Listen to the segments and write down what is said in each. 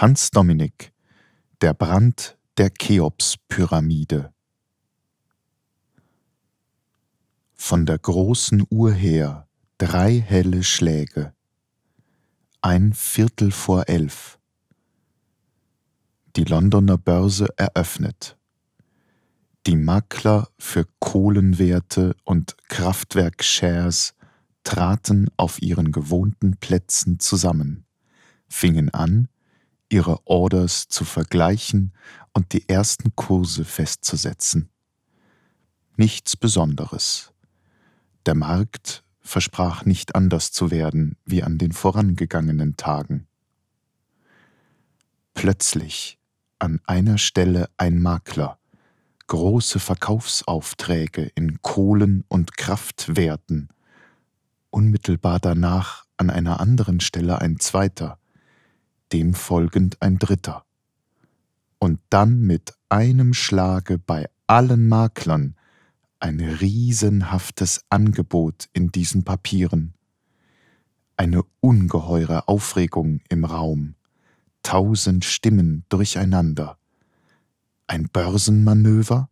Hans Dominik Der Brand der Cheops-Pyramide Von der großen Uhr her drei helle Schläge, ein Viertel vor elf. Die Londoner Börse eröffnet. Die Makler für Kohlenwerte und Kraftwerkshares traten auf ihren gewohnten Plätzen zusammen, fingen an, ihre Orders zu vergleichen und die ersten Kurse festzusetzen. Nichts Besonderes. Der Markt versprach nicht anders zu werden wie an den vorangegangenen Tagen. Plötzlich an einer Stelle ein Makler, große Verkaufsaufträge in Kohlen und Kraftwerten, unmittelbar danach an einer anderen Stelle ein zweiter, dem folgend ein dritter. Und dann mit einem Schlage bei allen Maklern ein riesenhaftes Angebot in diesen Papieren. Eine ungeheure Aufregung im Raum, tausend Stimmen durcheinander. Ein Börsenmanöver?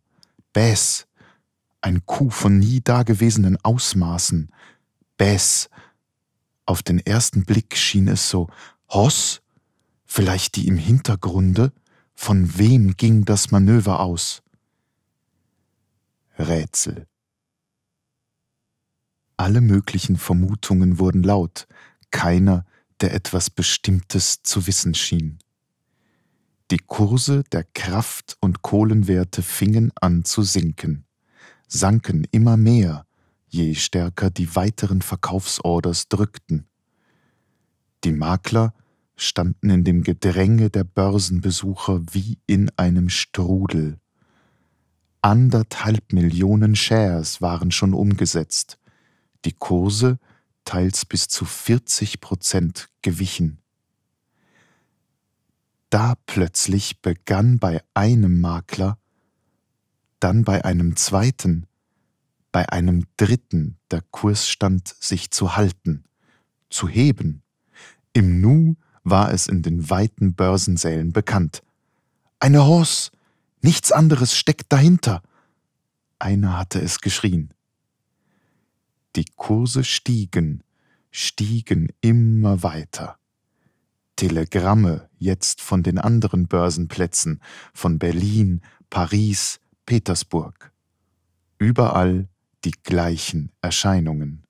Bess! Ein Coup von nie dagewesenen Ausmaßen. Bess! Auf den ersten Blick schien es so, Hoss, vielleicht die im Hintergrunde, von wem ging das Manöver aus? Rätsel. Alle möglichen Vermutungen wurden laut, keiner, der etwas Bestimmtes zu wissen schien. Die Kurse der Kraft- und Kohlenwerte fingen an zu sinken, sanken immer mehr, je stärker die weiteren Verkaufsorders drückten. Die Makler standen in dem Gedränge der Börsenbesucher wie in einem Strudel. Anderthalb Millionen Shares waren schon umgesetzt, die Kurse teils bis zu 40 Prozent gewichen. Da plötzlich begann bei einem Makler, dann bei einem zweiten, bei einem dritten der Kursstand sich zu halten, zu heben. Im Nu war es in den weiten Börsensälen bekannt. Eine Horse! Nichts anderes steckt dahinter! Einer hatte es geschrien. Die Kurse stiegen, stiegen immer weiter. Telegramme jetzt von den anderen Börsenplätzen, von Berlin, Paris, Petersburg. Überall die gleichen Erscheinungen.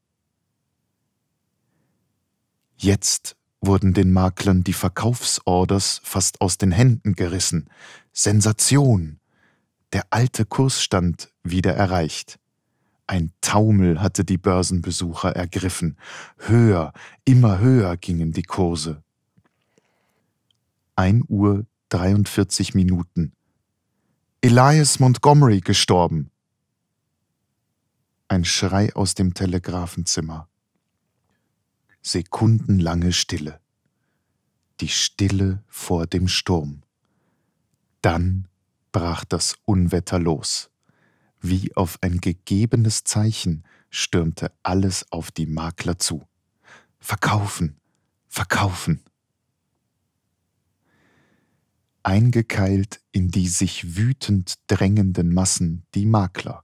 Jetzt wurden den Maklern die Verkaufsorders fast aus den Händen gerissen. Sensation! Der alte Kursstand wieder erreicht. Ein Taumel hatte die Börsenbesucher ergriffen. Höher, immer höher gingen die Kurse. 1 Uhr 43 Minuten. Elias Montgomery gestorben. Ein Schrei aus dem Telegrafenzimmer sekundenlange Stille. Die Stille vor dem Sturm. Dann brach das Unwetter los. Wie auf ein gegebenes Zeichen stürmte alles auf die Makler zu. Verkaufen, verkaufen. Eingekeilt in die sich wütend drängenden Massen die Makler,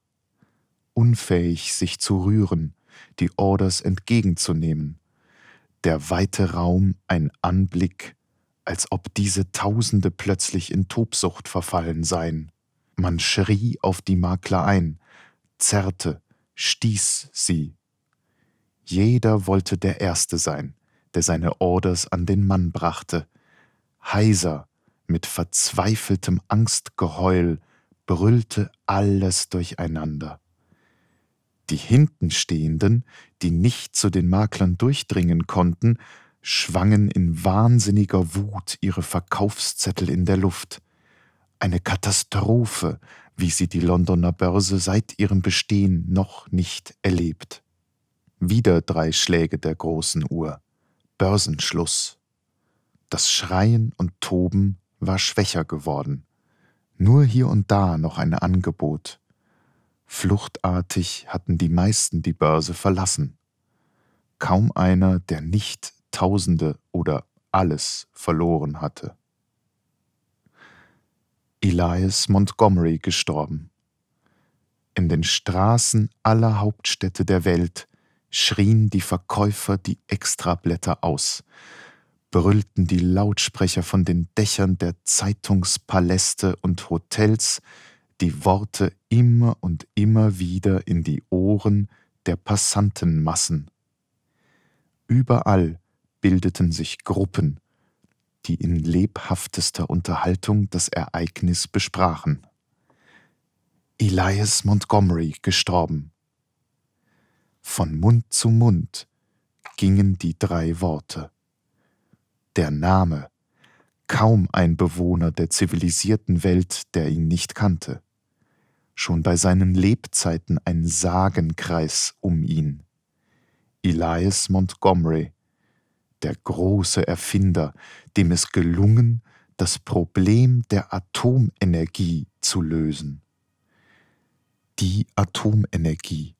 unfähig sich zu rühren, die Orders entgegenzunehmen, der weite Raum ein Anblick, als ob diese Tausende plötzlich in Tobsucht verfallen seien. Man schrie auf die Makler ein, zerrte, stieß sie. Jeder wollte der Erste sein, der seine Orders an den Mann brachte. Heiser, mit verzweifeltem Angstgeheul, brüllte alles durcheinander. Die Hintenstehenden, die nicht zu den Maklern durchdringen konnten, schwangen in wahnsinniger Wut ihre Verkaufszettel in der Luft. Eine Katastrophe, wie sie die Londoner Börse seit ihrem Bestehen noch nicht erlebt. Wieder drei Schläge der großen Uhr. Börsenschluss. Das Schreien und Toben war schwächer geworden. Nur hier und da noch ein Angebot. Fluchtartig hatten die meisten die Börse verlassen. Kaum einer, der nicht Tausende oder alles verloren hatte. Elias Montgomery gestorben. In den Straßen aller Hauptstädte der Welt schrien die Verkäufer die Extrablätter aus, brüllten die Lautsprecher von den Dächern der Zeitungspaläste und Hotels, die Worte immer und immer wieder in die Ohren der Passantenmassen. Überall bildeten sich Gruppen, die in lebhaftester Unterhaltung das Ereignis besprachen. Elias Montgomery gestorben. Von Mund zu Mund gingen die drei Worte. Der Name kaum ein Bewohner der zivilisierten Welt, der ihn nicht kannte. Schon bei seinen Lebzeiten ein Sagenkreis um ihn. Elias Montgomery, der große Erfinder, dem es gelungen, das Problem der Atomenergie zu lösen. Die Atomenergie,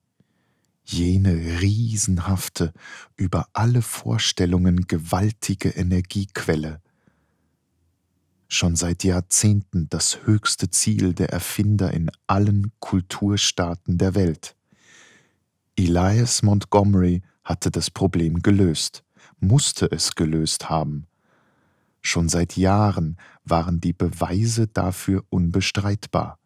jene riesenhafte, über alle Vorstellungen gewaltige Energiequelle, schon seit Jahrzehnten das höchste Ziel der Erfinder in allen Kulturstaaten der Welt. Elias Montgomery hatte das Problem gelöst, musste es gelöst haben. Schon seit Jahren waren die Beweise dafür unbestreitbar.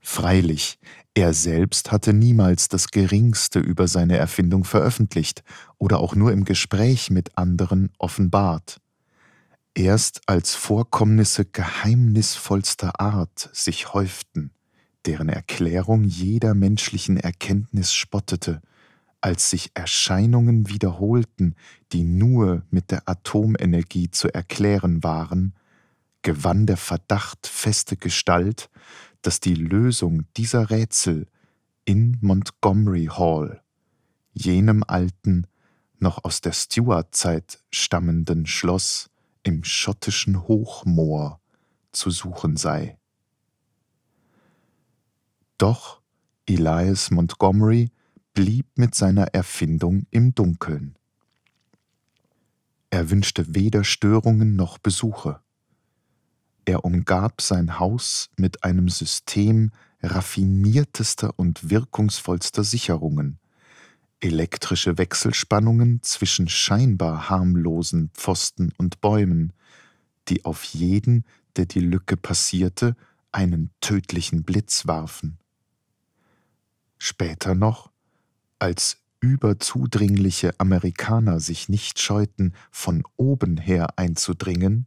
Freilich, er selbst hatte niemals das geringste über seine Erfindung veröffentlicht oder auch nur im Gespräch mit anderen offenbart erst als Vorkommnisse geheimnisvollster Art sich häuften, deren Erklärung jeder menschlichen Erkenntnis spottete, als sich Erscheinungen wiederholten, die nur mit der Atomenergie zu erklären waren, gewann der Verdacht feste Gestalt, dass die Lösung dieser Rätsel in Montgomery Hall, jenem alten, noch aus der Stuart-Zeit stammenden Schloss, im schottischen Hochmoor zu suchen sei. Doch Elias Montgomery blieb mit seiner Erfindung im Dunkeln. Er wünschte weder Störungen noch Besuche. Er umgab sein Haus mit einem System raffiniertester und wirkungsvollster Sicherungen, elektrische Wechselspannungen zwischen scheinbar harmlosen Pfosten und Bäumen, die auf jeden, der die Lücke passierte, einen tödlichen Blitz warfen. Später noch, als überzudringliche Amerikaner sich nicht scheuten, von oben her einzudringen,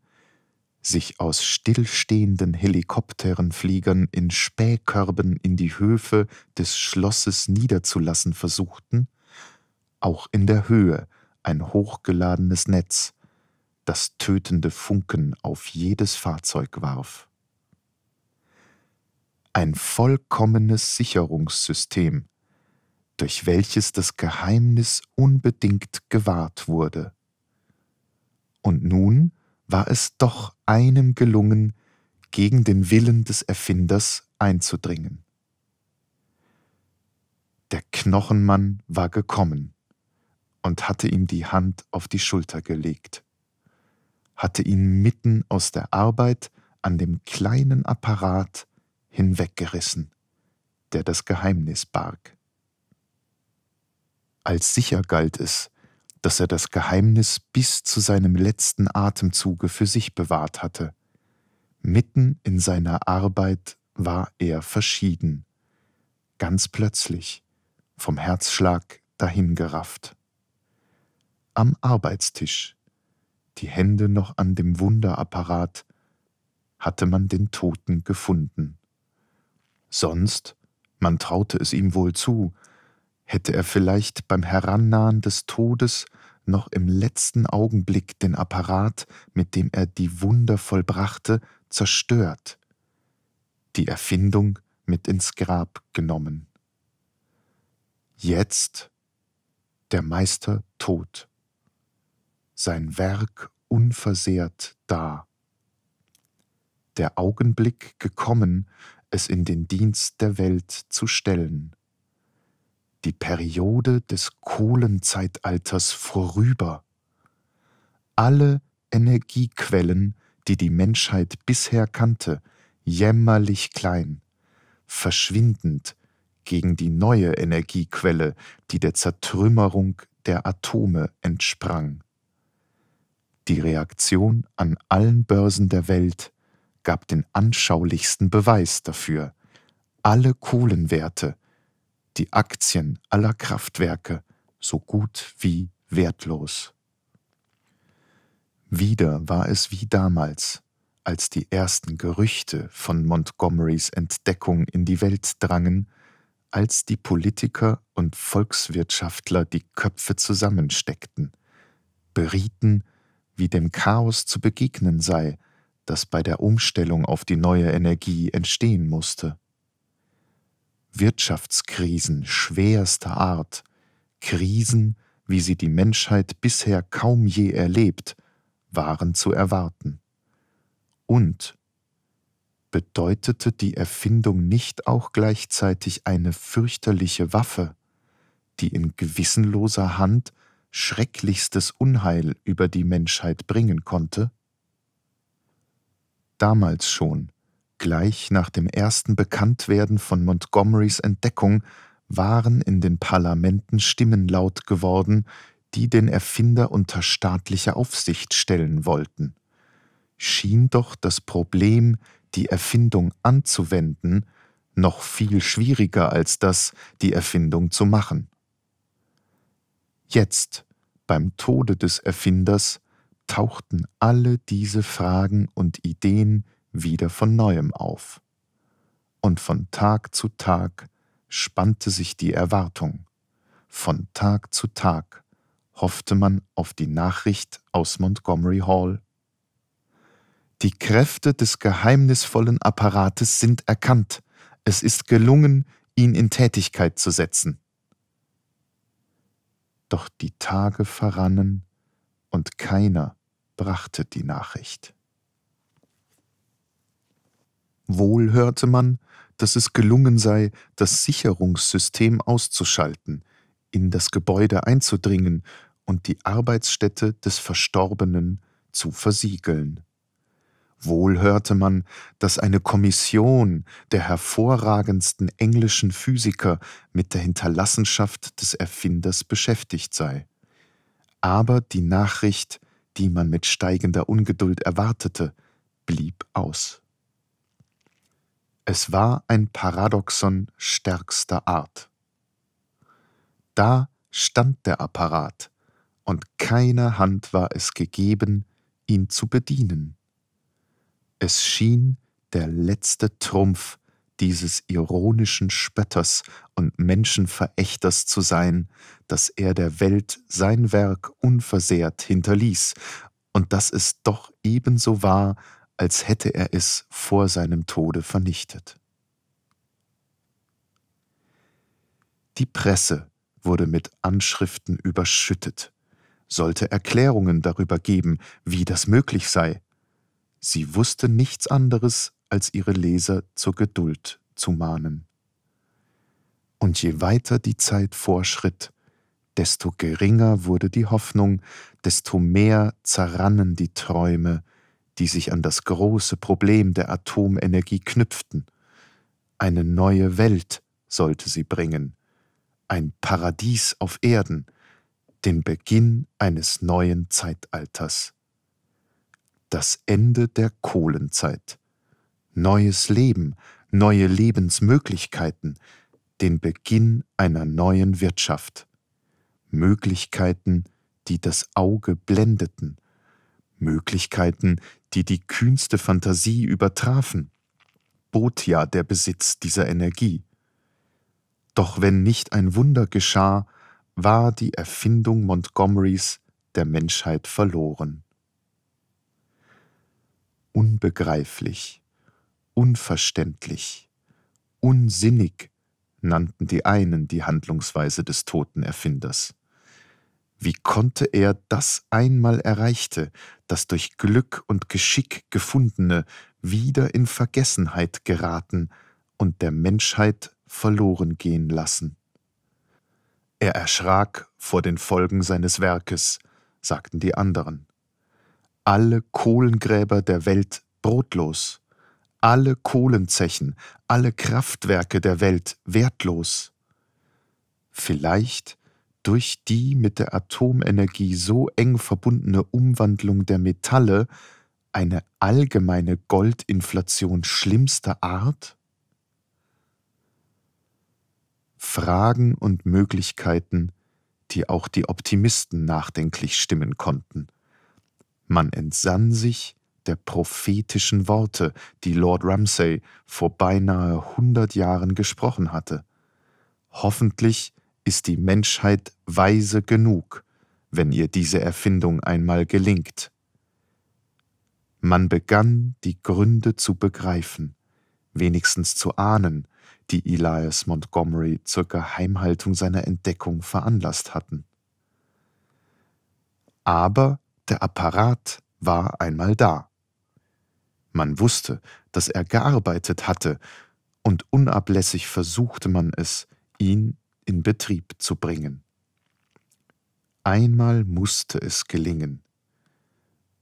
sich aus stillstehenden Helikopterenfliegern in Spähkörben in die Höfe des Schlosses niederzulassen versuchten, auch in der Höhe, ein hochgeladenes Netz, das tötende Funken auf jedes Fahrzeug warf. Ein vollkommenes Sicherungssystem, durch welches das Geheimnis unbedingt gewahrt wurde. Und nun war es doch einem gelungen, gegen den Willen des Erfinders einzudringen. Der Knochenmann war gekommen und hatte ihm die Hand auf die Schulter gelegt, hatte ihn mitten aus der Arbeit an dem kleinen Apparat hinweggerissen, der das Geheimnis barg. Als sicher galt es, dass er das Geheimnis bis zu seinem letzten Atemzuge für sich bewahrt hatte. Mitten in seiner Arbeit war er verschieden, ganz plötzlich, vom Herzschlag dahingerafft am Arbeitstisch, die Hände noch an dem Wunderapparat, hatte man den Toten gefunden. Sonst, man traute es ihm wohl zu, hätte er vielleicht beim Herannahen des Todes noch im letzten Augenblick den Apparat, mit dem er die Wunder vollbrachte, zerstört, die Erfindung mit ins Grab genommen. Jetzt der Meister tot sein Werk unversehrt dar. Der Augenblick gekommen, es in den Dienst der Welt zu stellen. Die Periode des Kohlenzeitalters vorüber. Alle Energiequellen, die die Menschheit bisher kannte, jämmerlich klein, verschwindend gegen die neue Energiequelle, die der Zertrümmerung der Atome entsprang. Die Reaktion an allen Börsen der Welt gab den anschaulichsten Beweis dafür. Alle Kohlenwerte, die Aktien aller Kraftwerke, so gut wie wertlos. Wieder war es wie damals, als die ersten Gerüchte von Montgomerys Entdeckung in die Welt drangen, als die Politiker und Volkswirtschaftler die Köpfe zusammensteckten, berieten, wie dem Chaos zu begegnen sei, das bei der Umstellung auf die neue Energie entstehen musste. Wirtschaftskrisen schwerster Art, Krisen, wie sie die Menschheit bisher kaum je erlebt, waren zu erwarten. Und bedeutete die Erfindung nicht auch gleichzeitig eine fürchterliche Waffe, die in gewissenloser Hand schrecklichstes Unheil über die Menschheit bringen konnte? Damals schon, gleich nach dem ersten Bekanntwerden von Montgomerys Entdeckung, waren in den Parlamenten Stimmen laut geworden, die den Erfinder unter staatliche Aufsicht stellen wollten. Schien doch das Problem, die Erfindung anzuwenden, noch viel schwieriger als das, die Erfindung zu machen. Jetzt, beim Tode des Erfinders, tauchten alle diese Fragen und Ideen wieder von neuem auf. Und von Tag zu Tag spannte sich die Erwartung. Von Tag zu Tag hoffte man auf die Nachricht aus Montgomery Hall. Die Kräfte des geheimnisvollen Apparates sind erkannt. Es ist gelungen, ihn in Tätigkeit zu setzen. Doch die Tage verrannen und keiner brachte die Nachricht. Wohl hörte man, dass es gelungen sei, das Sicherungssystem auszuschalten, in das Gebäude einzudringen und die Arbeitsstätte des Verstorbenen zu versiegeln. Wohl hörte man, dass eine Kommission der hervorragendsten englischen Physiker mit der Hinterlassenschaft des Erfinders beschäftigt sei. Aber die Nachricht, die man mit steigender Ungeduld erwartete, blieb aus. Es war ein Paradoxon stärkster Art. Da stand der Apparat, und keiner Hand war es gegeben, ihn zu bedienen. Es schien der letzte Trumpf dieses ironischen Spötters und Menschenverächters zu sein, dass er der Welt sein Werk unversehrt hinterließ, und dass es doch ebenso war, als hätte er es vor seinem Tode vernichtet. Die Presse wurde mit Anschriften überschüttet, sollte Erklärungen darüber geben, wie das möglich sei, Sie wusste nichts anderes, als ihre Leser zur Geduld zu mahnen. Und je weiter die Zeit vorschritt, desto geringer wurde die Hoffnung, desto mehr zerrannen die Träume, die sich an das große Problem der Atomenergie knüpften. Eine neue Welt sollte sie bringen, ein Paradies auf Erden, den Beginn eines neuen Zeitalters das Ende der Kohlenzeit. Neues Leben, neue Lebensmöglichkeiten, den Beginn einer neuen Wirtschaft. Möglichkeiten, die das Auge blendeten. Möglichkeiten, die die kühnste Fantasie übertrafen, bot ja der Besitz dieser Energie. Doch wenn nicht ein Wunder geschah, war die Erfindung Montgomerys der Menschheit verloren unbegreiflich, unverständlich, unsinnig nannten die einen die Handlungsweise des toten Erfinders. Wie konnte er das einmal erreichte, das durch Glück und Geschick gefundene, wieder in Vergessenheit geraten und der Menschheit verloren gehen lassen? Er erschrak vor den Folgen seines Werkes, sagten die anderen alle Kohlengräber der Welt brotlos, alle Kohlenzechen, alle Kraftwerke der Welt wertlos. Vielleicht durch die mit der Atomenergie so eng verbundene Umwandlung der Metalle eine allgemeine Goldinflation schlimmster Art? Fragen und Möglichkeiten, die auch die Optimisten nachdenklich stimmen konnten. Man entsann sich der prophetischen Worte, die Lord Ramsay vor beinahe hundert Jahren gesprochen hatte. Hoffentlich ist die Menschheit weise genug, wenn ihr diese Erfindung einmal gelingt. Man begann die Gründe zu begreifen, wenigstens zu ahnen, die Elias Montgomery zur Geheimhaltung seiner Entdeckung veranlasst hatten. Aber der Apparat war einmal da. Man wusste, dass er gearbeitet hatte, und unablässig versuchte man es, ihn in Betrieb zu bringen. Einmal musste es gelingen.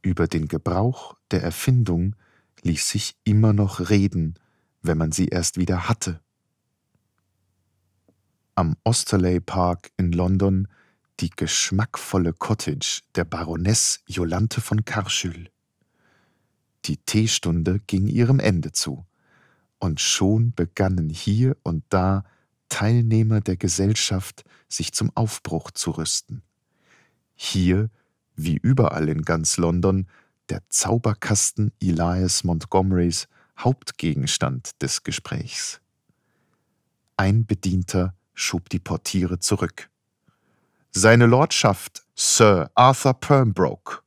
Über den Gebrauch der Erfindung ließ sich immer noch reden, wenn man sie erst wieder hatte. Am Osterley Park in London die geschmackvolle Cottage der Baroness Jolante von Karschül. Die Teestunde ging ihrem Ende zu, und schon begannen hier und da Teilnehmer der Gesellschaft sich zum Aufbruch zu rüsten. Hier, wie überall in ganz London, der Zauberkasten Elias Montgomerys Hauptgegenstand des Gesprächs. Ein Bedienter schob die Portiere zurück seine Lordschaft Sir Arthur Pembroke.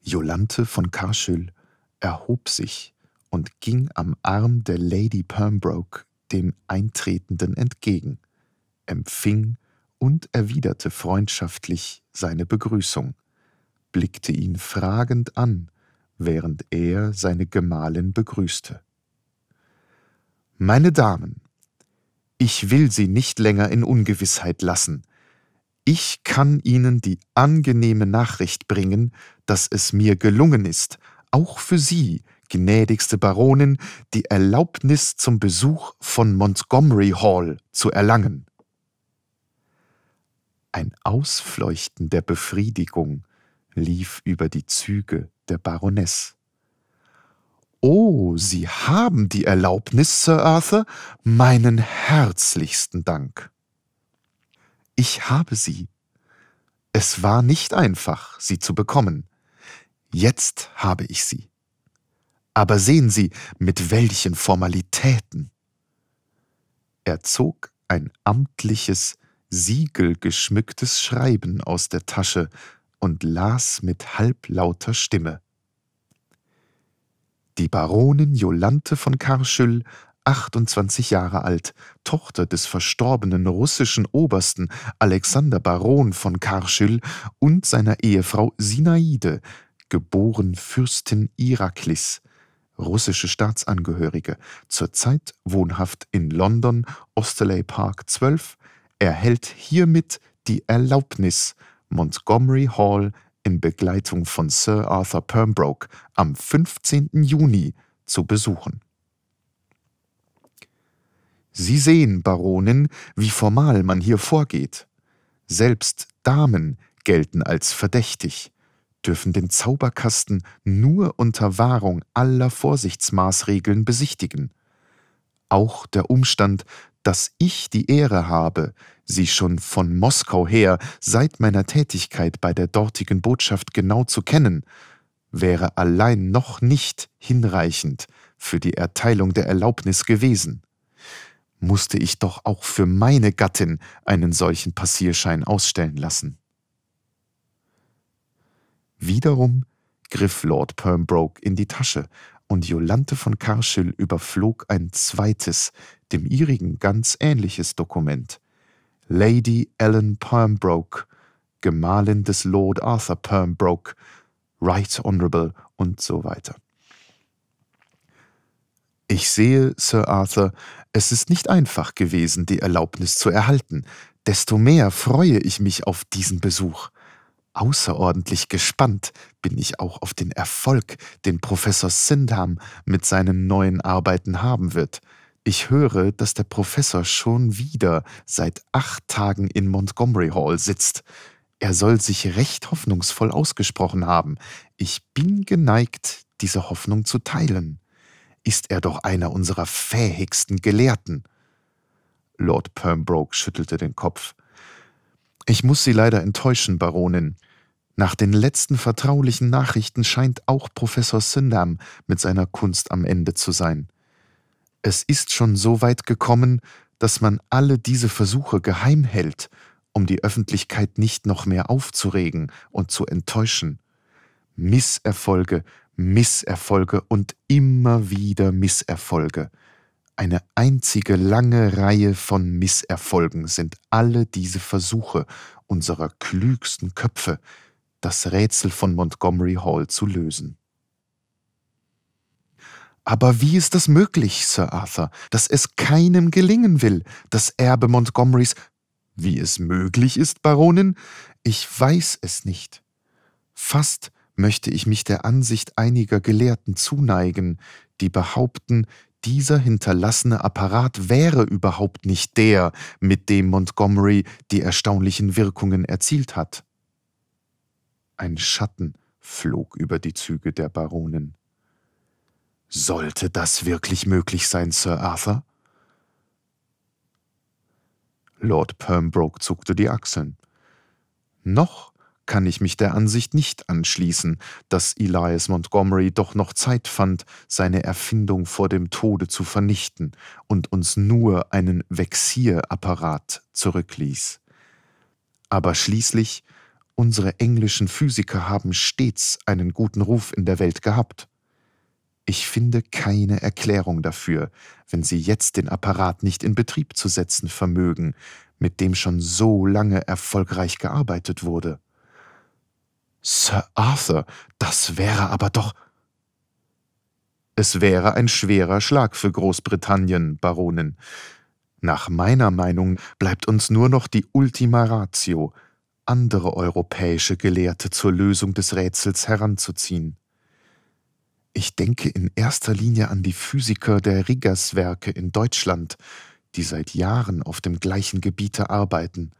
Jolante von Karschül erhob sich und ging am Arm der Lady Pembroke dem Eintretenden entgegen, empfing und erwiderte freundschaftlich seine Begrüßung, blickte ihn fragend an, während er seine Gemahlin begrüßte. Meine Damen, ich will Sie nicht länger in Ungewissheit lassen. Ich kann Ihnen die angenehme Nachricht bringen, dass es mir gelungen ist, auch für Sie, gnädigste Baronin, die Erlaubnis zum Besuch von Montgomery Hall zu erlangen. Ein Ausfleuchten der Befriedigung lief über die Züge der Baroness. Oh, Sie haben die Erlaubnis, Sir Arthur? Meinen herzlichsten Dank. Ich habe sie. Es war nicht einfach, sie zu bekommen. Jetzt habe ich sie. Aber sehen Sie, mit welchen Formalitäten. Er zog ein amtliches, siegelgeschmücktes Schreiben aus der Tasche und las mit halblauter Stimme. Die Baronin Jolante von Karschüll, 28 Jahre alt, Tochter des verstorbenen russischen Obersten Alexander Baron von Karschüll und seiner Ehefrau Sinaide, geboren Fürstin Iraklis, russische Staatsangehörige, zurzeit wohnhaft in London, Osterley Park 12, erhält hiermit die Erlaubnis, Montgomery Hall in Begleitung von Sir Arthur Pembroke am 15. Juni zu besuchen. Sie sehen, Baronin, wie formal man hier vorgeht. Selbst Damen gelten als verdächtig, dürfen den Zauberkasten nur unter Wahrung aller Vorsichtsmaßregeln besichtigen. Auch der Umstand, dass ich die Ehre habe, sie schon von Moskau her seit meiner Tätigkeit bei der dortigen Botschaft genau zu kennen, wäre allein noch nicht hinreichend für die Erteilung der Erlaubnis gewesen. Musste ich doch auch für meine Gattin einen solchen Passierschein ausstellen lassen. Wiederum griff Lord Pembroke in die Tasche, und Jolante von Karschill überflog ein zweites, dem ihrigen ganz ähnliches Dokument, Lady Ellen Pembroke, Gemahlin des Lord Arthur Pembroke, Right Honorable und so weiter. Ich sehe, Sir Arthur, es ist nicht einfach gewesen, die Erlaubnis zu erhalten. Desto mehr freue ich mich auf diesen Besuch. Außerordentlich gespannt bin ich auch auf den Erfolg, den Professor Sindham mit seinen neuen Arbeiten haben wird. Ich höre, dass der Professor schon wieder seit acht Tagen in Montgomery Hall sitzt. Er soll sich recht hoffnungsvoll ausgesprochen haben. Ich bin geneigt, diese Hoffnung zu teilen. Ist er doch einer unserer fähigsten Gelehrten. Lord Pembroke schüttelte den Kopf. Ich muss Sie leider enttäuschen, Baronin. Nach den letzten vertraulichen Nachrichten scheint auch Professor Syndam mit seiner Kunst am Ende zu sein. Es ist schon so weit gekommen, dass man alle diese Versuche geheim hält, um die Öffentlichkeit nicht noch mehr aufzuregen und zu enttäuschen. Misserfolge, Misserfolge und immer wieder Misserfolge. Eine einzige lange Reihe von Misserfolgen sind alle diese Versuche unserer klügsten Köpfe, das Rätsel von Montgomery Hall zu lösen. Aber wie ist das möglich, Sir Arthur, dass es keinem gelingen will, das Erbe Montgomerys. Wie es möglich ist, Baronin? Ich weiß es nicht. Fast möchte ich mich der Ansicht einiger Gelehrten zuneigen, die behaupten, dieser hinterlassene Apparat wäre überhaupt nicht der, mit dem Montgomery die erstaunlichen Wirkungen erzielt hat. Ein Schatten flog über die Züge der Baronin. Sollte das wirklich möglich sein, Sir Arthur? Lord Pembroke zuckte die Achseln. Noch kann ich mich der Ansicht nicht anschließen, dass Elias Montgomery doch noch Zeit fand, seine Erfindung vor dem Tode zu vernichten und uns nur einen Vexierapparat zurückließ. Aber schließlich, unsere englischen Physiker haben stets einen guten Ruf in der Welt gehabt. Ich finde keine Erklärung dafür, wenn Sie jetzt den Apparat nicht in Betrieb zu setzen vermögen, mit dem schon so lange erfolgreich gearbeitet wurde. Sir Arthur, das wäre aber doch. Es wäre ein schwerer Schlag für Großbritannien, Baronin. Nach meiner Meinung bleibt uns nur noch die Ultima Ratio, andere europäische Gelehrte zur Lösung des Rätsels heranzuziehen. Ich denke in erster Linie an die Physiker der Riggerswerke in Deutschland, die seit Jahren auf dem gleichen Gebiete arbeiten.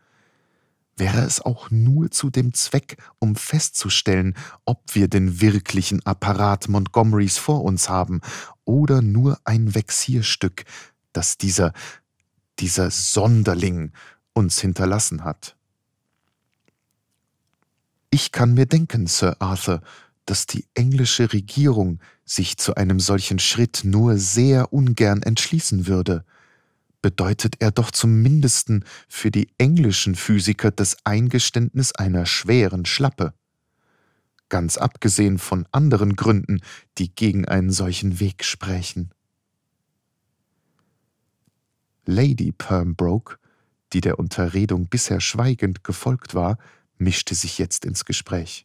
Wäre es auch nur zu dem Zweck, um festzustellen, ob wir den wirklichen Apparat Montgomerys vor uns haben oder nur ein Vexierstück, das dieser, dieser Sonderling uns hinterlassen hat. Ich kann mir denken, Sir Arthur, dass die englische Regierung sich zu einem solchen Schritt nur sehr ungern entschließen würde, bedeutet er doch zumindest für die englischen Physiker das Eingeständnis einer schweren Schlappe. Ganz abgesehen von anderen Gründen, die gegen einen solchen Weg sprechen. Lady Pembroke, die der Unterredung bisher schweigend gefolgt war, mischte sich jetzt ins Gespräch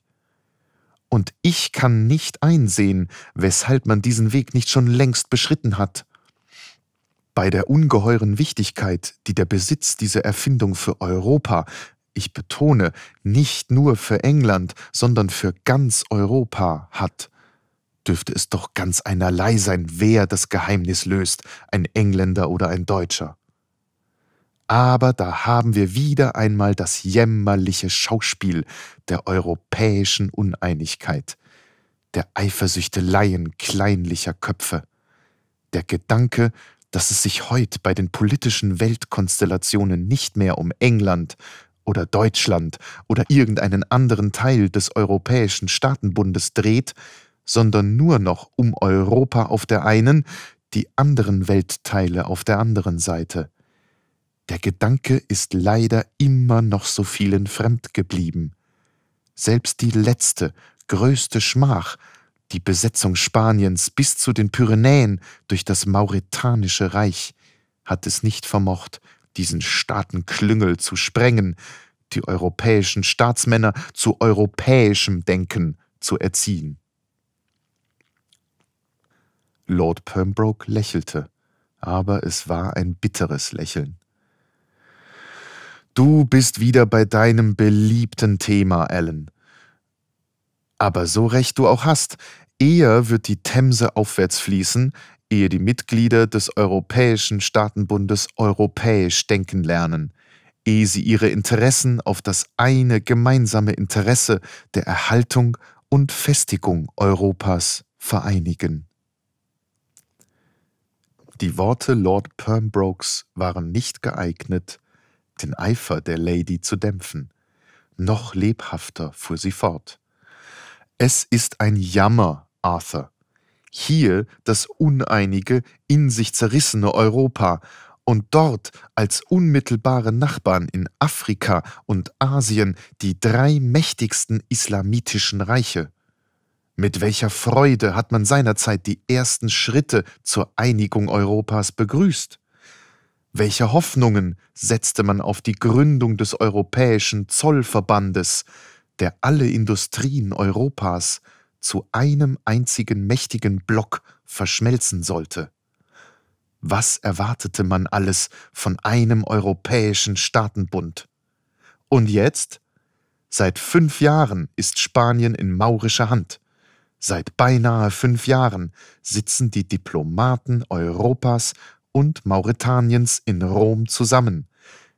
und ich kann nicht einsehen, weshalb man diesen Weg nicht schon längst beschritten hat. Bei der ungeheuren Wichtigkeit, die der Besitz dieser Erfindung für Europa, ich betone, nicht nur für England, sondern für ganz Europa hat, dürfte es doch ganz einerlei sein, wer das Geheimnis löst, ein Engländer oder ein Deutscher. Aber da haben wir wieder einmal das jämmerliche Schauspiel der europäischen Uneinigkeit, der Eifersüchteleien kleinlicher Köpfe, der Gedanke, dass es sich heute bei den politischen Weltkonstellationen nicht mehr um England oder Deutschland oder irgendeinen anderen Teil des Europäischen Staatenbundes dreht, sondern nur noch um Europa auf der einen, die anderen Weltteile auf der anderen Seite. Der Gedanke ist leider immer noch so vielen fremd geblieben. Selbst die letzte, größte Schmach, die Besetzung Spaniens bis zu den Pyrenäen durch das Mauretanische Reich, hat es nicht vermocht, diesen Staatenklüngel zu sprengen, die europäischen Staatsmänner zu europäischem Denken zu erziehen. Lord Pembroke lächelte, aber es war ein bitteres Lächeln. Du bist wieder bei deinem beliebten Thema, Alan. Aber so recht du auch hast, eher wird die Themse aufwärts fließen, ehe die Mitglieder des Europäischen Staatenbundes europäisch denken lernen, ehe sie ihre Interessen auf das eine gemeinsame Interesse der Erhaltung und Festigung Europas vereinigen. Die Worte Lord Pembrokes waren nicht geeignet, den Eifer der Lady zu dämpfen. Noch lebhafter fuhr sie fort. Es ist ein Jammer, Arthur. Hier das uneinige, in sich zerrissene Europa und dort als unmittelbare Nachbarn in Afrika und Asien die drei mächtigsten islamitischen Reiche. Mit welcher Freude hat man seinerzeit die ersten Schritte zur Einigung Europas begrüßt? Welche Hoffnungen setzte man auf die Gründung des Europäischen Zollverbandes, der alle Industrien Europas zu einem einzigen mächtigen Block verschmelzen sollte? Was erwartete man alles von einem europäischen Staatenbund? Und jetzt? Seit fünf Jahren ist Spanien in maurischer Hand. Seit beinahe fünf Jahren sitzen die Diplomaten Europas und Mauretaniens in Rom zusammen,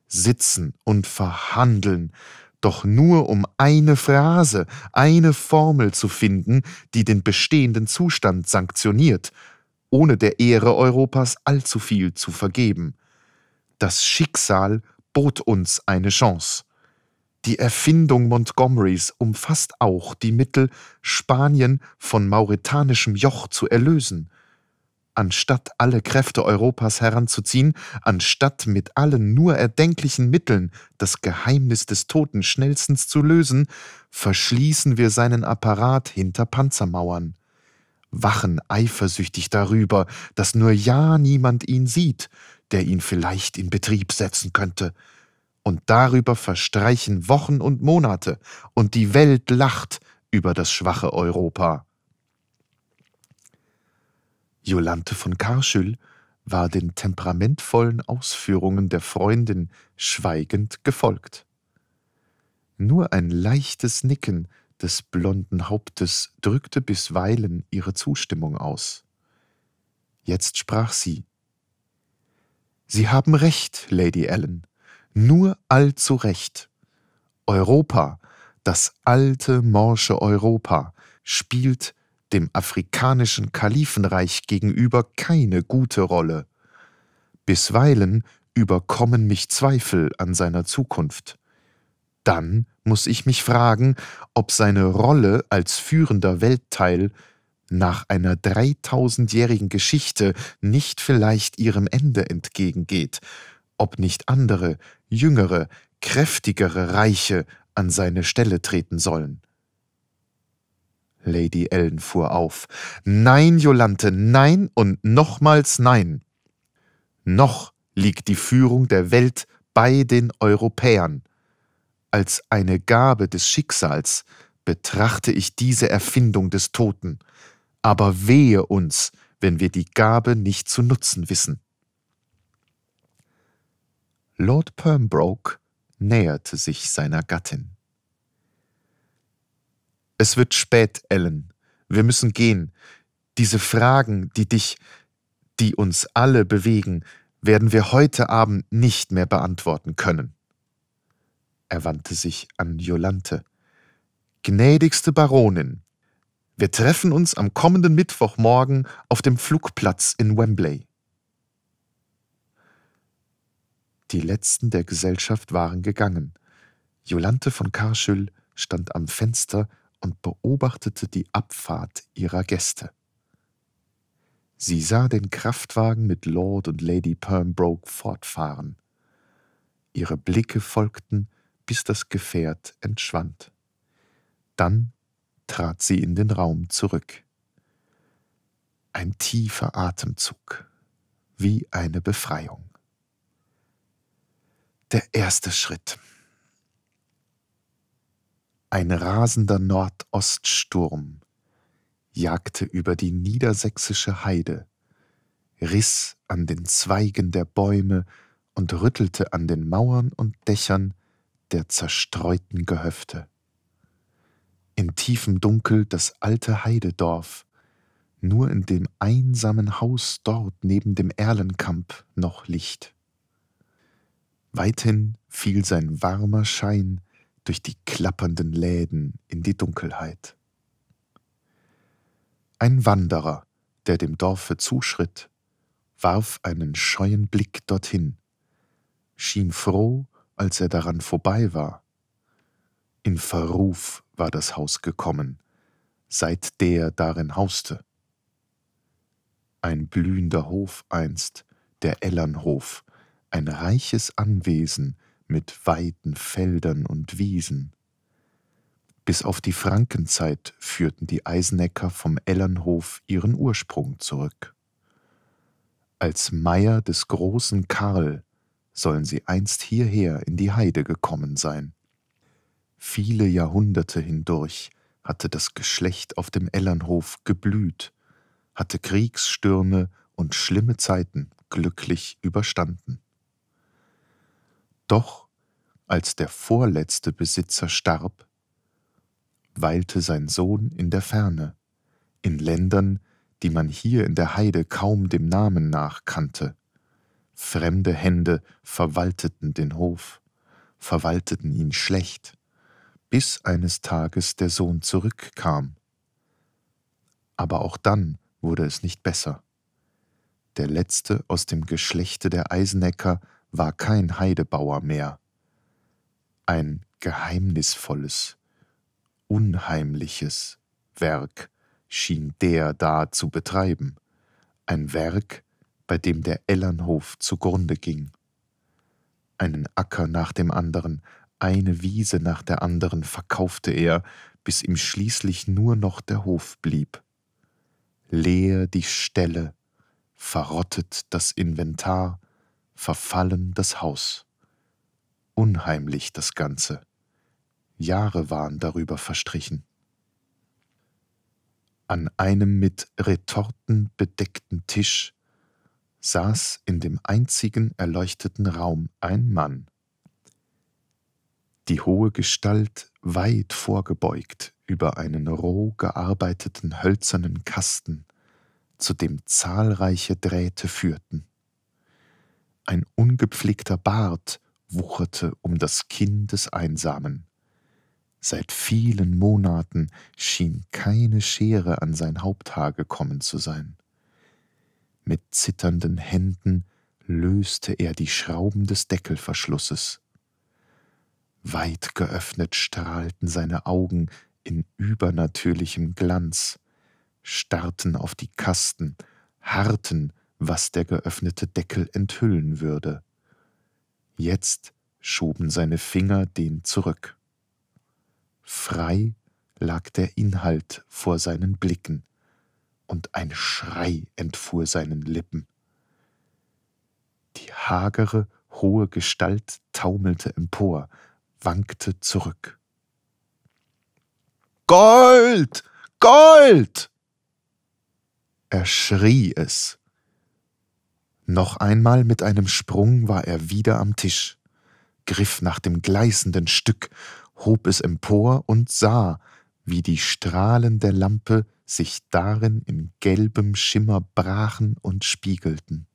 sitzen und verhandeln, doch nur um eine Phrase, eine Formel zu finden, die den bestehenden Zustand sanktioniert, ohne der Ehre Europas allzu viel zu vergeben. Das Schicksal bot uns eine Chance. Die Erfindung Montgomerys umfasst auch die Mittel, Spanien von mauretanischem Joch zu erlösen anstatt alle Kräfte Europas heranzuziehen, anstatt mit allen nur erdenklichen Mitteln das Geheimnis des Toten schnellstens zu lösen, verschließen wir seinen Apparat hinter Panzermauern. Wachen eifersüchtig darüber, dass nur ja niemand ihn sieht, der ihn vielleicht in Betrieb setzen könnte. Und darüber verstreichen Wochen und Monate, und die Welt lacht über das schwache Europa. Jolante von Karschül war den temperamentvollen Ausführungen der Freundin schweigend gefolgt. Nur ein leichtes Nicken des blonden Hauptes drückte bisweilen ihre Zustimmung aus. Jetzt sprach sie Sie haben recht, Lady Ellen, nur allzu recht. Europa, das alte morsche Europa, spielt dem afrikanischen Kalifenreich gegenüber keine gute Rolle. Bisweilen überkommen mich Zweifel an seiner Zukunft. Dann muss ich mich fragen, ob seine Rolle als führender Weltteil nach einer dreitausendjährigen Geschichte nicht vielleicht ihrem Ende entgegengeht, ob nicht andere, jüngere, kräftigere Reiche an seine Stelle treten sollen. Lady Ellen fuhr auf. Nein, Jolante, nein und nochmals nein. Noch liegt die Führung der Welt bei den Europäern. Als eine Gabe des Schicksals betrachte ich diese Erfindung des Toten. Aber wehe uns, wenn wir die Gabe nicht zu nutzen wissen. Lord Pembroke näherte sich seiner Gattin. Es wird spät, Ellen. Wir müssen gehen. Diese Fragen, die dich, die uns alle bewegen, werden wir heute Abend nicht mehr beantworten können. Er wandte sich an Jolante. Gnädigste Baronin, wir treffen uns am kommenden Mittwochmorgen auf dem Flugplatz in Wembley. Die letzten der Gesellschaft waren gegangen. Jolante von Karschül stand am Fenster und beobachtete die Abfahrt ihrer Gäste. Sie sah den Kraftwagen mit Lord und Lady Pembroke fortfahren. Ihre Blicke folgten, bis das Gefährt entschwand. Dann trat sie in den Raum zurück. Ein tiefer Atemzug, wie eine Befreiung. Der erste Schritt. Ein rasender Nordoststurm jagte über die niedersächsische Heide, riss an den Zweigen der Bäume und rüttelte an den Mauern und Dächern der zerstreuten Gehöfte. In tiefem Dunkel das alte Heidedorf, nur in dem einsamen Haus dort neben dem Erlenkamp noch Licht. Weithin fiel sein warmer Schein durch die klappernden Läden in die Dunkelheit. Ein Wanderer, der dem Dorfe zuschritt, warf einen scheuen Blick dorthin, schien froh, als er daran vorbei war. In Verruf war das Haus gekommen, seit der darin hauste. Ein blühender Hof einst, der Ellernhof, ein reiches Anwesen, mit weiten Feldern und Wiesen. Bis auf die Frankenzeit führten die Eisenecker vom Ellernhof ihren Ursprung zurück. Als Meier des großen Karl sollen sie einst hierher in die Heide gekommen sein. Viele Jahrhunderte hindurch hatte das Geschlecht auf dem Ellernhof geblüht, hatte Kriegsstürme und schlimme Zeiten glücklich überstanden. Doch als der vorletzte Besitzer starb, weilte sein Sohn in der Ferne, in Ländern, die man hier in der Heide kaum dem Namen nach kannte. Fremde Hände verwalteten den Hof, verwalteten ihn schlecht, bis eines Tages der Sohn zurückkam. Aber auch dann wurde es nicht besser. Der letzte aus dem Geschlechte der Eisenecker war kein Heidebauer mehr. Ein geheimnisvolles, unheimliches Werk schien der da zu betreiben, ein Werk, bei dem der Ellernhof zugrunde ging. Einen Acker nach dem anderen, eine Wiese nach der anderen verkaufte er, bis ihm schließlich nur noch der Hof blieb. Leer die Ställe, verrottet das Inventar, verfallen das Haus. Unheimlich das Ganze. Jahre waren darüber verstrichen. An einem mit Retorten bedeckten Tisch saß in dem einzigen erleuchteten Raum ein Mann. Die hohe Gestalt weit vorgebeugt über einen roh gearbeiteten hölzernen Kasten, zu dem zahlreiche Drähte führten. Ein ungepflegter Bart wucherte um das Kinn des Einsamen. Seit vielen Monaten schien keine Schere an sein Haupthaar gekommen zu sein. Mit zitternden Händen löste er die Schrauben des Deckelverschlusses. Weit geöffnet strahlten seine Augen in übernatürlichem Glanz, starrten auf die Kasten, harrten was der geöffnete Deckel enthüllen würde. Jetzt schoben seine Finger den zurück. Frei lag der Inhalt vor seinen Blicken, und ein Schrei entfuhr seinen Lippen. Die hagere, hohe Gestalt taumelte empor, wankte zurück. Gold! Gold! Er schrie es. Noch einmal mit einem Sprung war er wieder am Tisch, griff nach dem gleißenden Stück, hob es empor und sah, wie die Strahlen der Lampe sich darin in gelbem Schimmer brachen und spiegelten.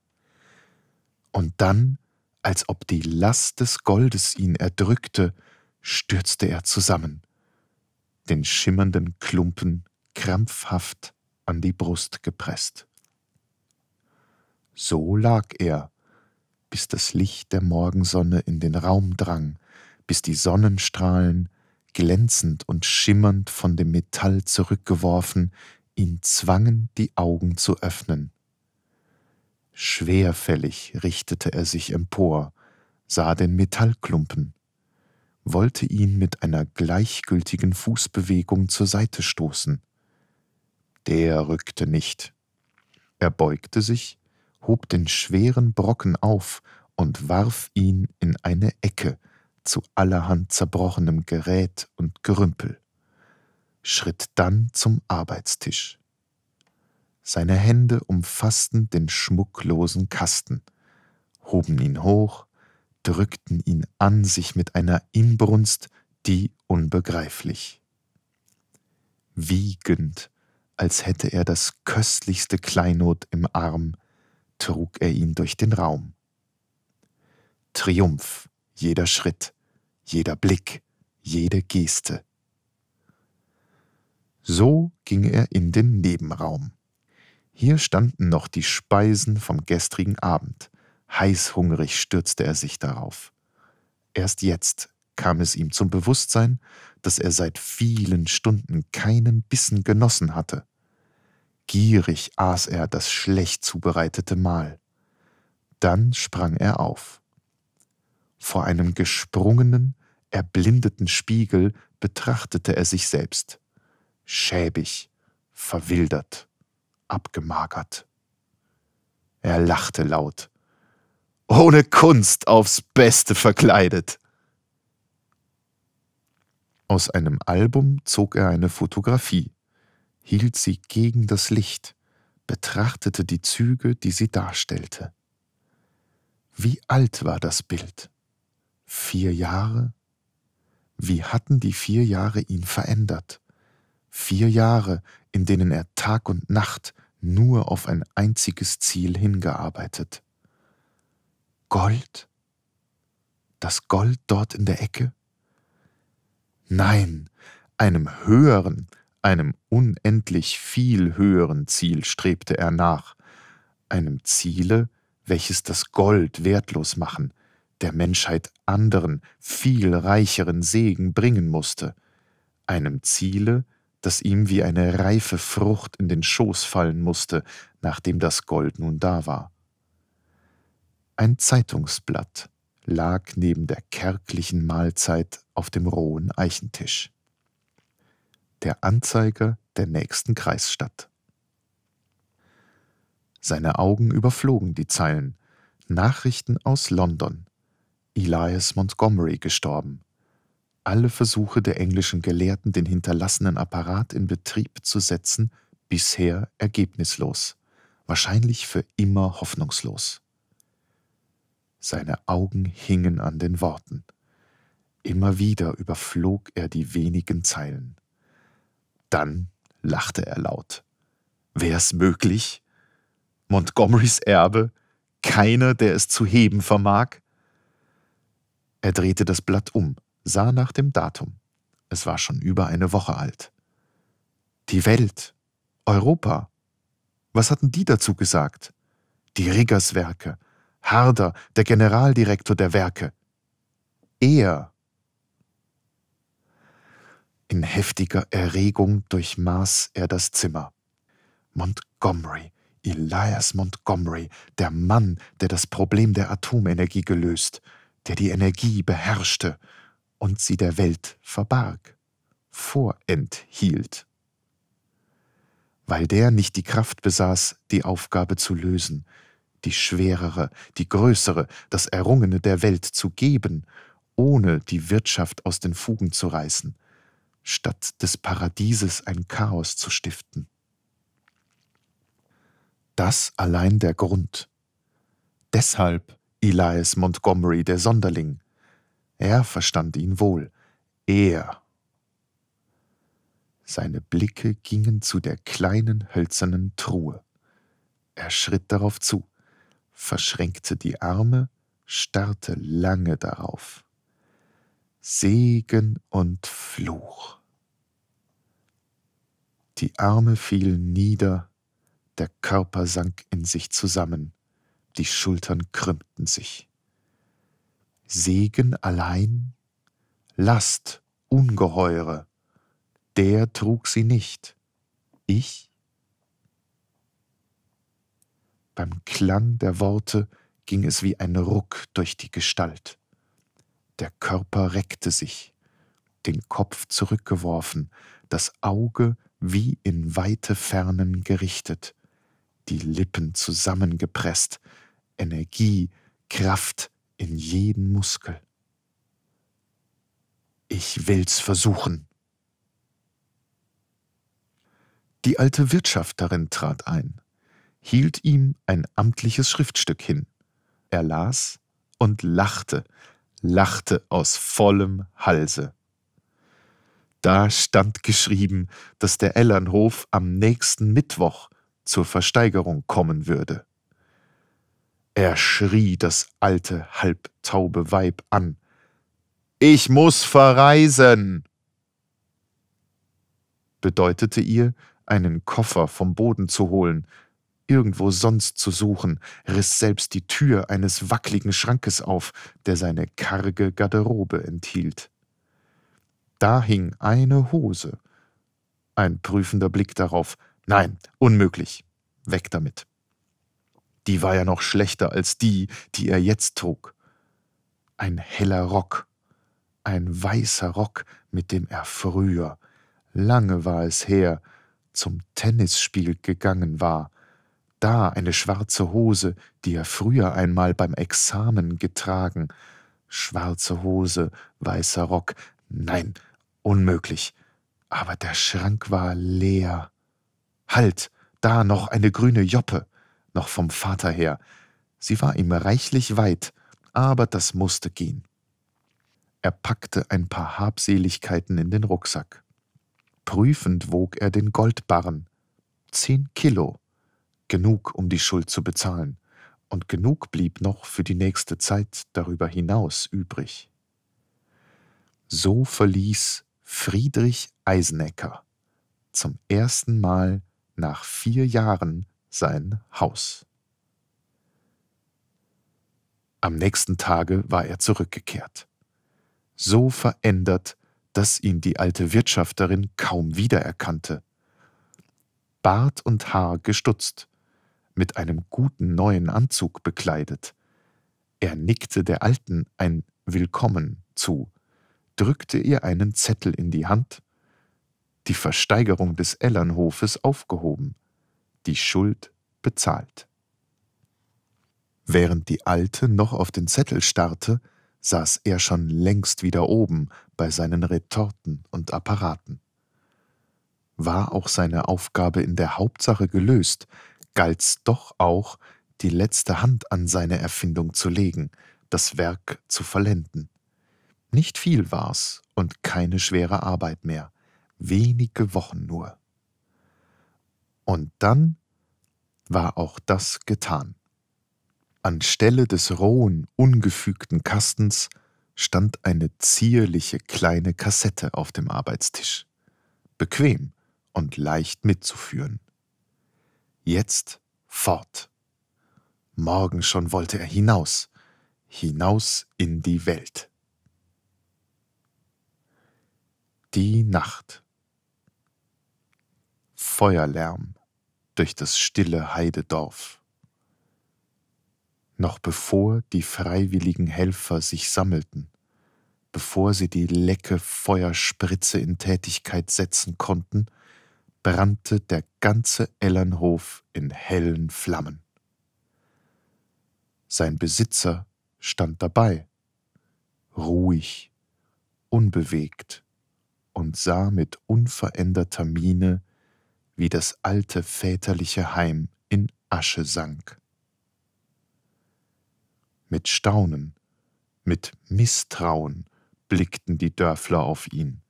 Und dann, als ob die Last des Goldes ihn erdrückte, stürzte er zusammen, den schimmernden Klumpen krampfhaft an die Brust gepresst. So lag er, bis das Licht der Morgensonne in den Raum drang, bis die Sonnenstrahlen, glänzend und schimmernd von dem Metall zurückgeworfen, ihn zwangen, die Augen zu öffnen. Schwerfällig richtete er sich empor, sah den Metallklumpen, wollte ihn mit einer gleichgültigen Fußbewegung zur Seite stoßen. Der rückte nicht. Er beugte sich, hob den schweren Brocken auf und warf ihn in eine Ecke zu allerhand zerbrochenem Gerät und Gerümpel, schritt dann zum Arbeitstisch. Seine Hände umfassten den schmucklosen Kasten, hoben ihn hoch, drückten ihn an sich mit einer Inbrunst, die unbegreiflich. Wiegend, als hätte er das köstlichste Kleinod im Arm, trug er ihn durch den Raum. Triumph, jeder Schritt, jeder Blick, jede Geste. So ging er in den Nebenraum. Hier standen noch die Speisen vom gestrigen Abend. Heißhungrig stürzte er sich darauf. Erst jetzt kam es ihm zum Bewusstsein, dass er seit vielen Stunden keinen Bissen genossen hatte. Gierig aß er das schlecht zubereitete Mahl. Dann sprang er auf. Vor einem gesprungenen, erblindeten Spiegel betrachtete er sich selbst. Schäbig, verwildert, abgemagert. Er lachte laut. Ohne Kunst aufs Beste verkleidet. Aus einem Album zog er eine Fotografie hielt sie gegen das Licht, betrachtete die Züge, die sie darstellte. Wie alt war das Bild? Vier Jahre? Wie hatten die vier Jahre ihn verändert? Vier Jahre, in denen er Tag und Nacht nur auf ein einziges Ziel hingearbeitet. Gold? Das Gold dort in der Ecke? Nein, einem höheren, einem unendlich viel höheren Ziel strebte er nach, einem Ziele, welches das Gold wertlos machen, der Menschheit anderen, viel reicheren Segen bringen musste, einem Ziele, das ihm wie eine reife Frucht in den Schoß fallen musste, nachdem das Gold nun da war. Ein Zeitungsblatt lag neben der kärglichen Mahlzeit auf dem rohen Eichentisch der Anzeiger der nächsten Kreisstadt. Seine Augen überflogen die Zeilen Nachrichten aus London. Elias Montgomery gestorben. Alle Versuche der englischen Gelehrten, den hinterlassenen Apparat in Betrieb zu setzen, bisher ergebnislos, wahrscheinlich für immer hoffnungslos. Seine Augen hingen an den Worten. Immer wieder überflog er die wenigen Zeilen. Dann lachte er laut. Wär's möglich? Montgomerys Erbe? Keiner, der es zu heben vermag? Er drehte das Blatt um, sah nach dem Datum. Es war schon über eine Woche alt. Die Welt, Europa. Was hatten die dazu gesagt? Die Riggerswerke, Harder, der Generaldirektor der Werke. Er in heftiger Erregung durchmaß er das Zimmer. Montgomery, Elias Montgomery, der Mann, der das Problem der Atomenergie gelöst, der die Energie beherrschte und sie der Welt verbarg, vorenthielt. Weil der nicht die Kraft besaß, die Aufgabe zu lösen, die schwerere, die größere, das Errungene der Welt zu geben, ohne die Wirtschaft aus den Fugen zu reißen, statt des Paradieses ein Chaos zu stiften. Das allein der Grund. Deshalb Elias Montgomery, der Sonderling. Er verstand ihn wohl. Er. Seine Blicke gingen zu der kleinen hölzernen Truhe. Er schritt darauf zu, verschränkte die Arme, starrte lange darauf. Segen und Fluch. Die Arme fielen nieder, der Körper sank in sich zusammen, die Schultern krümmten sich. Segen allein? Last, ungeheure. Der trug sie nicht. Ich? Beim Klang der Worte ging es wie ein Ruck durch die Gestalt. Der Körper reckte sich, den Kopf zurückgeworfen, das Auge wie in weite Fernen gerichtet, die Lippen zusammengepresst, Energie, Kraft in jeden Muskel. Ich will's versuchen. Die alte Wirtschafterin trat ein, hielt ihm ein amtliches Schriftstück hin. Er las und lachte, lachte aus vollem Halse. Da stand geschrieben, dass der Ellernhof am nächsten Mittwoch zur Versteigerung kommen würde. Er schrie das alte, halbtaube Weib an. Ich muss verreisen! bedeutete ihr, einen Koffer vom Boden zu holen, irgendwo sonst zu suchen, riss selbst die Tür eines wackligen Schrankes auf, der seine karge Garderobe enthielt. Da hing eine Hose. Ein prüfender Blick darauf. Nein, unmöglich. Weg damit. Die war ja noch schlechter als die, die er jetzt trug. Ein heller Rock. Ein weißer Rock, mit dem er früher, lange war es her, zum Tennisspiel gegangen war da eine schwarze Hose, die er früher einmal beim Examen getragen. Schwarze Hose, weißer Rock, nein, unmöglich. Aber der Schrank war leer. Halt, da noch eine grüne Joppe, noch vom Vater her. Sie war ihm reichlich weit, aber das musste gehen. Er packte ein paar Habseligkeiten in den Rucksack. Prüfend wog er den Goldbarren. Zehn Kilo genug, um die Schuld zu bezahlen, und genug blieb noch für die nächste Zeit darüber hinaus übrig. So verließ Friedrich Eisenecker zum ersten Mal nach vier Jahren sein Haus. Am nächsten Tage war er zurückgekehrt. So verändert, dass ihn die alte Wirtschafterin kaum wiedererkannte. Bart und Haar gestutzt, mit einem guten neuen Anzug bekleidet. Er nickte der Alten ein Willkommen zu, drückte ihr einen Zettel in die Hand, die Versteigerung des Ellernhofes aufgehoben, die Schuld bezahlt. Während die Alte noch auf den Zettel starrte, saß er schon längst wieder oben bei seinen Retorten und Apparaten. War auch seine Aufgabe in der Hauptsache gelöst, galt's doch auch, die letzte Hand an seine Erfindung zu legen, das Werk zu vollenden. Nicht viel war's und keine schwere Arbeit mehr, wenige Wochen nur. Und dann war auch das getan. Anstelle des rohen, ungefügten Kastens stand eine zierliche kleine Kassette auf dem Arbeitstisch, bequem und leicht mitzuführen jetzt fort. Morgen schon wollte er hinaus, hinaus in die Welt. Die Nacht. Feuerlärm durch das stille Heidedorf. Noch bevor die freiwilligen Helfer sich sammelten, bevor sie die lecke Feuerspritze in Tätigkeit setzen konnten, brannte der ganze Ellernhof in hellen Flammen. Sein Besitzer stand dabei, ruhig, unbewegt, und sah mit unveränderter Miene, wie das alte väterliche Heim in Asche sank. Mit Staunen, mit Misstrauen blickten die Dörfler auf ihn.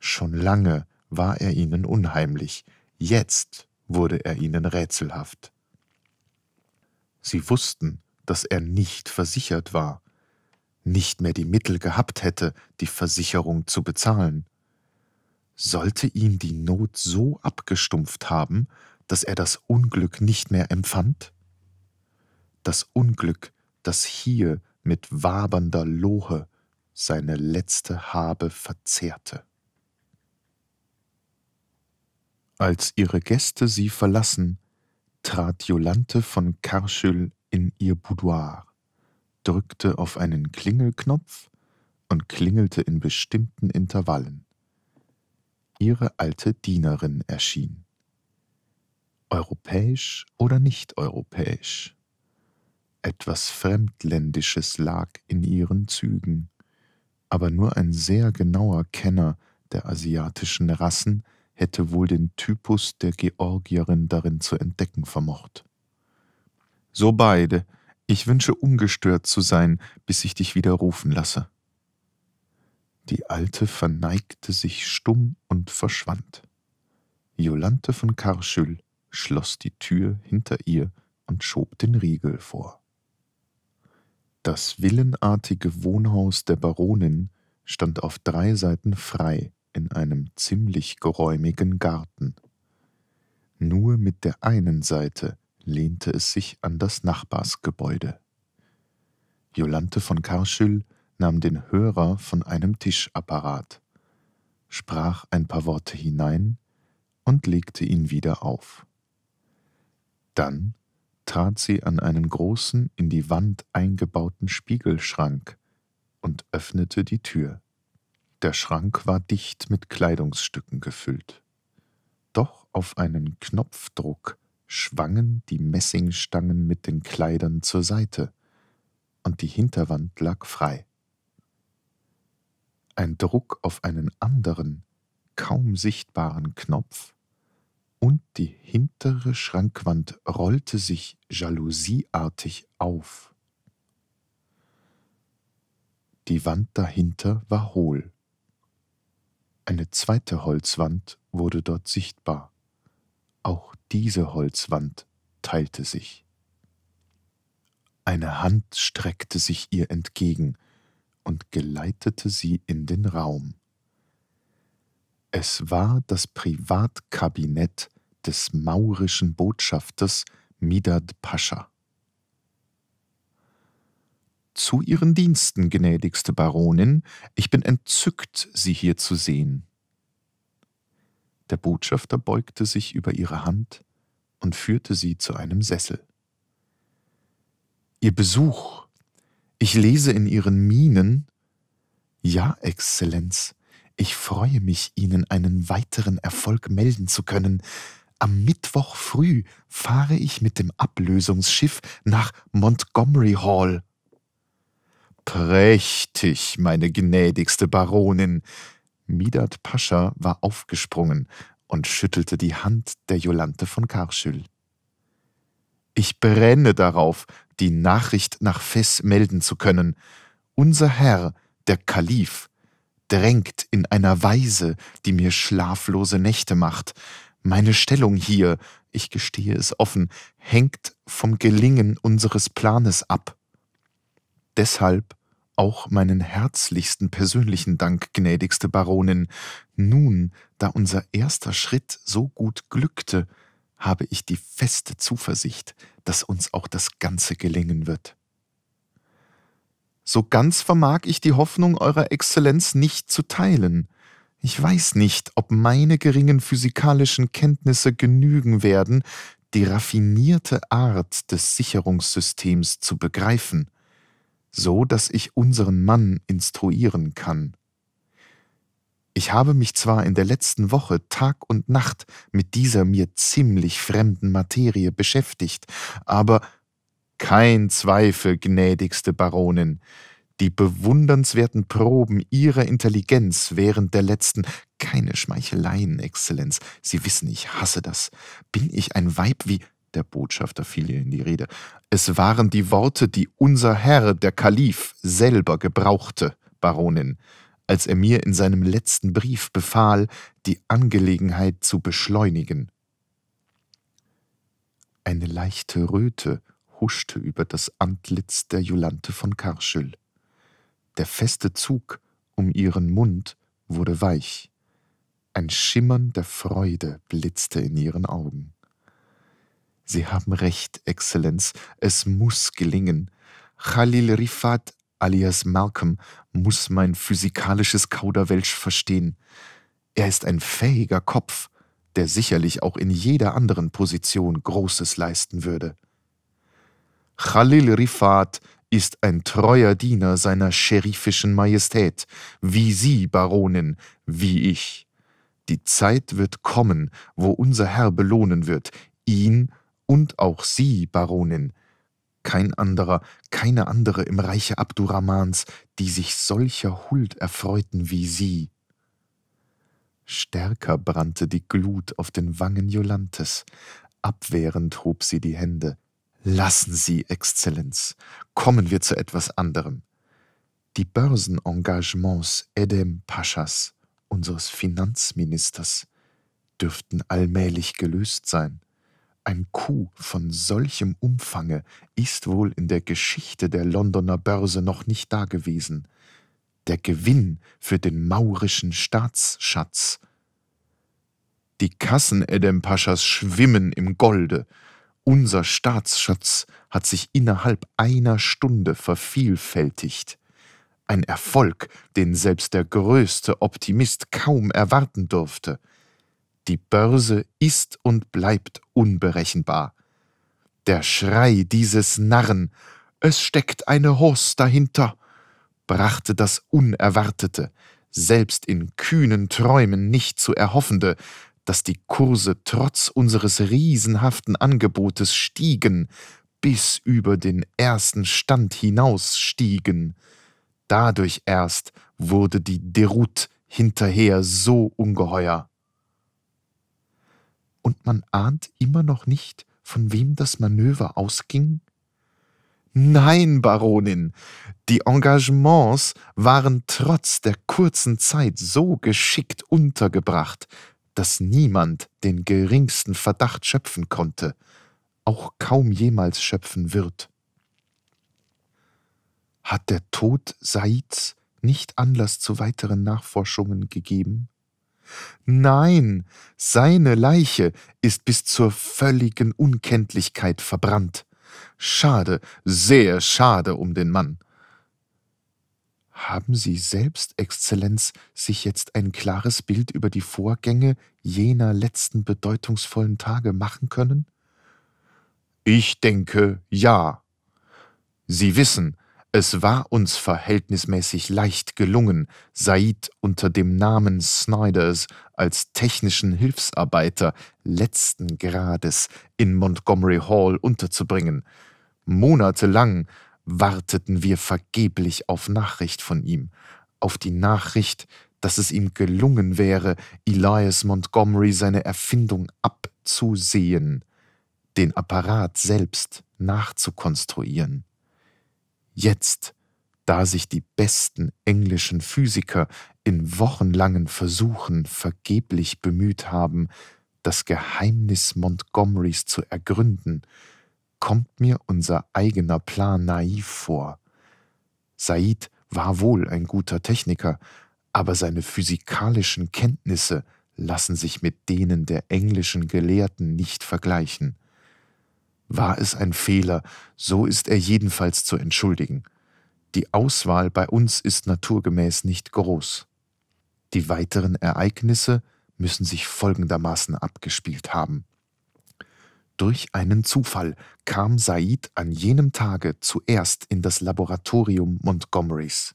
Schon lange war er ihnen unheimlich, jetzt wurde er ihnen rätselhaft. Sie wussten, dass er nicht versichert war, nicht mehr die Mittel gehabt hätte, die Versicherung zu bezahlen. Sollte ihn die Not so abgestumpft haben, dass er das Unglück nicht mehr empfand? Das Unglück, das hier mit wabernder Lohe seine letzte Habe verzehrte. Als ihre Gäste sie verlassen, trat Jolanthe von Karschül in ihr Boudoir, drückte auf einen Klingelknopf und klingelte in bestimmten Intervallen. Ihre alte Dienerin erschien. Europäisch oder nicht europäisch? Etwas Fremdländisches lag in ihren Zügen, aber nur ein sehr genauer Kenner der asiatischen Rassen hätte wohl den Typus der Georgierin darin zu entdecken vermocht. So beide, ich wünsche ungestört zu sein, bis ich dich wieder rufen lasse. Die Alte verneigte sich stumm und verschwand. Jolante von Karschül schloss die Tür hinter ihr und schob den Riegel vor. Das villenartige Wohnhaus der Baronin stand auf drei Seiten frei in einem ziemlich geräumigen Garten. Nur mit der einen Seite lehnte es sich an das Nachbarsgebäude. Jolante von Karschül nahm den Hörer von einem Tischapparat, sprach ein paar Worte hinein und legte ihn wieder auf. Dann trat sie an einen großen, in die Wand eingebauten Spiegelschrank und öffnete die Tür. Der Schrank war dicht mit Kleidungsstücken gefüllt. Doch auf einen Knopfdruck schwangen die Messingstangen mit den Kleidern zur Seite, und die Hinterwand lag frei. Ein Druck auf einen anderen, kaum sichtbaren Knopf, und die hintere Schrankwand rollte sich jalousieartig auf. Die Wand dahinter war hohl. Eine zweite Holzwand wurde dort sichtbar. Auch diese Holzwand teilte sich. Eine Hand streckte sich ihr entgegen und geleitete sie in den Raum. Es war das Privatkabinett des maurischen Botschafters Midad Pascha. Zu Ihren Diensten, gnädigste Baronin, ich bin entzückt, Sie hier zu sehen. Der Botschafter beugte sich über ihre Hand und führte sie zu einem Sessel. Ihr Besuch, ich lese in Ihren Mienen, ja, Exzellenz, ich freue mich, Ihnen einen weiteren Erfolg melden zu können. Am Mittwoch früh fahre ich mit dem Ablösungsschiff nach Montgomery Hall. Prächtig, meine gnädigste Baronin. Midat Pascha war aufgesprungen und schüttelte die Hand der Jolante von Karschül. Ich brenne darauf, die Nachricht nach Fes melden zu können. Unser Herr, der Kalif, drängt in einer Weise, die mir schlaflose Nächte macht. Meine Stellung hier, ich gestehe es offen, hängt vom Gelingen unseres Planes ab. Deshalb auch meinen herzlichsten persönlichen Dank, gnädigste Baronin. Nun, da unser erster Schritt so gut glückte, habe ich die feste Zuversicht, dass uns auch das Ganze gelingen wird. So ganz vermag ich die Hoffnung Eurer Exzellenz nicht zu teilen. Ich weiß nicht, ob meine geringen physikalischen Kenntnisse genügen werden, die raffinierte Art des Sicherungssystems zu begreifen so dass ich unseren Mann instruieren kann. Ich habe mich zwar in der letzten Woche Tag und Nacht mit dieser mir ziemlich fremden Materie beschäftigt, aber kein Zweifel, gnädigste Baronin, die bewundernswerten Proben Ihrer Intelligenz während der letzten keine Schmeicheleien, Exzellenz, Sie wissen, ich hasse das. Bin ich ein Weib wie der Botschafter fiel ihr in die Rede. Es waren die Worte, die unser Herr, der Kalif, selber gebrauchte, Baronin, als er mir in seinem letzten Brief befahl, die Angelegenheit zu beschleunigen. Eine leichte Röte huschte über das Antlitz der Julante von Karschül. Der feste Zug um ihren Mund wurde weich. Ein Schimmern der Freude blitzte in ihren Augen. Sie haben recht, Exzellenz, es muss gelingen. Khalil Rifat alias Malcolm muss mein physikalisches Kauderwelsch verstehen. Er ist ein fähiger Kopf, der sicherlich auch in jeder anderen Position Großes leisten würde. Khalil Rifat ist ein treuer Diener seiner scherifischen Majestät, wie Sie, Baronin, wie ich. Die Zeit wird kommen, wo unser Herr belohnen wird, ihn und auch Sie, Baronin. Kein anderer, keine andere im Reiche Abdurrahmans, die sich solcher Huld erfreuten wie Sie. Stärker brannte die Glut auf den Wangen Jolantes. Abwehrend hob sie die Hände. Lassen Sie, Exzellenz, kommen wir zu etwas anderem. Die Börsenengagements Edem Paschas, unseres Finanzministers, dürften allmählich gelöst sein. Ein Coup von solchem Umfange ist wohl in der Geschichte der Londoner Börse noch nicht dagewesen. Der Gewinn für den maurischen Staatsschatz. Die Kassen Edem Paschas schwimmen im Golde. Unser Staatsschatz hat sich innerhalb einer Stunde vervielfältigt. Ein Erfolg, den selbst der größte Optimist kaum erwarten durfte – die Börse ist und bleibt unberechenbar. Der Schrei dieses Narren, es steckt eine Horst dahinter, brachte das Unerwartete, selbst in kühnen Träumen nicht zu erhoffende, dass die Kurse trotz unseres riesenhaften Angebotes stiegen, bis über den ersten Stand hinaus stiegen. Dadurch erst wurde die Derut hinterher so ungeheuer und man ahnt immer noch nicht, von wem das Manöver ausging? Nein, Baronin, die Engagements waren trotz der kurzen Zeit so geschickt untergebracht, dass niemand den geringsten Verdacht schöpfen konnte, auch kaum jemals schöpfen wird. Hat der Tod Saids nicht Anlass zu weiteren Nachforschungen gegeben? Nein, seine Leiche ist bis zur völligen Unkenntlichkeit verbrannt. Schade, sehr schade um den Mann. Haben Sie selbst, Exzellenz, sich jetzt ein klares Bild über die Vorgänge jener letzten bedeutungsvollen Tage machen können? Ich denke ja. Sie wissen, es war uns verhältnismäßig leicht gelungen, Said unter dem Namen Snyders als technischen Hilfsarbeiter letzten Grades in Montgomery Hall unterzubringen. Monatelang warteten wir vergeblich auf Nachricht von ihm, auf die Nachricht, dass es ihm gelungen wäre, Elias Montgomery seine Erfindung abzusehen, den Apparat selbst nachzukonstruieren. Jetzt, da sich die besten englischen Physiker in wochenlangen Versuchen vergeblich bemüht haben, das Geheimnis Montgomerys zu ergründen, kommt mir unser eigener Plan naiv vor. Said war wohl ein guter Techniker, aber seine physikalischen Kenntnisse lassen sich mit denen der englischen Gelehrten nicht vergleichen. War es ein Fehler, so ist er jedenfalls zu entschuldigen. Die Auswahl bei uns ist naturgemäß nicht groß. Die weiteren Ereignisse müssen sich folgendermaßen abgespielt haben. Durch einen Zufall kam Said an jenem Tage zuerst in das Laboratorium Montgomerys.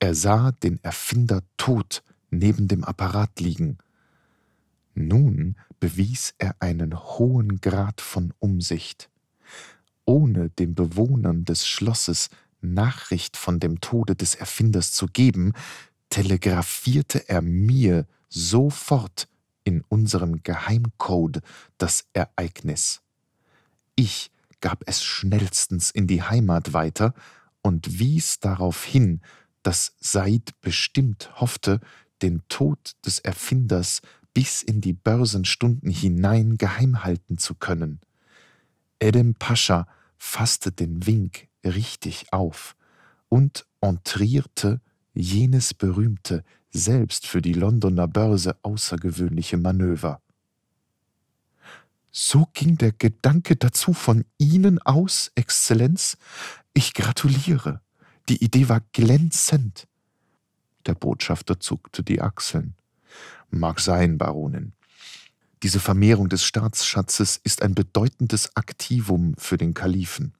Er sah den Erfinder tot neben dem Apparat liegen. Nun bewies er einen hohen Grad von Umsicht. Ohne den Bewohnern des Schlosses Nachricht von dem Tode des Erfinders zu geben, telegrafierte er mir sofort in unserem Geheimcode das Ereignis. Ich gab es schnellstens in die Heimat weiter und wies darauf hin, dass Said bestimmt hoffte, den Tod des Erfinders bis in die Börsenstunden hinein geheim halten zu können. Edem Pascha fasste den Wink richtig auf und entrierte jenes berühmte, selbst für die Londoner Börse außergewöhnliche Manöver. So ging der Gedanke dazu von Ihnen aus, Exzellenz. Ich gratuliere. Die Idee war glänzend. Der Botschafter zuckte die Achseln mag sein, Baronin. Diese Vermehrung des Staatsschatzes ist ein bedeutendes Aktivum für den Kalifen.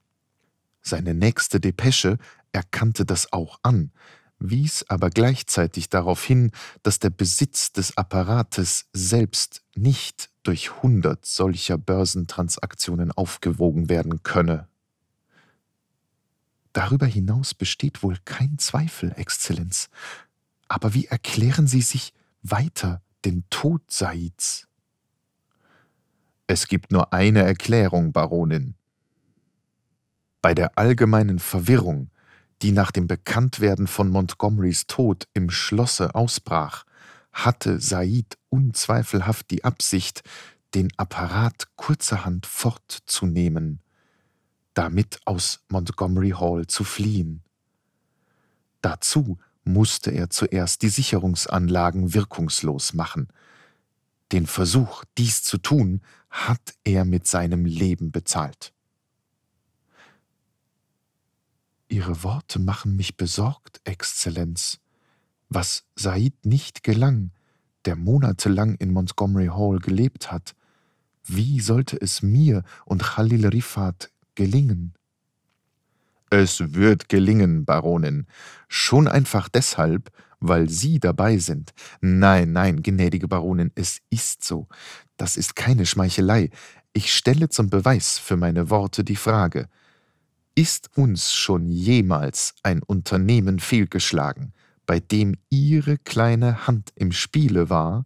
Seine nächste Depesche erkannte das auch an, wies aber gleichzeitig darauf hin, dass der Besitz des Apparates selbst nicht durch hundert solcher Börsentransaktionen aufgewogen werden könne. Darüber hinaus besteht wohl kein Zweifel, Exzellenz. Aber wie erklären Sie sich weiter den Tod Saids? Es gibt nur eine Erklärung, Baronin. Bei der allgemeinen Verwirrung, die nach dem Bekanntwerden von Montgomerys Tod im Schlosse ausbrach, hatte Said unzweifelhaft die Absicht, den Apparat kurzerhand fortzunehmen, damit aus Montgomery Hall zu fliehen. Dazu musste er zuerst die Sicherungsanlagen wirkungslos machen. Den Versuch, dies zu tun, hat er mit seinem Leben bezahlt. Ihre Worte machen mich besorgt, Exzellenz. Was Said nicht gelang, der monatelang in Montgomery Hall gelebt hat, wie sollte es mir und Khalil Rifat gelingen? Es wird gelingen, Baronin. Schon einfach deshalb, weil Sie dabei sind. Nein, nein, gnädige Baronin, es ist so. Das ist keine Schmeichelei. Ich stelle zum Beweis für meine Worte die Frage. Ist uns schon jemals ein Unternehmen fehlgeschlagen, bei dem Ihre kleine Hand im Spiele war?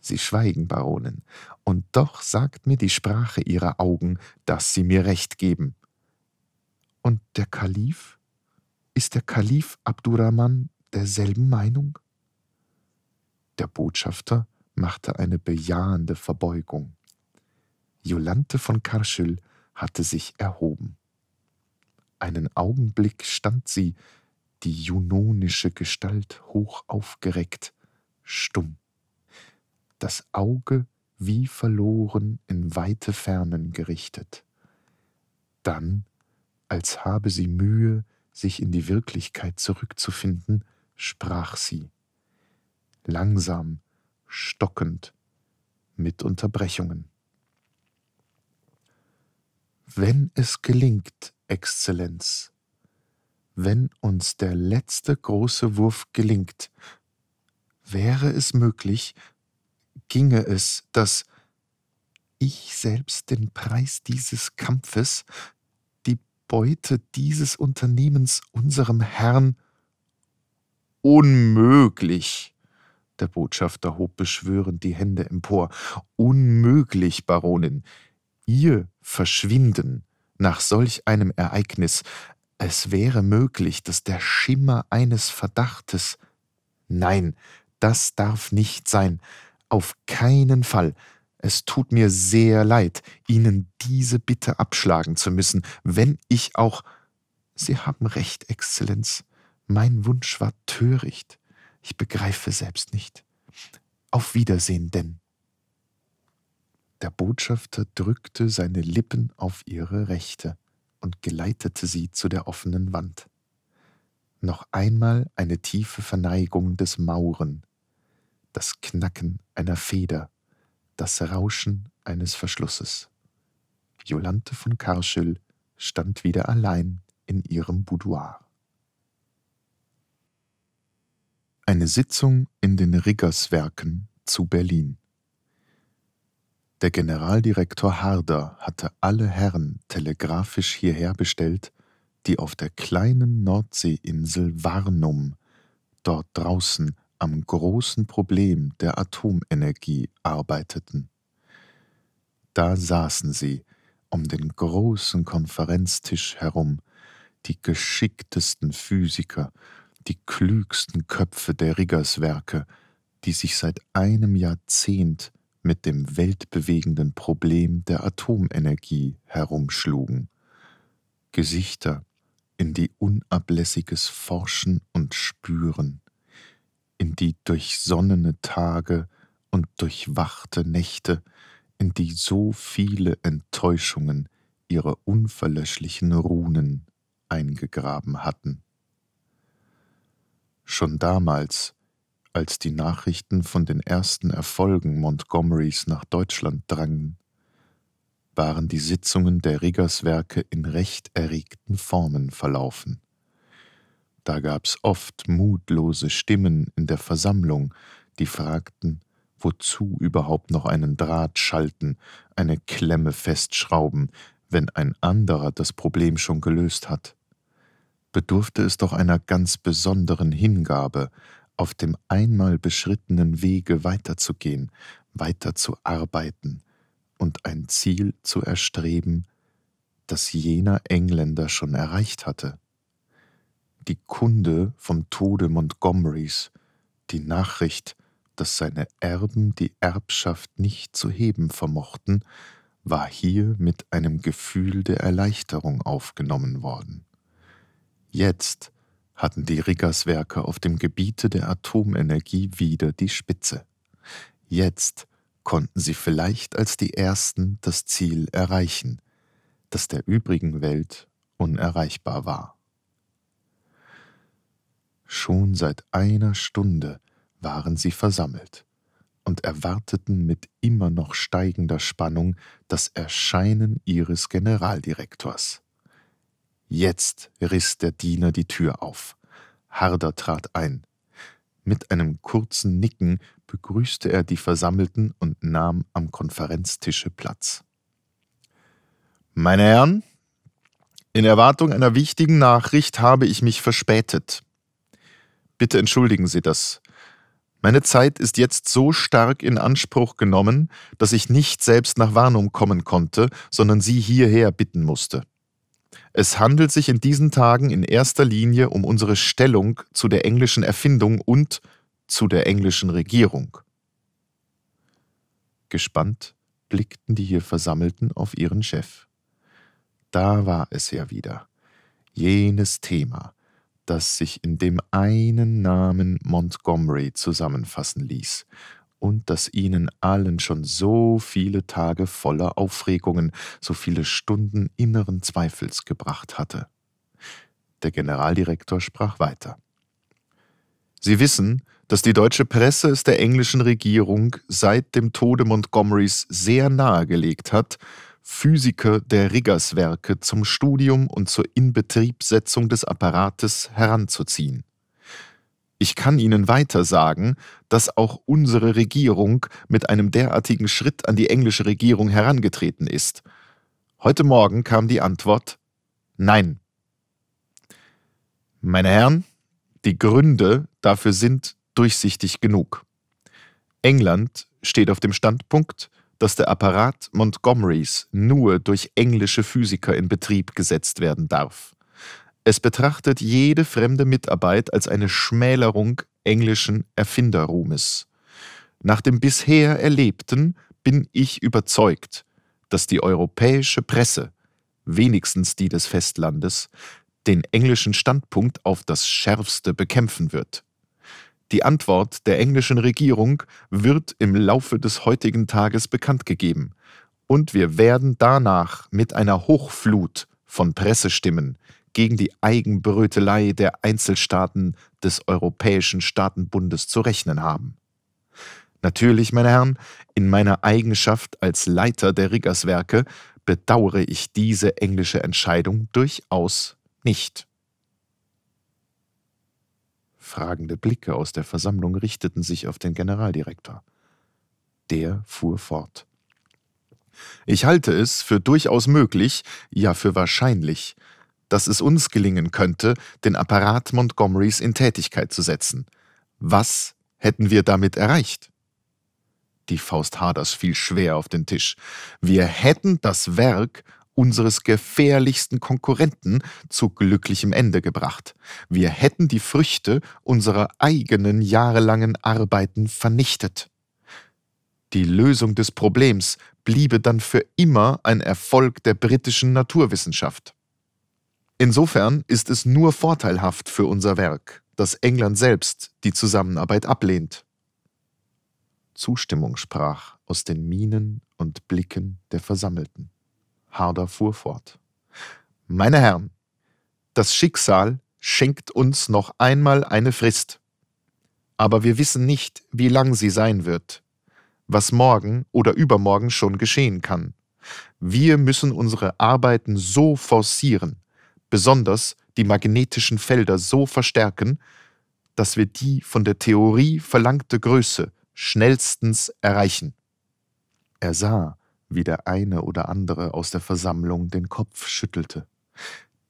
Sie schweigen, Baronin, und doch sagt mir die Sprache Ihrer Augen, dass Sie mir recht geben und der Kalif? Ist der Kalif Abdurrahman derselben Meinung? Der Botschafter machte eine bejahende Verbeugung. Jolante von Karschül hatte sich erhoben. Einen Augenblick stand sie, die junonische Gestalt hoch aufgereckt, stumm, das Auge wie verloren in weite Fernen gerichtet. Dann als habe sie Mühe, sich in die Wirklichkeit zurückzufinden, sprach sie. Langsam, stockend, mit Unterbrechungen. Wenn es gelingt, Exzellenz, wenn uns der letzte große Wurf gelingt, wäre es möglich, ginge es, dass ich selbst den Preis dieses Kampfes Beute dieses Unternehmens unserem Herrn? Unmöglich! Der Botschafter hob beschwörend die Hände empor. Unmöglich, Baronin! Ihr Verschwinden nach solch einem Ereignis. Es wäre möglich, dass der Schimmer eines Verdachtes. Nein, das darf nicht sein. Auf keinen Fall. Es tut mir sehr leid, Ihnen diese Bitte abschlagen zu müssen, wenn ich auch. Sie haben recht, Exzellenz. Mein Wunsch war töricht. Ich begreife selbst nicht. Auf Wiedersehen, denn. Der Botschafter drückte seine Lippen auf ihre rechte und geleitete sie zu der offenen Wand. Noch einmal eine tiefe Verneigung des Mauren, das Knacken einer Feder das Rauschen eines Verschlusses. Jolante von Karschel stand wieder allein in ihrem Boudoir. Eine Sitzung in den Riggerswerken zu Berlin. Der Generaldirektor Harder hatte alle Herren telegrafisch hierher bestellt, die auf der kleinen Nordseeinsel Warnum, dort draußen am großen Problem der Atomenergie arbeiteten. Da saßen sie um den großen Konferenztisch herum, die geschicktesten Physiker, die klügsten Köpfe der Riggerswerke, die sich seit einem Jahrzehnt mit dem weltbewegenden Problem der Atomenergie herumschlugen. Gesichter in die unablässiges Forschen und Spüren in die durchsonnene Tage und durchwachte Nächte, in die so viele Enttäuschungen ihre unverlöschlichen Runen eingegraben hatten. Schon damals, als die Nachrichten von den ersten Erfolgen Montgomerys nach Deutschland drangen, waren die Sitzungen der Riggerswerke in recht erregten Formen verlaufen. Da gab's oft mutlose Stimmen in der Versammlung, die fragten, wozu überhaupt noch einen Draht schalten, eine Klemme festschrauben, wenn ein anderer das Problem schon gelöst hat. Bedurfte es doch einer ganz besonderen Hingabe, auf dem einmal beschrittenen Wege weiterzugehen, weiterzuarbeiten und ein Ziel zu erstreben, das jener Engländer schon erreicht hatte die Kunde vom Tode Montgomerys, die Nachricht, dass seine Erben die Erbschaft nicht zu heben vermochten, war hier mit einem Gefühl der Erleichterung aufgenommen worden. Jetzt hatten die Riggerswerke auf dem Gebiete der Atomenergie wieder die Spitze. Jetzt konnten sie vielleicht als die Ersten das Ziel erreichen, das der übrigen Welt unerreichbar war. Schon seit einer Stunde waren sie versammelt und erwarteten mit immer noch steigender Spannung das Erscheinen ihres Generaldirektors. Jetzt riss der Diener die Tür auf. Harder trat ein. Mit einem kurzen Nicken begrüßte er die Versammelten und nahm am Konferenztische Platz. Meine Herren, in Erwartung einer wichtigen Nachricht habe ich mich verspätet. Bitte entschuldigen Sie das. Meine Zeit ist jetzt so stark in Anspruch genommen, dass ich nicht selbst nach Warnung kommen konnte, sondern Sie hierher bitten musste. Es handelt sich in diesen Tagen in erster Linie um unsere Stellung zu der englischen Erfindung und zu der englischen Regierung. Gespannt blickten die hier Versammelten auf ihren Chef. Da war es ja wieder. Jenes Thema, das sich in dem einen Namen Montgomery zusammenfassen ließ und das ihnen allen schon so viele Tage voller Aufregungen, so viele Stunden inneren Zweifels gebracht hatte. Der Generaldirektor sprach weiter. Sie wissen, dass die deutsche Presse es der englischen Regierung seit dem Tode Montgomerys sehr nahegelegt hat, Physiker der Riggerswerke zum Studium und zur Inbetriebsetzung des Apparates heranzuziehen. Ich kann Ihnen weiter sagen, dass auch unsere Regierung mit einem derartigen Schritt an die englische Regierung herangetreten ist. Heute Morgen kam die Antwort Nein. Meine Herren, die Gründe dafür sind durchsichtig genug. England steht auf dem Standpunkt, dass der Apparat Montgomerys nur durch englische Physiker in Betrieb gesetzt werden darf. Es betrachtet jede fremde Mitarbeit als eine Schmälerung englischen Erfinderruhmes. Nach dem bisher Erlebten bin ich überzeugt, dass die europäische Presse, wenigstens die des Festlandes, den englischen Standpunkt auf das schärfste bekämpfen wird. Die Antwort der englischen Regierung wird im Laufe des heutigen Tages bekannt gegeben, und wir werden danach mit einer Hochflut von Pressestimmen gegen die Eigenbrötelei der Einzelstaaten des Europäischen Staatenbundes zu rechnen haben. Natürlich, meine Herren, in meiner Eigenschaft als Leiter der Riggerswerke bedauere ich diese englische Entscheidung durchaus nicht. Fragende Blicke aus der Versammlung richteten sich auf den Generaldirektor. Der fuhr fort. Ich halte es für durchaus möglich, ja für wahrscheinlich, dass es uns gelingen könnte, den Apparat Montgomerys in Tätigkeit zu setzen. Was hätten wir damit erreicht? Die Faust Haders fiel schwer auf den Tisch. Wir hätten das Werk unseres gefährlichsten Konkurrenten zu glücklichem Ende gebracht. Wir hätten die Früchte unserer eigenen jahrelangen Arbeiten vernichtet. Die Lösung des Problems bliebe dann für immer ein Erfolg der britischen Naturwissenschaft. Insofern ist es nur vorteilhaft für unser Werk, dass England selbst die Zusammenarbeit ablehnt. Zustimmung sprach aus den Mienen und Blicken der Versammelten. Harder fuhr fort. Meine Herren, das Schicksal schenkt uns noch einmal eine Frist. Aber wir wissen nicht, wie lang sie sein wird, was morgen oder übermorgen schon geschehen kann. Wir müssen unsere Arbeiten so forcieren, besonders die magnetischen Felder so verstärken, dass wir die von der Theorie verlangte Größe schnellstens erreichen. Er sah, wie der eine oder andere aus der Versammlung den Kopf schüttelte.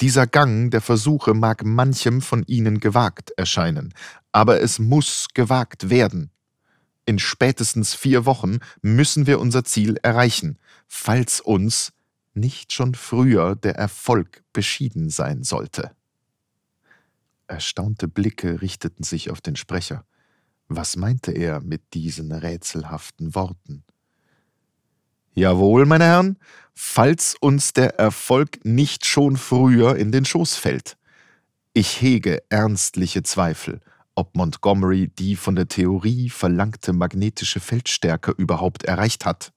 Dieser Gang der Versuche mag manchem von ihnen gewagt erscheinen, aber es muss gewagt werden. In spätestens vier Wochen müssen wir unser Ziel erreichen, falls uns nicht schon früher der Erfolg beschieden sein sollte. Erstaunte Blicke richteten sich auf den Sprecher. Was meinte er mit diesen rätselhaften Worten? Jawohl, meine Herren, falls uns der Erfolg nicht schon früher in den Schoß fällt. Ich hege ernstliche Zweifel, ob Montgomery die von der Theorie verlangte magnetische Feldstärke überhaupt erreicht hat.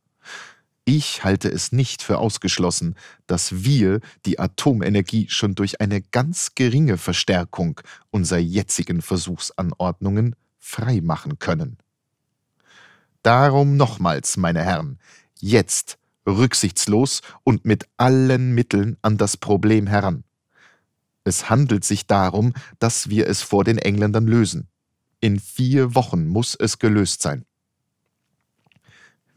Ich halte es nicht für ausgeschlossen, dass wir die Atomenergie schon durch eine ganz geringe Verstärkung unserer jetzigen Versuchsanordnungen freimachen können. Darum nochmals, meine Herren, jetzt rücksichtslos und mit allen Mitteln an das Problem heran. Es handelt sich darum, dass wir es vor den Engländern lösen. In vier Wochen muss es gelöst sein.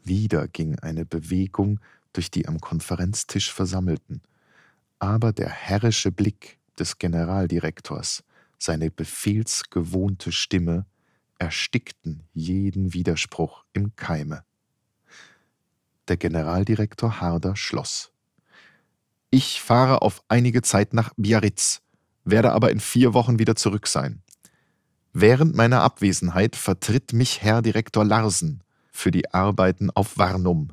Wieder ging eine Bewegung durch die am Konferenztisch Versammelten, aber der herrische Blick des Generaldirektors, seine befehlsgewohnte Stimme erstickten jeden Widerspruch im Keime der Generaldirektor Harder schloss. Ich fahre auf einige Zeit nach Biarritz, werde aber in vier Wochen wieder zurück sein. Während meiner Abwesenheit vertritt mich Herr Direktor Larsen für die Arbeiten auf Warnum.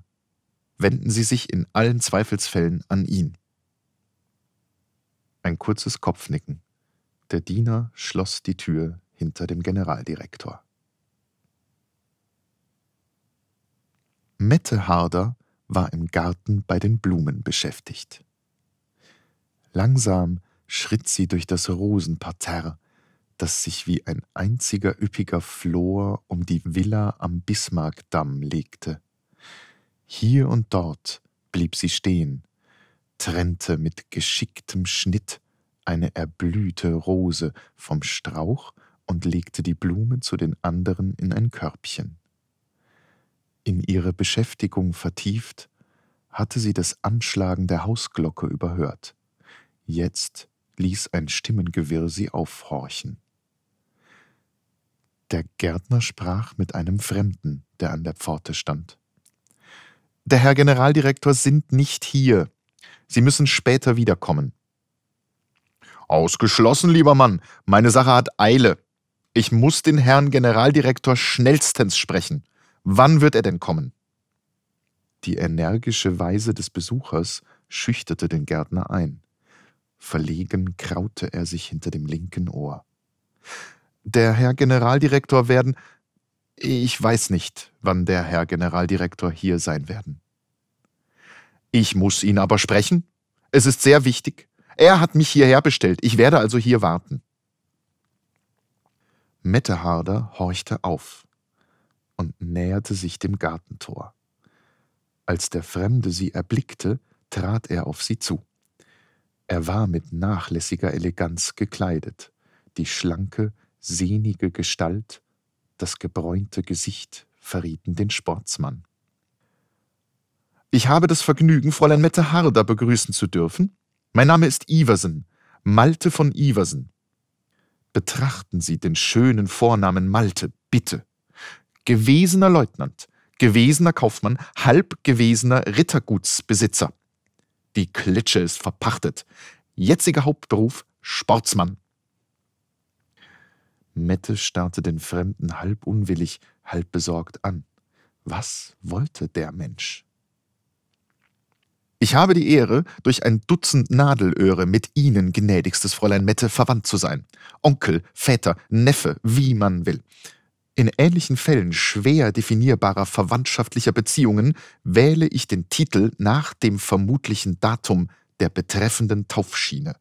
Wenden Sie sich in allen Zweifelsfällen an ihn. Ein kurzes Kopfnicken. Der Diener schloss die Tür hinter dem Generaldirektor. Mette Harder war im Garten bei den Blumen beschäftigt. Langsam schritt sie durch das Rosenparterre, das sich wie ein einziger üppiger Flor um die Villa am Bismarckdamm legte. Hier und dort blieb sie stehen, trennte mit geschicktem Schnitt eine erblühte Rose vom Strauch und legte die Blume zu den anderen in ein Körbchen. In ihre Beschäftigung vertieft, hatte sie das Anschlagen der Hausglocke überhört. Jetzt ließ ein Stimmengewirr sie aufhorchen. Der Gärtner sprach mit einem Fremden, der an der Pforte stand. Der Herr Generaldirektor sind nicht hier. Sie müssen später wiederkommen. Ausgeschlossen, lieber Mann. Meine Sache hat Eile. Ich muss den Herrn Generaldirektor schnellstens sprechen. Wann wird er denn kommen? Die energische Weise des Besuchers schüchterte den Gärtner ein. Verlegen kraute er sich hinter dem linken Ohr. Der Herr Generaldirektor werden. Ich weiß nicht, wann der Herr Generaldirektor hier sein werden. Ich muss ihn aber sprechen. Es ist sehr wichtig. Er hat mich hierher bestellt. Ich werde also hier warten. Metteharder horchte auf und näherte sich dem Gartentor. Als der Fremde sie erblickte, trat er auf sie zu. Er war mit nachlässiger Eleganz gekleidet, die schlanke, sehnige Gestalt, das gebräunte Gesicht verrieten den Sportsmann. Ich habe das Vergnügen, Fräulein Mette Harder begrüßen zu dürfen. Mein Name ist Iversen, Malte von Iversen. Betrachten Sie den schönen Vornamen Malte, bitte gewesener Leutnant, gewesener Kaufmann, halb gewesener Rittergutsbesitzer. Die Klitsche ist verpachtet. Jetziger Hauptberuf Sportsmann. Mette starrte den Fremden halb unwillig, halb besorgt an. Was wollte der Mensch? Ich habe die Ehre, durch ein Dutzend Nadelöhre mit Ihnen, gnädigstes Fräulein Mette, verwandt zu sein. Onkel, Väter, Neffe, wie man will. In ähnlichen Fällen schwer definierbarer verwandtschaftlicher Beziehungen wähle ich den Titel nach dem vermutlichen Datum der betreffenden Taufschiene.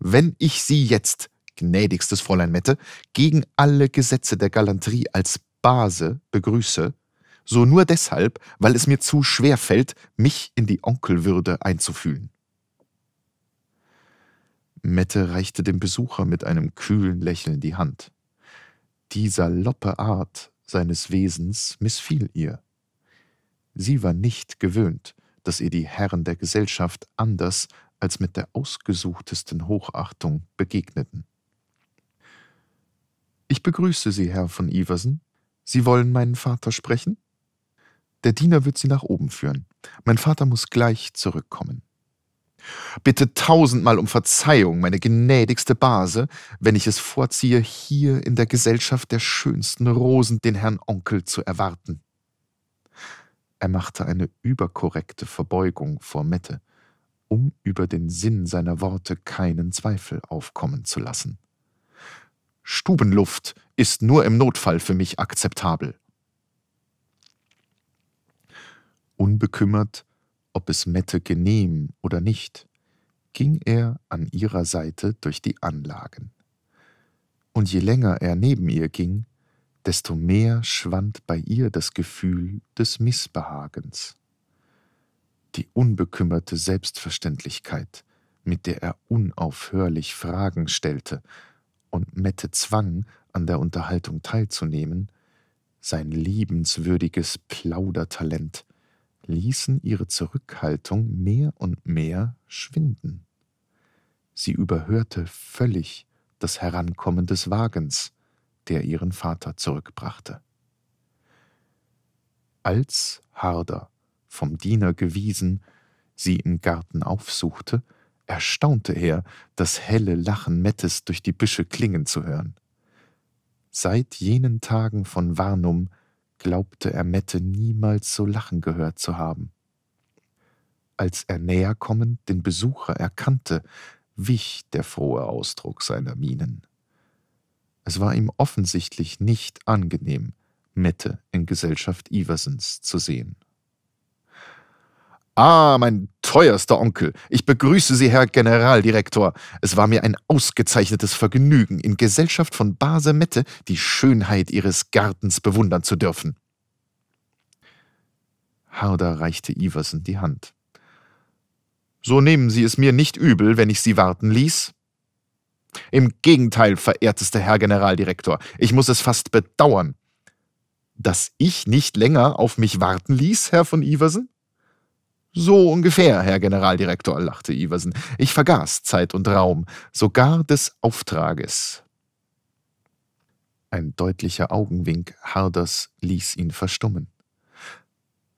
Wenn ich Sie jetzt, gnädigstes Fräulein Mette, gegen alle Gesetze der Galanterie als Base begrüße, so nur deshalb, weil es mir zu schwer fällt, mich in die Onkelwürde einzufühlen. Mette reichte dem Besucher mit einem kühlen Lächeln die Hand. Die saloppe Art seines Wesens missfiel ihr. Sie war nicht gewöhnt, dass ihr die Herren der Gesellschaft anders als mit der ausgesuchtesten Hochachtung begegneten. Ich begrüße Sie, Herr von Iversen. Sie wollen meinen Vater sprechen? Der Diener wird Sie nach oben führen. Mein Vater muss gleich zurückkommen. Bitte tausendmal um Verzeihung, meine gnädigste Base, wenn ich es vorziehe, hier in der Gesellschaft der schönsten Rosen den Herrn Onkel zu erwarten. Er machte eine überkorrekte Verbeugung vor Mette, um über den Sinn seiner Worte keinen Zweifel aufkommen zu lassen. Stubenluft ist nur im Notfall für mich akzeptabel. Unbekümmert ob es Mette genehm oder nicht, ging er an ihrer Seite durch die Anlagen. Und je länger er neben ihr ging, desto mehr schwand bei ihr das Gefühl des Missbehagens. Die unbekümmerte Selbstverständlichkeit, mit der er unaufhörlich Fragen stellte und Mette zwang, an der Unterhaltung teilzunehmen, sein liebenswürdiges Plaudertalent, ließen ihre Zurückhaltung mehr und mehr schwinden. Sie überhörte völlig das Herankommen des Wagens, der ihren Vater zurückbrachte. Als Harder, vom Diener gewiesen, sie im Garten aufsuchte, erstaunte er, das helle Lachen Mettes durch die Büsche klingen zu hören. Seit jenen Tagen von Warnum glaubte er Mette niemals so lachen gehört zu haben. Als er näher kommend den Besucher erkannte, wich der frohe Ausdruck seiner Mienen. Es war ihm offensichtlich nicht angenehm, Mette in Gesellschaft Iversens zu sehen. Ah, mein teuerster Onkel, ich begrüße Sie, Herr Generaldirektor. Es war mir ein ausgezeichnetes Vergnügen, in Gesellschaft von Base Mette die Schönheit Ihres Gartens bewundern zu dürfen. Harder reichte Iversen die Hand. So nehmen Sie es mir nicht übel, wenn ich Sie warten ließ? Im Gegenteil, verehrtester Herr Generaldirektor, ich muss es fast bedauern. Dass ich nicht länger auf mich warten ließ, Herr von Iversen? So ungefähr, Herr Generaldirektor, lachte Iversen. Ich vergaß Zeit und Raum, sogar des Auftrages. Ein deutlicher Augenwink Harders ließ ihn verstummen.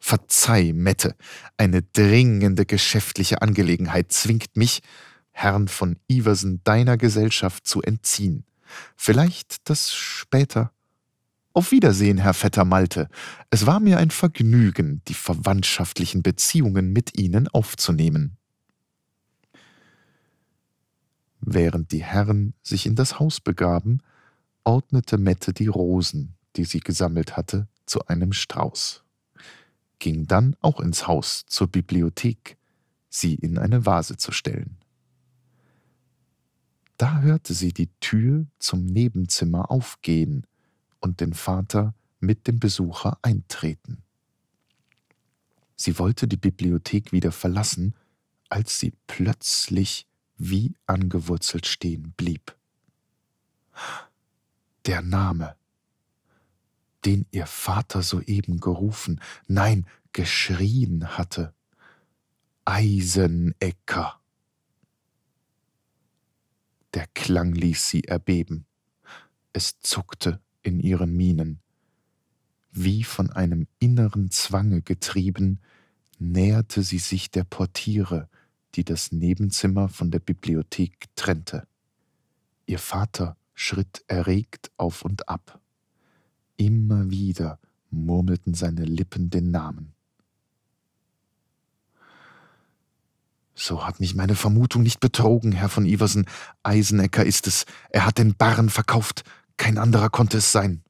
Verzeih, Mette, eine dringende geschäftliche Angelegenheit zwingt mich, Herrn von Iversen deiner Gesellschaft zu entziehen. Vielleicht das später. Auf Wiedersehen, Herr Vetter Malte. Es war mir ein Vergnügen, die verwandtschaftlichen Beziehungen mit Ihnen aufzunehmen. Während die Herren sich in das Haus begaben, ordnete Mette die Rosen, die sie gesammelt hatte, zu einem Strauß, ging dann auch ins Haus zur Bibliothek, sie in eine Vase zu stellen. Da hörte sie die Tür zum Nebenzimmer aufgehen und den Vater mit dem Besucher eintreten. Sie wollte die Bibliothek wieder verlassen, als sie plötzlich wie angewurzelt stehen blieb. Der Name, den ihr Vater soeben gerufen, nein, geschrien hatte. Eisenecker. Der Klang ließ sie erbeben. Es zuckte in ihren Mienen. Wie von einem inneren Zwange getrieben, näherte sie sich der Portiere, die das Nebenzimmer von der Bibliothek trennte. Ihr Vater schritt erregt auf und ab. Immer wieder murmelten seine Lippen den Namen. So hat mich meine Vermutung nicht betrogen, Herr von Iversen. Eisenecker ist es. Er hat den Barren verkauft. Kein anderer konnte es sein.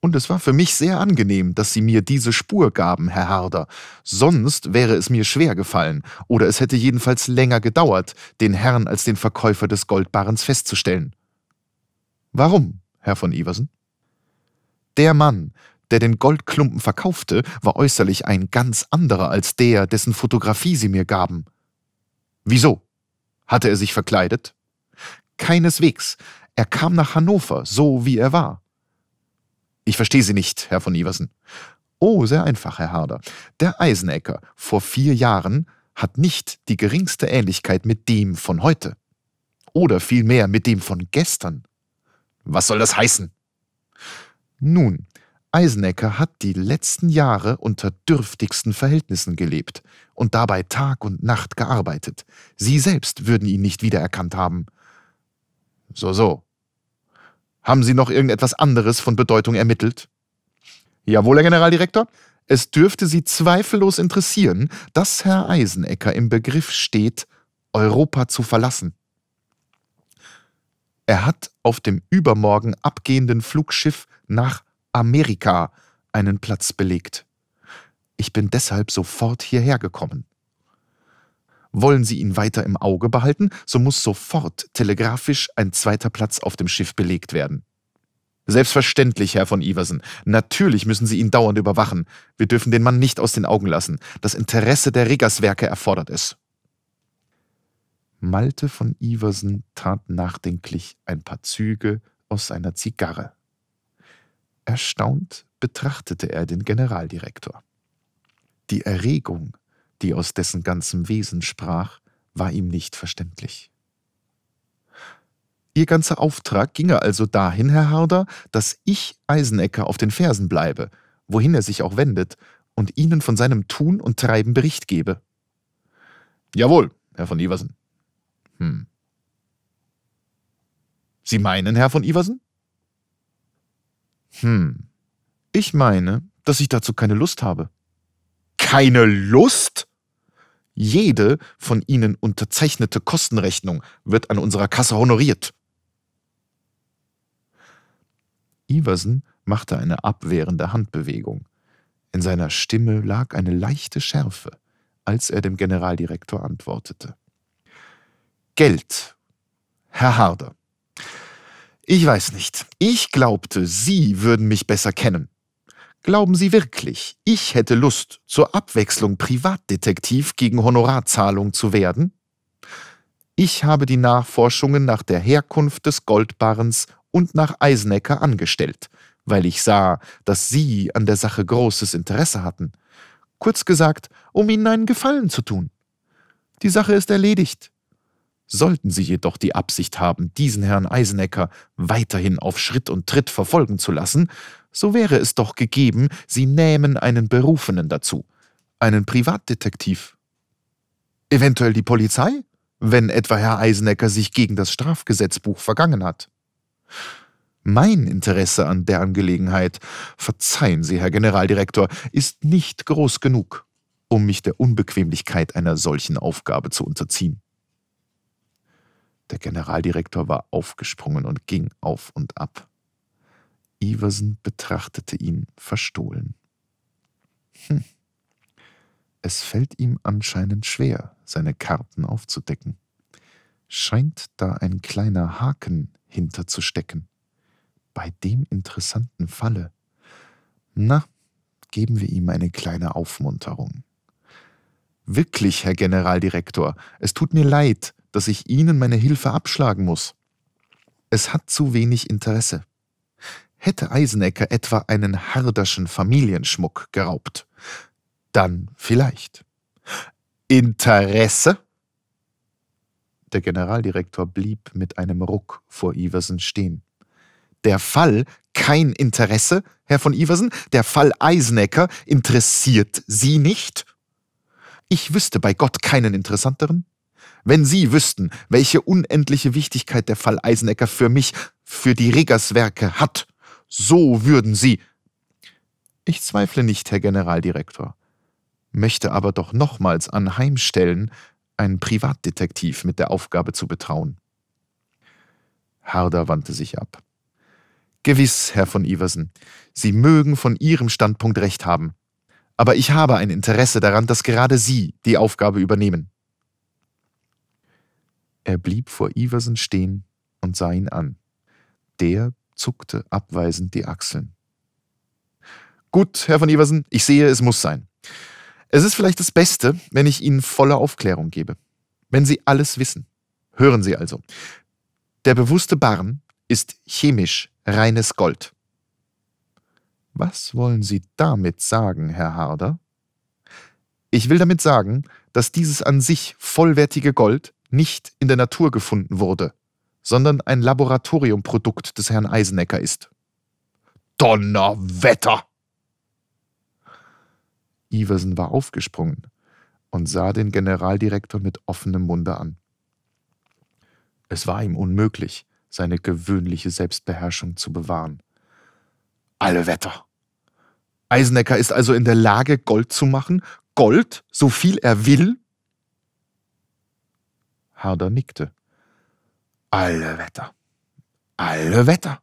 Und es war für mich sehr angenehm, dass Sie mir diese Spur gaben, Herr Harder. Sonst wäre es mir schwer gefallen, oder es hätte jedenfalls länger gedauert, den Herrn als den Verkäufer des Goldbarrens festzustellen. Warum, Herr von Iversen? Der Mann, der den Goldklumpen verkaufte, war äußerlich ein ganz anderer als der, dessen Fotografie Sie mir gaben. Wieso? Hatte er sich verkleidet? Keineswegs. Er kam nach Hannover, so wie er war. Ich verstehe Sie nicht, Herr von Iversen. Oh, sehr einfach, Herr Harder. Der Eisenecker vor vier Jahren hat nicht die geringste Ähnlichkeit mit dem von heute. Oder vielmehr mit dem von gestern. Was soll das heißen? Nun, Eisenecker hat die letzten Jahre unter dürftigsten Verhältnissen gelebt und dabei Tag und Nacht gearbeitet. Sie selbst würden ihn nicht wiedererkannt haben. So, so. Haben Sie noch irgendetwas anderes von Bedeutung ermittelt? Jawohl, Herr Generaldirektor. Es dürfte Sie zweifellos interessieren, dass Herr Eisenecker im Begriff steht, Europa zu verlassen. Er hat auf dem übermorgen abgehenden Flugschiff nach Amerika einen Platz belegt. Ich bin deshalb sofort hierher gekommen. Wollen sie ihn weiter im Auge behalten, so muss sofort telegrafisch ein zweiter Platz auf dem Schiff belegt werden. Selbstverständlich, Herr von Iversen. Natürlich müssen Sie ihn dauernd überwachen. Wir dürfen den Mann nicht aus den Augen lassen. Das Interesse der Riggerswerke erfordert es. Malte von Iversen tat nachdenklich ein paar Züge aus seiner Zigarre. Erstaunt betrachtete er den Generaldirektor. Die Erregung die aus dessen ganzem Wesen sprach, war ihm nicht verständlich. Ihr ganzer Auftrag ginge also dahin, Herr Harder, dass ich Eisenecker auf den Fersen bleibe, wohin er sich auch wendet, und Ihnen von seinem Tun und Treiben Bericht gebe. Jawohl, Herr von Iversen. Hm. Sie meinen, Herr von Iversen? Hm. Ich meine, dass ich dazu keine Lust habe. Keine Lust? Jede von Ihnen unterzeichnete Kostenrechnung wird an unserer Kasse honoriert. Iversen machte eine abwehrende Handbewegung. In seiner Stimme lag eine leichte Schärfe, als er dem Generaldirektor antwortete. Geld, Herr Harder. Ich weiß nicht. Ich glaubte, Sie würden mich besser kennen. Glauben Sie wirklich, ich hätte Lust, zur Abwechslung Privatdetektiv gegen Honorarzahlung zu werden? Ich habe die Nachforschungen nach der Herkunft des Goldbarrens und nach Eisenecker angestellt, weil ich sah, dass Sie an der Sache großes Interesse hatten. Kurz gesagt, um Ihnen einen Gefallen zu tun. Die Sache ist erledigt. Sollten Sie jedoch die Absicht haben, diesen Herrn Eisenecker weiterhin auf Schritt und Tritt verfolgen zu lassen, so wäre es doch gegeben, sie nähmen einen Berufenen dazu, einen Privatdetektiv. Eventuell die Polizei, wenn etwa Herr Eisenecker sich gegen das Strafgesetzbuch vergangen hat. Mein Interesse an der Angelegenheit, verzeihen Sie, Herr Generaldirektor, ist nicht groß genug, um mich der Unbequemlichkeit einer solchen Aufgabe zu unterziehen. Der Generaldirektor war aufgesprungen und ging auf und ab. Iversen betrachtete ihn verstohlen. Hm. Es fällt ihm anscheinend schwer, seine Karten aufzudecken. Scheint da ein kleiner Haken hinterzustecken. Bei dem interessanten Falle. Na, geben wir ihm eine kleine Aufmunterung. Wirklich, Herr Generaldirektor, es tut mir leid, dass ich Ihnen meine Hilfe abschlagen muss. Es hat zu wenig Interesse hätte Eisenecker etwa einen harderschen Familienschmuck geraubt. Dann vielleicht. Interesse? Der Generaldirektor blieb mit einem Ruck vor Iversen stehen. Der Fall kein Interesse, Herr von Iversen? Der Fall Eisenecker interessiert Sie nicht? Ich wüsste bei Gott keinen interessanteren. Wenn Sie wüssten, welche unendliche Wichtigkeit der Fall Eisenecker für mich, für die Riggers hat, so würden Sie. Ich zweifle nicht, Herr Generaldirektor, möchte aber doch nochmals anheimstellen, einen Privatdetektiv mit der Aufgabe zu betrauen. Harder wandte sich ab. Gewiss, Herr von Iversen, Sie mögen von Ihrem Standpunkt recht haben, aber ich habe ein Interesse daran, dass gerade Sie die Aufgabe übernehmen. Er blieb vor Iversen stehen und sah ihn an. Der zuckte abweisend die Achseln. Gut, Herr von Iversen, ich sehe, es muss sein. Es ist vielleicht das Beste, wenn ich Ihnen volle Aufklärung gebe. Wenn Sie alles wissen. Hören Sie also. Der bewusste Barren ist chemisch reines Gold. Was wollen Sie damit sagen, Herr Harder? Ich will damit sagen, dass dieses an sich vollwertige Gold nicht in der Natur gefunden wurde, sondern ein Laboratoriumprodukt des Herrn Eisenecker ist. Donnerwetter! Iversen war aufgesprungen und sah den Generaldirektor mit offenem Munde an. Es war ihm unmöglich, seine gewöhnliche Selbstbeherrschung zu bewahren. Alle Wetter! Eisenecker ist also in der Lage, Gold zu machen? Gold, so viel er will? Harder nickte. Alle Wetter. Alle Wetter.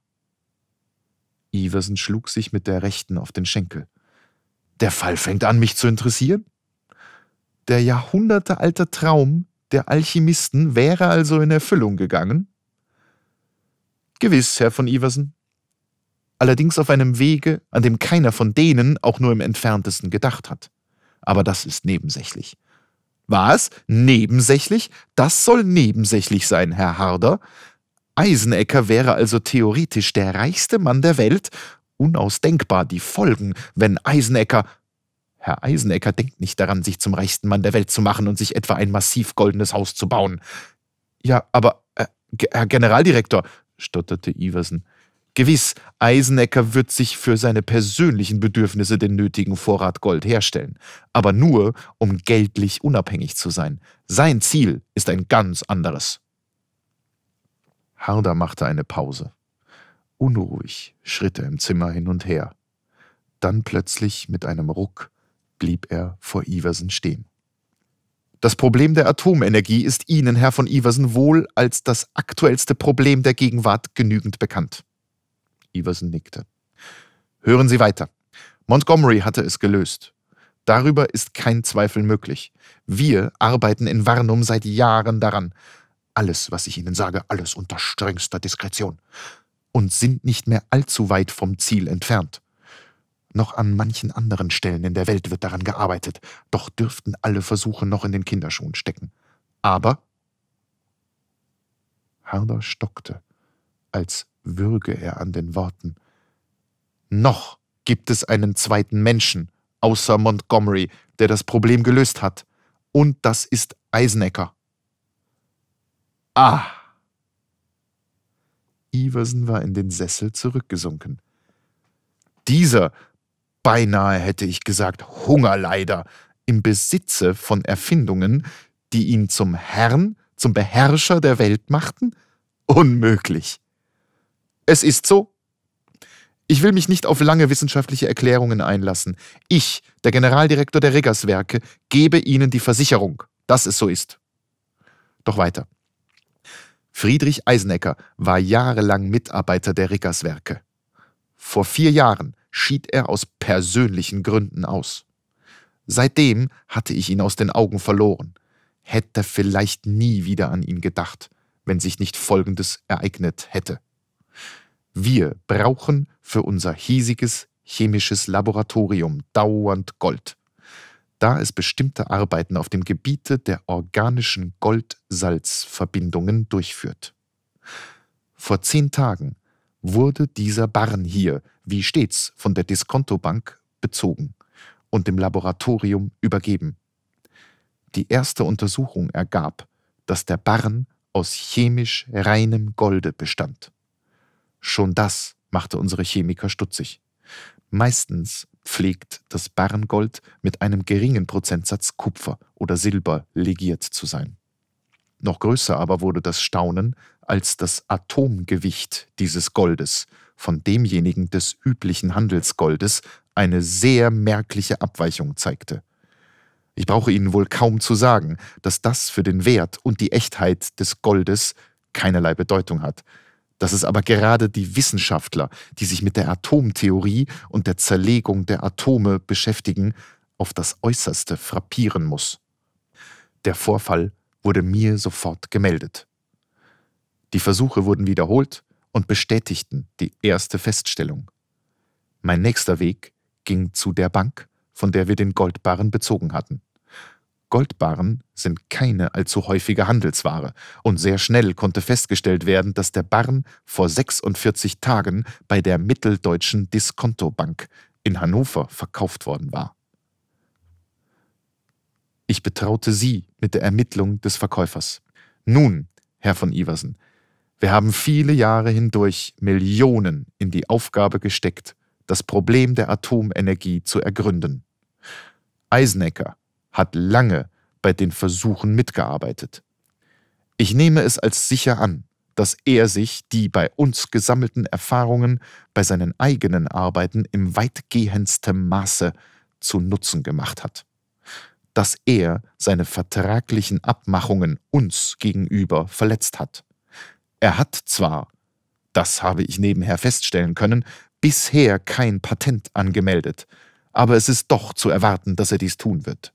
Iversen schlug sich mit der rechten auf den Schenkel. Der Fall fängt an, mich zu interessieren. Der jahrhundertealte Traum der Alchemisten wäre also in Erfüllung gegangen? Gewiss, Herr von Iversen. Allerdings auf einem Wege, an dem keiner von denen auch nur im entferntesten gedacht hat. Aber das ist nebensächlich. Was? Nebensächlich? Das soll nebensächlich sein, Herr Harder. Eisenecker wäre also theoretisch der reichste Mann der Welt. Unausdenkbar die Folgen, wenn Eisenecker. Herr Eisenecker denkt nicht daran, sich zum reichsten Mann der Welt zu machen und sich etwa ein massiv goldenes Haus zu bauen. Ja, aber, äh, Herr Generaldirektor, stotterte Iversen, Gewiss, Eisenecker wird sich für seine persönlichen Bedürfnisse den nötigen Vorrat Gold herstellen, aber nur, um geldlich unabhängig zu sein. Sein Ziel ist ein ganz anderes. Harder machte eine Pause. Unruhig schritt er im Zimmer hin und her. Dann plötzlich mit einem Ruck blieb er vor Iversen stehen. Das Problem der Atomenergie ist Ihnen, Herr von Iversen, wohl als das aktuellste Problem der Gegenwart genügend bekannt. Iverson nickte. Hören Sie weiter. Montgomery hatte es gelöst. Darüber ist kein Zweifel möglich. Wir arbeiten in Varnum seit Jahren daran. Alles, was ich Ihnen sage, alles unter strengster Diskretion. Und sind nicht mehr allzu weit vom Ziel entfernt. Noch an manchen anderen Stellen in der Welt wird daran gearbeitet, doch dürften alle Versuche noch in den Kinderschuhen stecken. Aber Harder stockte, als würge er an den Worten. Noch gibt es einen zweiten Menschen, außer Montgomery, der das Problem gelöst hat. Und das ist Eisenecker. Ah! Iversen war in den Sessel zurückgesunken. Dieser, beinahe hätte ich gesagt, Hungerleider, im Besitze von Erfindungen, die ihn zum Herrn, zum Beherrscher der Welt machten? Unmöglich. Es ist so. Ich will mich nicht auf lange wissenschaftliche Erklärungen einlassen. Ich, der Generaldirektor der Riggerswerke, gebe Ihnen die Versicherung, dass es so ist. Doch weiter. Friedrich Eisenecker war jahrelang Mitarbeiter der Riggerswerke. Vor vier Jahren schied er aus persönlichen Gründen aus. Seitdem hatte ich ihn aus den Augen verloren, hätte vielleicht nie wieder an ihn gedacht, wenn sich nicht Folgendes ereignet hätte. Wir brauchen für unser hiesiges chemisches Laboratorium dauernd Gold, da es bestimmte Arbeiten auf dem Gebiete der organischen Gold-Salz-Verbindungen durchführt. Vor zehn Tagen wurde dieser Barren hier, wie stets, von der Diskontobank bezogen und dem Laboratorium übergeben. Die erste Untersuchung ergab, dass der Barren aus chemisch reinem Golde bestand. Schon das machte unsere Chemiker stutzig. Meistens pflegt das Barrengold mit einem geringen Prozentsatz Kupfer oder Silber legiert zu sein. Noch größer aber wurde das Staunen, als das Atomgewicht dieses Goldes von demjenigen des üblichen Handelsgoldes eine sehr merkliche Abweichung zeigte. Ich brauche Ihnen wohl kaum zu sagen, dass das für den Wert und die Echtheit des Goldes keinerlei Bedeutung hat, dass es aber gerade die Wissenschaftler, die sich mit der Atomtheorie und der Zerlegung der Atome beschäftigen, auf das Äußerste frappieren muss. Der Vorfall wurde mir sofort gemeldet. Die Versuche wurden wiederholt und bestätigten die erste Feststellung. Mein nächster Weg ging zu der Bank, von der wir den Goldbarren bezogen hatten. Goldbarren sind keine allzu häufige Handelsware und sehr schnell konnte festgestellt werden, dass der Barren vor 46 Tagen bei der Mitteldeutschen Diskontobank in Hannover verkauft worden war. Ich betraute Sie mit der Ermittlung des Verkäufers. Nun, Herr von Iversen, wir haben viele Jahre hindurch Millionen in die Aufgabe gesteckt, das Problem der Atomenergie zu ergründen. Eisenecker hat lange bei den Versuchen mitgearbeitet. Ich nehme es als sicher an, dass er sich die bei uns gesammelten Erfahrungen bei seinen eigenen Arbeiten im weitgehendsten Maße zu Nutzen gemacht hat. Dass er seine vertraglichen Abmachungen uns gegenüber verletzt hat. Er hat zwar, das habe ich nebenher feststellen können, bisher kein Patent angemeldet, aber es ist doch zu erwarten, dass er dies tun wird.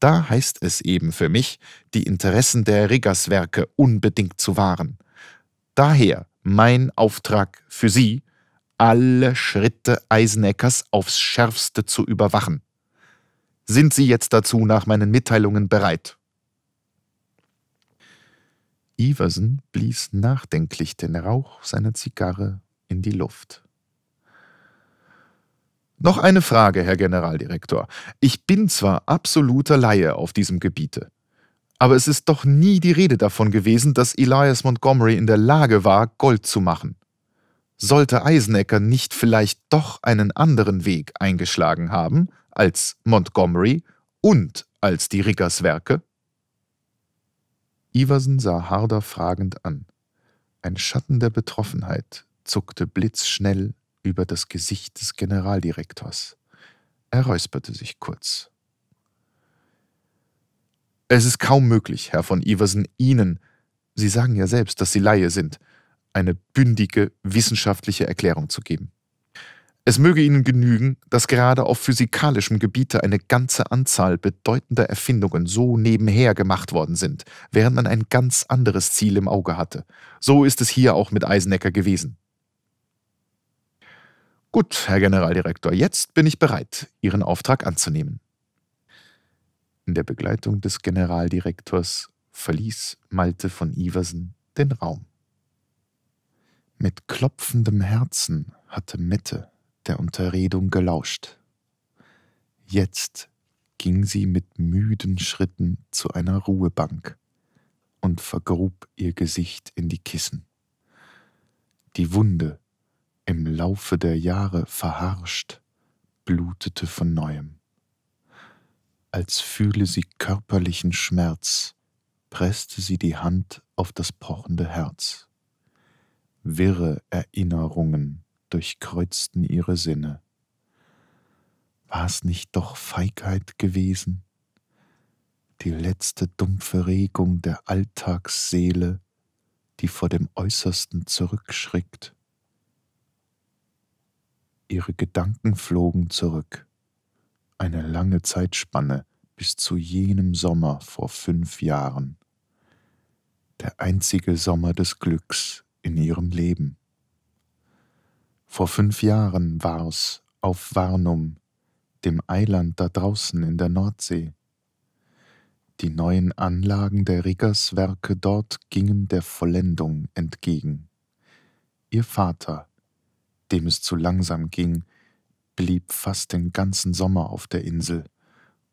Da heißt es eben für mich, die Interessen der Riggerswerke unbedingt zu wahren. Daher mein Auftrag für Sie, alle Schritte Eiseneckers aufs Schärfste zu überwachen. Sind Sie jetzt dazu nach meinen Mitteilungen bereit? Iversen blies nachdenklich den Rauch seiner Zigarre in die Luft. Noch eine Frage, Herr Generaldirektor. Ich bin zwar absoluter Laie auf diesem Gebiete, aber es ist doch nie die Rede davon gewesen, dass Elias Montgomery in der Lage war, Gold zu machen. Sollte Eisenecker nicht vielleicht doch einen anderen Weg eingeschlagen haben als Montgomery und als die Riggerswerke? Iversen sah Harder fragend an. Ein Schatten der Betroffenheit zuckte blitzschnell über das Gesicht des Generaldirektors. Er räusperte sich kurz. Es ist kaum möglich, Herr von Iversen, Ihnen, Sie sagen ja selbst, dass Sie Laie sind, eine bündige wissenschaftliche Erklärung zu geben. Es möge Ihnen genügen, dass gerade auf physikalischem Gebiete eine ganze Anzahl bedeutender Erfindungen so nebenher gemacht worden sind, während man ein ganz anderes Ziel im Auge hatte. So ist es hier auch mit Eisenecker gewesen. Gut, Herr Generaldirektor, jetzt bin ich bereit, Ihren Auftrag anzunehmen. In der Begleitung des Generaldirektors verließ Malte von Iversen den Raum. Mit klopfendem Herzen hatte Mette der Unterredung gelauscht. Jetzt ging sie mit müden Schritten zu einer Ruhebank und vergrub ihr Gesicht in die Kissen. Die Wunde im Laufe der Jahre verharscht, blutete von neuem. Als fühle sie körperlichen Schmerz, presste sie die Hand auf das pochende Herz. Wirre Erinnerungen durchkreuzten ihre Sinne. War es nicht doch Feigheit gewesen? Die letzte dumpfe Regung der Alltagsseele, die vor dem Äußersten zurückschrickt? Ihre Gedanken flogen zurück. Eine lange Zeitspanne bis zu jenem Sommer vor fünf Jahren. Der einzige Sommer des Glücks in ihrem Leben. Vor fünf Jahren war's auf Warnum, dem Eiland da draußen in der Nordsee. Die neuen Anlagen der Riggerswerke dort gingen der Vollendung entgegen. Ihr Vater dem es zu langsam ging, blieb fast den ganzen Sommer auf der Insel,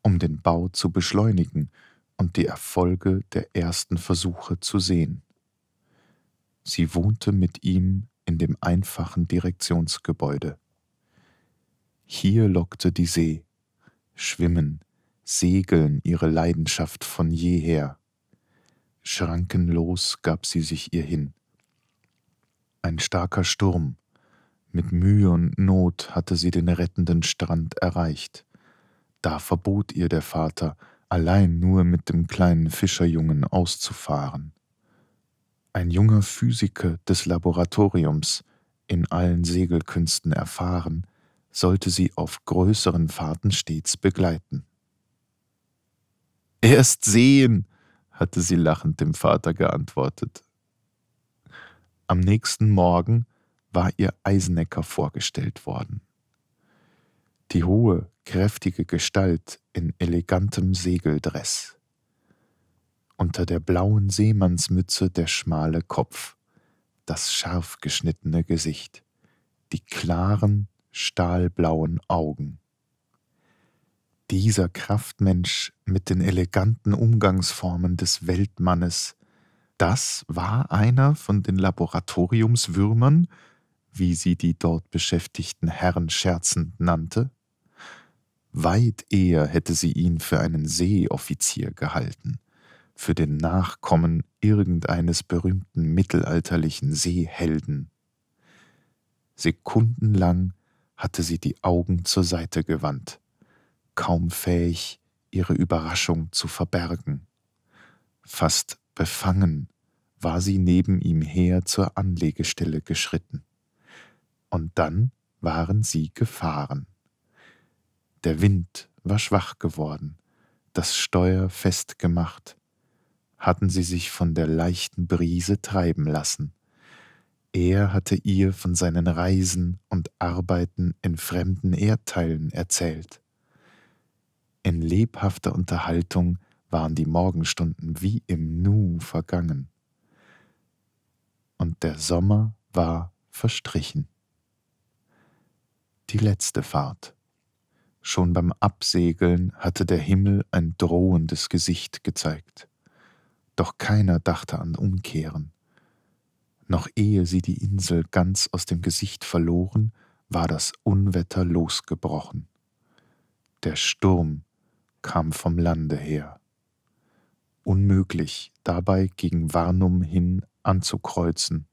um den Bau zu beschleunigen und die Erfolge der ersten Versuche zu sehen. Sie wohnte mit ihm in dem einfachen Direktionsgebäude. Hier lockte die See. Schwimmen, Segeln ihre Leidenschaft von jeher. Schrankenlos gab sie sich ihr hin. Ein starker Sturm mit Mühe und Not hatte sie den rettenden Strand erreicht. Da verbot ihr der Vater, allein nur mit dem kleinen Fischerjungen auszufahren. Ein junger Physiker des Laboratoriums, in allen Segelkünsten erfahren, sollte sie auf größeren Fahrten stets begleiten. Erst sehen, hatte sie lachend dem Vater geantwortet. Am nächsten Morgen war ihr Eisenecker vorgestellt worden. Die hohe, kräftige Gestalt in elegantem Segeldress. Unter der blauen Seemannsmütze der schmale Kopf, das scharf geschnittene Gesicht, die klaren, stahlblauen Augen. Dieser Kraftmensch mit den eleganten Umgangsformen des Weltmannes, das war einer von den Laboratoriumswürmern, wie sie die dort beschäftigten Herren scherzend nannte? Weit eher hätte sie ihn für einen Seeoffizier gehalten, für den Nachkommen irgendeines berühmten mittelalterlichen Seehelden. Sekundenlang hatte sie die Augen zur Seite gewandt, kaum fähig, ihre Überraschung zu verbergen. Fast befangen war sie neben ihm her zur Anlegestelle geschritten und dann waren sie gefahren. Der Wind war schwach geworden, das Steuer festgemacht, hatten sie sich von der leichten Brise treiben lassen. Er hatte ihr von seinen Reisen und Arbeiten in fremden Erdteilen erzählt. In lebhafter Unterhaltung waren die Morgenstunden wie im Nu vergangen. Und der Sommer war verstrichen die letzte Fahrt. Schon beim Absegeln hatte der Himmel ein drohendes Gesicht gezeigt. Doch keiner dachte an Umkehren. Noch ehe sie die Insel ganz aus dem Gesicht verloren, war das Unwetter losgebrochen. Der Sturm kam vom Lande her. Unmöglich, dabei gegen Warnum hin anzukreuzen.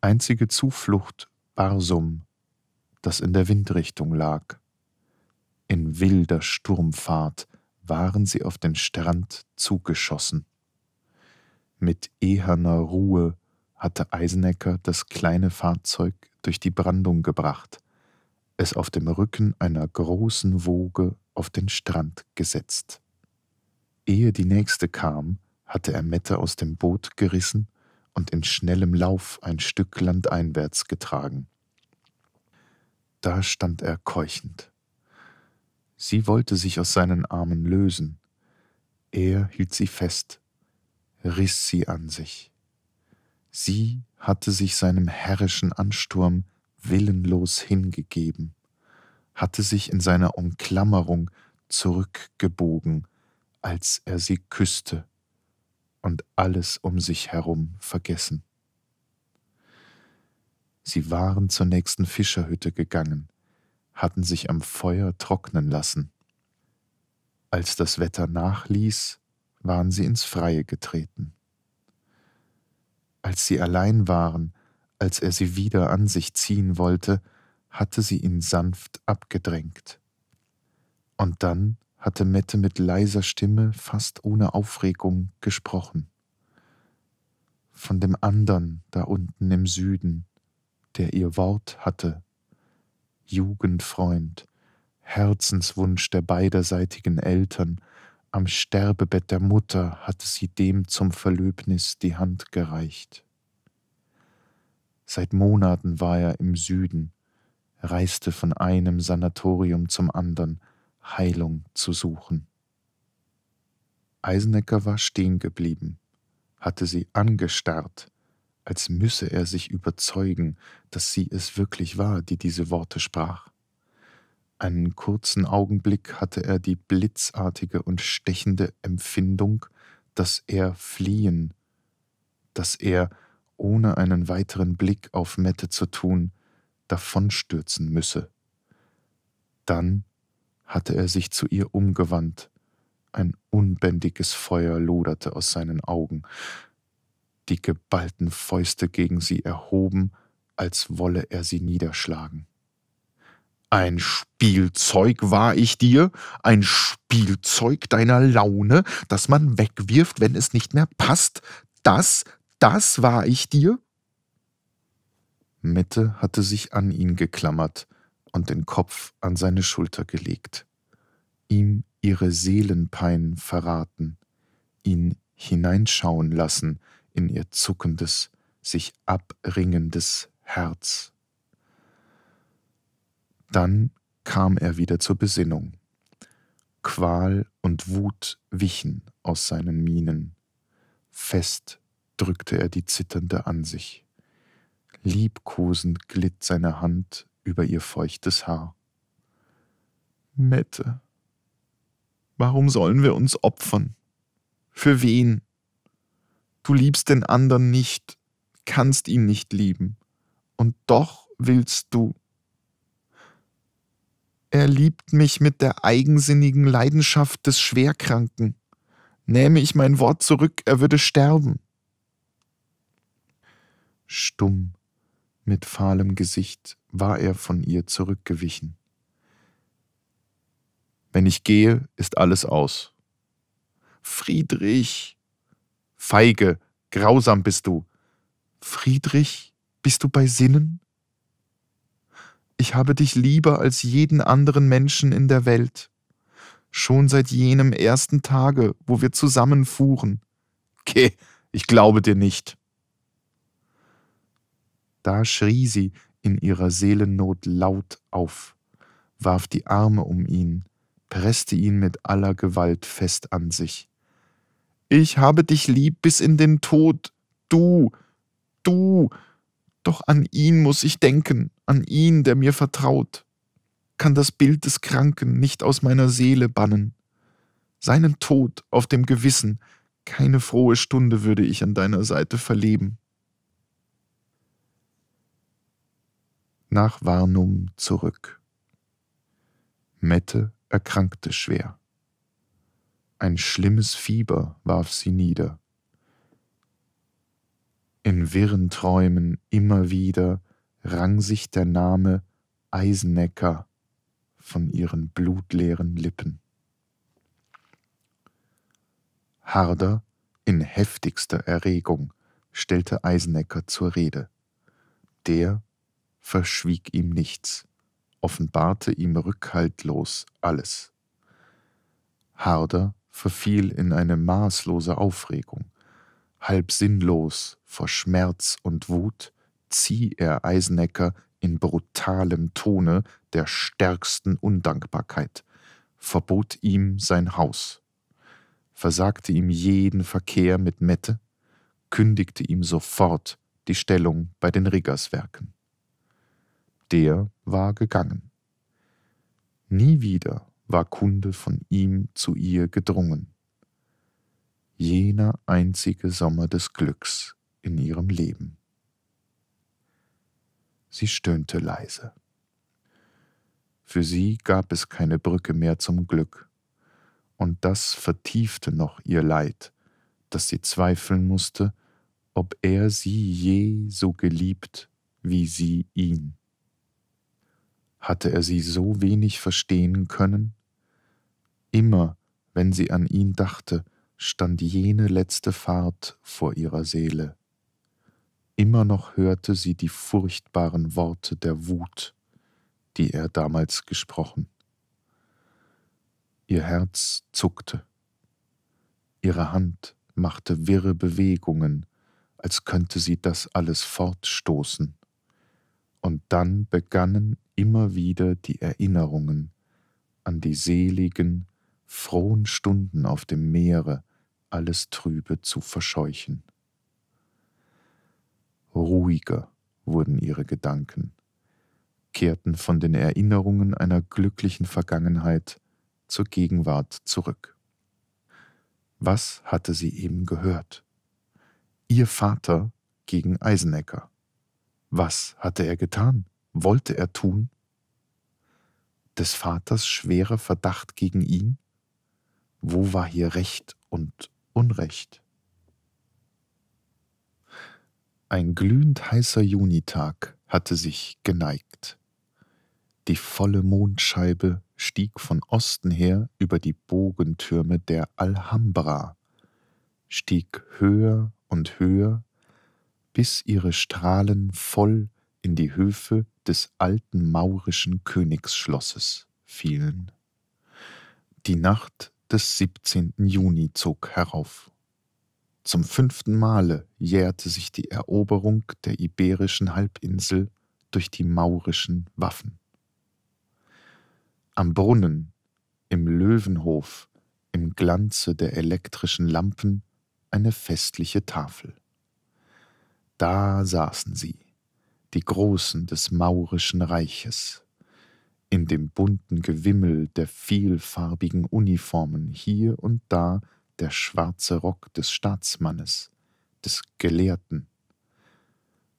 Einzige Zuflucht Barsum das in der Windrichtung lag. In wilder Sturmfahrt waren sie auf den Strand zugeschossen. Mit eherner Ruhe hatte Eisenecker das kleine Fahrzeug durch die Brandung gebracht, es auf dem Rücken einer großen Woge auf den Strand gesetzt. Ehe die nächste kam, hatte er Mette aus dem Boot gerissen und in schnellem Lauf ein Stück landeinwärts getragen. Da stand er keuchend. Sie wollte sich aus seinen Armen lösen. Er hielt sie fest, riss sie an sich. Sie hatte sich seinem herrischen Ansturm willenlos hingegeben, hatte sich in seiner Umklammerung zurückgebogen, als er sie küsste und alles um sich herum vergessen. Sie waren zur nächsten Fischerhütte gegangen, hatten sich am Feuer trocknen lassen. Als das Wetter nachließ, waren sie ins Freie getreten. Als sie allein waren, als er sie wieder an sich ziehen wollte, hatte sie ihn sanft abgedrängt. Und dann hatte Mette mit leiser Stimme, fast ohne Aufregung, gesprochen. Von dem andern da unten im Süden, der ihr Wort hatte. Jugendfreund, Herzenswunsch der beiderseitigen Eltern, am Sterbebett der Mutter hatte sie dem zum Verlöbnis die Hand gereicht. Seit Monaten war er im Süden, reiste von einem Sanatorium zum anderen, Heilung zu suchen. Eisenecker war stehen geblieben, hatte sie angestarrt, als müsse er sich überzeugen, dass sie es wirklich war, die diese Worte sprach. Einen kurzen Augenblick hatte er die blitzartige und stechende Empfindung, dass er fliehen, dass er, ohne einen weiteren Blick auf Mette zu tun, davonstürzen müsse. Dann hatte er sich zu ihr umgewandt, ein unbändiges Feuer loderte aus seinen Augen, die geballten Fäuste gegen sie erhoben, als wolle er sie niederschlagen. Ein Spielzeug war ich dir, ein Spielzeug deiner Laune, das man wegwirft, wenn es nicht mehr passt. Das, das war ich dir? Mette hatte sich an ihn geklammert und den Kopf an seine Schulter gelegt, ihm ihre Seelenpein verraten, ihn hineinschauen lassen in ihr zuckendes, sich abringendes Herz. Dann kam er wieder zur Besinnung. Qual und Wut wichen aus seinen Mienen. Fest drückte er die Zitternde an sich. Liebkosend glitt seine Hand über ihr feuchtes Haar. Mette, warum sollen wir uns opfern? Für wen? Du liebst den anderen nicht, kannst ihn nicht lieben, und doch willst du. Er liebt mich mit der eigensinnigen Leidenschaft des Schwerkranken. Nähme ich mein Wort zurück, er würde sterben. Stumm, mit fahlem Gesicht war er von ihr zurückgewichen. Wenn ich gehe, ist alles aus. Friedrich, feige, grausam bist du. Friedrich, bist du bei Sinnen? Ich habe dich lieber als jeden anderen Menschen in der Welt. Schon seit jenem ersten Tage, wo wir zusammenfuhren. Geh, ich glaube dir nicht. Da schrie sie in ihrer Seelennot laut auf, warf die Arme um ihn, presste ihn mit aller Gewalt fest an sich. Ich habe dich lieb bis in den Tod. Du, du. Doch an ihn muss ich denken, an ihn, der mir vertraut. Kann das Bild des Kranken nicht aus meiner Seele bannen. Seinen Tod auf dem Gewissen, keine frohe Stunde würde ich an deiner Seite verleben. Nach Warnum zurück. Mette erkrankte schwer. Ein schlimmes Fieber warf sie nieder. In wirren Träumen immer wieder rang sich der Name Eisenecker von ihren blutleeren Lippen. Harder, in heftigster Erregung, stellte Eisenecker zur Rede. Der verschwieg ihm nichts, offenbarte ihm rückhaltlos alles. Harder verfiel in eine maßlose Aufregung. Halb sinnlos vor Schmerz und Wut zieh er Eisenecker in brutalem Tone der stärksten Undankbarkeit, verbot ihm sein Haus, versagte ihm jeden Verkehr mit Mette, kündigte ihm sofort die Stellung bei den Riggerswerken. Der war gegangen. Nie wieder war Kunde von ihm zu ihr gedrungen. Jener einzige Sommer des Glücks in ihrem Leben. Sie stöhnte leise. Für sie gab es keine Brücke mehr zum Glück, und das vertiefte noch ihr Leid, dass sie zweifeln musste, ob er sie je so geliebt wie sie ihn. Hatte er sie so wenig verstehen können? Immer, wenn sie an ihn dachte, stand jene letzte Fahrt vor ihrer Seele. Immer noch hörte sie die furchtbaren Worte der Wut, die er damals gesprochen. Ihr Herz zuckte. Ihre Hand machte wirre Bewegungen, als könnte sie das alles fortstoßen. Und dann begannen immer wieder die Erinnerungen an die seligen, frohen Stunden auf dem Meere alles Trübe zu verscheuchen. Ruhiger wurden ihre Gedanken, kehrten von den Erinnerungen einer glücklichen Vergangenheit zur Gegenwart zurück. Was hatte sie eben gehört? Ihr Vater gegen Eisenecker. Was hatte er getan? Wollte er tun? Des Vaters schwerer Verdacht gegen ihn? Wo war hier Recht und Unrecht? Ein glühend heißer Junitag hatte sich geneigt. Die volle Mondscheibe stieg von Osten her über die Bogentürme der Alhambra, stieg höher und höher, bis ihre Strahlen voll in die Höfe des alten maurischen Königsschlosses fielen. Die Nacht des 17. Juni zog herauf. Zum fünften Male jährte sich die Eroberung der iberischen Halbinsel durch die maurischen Waffen. Am Brunnen, im Löwenhof, im Glanze der elektrischen Lampen eine festliche Tafel. Da saßen sie, die Großen des maurischen Reiches, in dem bunten Gewimmel der vielfarbigen Uniformen hier und da der schwarze Rock des Staatsmannes, des Gelehrten.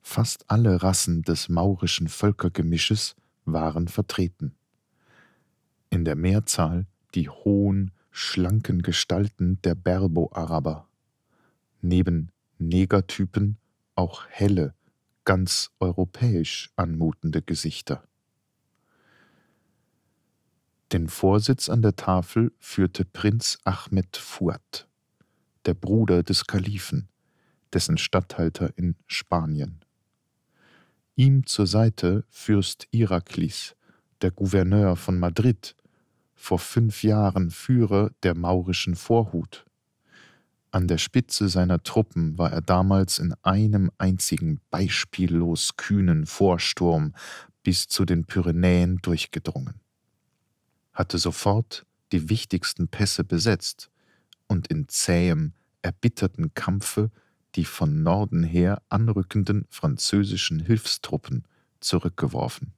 Fast alle Rassen des maurischen Völkergemisches waren vertreten. In der Mehrzahl die hohen, schlanken Gestalten der Berbo-Araber. Neben Negertypen auch helle, ganz europäisch anmutende Gesichter. Den Vorsitz an der Tafel führte Prinz Ahmed Fuad, der Bruder des Kalifen, dessen Statthalter in Spanien. Ihm zur Seite Fürst Iraklis, der Gouverneur von Madrid, vor fünf Jahren Führer der maurischen Vorhut. An der Spitze seiner Truppen war er damals in einem einzigen beispiellos kühnen Vorsturm bis zu den Pyrenäen durchgedrungen hatte sofort die wichtigsten Pässe besetzt und in zähem, erbitterten Kampfe die von Norden her anrückenden französischen Hilfstruppen zurückgeworfen.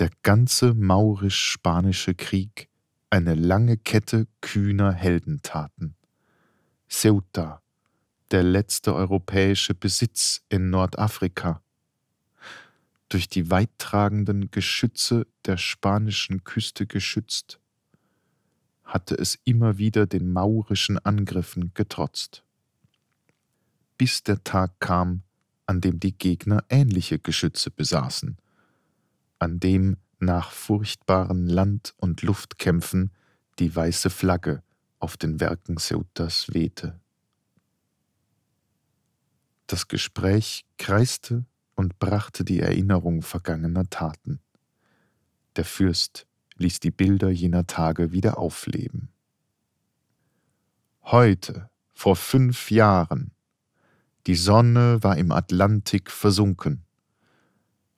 Der ganze maurisch-spanische Krieg eine lange Kette kühner Heldentaten. Ceuta, der letzte europäische Besitz in Nordafrika, durch die weittragenden Geschütze der spanischen Küste geschützt, hatte es immer wieder den maurischen Angriffen getrotzt. Bis der Tag kam, an dem die Gegner ähnliche Geschütze besaßen, an dem nach furchtbaren Land- und Luftkämpfen die weiße Flagge auf den Werken Ceutas wehte. Das Gespräch kreiste und brachte die Erinnerung vergangener Taten. Der Fürst ließ die Bilder jener Tage wieder aufleben. Heute, vor fünf Jahren, die Sonne war im Atlantik versunken.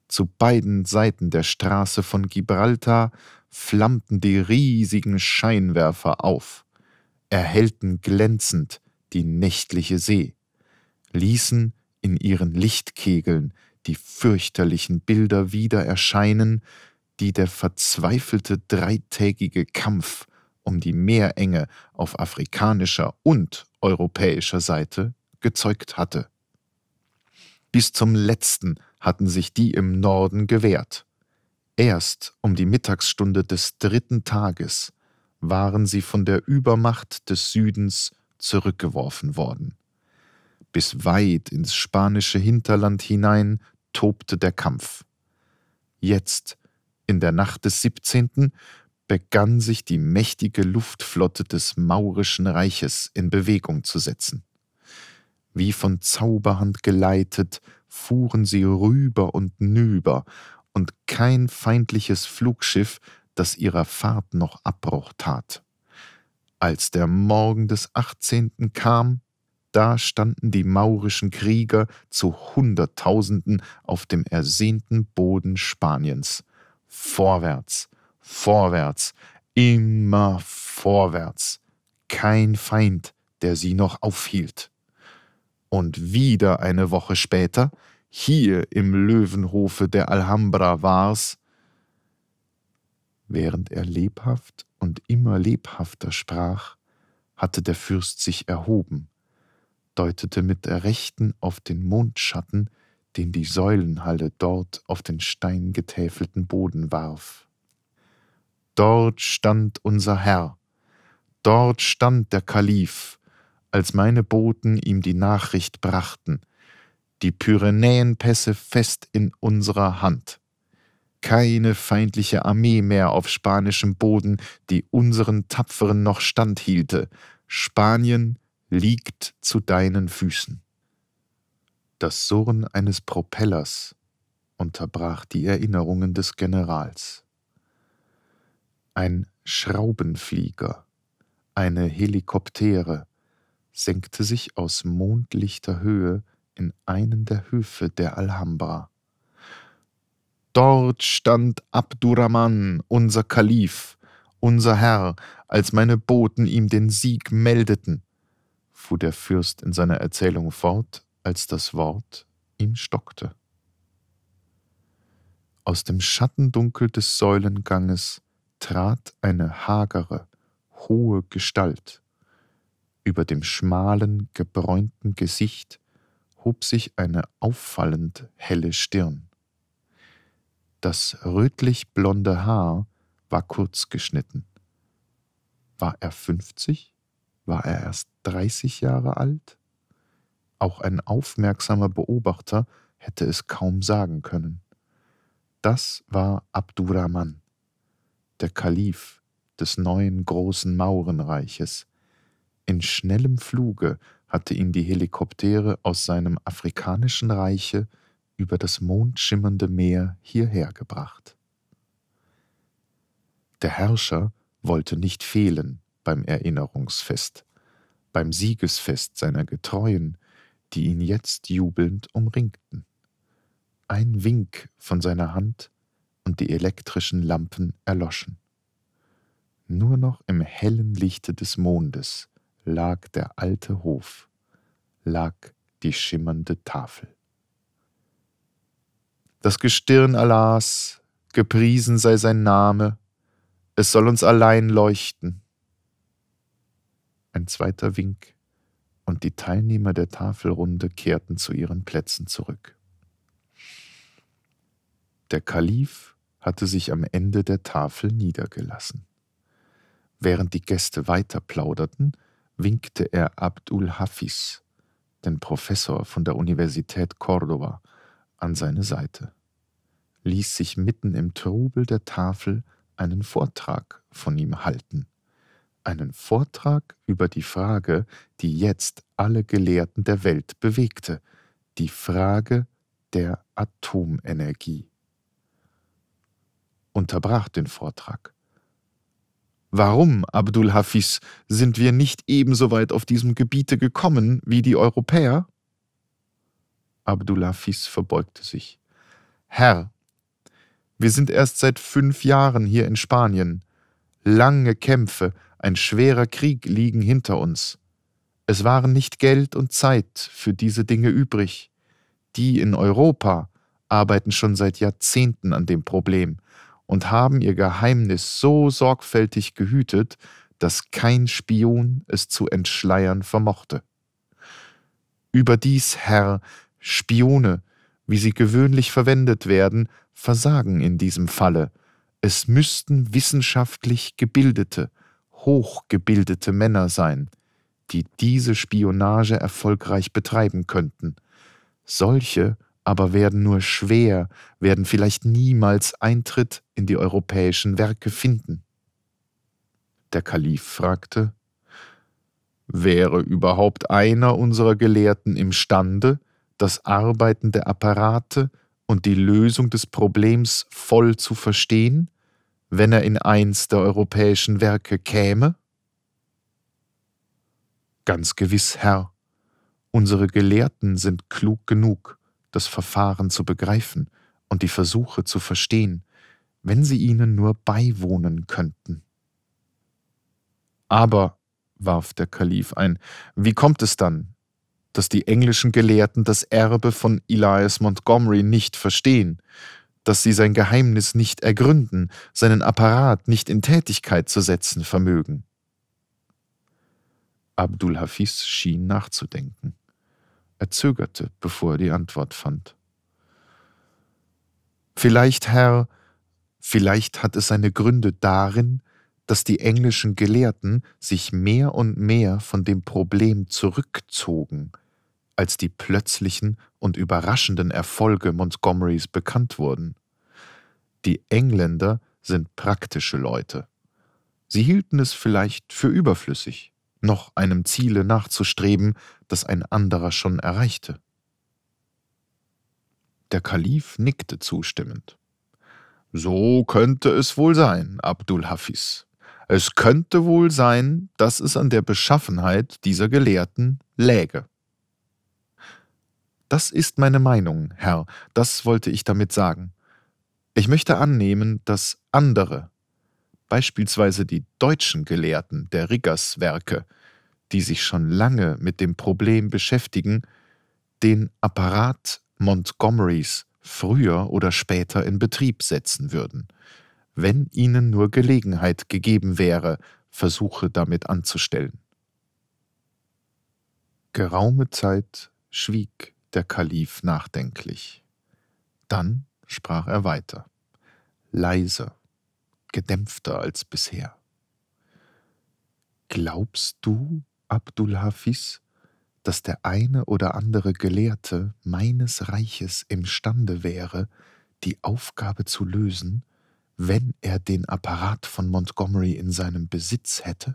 Zu beiden Seiten der Straße von Gibraltar flammten die riesigen Scheinwerfer auf, erhellten glänzend die nächtliche See, ließen in ihren Lichtkegeln die fürchterlichen Bilder wieder erscheinen, die der verzweifelte dreitägige Kampf um die Meerenge auf afrikanischer und europäischer Seite gezeugt hatte. Bis zum letzten hatten sich die im Norden gewehrt. Erst um die Mittagsstunde des dritten Tages waren sie von der Übermacht des Südens zurückgeworfen worden. Bis weit ins spanische Hinterland hinein tobte der Kampf. Jetzt, in der Nacht des 17., begann sich die mächtige Luftflotte des maurischen Reiches in Bewegung zu setzen. Wie von Zauberhand geleitet, fuhren sie rüber und nüber, und kein feindliches Flugschiff, das ihrer Fahrt noch Abbruch tat. Als der Morgen des 18. kam, da standen die maurischen Krieger zu Hunderttausenden auf dem ersehnten Boden Spaniens. Vorwärts, vorwärts, immer vorwärts. Kein Feind, der sie noch aufhielt. Und wieder eine Woche später, hier im Löwenhofe der Alhambra war's, Während er lebhaft und immer lebhafter sprach, hatte der Fürst sich erhoben, deutete mit der rechten auf den Mondschatten, den die Säulenhalle dort auf den steingetäfelten Boden warf. Dort stand unser Herr, dort stand der Kalif, als meine Boten ihm die Nachricht brachten, die Pyrenäenpässe fest in unserer Hand. Keine feindliche Armee mehr auf spanischem Boden, die unseren Tapferen noch standhielte. Spanien liegt zu deinen Füßen. Das Surren eines Propellers unterbrach die Erinnerungen des Generals. Ein Schraubenflieger, eine Helikoptere, senkte sich aus mondlichter Höhe in einen der Höfe der Alhambra. Dort stand Abdurrahman, unser Kalif, unser Herr, als meine Boten ihm den Sieg meldeten fuhr der Fürst in seiner Erzählung fort, als das Wort ihm stockte. Aus dem Schattendunkel des Säulenganges trat eine hagere, hohe Gestalt. Über dem schmalen, gebräunten Gesicht hob sich eine auffallend helle Stirn. Das rötlich blonde Haar war kurz geschnitten. War er fünfzig? war er erst 30 Jahre alt? Auch ein aufmerksamer Beobachter hätte es kaum sagen können. Das war Abdurrahman, der Kalif des neuen großen Maurenreiches. In schnellem Fluge hatte ihn die Helikoptere aus seinem afrikanischen Reiche über das mondschimmernde Meer hierher gebracht. Der Herrscher wollte nicht fehlen, beim Erinnerungsfest, beim Siegesfest seiner Getreuen, die ihn jetzt jubelnd umringten. Ein Wink von seiner Hand und die elektrischen Lampen erloschen. Nur noch im hellen Lichte des Mondes lag der alte Hof, lag die schimmernde Tafel. Das Gestirn Allahs, gepriesen sei sein Name, es soll uns allein leuchten, ein zweiter Wink, und die Teilnehmer der Tafelrunde kehrten zu ihren Plätzen zurück. Der Kalif hatte sich am Ende der Tafel niedergelassen. Während die Gäste weiter plauderten, winkte er Abdul Hafiz, den Professor von der Universität Córdoba, an seine Seite, ließ sich mitten im Trubel der Tafel einen Vortrag von ihm halten einen Vortrag über die Frage, die jetzt alle Gelehrten der Welt bewegte, die Frage der Atomenergie. Unterbrach den Vortrag. Warum, Abdul Hafiz, sind wir nicht ebenso weit auf diesem Gebiete gekommen wie die Europäer? Abdul Hafiz verbeugte sich. Herr, wir sind erst seit fünf Jahren hier in Spanien. Lange Kämpfe, ein schwerer Krieg liegen hinter uns. Es waren nicht Geld und Zeit für diese Dinge übrig. Die in Europa arbeiten schon seit Jahrzehnten an dem Problem und haben ihr Geheimnis so sorgfältig gehütet, dass kein Spion es zu entschleiern vermochte. Überdies, Herr, Spione, wie sie gewöhnlich verwendet werden, versagen in diesem Falle. Es müssten wissenschaftlich Gebildete, hochgebildete Männer sein, die diese Spionage erfolgreich betreiben könnten. Solche aber werden nur schwer, werden vielleicht niemals Eintritt in die europäischen Werke finden. Der Kalif fragte, Wäre überhaupt einer unserer Gelehrten imstande, das Arbeiten der Apparate und die Lösung des Problems voll zu verstehen? wenn er in eins der europäischen Werke käme? Ganz gewiss, Herr, unsere Gelehrten sind klug genug, das Verfahren zu begreifen und die Versuche zu verstehen, wenn sie ihnen nur beiwohnen könnten. Aber, warf der Kalif ein, wie kommt es dann, dass die englischen Gelehrten das Erbe von Elias Montgomery nicht verstehen, dass sie sein Geheimnis nicht ergründen, seinen Apparat nicht in Tätigkeit zu setzen vermögen. Abdul Hafiz schien nachzudenken. Er zögerte, bevor er die Antwort fand. Vielleicht, Herr, vielleicht hat es seine Gründe darin, dass die englischen Gelehrten sich mehr und mehr von dem Problem zurückzogen, als die plötzlichen und überraschenden Erfolge Montgomerys bekannt wurden. Die Engländer sind praktische Leute. Sie hielten es vielleicht für überflüssig, noch einem Ziele nachzustreben, das ein anderer schon erreichte. Der Kalif nickte zustimmend. So könnte es wohl sein, Abdul Hafiz. Es könnte wohl sein, dass es an der Beschaffenheit dieser Gelehrten läge. Das ist meine Meinung, Herr, das wollte ich damit sagen. Ich möchte annehmen, dass andere, beispielsweise die deutschen Gelehrten der Riggerswerke, die sich schon lange mit dem Problem beschäftigen, den Apparat Montgomerys früher oder später in Betrieb setzen würden, wenn ihnen nur Gelegenheit gegeben wäre, Versuche damit anzustellen. Geraume Zeit schwieg der Kalif nachdenklich. Dann sprach er weiter, leise, gedämpfter als bisher. Glaubst du, Abdul Hafiz, dass der eine oder andere Gelehrte meines Reiches imstande wäre, die Aufgabe zu lösen, wenn er den Apparat von Montgomery in seinem Besitz hätte?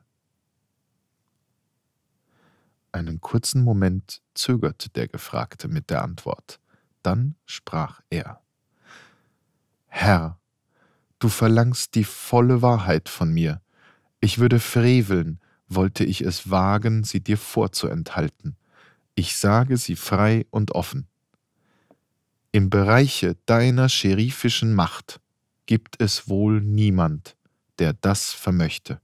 Einen kurzen Moment zögerte der Gefragte mit der Antwort. Dann sprach er. Herr, du verlangst die volle Wahrheit von mir. Ich würde freveln, wollte ich es wagen, sie dir vorzuenthalten. Ich sage sie frei und offen. Im Bereiche deiner scherifischen Macht gibt es wohl niemand, der das vermöchte.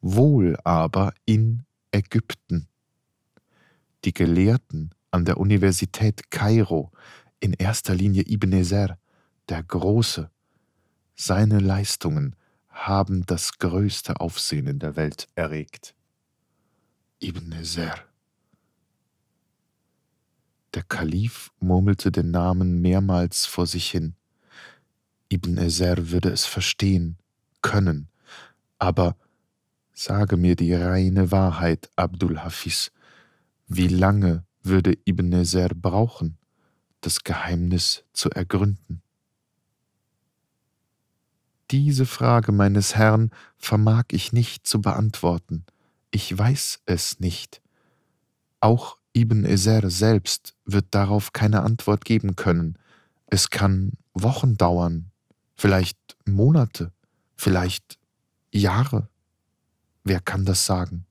Wohl aber in Ägypten die Gelehrten an der Universität Kairo, in erster Linie Ebenezer, der Große. Seine Leistungen haben das größte Aufsehen in der Welt erregt. Ebenezer. Der Kalif murmelte den Namen mehrmals vor sich hin. Ibn Ezer würde es verstehen, können, aber sage mir die reine Wahrheit, Abdul Hafiz, wie lange würde Ebenezer brauchen, das Geheimnis zu ergründen? Diese Frage meines Herrn vermag ich nicht zu beantworten. Ich weiß es nicht. Auch Ibn Ezer selbst wird darauf keine Antwort geben können. Es kann Wochen dauern, vielleicht Monate, vielleicht Jahre. Wer kann das sagen?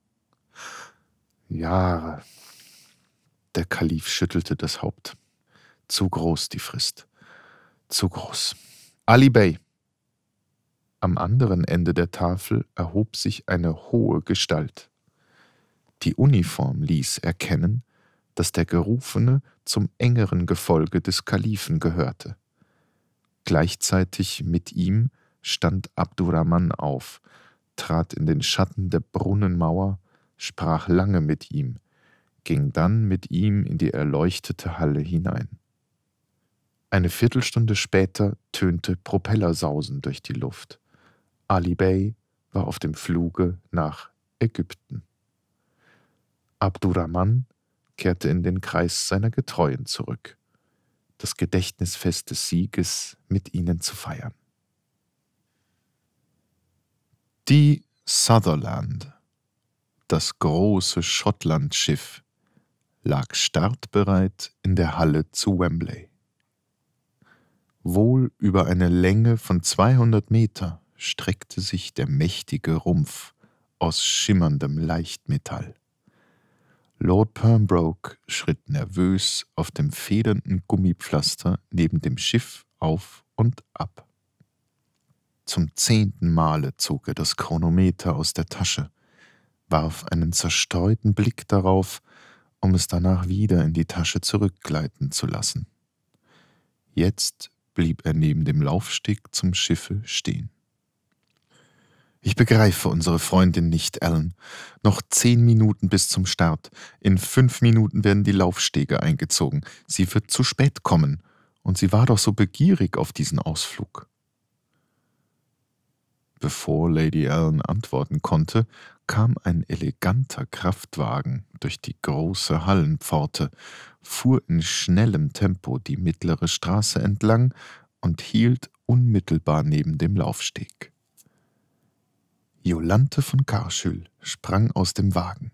Jahre, der Kalif schüttelte das Haupt. Zu groß die Frist. Zu groß. Ali Bey. Am anderen Ende der Tafel erhob sich eine hohe Gestalt. Die Uniform ließ erkennen, dass der Gerufene zum engeren Gefolge des Kalifen gehörte. Gleichzeitig mit ihm stand Abdurrahman auf, trat in den Schatten der Brunnenmauer, sprach lange mit ihm, ging dann mit ihm in die erleuchtete Halle hinein. Eine Viertelstunde später tönte Propellersausen durch die Luft. Ali Bey war auf dem Fluge nach Ägypten. Abdurrahman kehrte in den Kreis seiner Getreuen zurück, das Gedächtnisfest des Sieges mit ihnen zu feiern. Die Sutherland, das große Schottlandschiff, lag startbereit in der Halle zu Wembley. Wohl über eine Länge von 200 Meter streckte sich der mächtige Rumpf aus schimmerndem Leichtmetall. Lord Pembroke schritt nervös auf dem federnden Gummipflaster neben dem Schiff auf und ab. Zum zehnten Male zog er das Chronometer aus der Tasche, warf einen zerstreuten Blick darauf um es danach wieder in die Tasche zurückgleiten zu lassen. Jetzt blieb er neben dem Laufsteg zum Schiffe stehen. Ich begreife unsere Freundin nicht, Alan. Noch zehn Minuten bis zum Start. In fünf Minuten werden die Laufstege eingezogen. Sie wird zu spät kommen. Und sie war doch so begierig auf diesen Ausflug. Bevor Lady Alan antworten konnte, kam ein eleganter Kraftwagen durch die große Hallenpforte, fuhr in schnellem Tempo die mittlere Straße entlang und hielt unmittelbar neben dem Laufsteg. Jolante von Karschül sprang aus dem Wagen,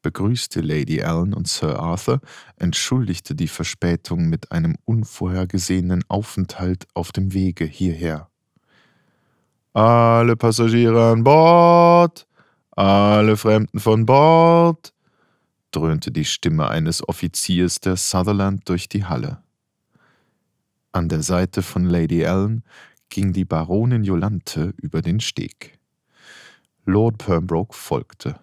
begrüßte Lady Allen und Sir Arthur, entschuldigte die Verspätung mit einem unvorhergesehenen Aufenthalt auf dem Wege hierher. Alle Passagiere an Bord! Alle Fremden von Bord! dröhnte die Stimme eines Offiziers der Sutherland durch die Halle. An der Seite von Lady Ellen ging die Baronin Jolante über den Steg. Lord Pembroke folgte.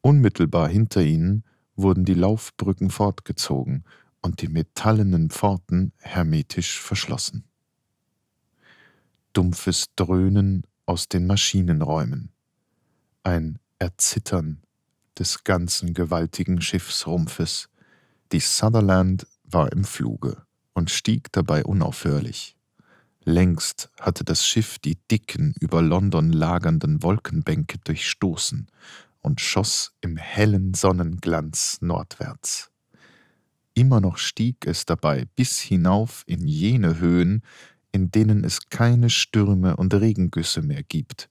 Unmittelbar hinter ihnen wurden die Laufbrücken fortgezogen und die metallenen Pforten hermetisch verschlossen. Dumpfes Dröhnen aus den Maschinenräumen ein Erzittern des ganzen gewaltigen Schiffsrumpfes. Die Sutherland war im Fluge und stieg dabei unaufhörlich. Längst hatte das Schiff die dicken, über London lagernden Wolkenbänke durchstoßen und schoss im hellen Sonnenglanz nordwärts. Immer noch stieg es dabei bis hinauf in jene Höhen, in denen es keine Stürme und Regengüsse mehr gibt,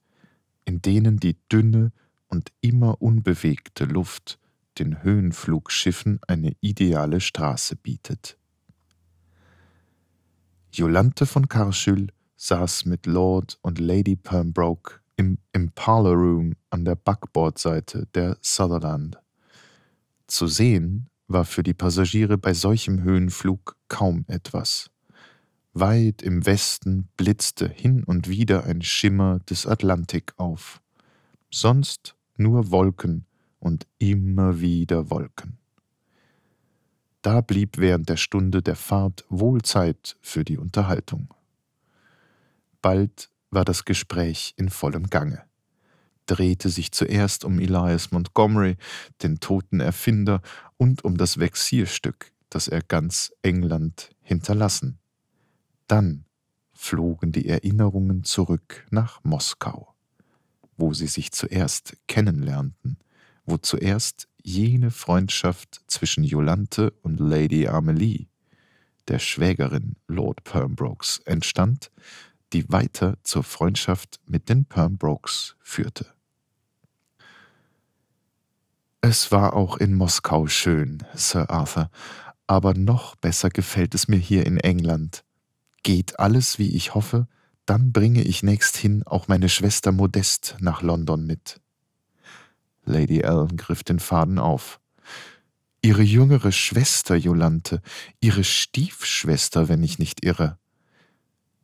in denen die dünne und immer unbewegte Luft den Höhenflugschiffen eine ideale Straße bietet. Jolante von Karschül saß mit Lord und Lady Pembroke im Impala Room an der Backbordseite der Sutherland. Zu sehen war für die Passagiere bei solchem Höhenflug kaum etwas. Weit im Westen blitzte hin und wieder ein Schimmer des Atlantik auf. Sonst nur Wolken und immer wieder Wolken. Da blieb während der Stunde der Fahrt wohl Zeit für die Unterhaltung. Bald war das Gespräch in vollem Gange drehte sich zuerst um Elias Montgomery, den toten Erfinder, und um das Vexierstück, das er ganz England hinterlassen dann flogen die Erinnerungen zurück nach Moskau, wo sie sich zuerst kennenlernten, wo zuerst jene Freundschaft zwischen Jolante und Lady Amelie, der Schwägerin Lord Pembrokes, entstand, die weiter zur Freundschaft mit den Pembrokes führte. Es war auch in Moskau schön, Sir Arthur, aber noch besser gefällt es mir hier in England. Geht alles, wie ich hoffe, dann bringe ich nächsthin auch meine Schwester Modest nach London mit. Lady Ellen griff den Faden auf. Ihre jüngere Schwester Jolante, ihre Stiefschwester, wenn ich nicht irre.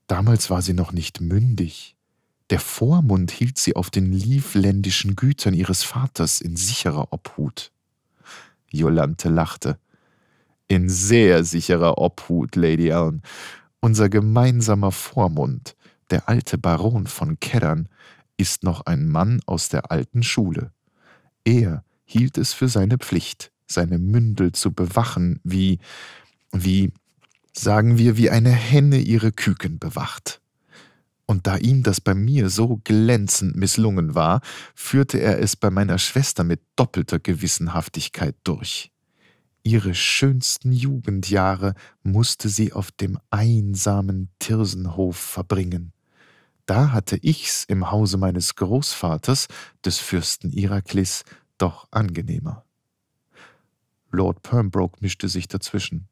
Damals war sie noch nicht mündig. Der Vormund hielt sie auf den livländischen Gütern ihres Vaters in sicherer Obhut. Jolante lachte. In sehr sicherer Obhut, Lady Ellen. Unser gemeinsamer Vormund, der alte Baron von Keddern, ist noch ein Mann aus der alten Schule. Er hielt es für seine Pflicht, seine Mündel zu bewachen, wie, wie, sagen wir, wie eine Henne ihre Küken bewacht. Und da ihm das bei mir so glänzend misslungen war, führte er es bei meiner Schwester mit doppelter Gewissenhaftigkeit durch. Ihre schönsten Jugendjahre musste sie auf dem einsamen Tirsenhof verbringen. Da hatte ich's im Hause meines Großvaters, des Fürsten Iraklis, doch angenehmer. Lord Pembroke mischte sich dazwischen.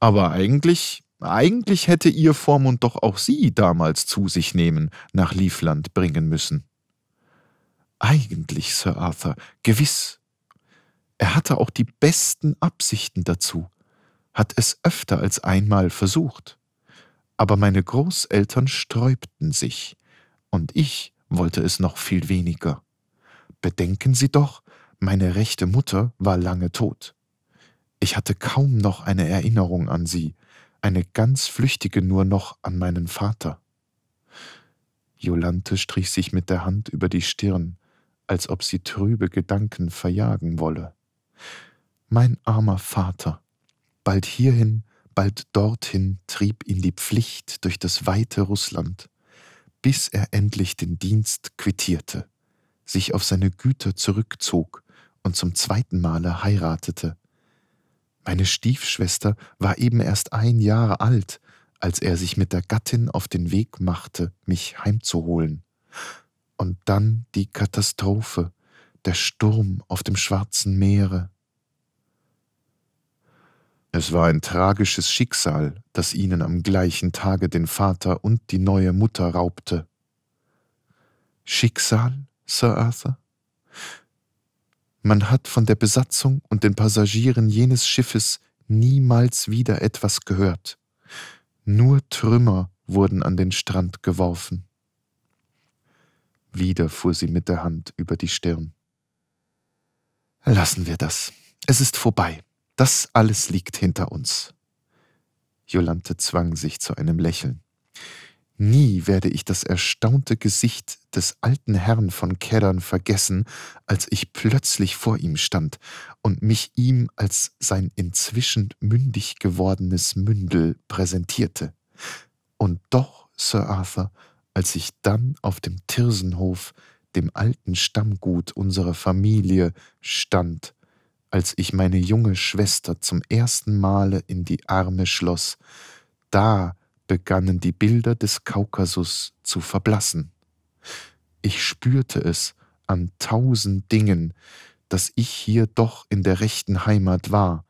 Aber eigentlich, eigentlich hätte ihr Vormund doch auch sie damals zu sich nehmen, nach Liefland bringen müssen. Eigentlich, Sir Arthur, gewiss, er hatte auch die besten Absichten dazu, hat es öfter als einmal versucht. Aber meine Großeltern sträubten sich, und ich wollte es noch viel weniger. Bedenken Sie doch, meine rechte Mutter war lange tot. Ich hatte kaum noch eine Erinnerung an sie, eine ganz flüchtige nur noch an meinen Vater. Jolante strich sich mit der Hand über die Stirn, als ob sie trübe Gedanken verjagen wolle. Mein armer Vater. Bald hierhin, bald dorthin trieb ihn die Pflicht durch das weite Russland, bis er endlich den Dienst quittierte, sich auf seine Güter zurückzog und zum zweiten Male heiratete. Meine Stiefschwester war eben erst ein Jahr alt, als er sich mit der Gattin auf den Weg machte, mich heimzuholen. Und dann die Katastrophe, der Sturm auf dem schwarzen Meere. Es war ein tragisches Schicksal, das ihnen am gleichen Tage den Vater und die neue Mutter raubte. Schicksal, Sir Arthur? Man hat von der Besatzung und den Passagieren jenes Schiffes niemals wieder etwas gehört. Nur Trümmer wurden an den Strand geworfen. Wieder fuhr sie mit der Hand über die Stirn. Lassen wir das. Es ist vorbei. Das alles liegt hinter uns. Jolante zwang sich zu einem Lächeln. Nie werde ich das erstaunte Gesicht des alten Herrn von Keddern vergessen, als ich plötzlich vor ihm stand und mich ihm als sein inzwischen mündig gewordenes Mündel präsentierte. Und doch, Sir Arthur, als ich dann auf dem Tirsenhof, dem alten Stammgut unserer Familie, stand als ich meine junge Schwester zum ersten Male in die Arme schloss, da begannen die Bilder des Kaukasus zu verblassen. Ich spürte es an tausend Dingen, dass ich hier doch in der rechten Heimat war,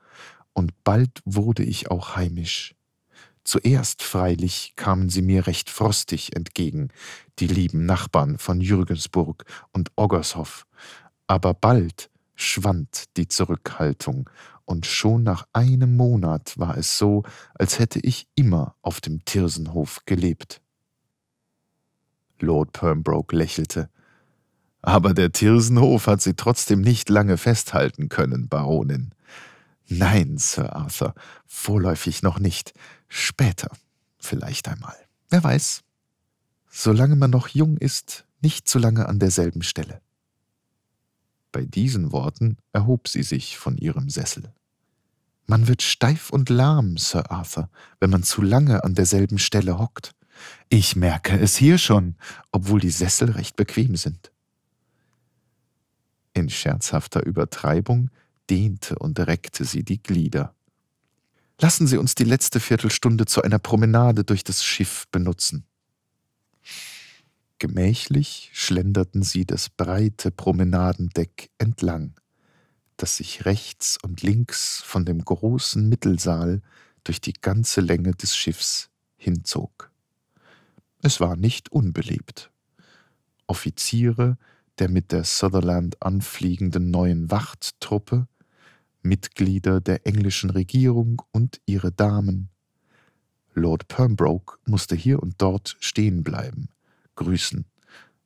und bald wurde ich auch heimisch. Zuerst freilich kamen sie mir recht frostig entgegen, die lieben Nachbarn von Jürgensburg und Oggershoff, aber bald schwand die Zurückhaltung, und schon nach einem Monat war es so, als hätte ich immer auf dem Tirsenhof gelebt. Lord Pembroke lächelte. Aber der Tirsenhof hat sie trotzdem nicht lange festhalten können, Baronin. Nein, Sir Arthur, vorläufig noch nicht. Später, vielleicht einmal. Wer weiß. Solange man noch jung ist, nicht zu lange an derselben Stelle. Bei diesen Worten erhob sie sich von ihrem Sessel. Man wird steif und lahm, Sir Arthur, wenn man zu lange an derselben Stelle hockt. Ich merke es hier schon, obwohl die Sessel recht bequem sind. In scherzhafter Übertreibung dehnte und reckte sie die Glieder. Lassen Sie uns die letzte Viertelstunde zu einer Promenade durch das Schiff benutzen. Gemächlich schlenderten sie das breite Promenadendeck entlang, das sich rechts und links von dem großen Mittelsaal durch die ganze Länge des Schiffs hinzog. Es war nicht unbeliebt. Offiziere der mit der Sutherland anfliegenden neuen Wachttruppe, Mitglieder der englischen Regierung und ihre Damen. Lord Pembroke musste hier und dort stehen bleiben – grüßen,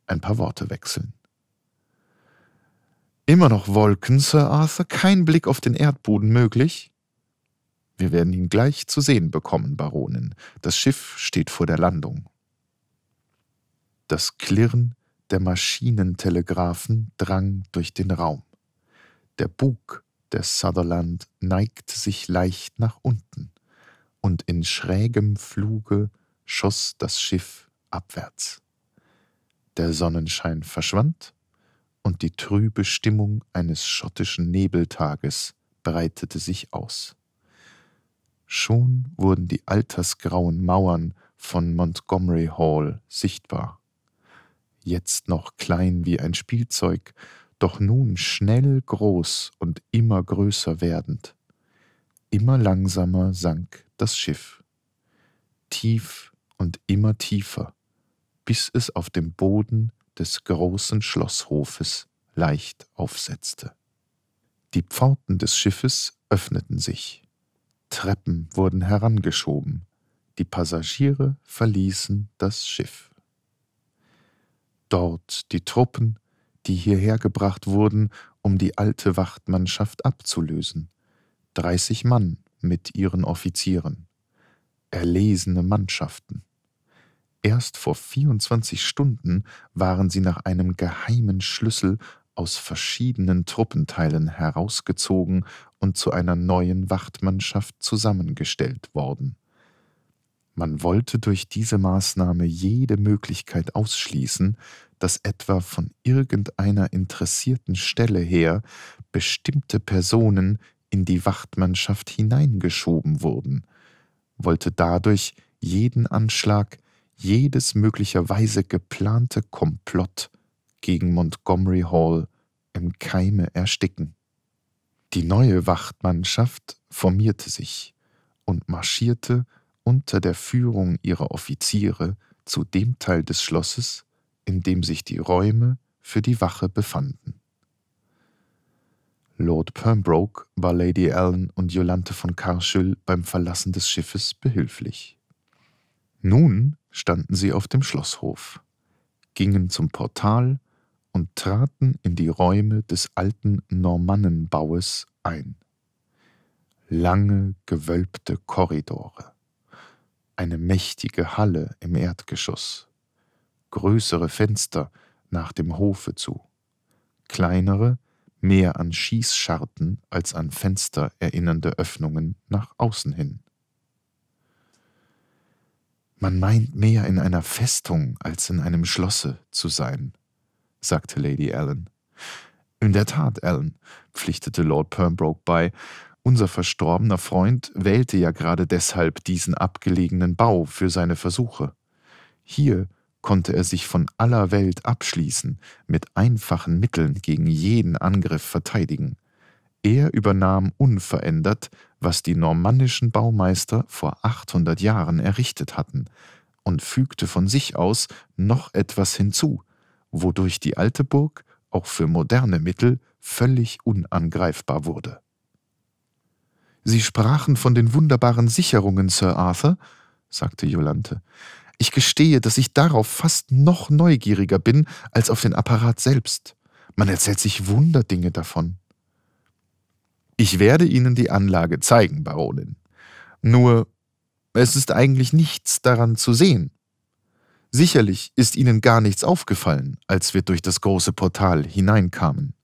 ein paar Worte wechseln. Immer noch Wolken, Sir Arthur, kein Blick auf den Erdboden möglich? Wir werden ihn gleich zu sehen bekommen, Baronin. Das Schiff steht vor der Landung. Das Klirren der Maschinentelegraphen drang durch den Raum. Der Bug der Sutherland neigte sich leicht nach unten, und in schrägem Fluge schoss das Schiff abwärts. Der Sonnenschein verschwand, und die trübe Stimmung eines schottischen Nebeltages breitete sich aus. Schon wurden die altersgrauen Mauern von Montgomery Hall sichtbar. Jetzt noch klein wie ein Spielzeug, doch nun schnell groß und immer größer werdend. Immer langsamer sank das Schiff. Tief und immer tiefer bis es auf dem Boden des großen Schlosshofes leicht aufsetzte. Die Pforten des Schiffes öffneten sich. Treppen wurden herangeschoben. Die Passagiere verließen das Schiff. Dort die Truppen, die hierher gebracht wurden, um die alte Wachtmannschaft abzulösen. 30 Mann mit ihren Offizieren. Erlesene Mannschaften. Erst vor 24 Stunden waren sie nach einem geheimen Schlüssel aus verschiedenen Truppenteilen herausgezogen und zu einer neuen Wachtmannschaft zusammengestellt worden. Man wollte durch diese Maßnahme jede Möglichkeit ausschließen, dass etwa von irgendeiner interessierten Stelle her bestimmte Personen in die Wachtmannschaft hineingeschoben wurden, wollte dadurch jeden Anschlag jedes möglicherweise geplante Komplott gegen Montgomery Hall im Keime ersticken. Die neue Wachtmannschaft formierte sich und marschierte unter der Führung ihrer Offiziere zu dem Teil des Schlosses, in dem sich die Räume für die Wache befanden. Lord Pembroke war Lady Allen und Jolante von Karschüll beim Verlassen des Schiffes behilflich. Nun standen sie auf dem Schlosshof, gingen zum Portal und traten in die Räume des alten Normannenbaues ein. Lange gewölbte Korridore, eine mächtige Halle im Erdgeschoss, größere Fenster nach dem Hofe zu, kleinere, mehr an Schießscharten als an Fenster erinnernde Öffnungen nach außen hin. Man meint mehr in einer Festung als in einem Schlosse zu sein, sagte Lady Allen. In der Tat, Allen, pflichtete Lord Pembroke bei, unser verstorbener Freund wählte ja gerade deshalb diesen abgelegenen Bau für seine Versuche. Hier konnte er sich von aller Welt abschließen, mit einfachen Mitteln gegen jeden Angriff verteidigen. Er übernahm unverändert was die normannischen Baumeister vor 800 Jahren errichtet hatten, und fügte von sich aus noch etwas hinzu, wodurch die alte Burg auch für moderne Mittel völlig unangreifbar wurde. Sie sprachen von den wunderbaren Sicherungen, Sir Arthur, sagte Jolante. Ich gestehe, dass ich darauf fast noch neugieriger bin als auf den Apparat selbst. Man erzählt sich Wunderdinge davon. Ich werde Ihnen die Anlage zeigen, Baronin. Nur, es ist eigentlich nichts daran zu sehen. Sicherlich ist Ihnen gar nichts aufgefallen, als wir durch das große Portal hineinkamen.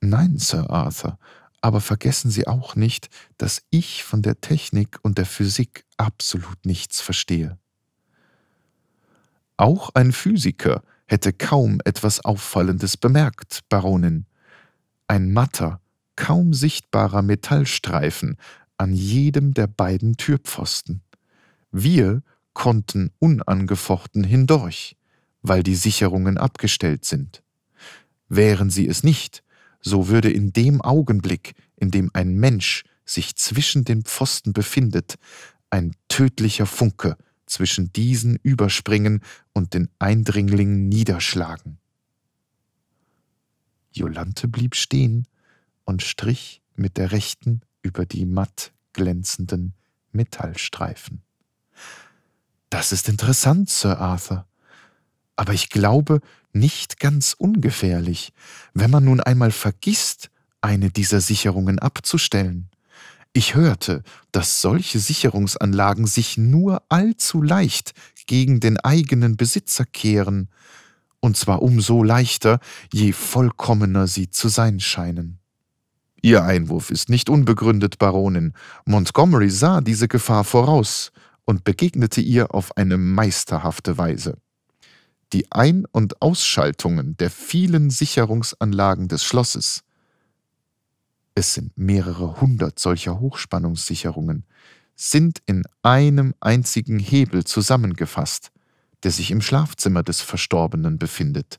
Nein, Sir Arthur, aber vergessen Sie auch nicht, dass ich von der Technik und der Physik absolut nichts verstehe. Auch ein Physiker hätte kaum etwas Auffallendes bemerkt, Baronin ein matter, kaum sichtbarer Metallstreifen an jedem der beiden Türpfosten. Wir konnten unangefochten hindurch, weil die Sicherungen abgestellt sind. Wären sie es nicht, so würde in dem Augenblick, in dem ein Mensch sich zwischen den Pfosten befindet, ein tödlicher Funke zwischen diesen überspringen und den Eindringlingen niederschlagen. Jolante blieb stehen und strich mit der rechten über die matt glänzenden Metallstreifen. Das ist interessant, Sir Arthur. Aber ich glaube, nicht ganz ungefährlich, wenn man nun einmal vergisst, eine dieser Sicherungen abzustellen. Ich hörte, dass solche Sicherungsanlagen sich nur allzu leicht gegen den eigenen Besitzer kehren und zwar umso leichter, je vollkommener sie zu sein scheinen. Ihr Einwurf ist nicht unbegründet, Baronin. Montgomery sah diese Gefahr voraus und begegnete ihr auf eine meisterhafte Weise. Die Ein- und Ausschaltungen der vielen Sicherungsanlagen des Schlosses es sind mehrere hundert solcher Hochspannungssicherungen, sind in einem einzigen Hebel zusammengefasst der sich im Schlafzimmer des Verstorbenen befindet.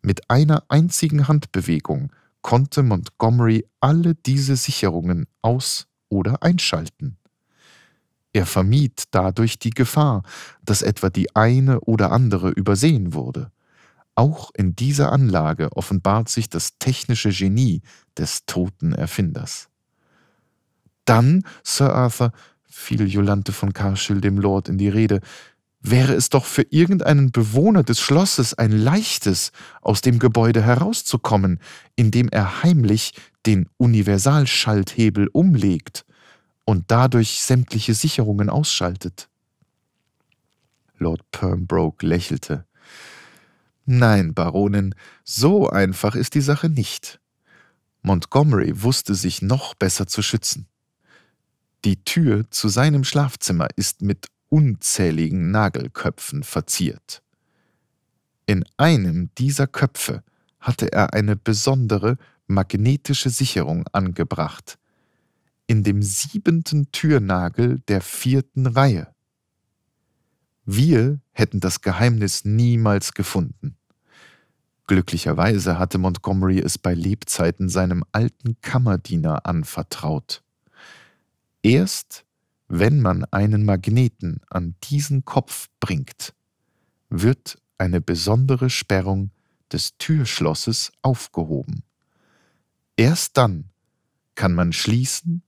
Mit einer einzigen Handbewegung konnte Montgomery alle diese Sicherungen aus- oder einschalten. Er vermied dadurch die Gefahr, dass etwa die eine oder andere übersehen wurde. Auch in dieser Anlage offenbart sich das technische Genie des toten Erfinders. Dann, Sir Arthur, fiel Jolante von Karschill dem Lord in die Rede, wäre es doch für irgendeinen Bewohner des Schlosses ein leichtes, aus dem Gebäude herauszukommen, indem er heimlich den Universalschalthebel umlegt und dadurch sämtliche Sicherungen ausschaltet. Lord Pembroke lächelte. Nein, Baronin, so einfach ist die Sache nicht. Montgomery wusste sich noch besser zu schützen. Die Tür zu seinem Schlafzimmer ist mit unzähligen Nagelköpfen verziert. In einem dieser Köpfe hatte er eine besondere magnetische Sicherung angebracht, in dem siebenten Türnagel der vierten Reihe. Wir hätten das Geheimnis niemals gefunden. Glücklicherweise hatte Montgomery es bei Lebzeiten seinem alten Kammerdiener anvertraut. Erst wenn man einen Magneten an diesen Kopf bringt, wird eine besondere Sperrung des Türschlosses aufgehoben. Erst dann kann man schließen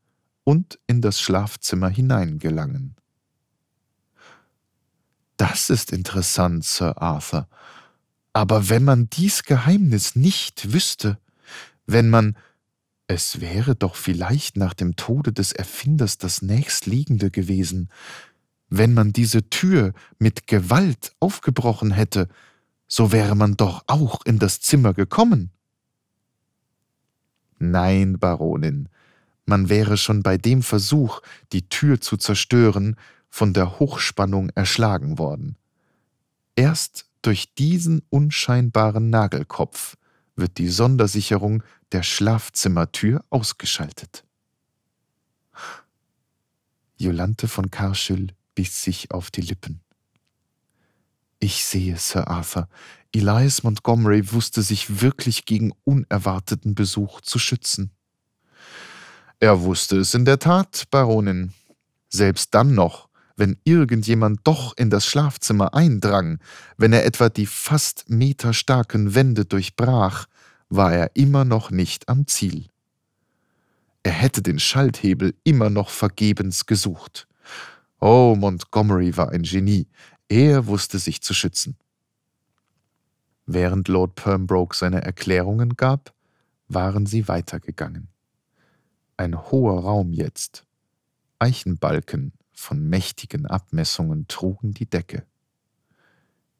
und in das Schlafzimmer hineingelangen. Das ist interessant, Sir Arthur. Aber wenn man dies Geheimnis nicht wüsste, wenn man es wäre doch vielleicht nach dem Tode des Erfinders das nächstliegende gewesen, wenn man diese Tür mit Gewalt aufgebrochen hätte, so wäre man doch auch in das Zimmer gekommen. Nein, Baronin, man wäre schon bei dem Versuch, die Tür zu zerstören, von der Hochspannung erschlagen worden. Erst durch diesen unscheinbaren Nagelkopf wird die Sondersicherung der Schlafzimmertür ausgeschaltet. Jolante von Karschel biss sich auf die Lippen. Ich sehe, Sir Arthur, Elias Montgomery wusste sich wirklich gegen unerwarteten Besuch zu schützen. Er wusste es in der Tat, Baronin. Selbst dann noch, wenn irgendjemand doch in das Schlafzimmer eindrang, wenn er etwa die fast meterstarken Wände durchbrach, war er immer noch nicht am Ziel. Er hätte den Schalthebel immer noch vergebens gesucht. Oh, Montgomery war ein Genie. Er wusste sich zu schützen. Während Lord Pembroke seine Erklärungen gab, waren sie weitergegangen. Ein hoher Raum jetzt. Eichenbalken von mächtigen Abmessungen trugen die Decke.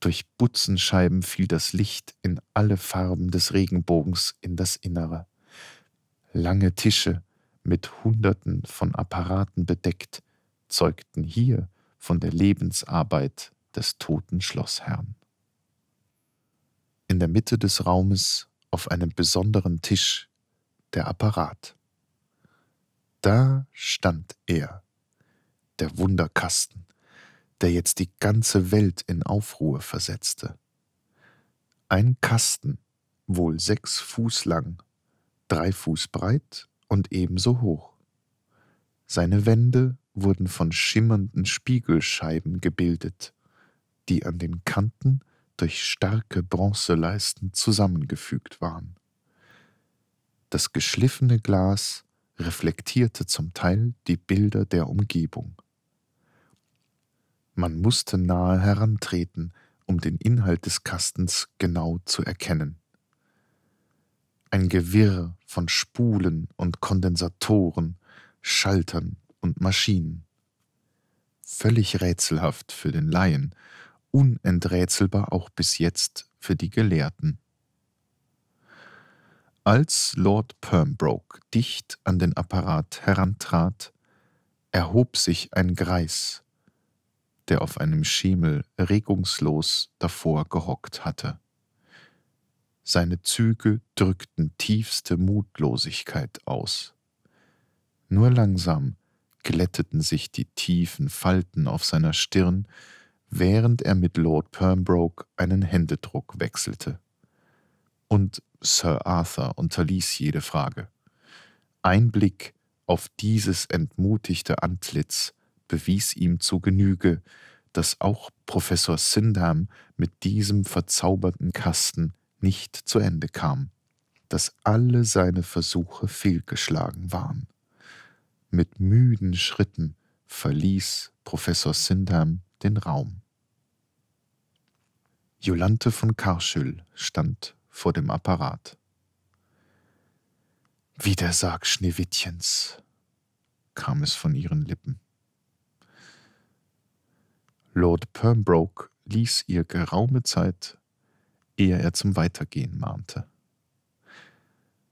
Durch Butzenscheiben fiel das Licht in alle Farben des Regenbogens in das Innere. Lange Tische, mit Hunderten von Apparaten bedeckt, zeugten hier von der Lebensarbeit des toten Schlossherrn. In der Mitte des Raumes auf einem besonderen Tisch der Apparat. Da stand er, der Wunderkasten der jetzt die ganze Welt in Aufruhr versetzte. Ein Kasten, wohl sechs Fuß lang, drei Fuß breit und ebenso hoch. Seine Wände wurden von schimmernden Spiegelscheiben gebildet, die an den Kanten durch starke Bronzeleisten zusammengefügt waren. Das geschliffene Glas reflektierte zum Teil die Bilder der Umgebung. Man musste nahe herantreten, um den Inhalt des Kastens genau zu erkennen. Ein Gewirr von Spulen und Kondensatoren, Schaltern und Maschinen. Völlig rätselhaft für den Laien, unenträtselbar auch bis jetzt für die Gelehrten. Als Lord Pembroke dicht an den Apparat herantrat, erhob sich ein Greis der auf einem Schemel regungslos davor gehockt hatte. Seine Züge drückten tiefste Mutlosigkeit aus. Nur langsam glätteten sich die tiefen Falten auf seiner Stirn, während er mit Lord Pembroke einen Händedruck wechselte. Und Sir Arthur unterließ jede Frage. Ein Blick auf dieses entmutigte Antlitz bewies ihm zu Genüge, dass auch Professor Sindham mit diesem verzauberten Kasten nicht zu Ende kam, dass alle seine Versuche fehlgeschlagen waren. Mit müden Schritten verließ Professor Sindham den Raum. Jolante von Karschül stand vor dem Apparat. Wie Schneewittchens, kam es von ihren Lippen. Lord Pembroke ließ ihr geraume Zeit, ehe er zum Weitergehen mahnte.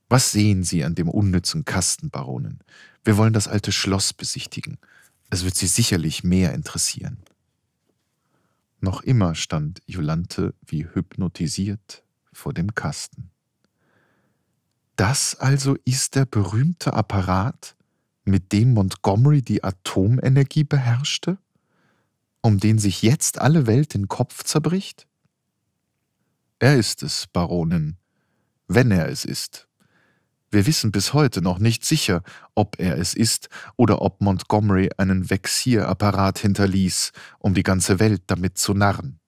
Was sehen Sie an dem unnützen Kasten, Baronin? Wir wollen das alte Schloss besichtigen. Es wird Sie sicherlich mehr interessieren. Noch immer stand Jolante wie hypnotisiert vor dem Kasten. Das also ist der berühmte Apparat, mit dem Montgomery die Atomenergie beherrschte? um den sich jetzt alle Welt den Kopf zerbricht? Er ist es, Baronin, wenn er es ist. Wir wissen bis heute noch nicht sicher, ob er es ist oder ob Montgomery einen Vexierapparat hinterließ, um die ganze Welt damit zu narren.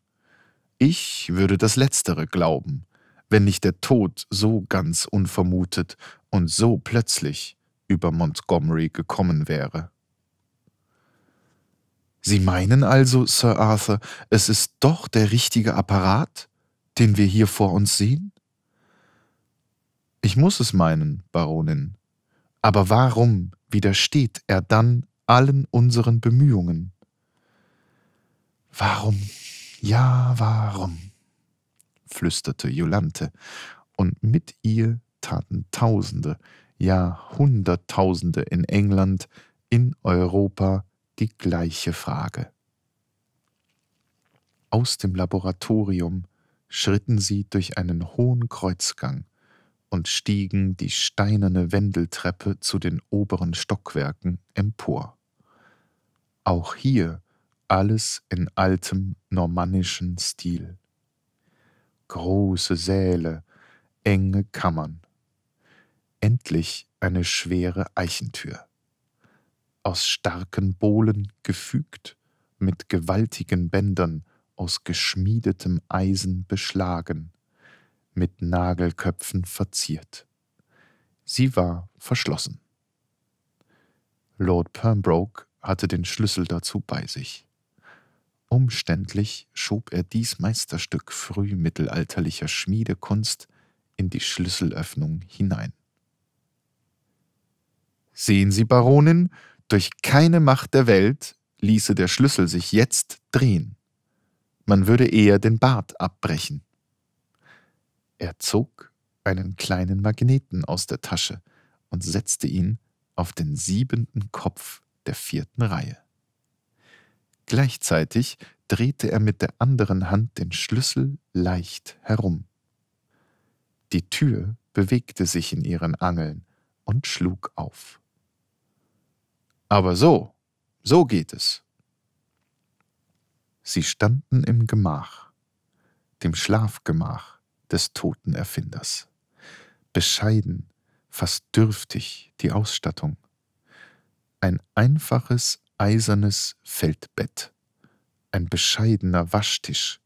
Ich würde das Letztere glauben, wenn nicht der Tod so ganz unvermutet und so plötzlich über Montgomery gekommen wäre. Sie meinen also, Sir Arthur, es ist doch der richtige Apparat, den wir hier vor uns sehen? Ich muss es meinen, Baronin. Aber warum widersteht er dann allen unseren Bemühungen? Warum, ja, warum? flüsterte Jolante, und mit ihr taten Tausende, ja Hunderttausende in England, in Europa, die gleiche Frage. Aus dem Laboratorium schritten sie durch einen hohen Kreuzgang und stiegen die steinerne Wendeltreppe zu den oberen Stockwerken empor. Auch hier alles in altem normannischen Stil. Große Säle, enge Kammern. Endlich eine schwere Eichentür aus starken Bohlen gefügt, mit gewaltigen Bändern aus geschmiedetem Eisen beschlagen, mit Nagelköpfen verziert. Sie war verschlossen. Lord Pembroke hatte den Schlüssel dazu bei sich. Umständlich schob er dies Meisterstück frühmittelalterlicher Schmiedekunst in die Schlüsselöffnung hinein. Sehen Sie, Baronin, durch keine Macht der Welt ließe der Schlüssel sich jetzt drehen. Man würde eher den Bart abbrechen. Er zog einen kleinen Magneten aus der Tasche und setzte ihn auf den siebenten Kopf der vierten Reihe. Gleichzeitig drehte er mit der anderen Hand den Schlüssel leicht herum. Die Tür bewegte sich in ihren Angeln und schlug auf. Aber so, so geht es. Sie standen im Gemach, dem Schlafgemach des toten Erfinders. Bescheiden, fast dürftig die Ausstattung. Ein einfaches eisernes Feldbett, ein bescheidener Waschtisch,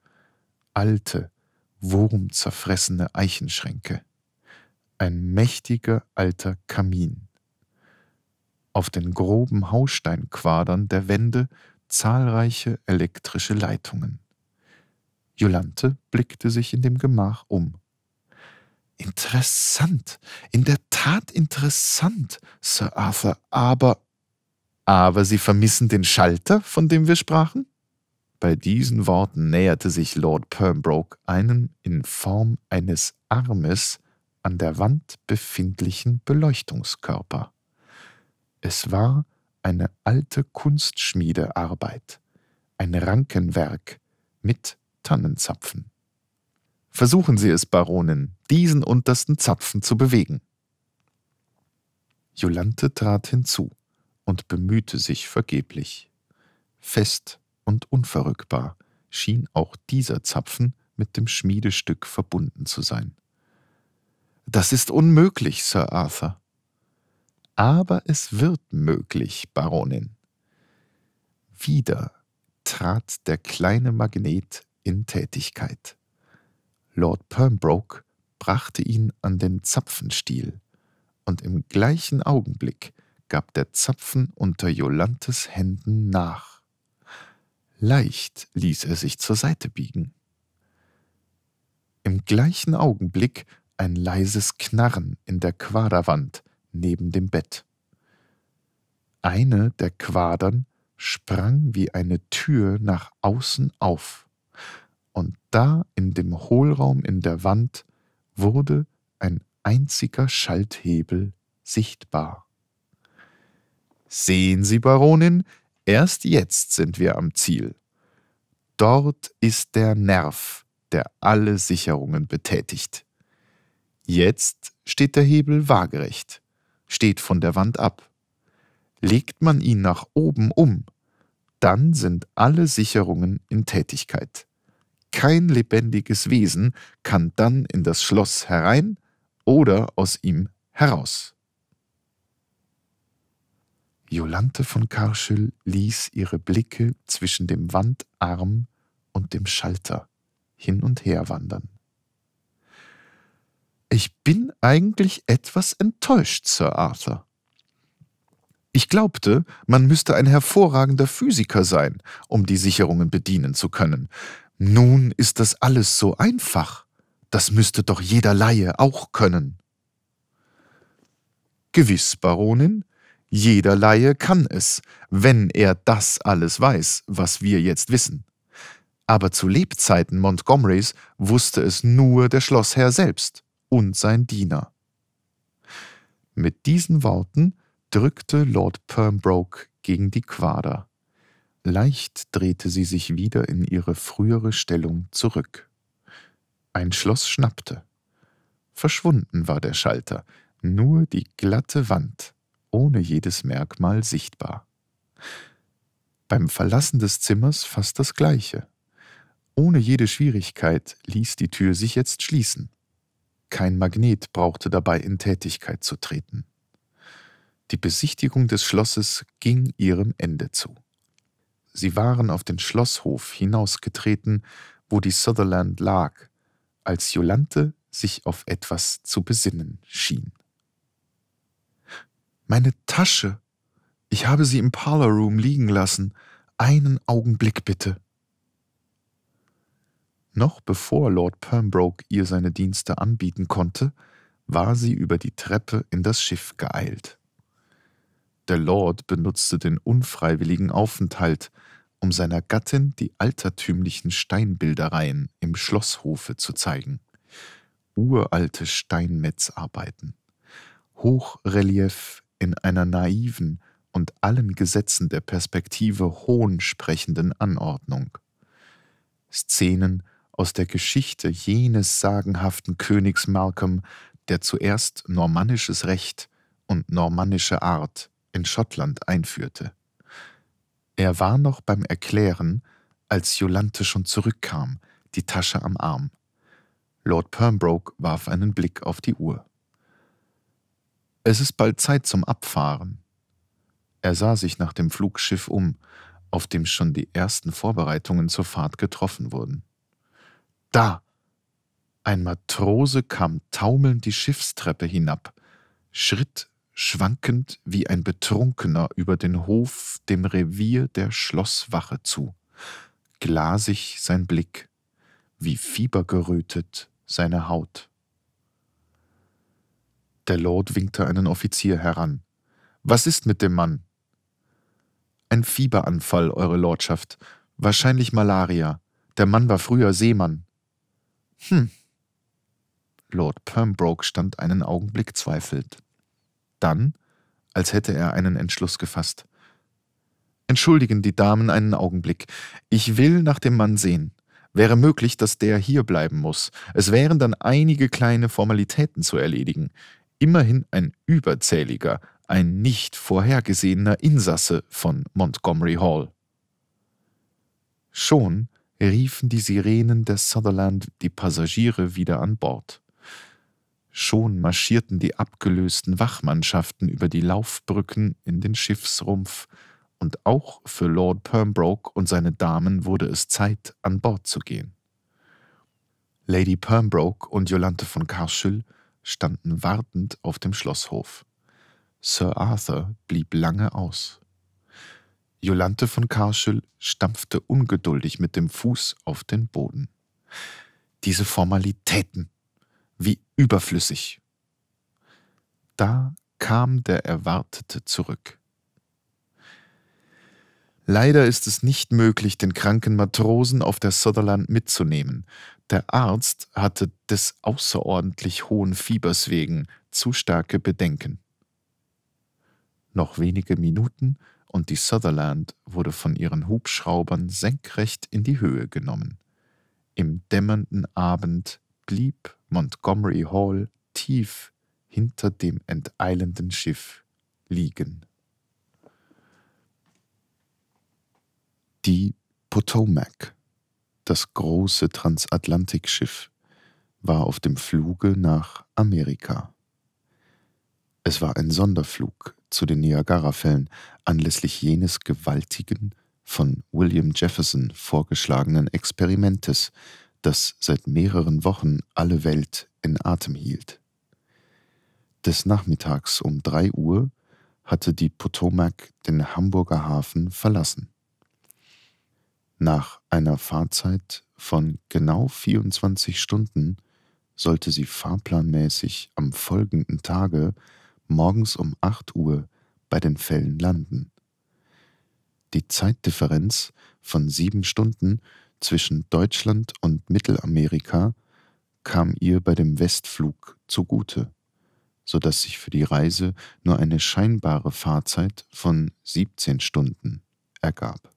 alte, wurmzerfressene Eichenschränke, ein mächtiger alter Kamin, auf den groben Haussteinquadern der Wände zahlreiche elektrische Leitungen. Jolante blickte sich in dem Gemach um. Interessant, in der Tat interessant, Sir Arthur, aber. Aber Sie vermissen den Schalter, von dem wir sprachen? Bei diesen Worten näherte sich Lord Pembroke einem in Form eines Armes an der Wand befindlichen Beleuchtungskörper. Es war eine alte Kunstschmiedearbeit, ein Rankenwerk mit Tannenzapfen. Versuchen Sie es, Baronin, diesen untersten Zapfen zu bewegen. Jolante trat hinzu und bemühte sich vergeblich. Fest und unverrückbar schien auch dieser Zapfen mit dem Schmiedestück verbunden zu sein. Das ist unmöglich, Sir Arthur. Aber es wird möglich, Baronin. Wieder trat der kleine Magnet in Tätigkeit. Lord Pembroke brachte ihn an den Zapfenstiel, und im gleichen Augenblick gab der Zapfen unter Jolantes Händen nach. Leicht ließ er sich zur Seite biegen. Im gleichen Augenblick ein leises Knarren in der Quaderwand, neben dem Bett. Eine der Quadern sprang wie eine Tür nach außen auf, und da in dem Hohlraum in der Wand wurde ein einziger Schalthebel sichtbar. Sehen Sie, Baronin, erst jetzt sind wir am Ziel. Dort ist der Nerv, der alle Sicherungen betätigt. Jetzt steht der Hebel waagerecht steht von der Wand ab. Legt man ihn nach oben um, dann sind alle Sicherungen in Tätigkeit. Kein lebendiges Wesen kann dann in das Schloss herein oder aus ihm heraus. Jolante von Karschel ließ ihre Blicke zwischen dem Wandarm und dem Schalter hin und her wandern ich bin eigentlich etwas enttäuscht, Sir Arthur. Ich glaubte, man müsste ein hervorragender Physiker sein, um die Sicherungen bedienen zu können. Nun ist das alles so einfach. Das müsste doch jeder Laie auch können. Gewiss, Baronin, jeder Laie kann es, wenn er das alles weiß, was wir jetzt wissen. Aber zu Lebzeiten Montgomerys wusste es nur der Schlossherr selbst und sein Diener. Mit diesen Worten drückte Lord Pembroke gegen die Quader. Leicht drehte sie sich wieder in ihre frühere Stellung zurück. Ein Schloss schnappte. Verschwunden war der Schalter, nur die glatte Wand, ohne jedes Merkmal sichtbar. Beim Verlassen des Zimmers fast das gleiche. Ohne jede Schwierigkeit ließ die Tür sich jetzt schließen. Kein Magnet brauchte dabei in Tätigkeit zu treten. Die Besichtigung des Schlosses ging ihrem Ende zu. Sie waren auf den Schlosshof hinausgetreten, wo die Sutherland lag, als Jolante sich auf etwas zu besinnen schien. Meine Tasche. Ich habe sie im Parlor Room liegen lassen. Einen Augenblick bitte. Noch bevor Lord Pembroke ihr seine Dienste anbieten konnte, war sie über die Treppe in das Schiff geeilt. Der Lord benutzte den unfreiwilligen Aufenthalt, um seiner Gattin die altertümlichen Steinbildereien im Schlosshofe zu zeigen. Uralte Steinmetzarbeiten, Hochrelief in einer naiven und allen Gesetzen der Perspektive hohn sprechenden Anordnung. Szenen aus der Geschichte jenes sagenhaften Königs Malcolm, der zuerst normannisches Recht und normannische Art in Schottland einführte. Er war noch beim Erklären, als Jolante schon zurückkam, die Tasche am Arm. Lord Pembroke warf einen Blick auf die Uhr. Es ist bald Zeit zum Abfahren. Er sah sich nach dem Flugschiff um, auf dem schon die ersten Vorbereitungen zur Fahrt getroffen wurden. Da! Ein Matrose kam taumelnd die Schiffstreppe hinab, schritt schwankend wie ein Betrunkener über den Hof dem Revier der Schlosswache zu, glasig sein Blick, wie fiebergerötet seine Haut. Der Lord winkte einen Offizier heran. Was ist mit dem Mann? Ein Fieberanfall, Eure Lordschaft. Wahrscheinlich Malaria. Der Mann war früher Seemann. Hm. Lord Pembroke stand einen Augenblick zweifelnd. Dann, als hätte er einen Entschluss gefasst. Entschuldigen die Damen einen Augenblick. Ich will nach dem Mann sehen. Wäre möglich, dass der hier bleiben muss. Es wären dann einige kleine Formalitäten zu erledigen. Immerhin ein überzähliger, ein nicht vorhergesehener Insasse von Montgomery Hall. Schon riefen die Sirenen der Sutherland die Passagiere wieder an Bord. Schon marschierten die abgelösten Wachmannschaften über die Laufbrücken in den Schiffsrumpf, und auch für Lord Pembroke und seine Damen wurde es Zeit, an Bord zu gehen. Lady Pembroke und Jolante von Karschül standen wartend auf dem Schlosshof. Sir Arthur blieb lange aus. Jolante von Karschel stampfte ungeduldig mit dem Fuß auf den Boden. Diese Formalitäten, wie überflüssig. Da kam der Erwartete zurück. Leider ist es nicht möglich, den kranken Matrosen auf der Sutherland mitzunehmen. Der Arzt hatte des außerordentlich hohen Fiebers wegen zu starke Bedenken. Noch wenige Minuten und die Sutherland wurde von ihren Hubschraubern senkrecht in die Höhe genommen. Im dämmernden Abend blieb Montgomery Hall tief hinter dem enteilenden Schiff liegen. Die Potomac, das große Transatlantikschiff, war auf dem Fluge nach Amerika. Es war ein Sonderflug zu den Niagara-Fällen anlässlich jenes gewaltigen, von William Jefferson vorgeschlagenen Experimentes, das seit mehreren Wochen alle Welt in Atem hielt. Des Nachmittags um drei Uhr hatte die Potomac den Hamburger Hafen verlassen. Nach einer Fahrzeit von genau 24 Stunden sollte sie fahrplanmäßig am folgenden Tage morgens um 8 Uhr bei den Fällen landen. Die Zeitdifferenz von sieben Stunden zwischen Deutschland und Mittelamerika kam ihr bei dem Westflug zugute, so dass sich für die Reise nur eine scheinbare Fahrzeit von 17 Stunden ergab.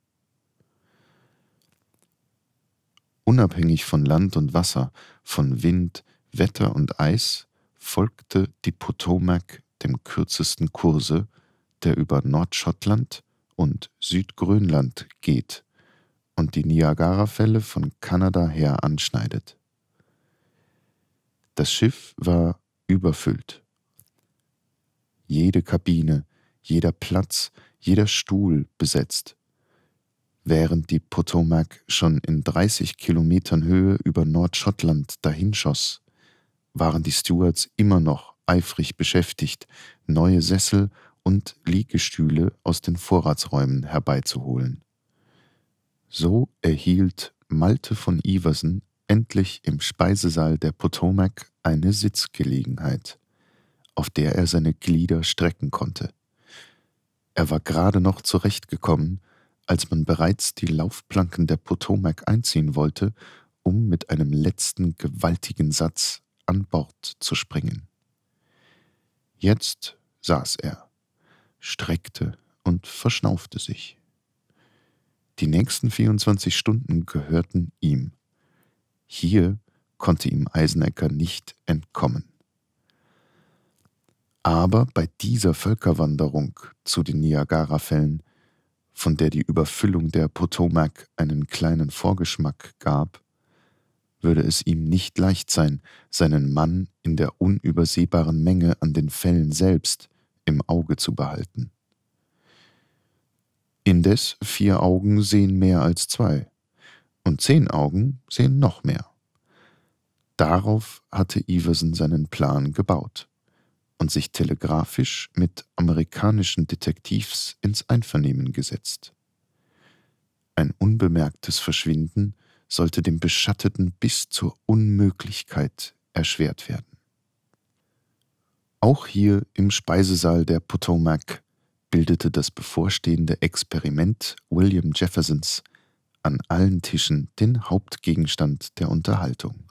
Unabhängig von Land und Wasser, von Wind, Wetter und Eis folgte die Potomac dem kürzesten Kurse, der über Nordschottland und Südgrönland geht und die Niagarafälle von Kanada her anschneidet. Das Schiff war überfüllt. Jede Kabine, jeder Platz, jeder Stuhl besetzt. Während die Potomac schon in 30 Kilometern Höhe über Nordschottland dahinschoss, waren die Stewards immer noch eifrig beschäftigt, neue Sessel und Liegestühle aus den Vorratsräumen herbeizuholen. So erhielt Malte von Iversen endlich im Speisesaal der Potomac eine Sitzgelegenheit, auf der er seine Glieder strecken konnte. Er war gerade noch zurechtgekommen, als man bereits die Laufplanken der Potomac einziehen wollte, um mit einem letzten gewaltigen Satz an Bord zu springen. Jetzt saß er, streckte und verschnaufte sich. Die nächsten 24 Stunden gehörten ihm. Hier konnte ihm Eisenecker nicht entkommen. Aber bei dieser Völkerwanderung zu den Niagarafällen, von der die Überfüllung der Potomac einen kleinen Vorgeschmack gab, würde es ihm nicht leicht sein, seinen Mann in der unübersehbaren Menge an den Fällen selbst im Auge zu behalten. Indes vier Augen sehen mehr als zwei, und zehn Augen sehen noch mehr. Darauf hatte Iverson seinen Plan gebaut und sich telegrafisch mit amerikanischen Detektivs ins Einvernehmen gesetzt. Ein unbemerktes Verschwinden sollte dem Beschatteten bis zur Unmöglichkeit erschwert werden. Auch hier im Speisesaal der Potomac bildete das bevorstehende Experiment William Jeffersons an allen Tischen den Hauptgegenstand der Unterhaltung.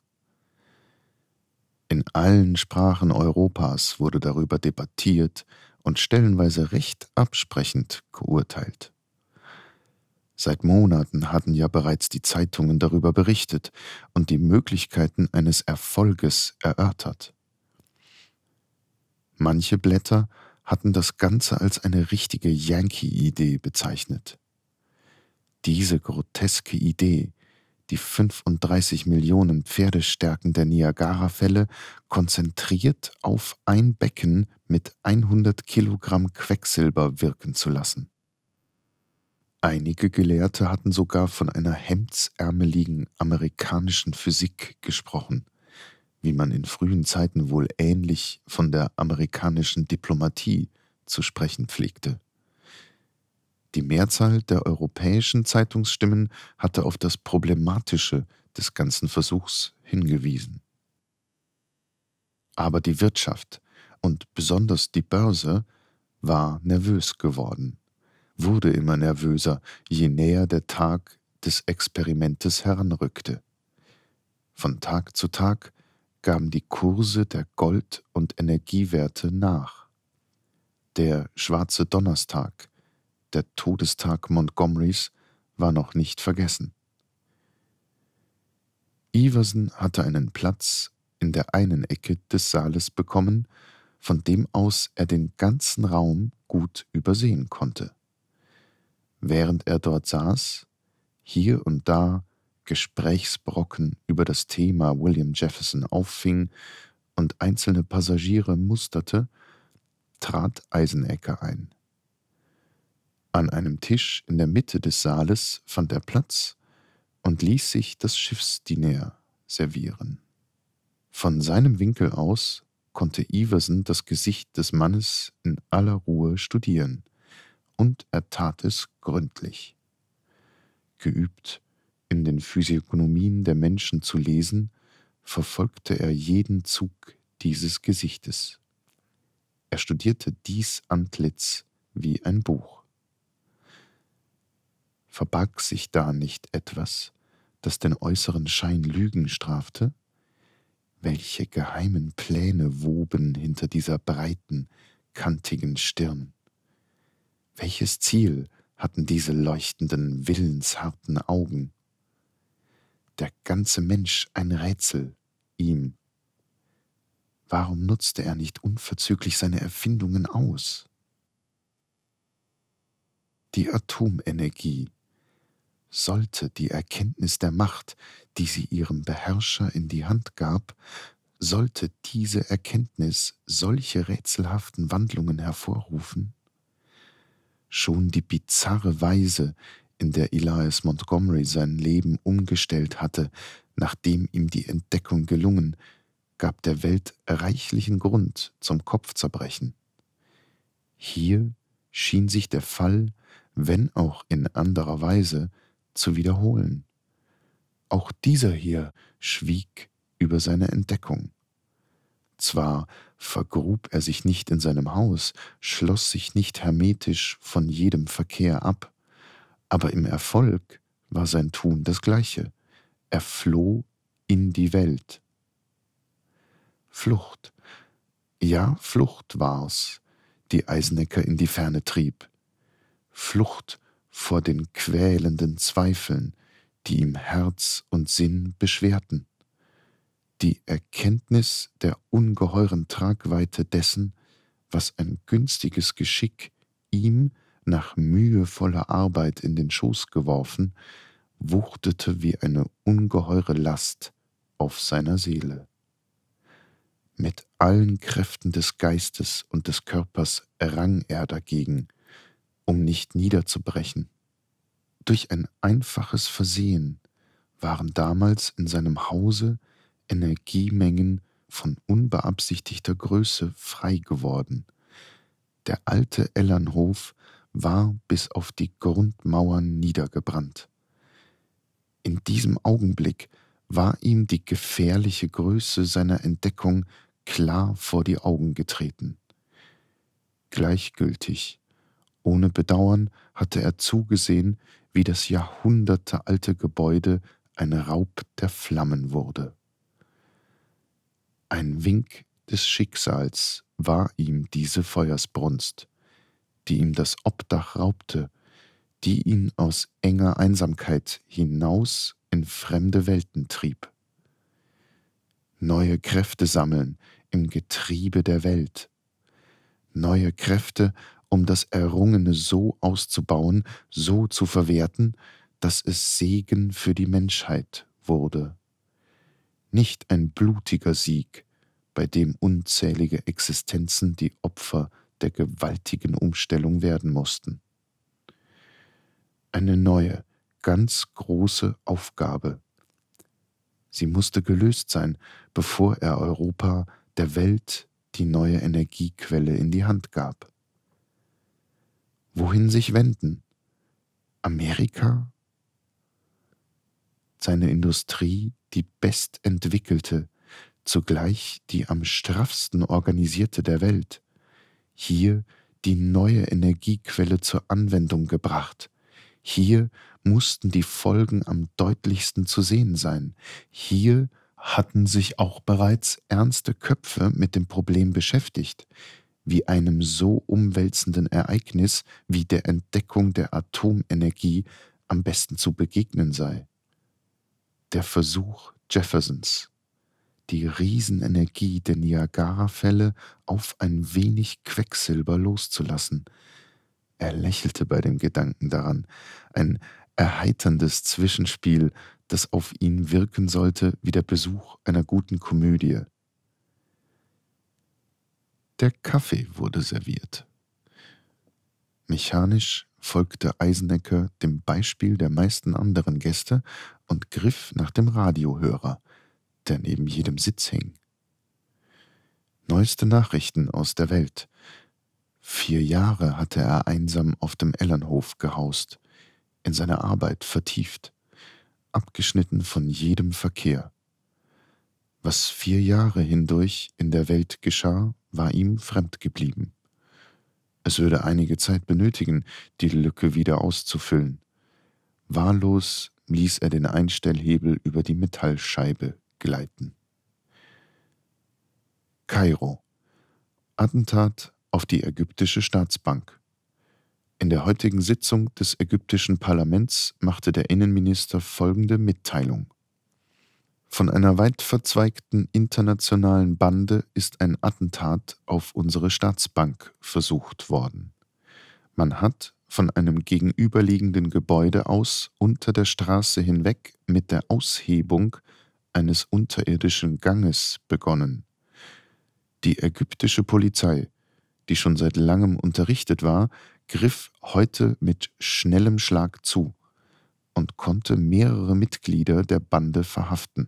In allen Sprachen Europas wurde darüber debattiert und stellenweise recht absprechend geurteilt. Seit Monaten hatten ja bereits die Zeitungen darüber berichtet und die Möglichkeiten eines Erfolges erörtert. Manche Blätter hatten das Ganze als eine richtige Yankee-Idee bezeichnet. Diese groteske Idee, die 35 Millionen Pferdestärken der Niagara-Fälle konzentriert auf ein Becken mit 100 Kilogramm Quecksilber wirken zu lassen. Einige Gelehrte hatten sogar von einer hemdsärmeligen amerikanischen Physik gesprochen, wie man in frühen Zeiten wohl ähnlich von der amerikanischen Diplomatie zu sprechen pflegte. Die Mehrzahl der europäischen Zeitungsstimmen hatte auf das Problematische des ganzen Versuchs hingewiesen. Aber die Wirtschaft und besonders die Börse war nervös geworden wurde immer nervöser, je näher der Tag des Experimentes heranrückte. Von Tag zu Tag gaben die Kurse der Gold- und Energiewerte nach. Der schwarze Donnerstag, der Todestag Montgomerys, war noch nicht vergessen. Iversen hatte einen Platz in der einen Ecke des Saales bekommen, von dem aus er den ganzen Raum gut übersehen konnte während er dort saß, hier und da Gesprächsbrocken über das Thema William Jefferson auffing und einzelne Passagiere musterte, trat Eisenecker ein. An einem Tisch in der Mitte des Saales fand er Platz und ließ sich das Schiffsdiner servieren. Von seinem Winkel aus konnte Iverson das Gesicht des Mannes in aller Ruhe studieren und er tat es gründlich. Geübt, in den Physiognomien der Menschen zu lesen, verfolgte er jeden Zug dieses Gesichtes. Er studierte dies Antlitz wie ein Buch. Verbarg sich da nicht etwas, das den äußeren Schein Lügen strafte? Welche geheimen Pläne woben hinter dieser breiten, kantigen Stirn? Welches Ziel hatten diese leuchtenden, willensharten Augen? Der ganze Mensch ein Rätsel ihm. Warum nutzte er nicht unverzüglich seine Erfindungen aus? Die Atomenergie sollte die Erkenntnis der Macht, die sie ihrem Beherrscher in die Hand gab, sollte diese Erkenntnis solche rätselhaften Wandlungen hervorrufen? Schon die bizarre Weise, in der Elias Montgomery sein Leben umgestellt hatte, nachdem ihm die Entdeckung gelungen, gab der Welt reichlichen Grund zum Kopfzerbrechen. Hier schien sich der Fall, wenn auch in anderer Weise, zu wiederholen. Auch dieser hier schwieg über seine Entdeckung. Zwar vergrub er sich nicht in seinem Haus, schloss sich nicht hermetisch von jedem Verkehr ab. Aber im Erfolg war sein Tun das gleiche. Er floh in die Welt. Flucht. Ja, Flucht war's, die Eisenecker in die Ferne trieb. Flucht vor den quälenden Zweifeln, die ihm Herz und Sinn beschwerten die Erkenntnis der ungeheuren Tragweite dessen, was ein günstiges Geschick ihm nach mühevoller Arbeit in den Schoß geworfen, wuchtete wie eine ungeheure Last auf seiner Seele. Mit allen Kräften des Geistes und des Körpers rang er dagegen, um nicht niederzubrechen. Durch ein einfaches Versehen waren damals in seinem Hause Energiemengen von unbeabsichtigter Größe frei geworden. Der alte Ellernhof war bis auf die Grundmauern niedergebrannt. In diesem Augenblick war ihm die gefährliche Größe seiner Entdeckung klar vor die Augen getreten. Gleichgültig, ohne Bedauern hatte er zugesehen, wie das jahrhundertealte Gebäude ein Raub der Flammen wurde. Ein Wink des Schicksals war ihm diese Feuersbrunst, die ihm das Obdach raubte, die ihn aus enger Einsamkeit hinaus in fremde Welten trieb. Neue Kräfte sammeln im Getriebe der Welt, neue Kräfte, um das Errungene so auszubauen, so zu verwerten, dass es Segen für die Menschheit wurde nicht ein blutiger Sieg, bei dem unzählige Existenzen die Opfer der gewaltigen Umstellung werden mussten. Eine neue, ganz große Aufgabe. Sie musste gelöst sein, bevor er Europa, der Welt, die neue Energiequelle in die Hand gab. Wohin sich wenden? Amerika? Seine Industrie, die bestentwickelte, zugleich die am straffsten organisierte der Welt, hier die neue Energiequelle zur Anwendung gebracht, hier mussten die Folgen am deutlichsten zu sehen sein, hier hatten sich auch bereits ernste Köpfe mit dem Problem beschäftigt, wie einem so umwälzenden Ereignis wie der Entdeckung der Atomenergie am besten zu begegnen sei der Versuch Jeffersons, die Riesenenergie der Niagarafälle auf ein wenig Quecksilber loszulassen. Er lächelte bei dem Gedanken daran, ein erheiterndes Zwischenspiel, das auf ihn wirken sollte wie der Besuch einer guten Komödie. Der Kaffee wurde serviert. Mechanisch folgte Eisenecker dem Beispiel der meisten anderen Gäste und griff nach dem Radiohörer, der neben jedem Sitz hing. Neueste Nachrichten aus der Welt. Vier Jahre hatte er einsam auf dem Ellenhof gehaust, in seine Arbeit vertieft, abgeschnitten von jedem Verkehr. Was vier Jahre hindurch in der Welt geschah, war ihm fremd geblieben. Es würde einige Zeit benötigen, die Lücke wieder auszufüllen. Wahllos ließ er den Einstellhebel über die Metallscheibe gleiten. Kairo. Attentat auf die ägyptische Staatsbank. In der heutigen Sitzung des ägyptischen Parlaments machte der Innenminister folgende Mitteilung. Von einer weit verzweigten internationalen Bande ist ein Attentat auf unsere Staatsbank versucht worden. Man hat von einem gegenüberliegenden Gebäude aus unter der Straße hinweg mit der Aushebung eines unterirdischen Ganges begonnen. Die ägyptische Polizei, die schon seit langem unterrichtet war, griff heute mit schnellem Schlag zu und konnte mehrere Mitglieder der Bande verhaften.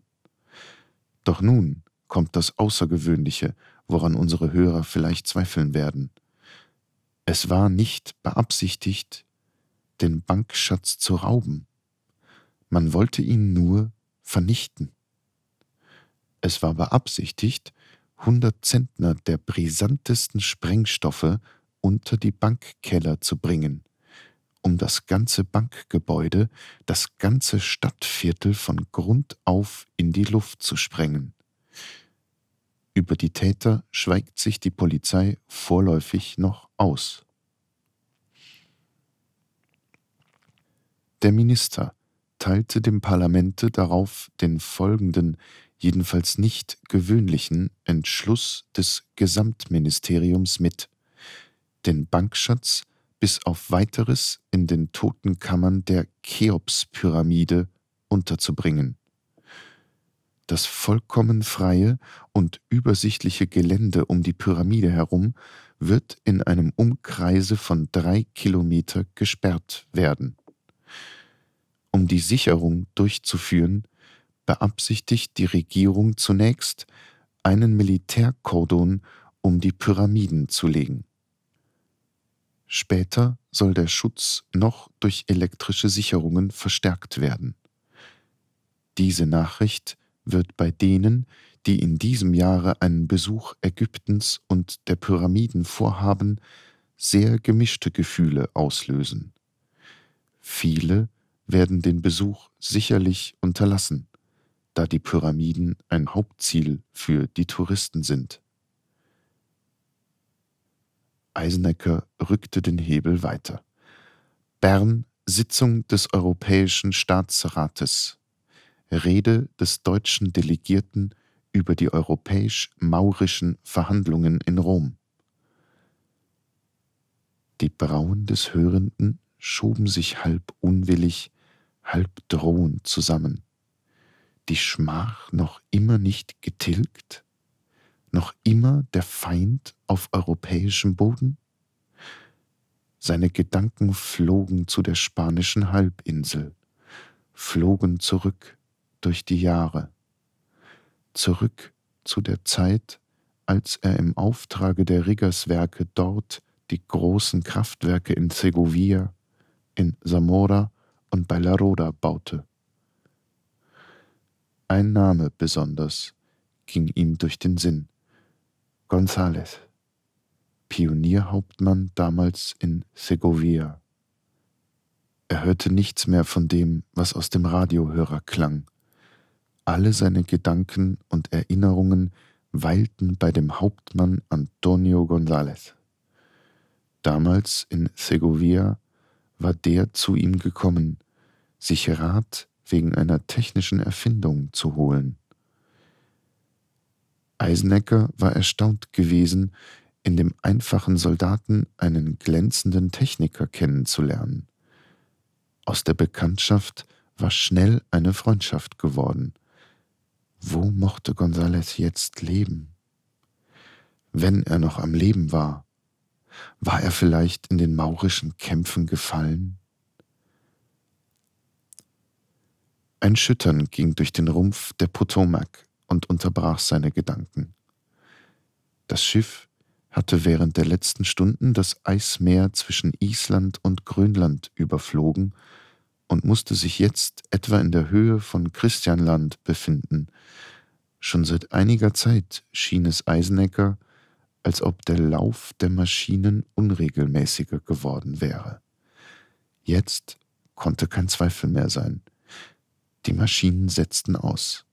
Doch nun kommt das Außergewöhnliche, woran unsere Hörer vielleicht zweifeln werden. Es war nicht beabsichtigt, den Bankschatz zu rauben. Man wollte ihn nur vernichten. Es war beabsichtigt, hundert Zentner der brisantesten Sprengstoffe unter die Bankkeller zu bringen, um das ganze Bankgebäude, das ganze Stadtviertel von Grund auf in die Luft zu sprengen. Über die Täter schweigt sich die Polizei vorläufig noch aus. Der Minister teilte dem Parlamente darauf den folgenden, jedenfalls nicht gewöhnlichen Entschluss des Gesamtministeriums mit, den Bankschatz bis auf weiteres in den Totenkammern der Cheops-Pyramide unterzubringen. Das vollkommen freie und übersichtliche Gelände um die Pyramide herum wird in einem Umkreise von drei Kilometer gesperrt werden. Um die Sicherung durchzuführen, beabsichtigt die Regierung zunächst, einen Militärkordon um die Pyramiden zu legen. Später soll der Schutz noch durch elektrische Sicherungen verstärkt werden. Diese Nachricht wird bei denen, die in diesem Jahre einen Besuch Ägyptens und der Pyramiden vorhaben, sehr gemischte Gefühle auslösen. Viele werden den Besuch sicherlich unterlassen, da die Pyramiden ein Hauptziel für die Touristen sind. Eisenecker rückte den Hebel weiter. Bern, Sitzung des Europäischen Staatsrates Rede des deutschen Delegierten über die europäisch-maurischen Verhandlungen in Rom. Die Brauen des Hörenden schoben sich halb unwillig, halb drohend zusammen. Die Schmach noch immer nicht getilgt? Noch immer der Feind auf europäischem Boden? Seine Gedanken flogen zu der spanischen Halbinsel, flogen zurück durch die Jahre, zurück zu der Zeit, als er im Auftrage der Riggerswerke dort die großen Kraftwerke in Segovia, in Zamora und bei La Roda baute. Ein Name besonders ging ihm durch den Sinn. González, Pionierhauptmann damals in Segovia. Er hörte nichts mehr von dem, was aus dem Radiohörer klang. Alle seine Gedanken und Erinnerungen weilten bei dem Hauptmann Antonio González. Damals in Segovia war der zu ihm gekommen, sich Rat wegen einer technischen Erfindung zu holen. Eisenecker war erstaunt gewesen, in dem einfachen Soldaten einen glänzenden Techniker kennenzulernen. Aus der Bekanntschaft war schnell eine Freundschaft geworden. Wo mochte Gonzales jetzt leben? Wenn er noch am Leben war, war er vielleicht in den maurischen Kämpfen gefallen? Ein Schüttern ging durch den Rumpf der Potomac und unterbrach seine Gedanken. Das Schiff hatte während der letzten Stunden das Eismeer zwischen Island und Grönland überflogen und musste sich jetzt etwa in der Höhe von Christianland befinden. Schon seit einiger Zeit schien es Eisenecker, als ob der Lauf der Maschinen unregelmäßiger geworden wäre. Jetzt konnte kein Zweifel mehr sein. Die Maschinen setzten aus.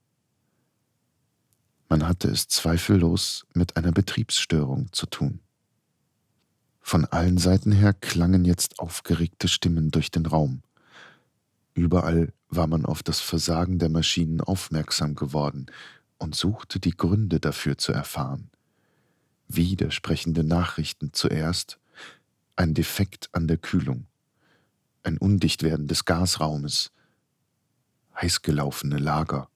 Man hatte es zweifellos mit einer Betriebsstörung zu tun. Von allen Seiten her klangen jetzt aufgeregte Stimmen durch den Raum. Überall war man auf das Versagen der Maschinen aufmerksam geworden und suchte die Gründe dafür zu erfahren. Widersprechende Nachrichten zuerst, ein Defekt an der Kühlung, ein Undichtwerden des Gasraumes, heißgelaufene Lager.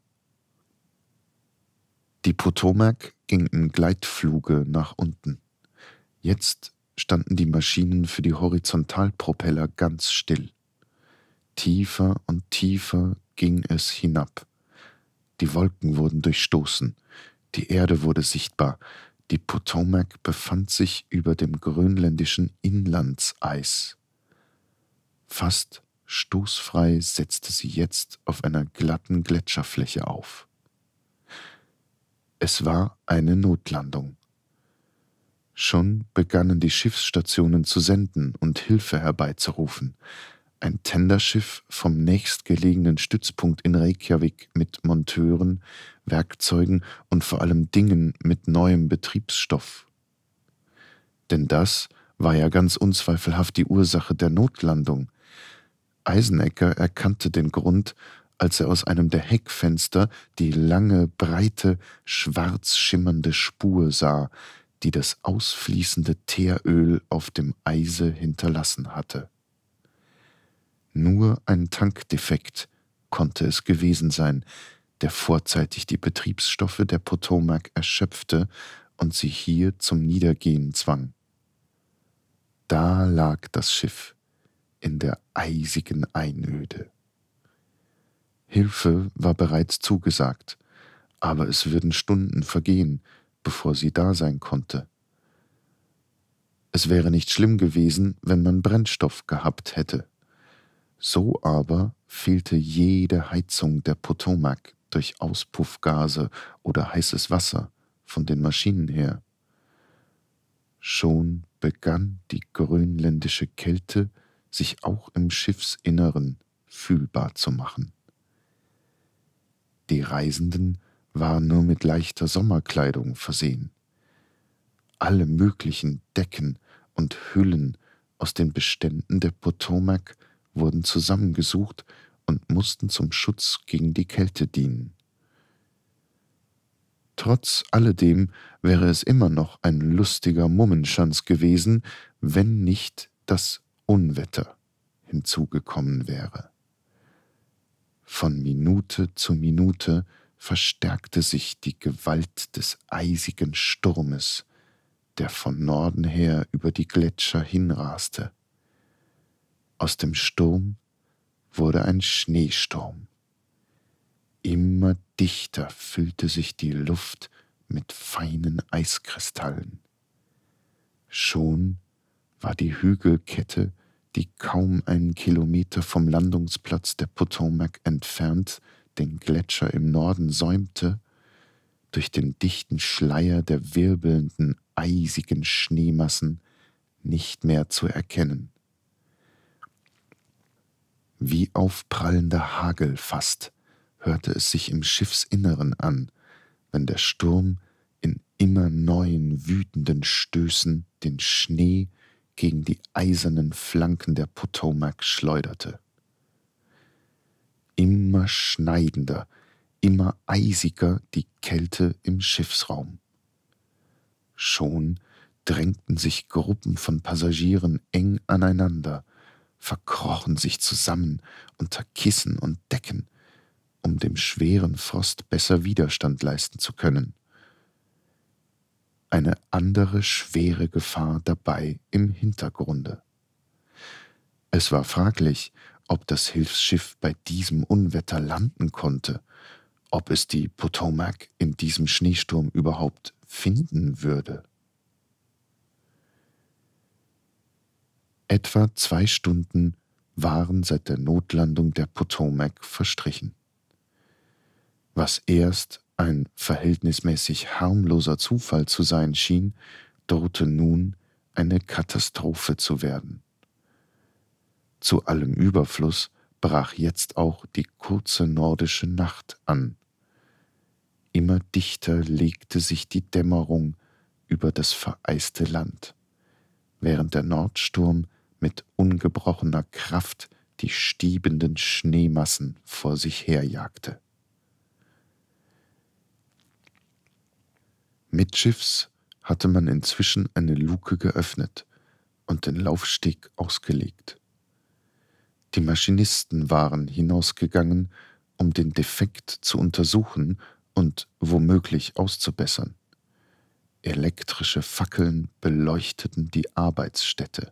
Die Potomac ging im Gleitfluge nach unten. Jetzt standen die Maschinen für die Horizontalpropeller ganz still. Tiefer und tiefer ging es hinab. Die Wolken wurden durchstoßen, die Erde wurde sichtbar, die Potomac befand sich über dem grönländischen Inlandseis. Fast stoßfrei setzte sie jetzt auf einer glatten Gletscherfläche auf. Es war eine Notlandung. Schon begannen die Schiffsstationen zu senden und Hilfe herbeizurufen ein Tenderschiff vom nächstgelegenen Stützpunkt in Reykjavik mit Monteuren, Werkzeugen und vor allem Dingen mit neuem Betriebsstoff. Denn das war ja ganz unzweifelhaft die Ursache der Notlandung. Eisenecker erkannte den Grund, als er aus einem der Heckfenster die lange, breite, schwarz schimmernde Spur sah, die das ausfließende Teeröl auf dem Eise hinterlassen hatte. Nur ein Tankdefekt konnte es gewesen sein, der vorzeitig die Betriebsstoffe der Potomac erschöpfte und sie hier zum Niedergehen zwang. Da lag das Schiff in der eisigen Einöde. Hilfe war bereits zugesagt, aber es würden Stunden vergehen, bevor sie da sein konnte. Es wäre nicht schlimm gewesen, wenn man Brennstoff gehabt hätte. So aber fehlte jede Heizung der Potomac durch Auspuffgase oder heißes Wasser von den Maschinen her. Schon begann die grönländische Kälte sich auch im Schiffsinneren fühlbar zu machen. Die Reisenden waren nur mit leichter Sommerkleidung versehen. Alle möglichen Decken und Hüllen aus den Beständen der Potomac wurden zusammengesucht und mussten zum Schutz gegen die Kälte dienen. Trotz alledem wäre es immer noch ein lustiger Mummenschanz gewesen, wenn nicht das Unwetter hinzugekommen wäre. Von Minute zu Minute verstärkte sich die Gewalt des eisigen Sturmes, der von Norden her über die Gletscher hinraste. Aus dem Sturm wurde ein Schneesturm. Immer dichter füllte sich die Luft mit feinen Eiskristallen. Schon war die Hügelkette, die kaum einen Kilometer vom Landungsplatz der Potomac entfernt den Gletscher im Norden säumte, durch den dichten Schleier der wirbelnden, eisigen Schneemassen nicht mehr zu erkennen. Wie aufprallender Hagel fast hörte es sich im Schiffsinneren an, wenn der Sturm in immer neuen wütenden Stößen den Schnee gegen die eisernen Flanken der Potomac schleuderte. Immer schneidender, immer eisiger die Kälte im Schiffsraum. Schon drängten sich Gruppen von Passagieren eng aneinander, verkrochen sich zusammen unter Kissen und Decken, um dem schweren Frost besser Widerstand leisten zu können. Eine andere schwere Gefahr dabei im Hintergrunde. Es war fraglich, ob das Hilfsschiff bei diesem Unwetter landen konnte, ob es die Potomac in diesem Schneesturm überhaupt finden würde. Etwa zwei Stunden waren seit der Notlandung der Potomac verstrichen. Was erst ein verhältnismäßig harmloser Zufall zu sein schien, drohte nun eine Katastrophe zu werden. Zu allem Überfluss brach jetzt auch die kurze nordische Nacht an. Immer dichter legte sich die Dämmerung über das vereiste Land, während der Nordsturm mit ungebrochener Kraft die stiebenden Schneemassen vor sich herjagte. Mitschiffs hatte man inzwischen eine Luke geöffnet und den Laufsteg ausgelegt. Die Maschinisten waren hinausgegangen, um den Defekt zu untersuchen und womöglich auszubessern. Elektrische Fackeln beleuchteten die Arbeitsstätte.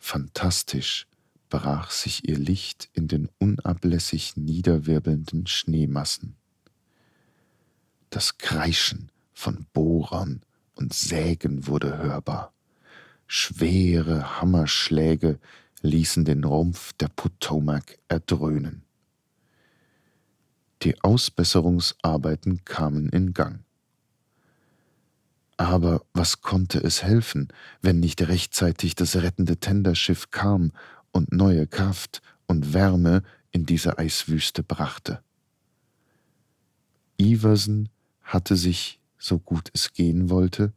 Fantastisch brach sich ihr Licht in den unablässig niederwirbelnden Schneemassen. Das Kreischen von Bohrern und Sägen wurde hörbar. Schwere Hammerschläge ließen den Rumpf der Potomac erdröhnen. Die Ausbesserungsarbeiten kamen in Gang. Aber was konnte es helfen, wenn nicht rechtzeitig das rettende Tenderschiff kam und neue Kraft und Wärme in diese Eiswüste brachte? Iversen hatte sich, so gut es gehen wollte,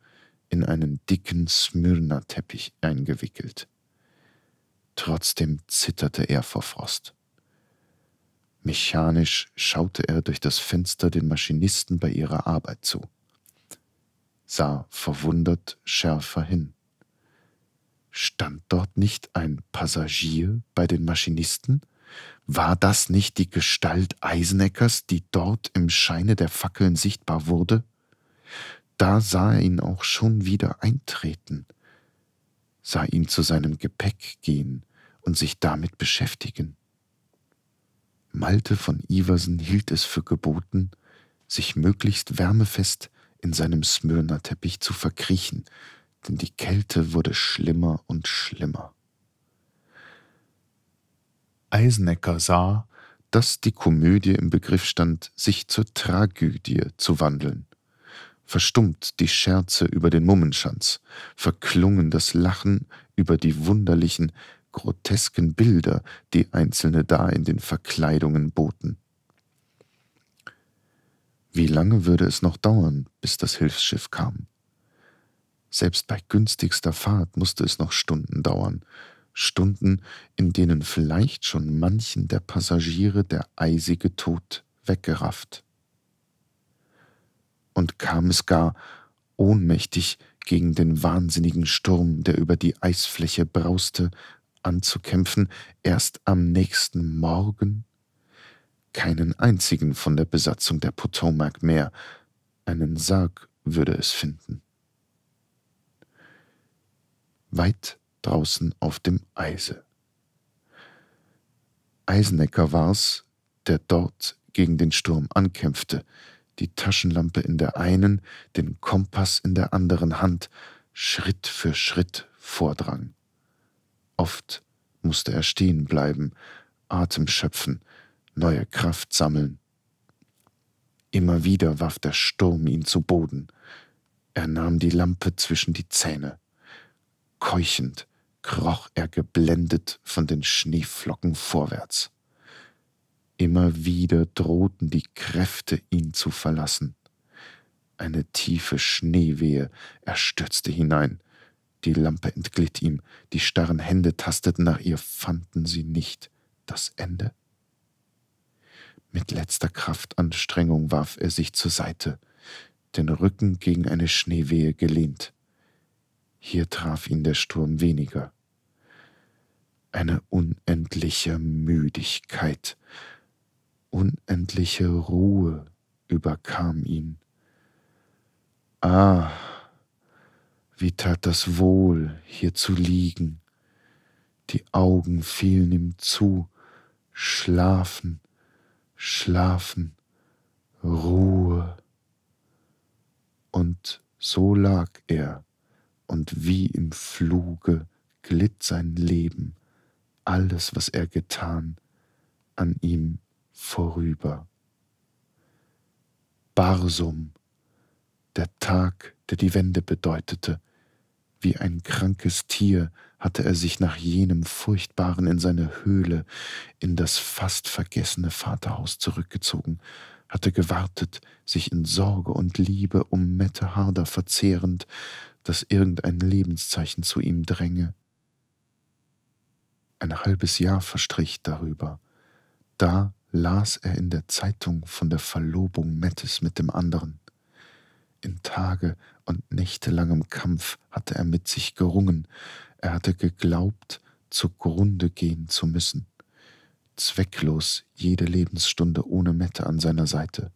in einen dicken Smyrna-Teppich eingewickelt. Trotzdem zitterte er vor Frost. Mechanisch schaute er durch das Fenster den Maschinisten bei ihrer Arbeit zu sah verwundert schärfer hin. Stand dort nicht ein Passagier bei den Maschinisten? War das nicht die Gestalt Eiseneckers, die dort im Scheine der Fackeln sichtbar wurde? Da sah er ihn auch schon wieder eintreten, sah ihn zu seinem Gepäck gehen und sich damit beschäftigen. Malte von Iversen hielt es für geboten, sich möglichst wärmefest in seinem Smyrner Teppich zu verkriechen, denn die Kälte wurde schlimmer und schlimmer. Eisenecker sah, dass die Komödie im Begriff stand, sich zur Tragödie zu wandeln. Verstummt die Scherze über den Mummenschanz, verklungen das Lachen über die wunderlichen, grotesken Bilder, die Einzelne da in den Verkleidungen boten. Wie lange würde es noch dauern, bis das Hilfsschiff kam? Selbst bei günstigster Fahrt musste es noch Stunden dauern, Stunden, in denen vielleicht schon manchen der Passagiere der eisige Tod weggerafft. Und kam es gar ohnmächtig gegen den wahnsinnigen Sturm, der über die Eisfläche brauste, anzukämpfen, erst am nächsten Morgen? keinen einzigen von der Besatzung der Potomac mehr. Einen Sarg würde es finden. Weit draußen auf dem Eise. Eisenecker war's, der dort gegen den Sturm ankämpfte, die Taschenlampe in der einen, den Kompass in der anderen Hand, Schritt für Schritt vordrang. Oft musste er stehen bleiben, Atem schöpfen, neue Kraft sammeln. Immer wieder warf der Sturm ihn zu Boden. Er nahm die Lampe zwischen die Zähne. Keuchend kroch er geblendet von den Schneeflocken vorwärts. Immer wieder drohten die Kräfte, ihn zu verlassen. Eine tiefe Schneewehe, erstürzte hinein. Die Lampe entglitt ihm, die starren Hände tasteten nach ihr, fanden sie nicht das Ende. Mit letzter Kraftanstrengung warf er sich zur Seite, den Rücken gegen eine Schneewehe gelehnt. Hier traf ihn der Sturm weniger. Eine unendliche Müdigkeit, unendliche Ruhe überkam ihn. Ah, wie tat das wohl, hier zu liegen. Die Augen fielen ihm zu, schlafen, Schlafen, Ruhe. Und so lag er, und wie im Fluge glitt sein Leben, alles, was er getan, an ihm vorüber. Barsum, der Tag, der die Wende bedeutete, wie ein krankes Tier, hatte er sich nach jenem furchtbaren in seine Höhle, in das fast vergessene Vaterhaus zurückgezogen, hatte gewartet, sich in Sorge und Liebe um Mette Harder verzehrend, dass irgendein Lebenszeichen zu ihm dränge. Ein halbes Jahr verstrich darüber. Da las er in der Zeitung von der Verlobung Mettes mit dem anderen. In Tage und nächtelangem Kampf hatte er mit sich gerungen, er hatte geglaubt, zugrunde gehen zu müssen. Zwecklos jede Lebensstunde ohne Mette an seiner Seite.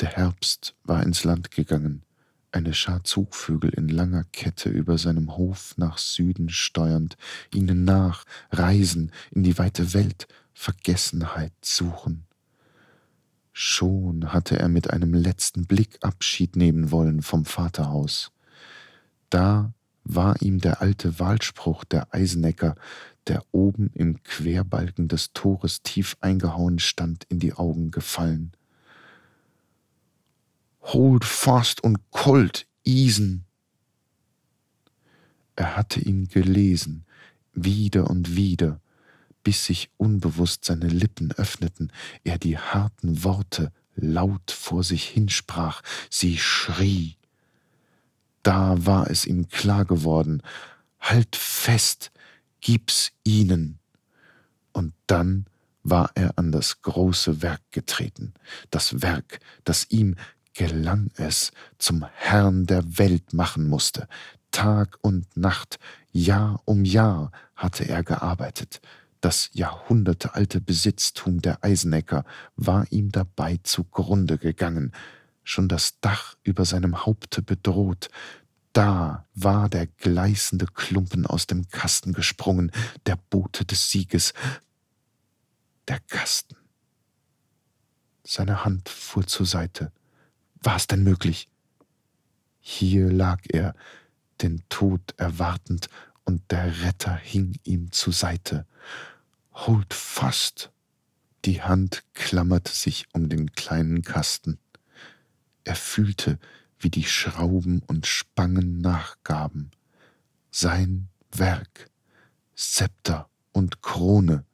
Der Herbst war ins Land gegangen, eine Schar Zugvögel in langer Kette über seinem Hof nach Süden steuernd, ihnen nach, reisen in die weite Welt, Vergessenheit suchen. Schon hatte er mit einem letzten Blick Abschied nehmen wollen vom Vaterhaus. Da war ihm der alte Wahlspruch der Eisenecker, der oben im Querbalken des Tores tief eingehauen stand, in die Augen gefallen. Hold fast und cold, Isen! Er hatte ihn gelesen, wieder und wieder, bis sich unbewusst seine Lippen öffneten, er die harten Worte laut vor sich hinsprach, sie schrie. Da war es ihm klar geworden. Halt fest, gib's ihnen. Und dann war er an das große Werk getreten, das Werk, das ihm gelang es, zum Herrn der Welt machen musste. Tag und Nacht, Jahr um Jahr hatte er gearbeitet. Das jahrhundertealte Besitztum der Eisenecker war ihm dabei zugrunde gegangen, schon das Dach über seinem Haupte bedroht, da war der gleißende Klumpen aus dem Kasten gesprungen, der Bote des Sieges, der Kasten. Seine Hand fuhr zur Seite. War es denn möglich? Hier lag er, den Tod erwartend, und der Retter hing ihm zur Seite. Holt fast! Die Hand klammerte sich um den kleinen Kasten. Er fühlte, wie die Schrauben und Spangen nachgaben. Sein Werk, Szepter und Krone,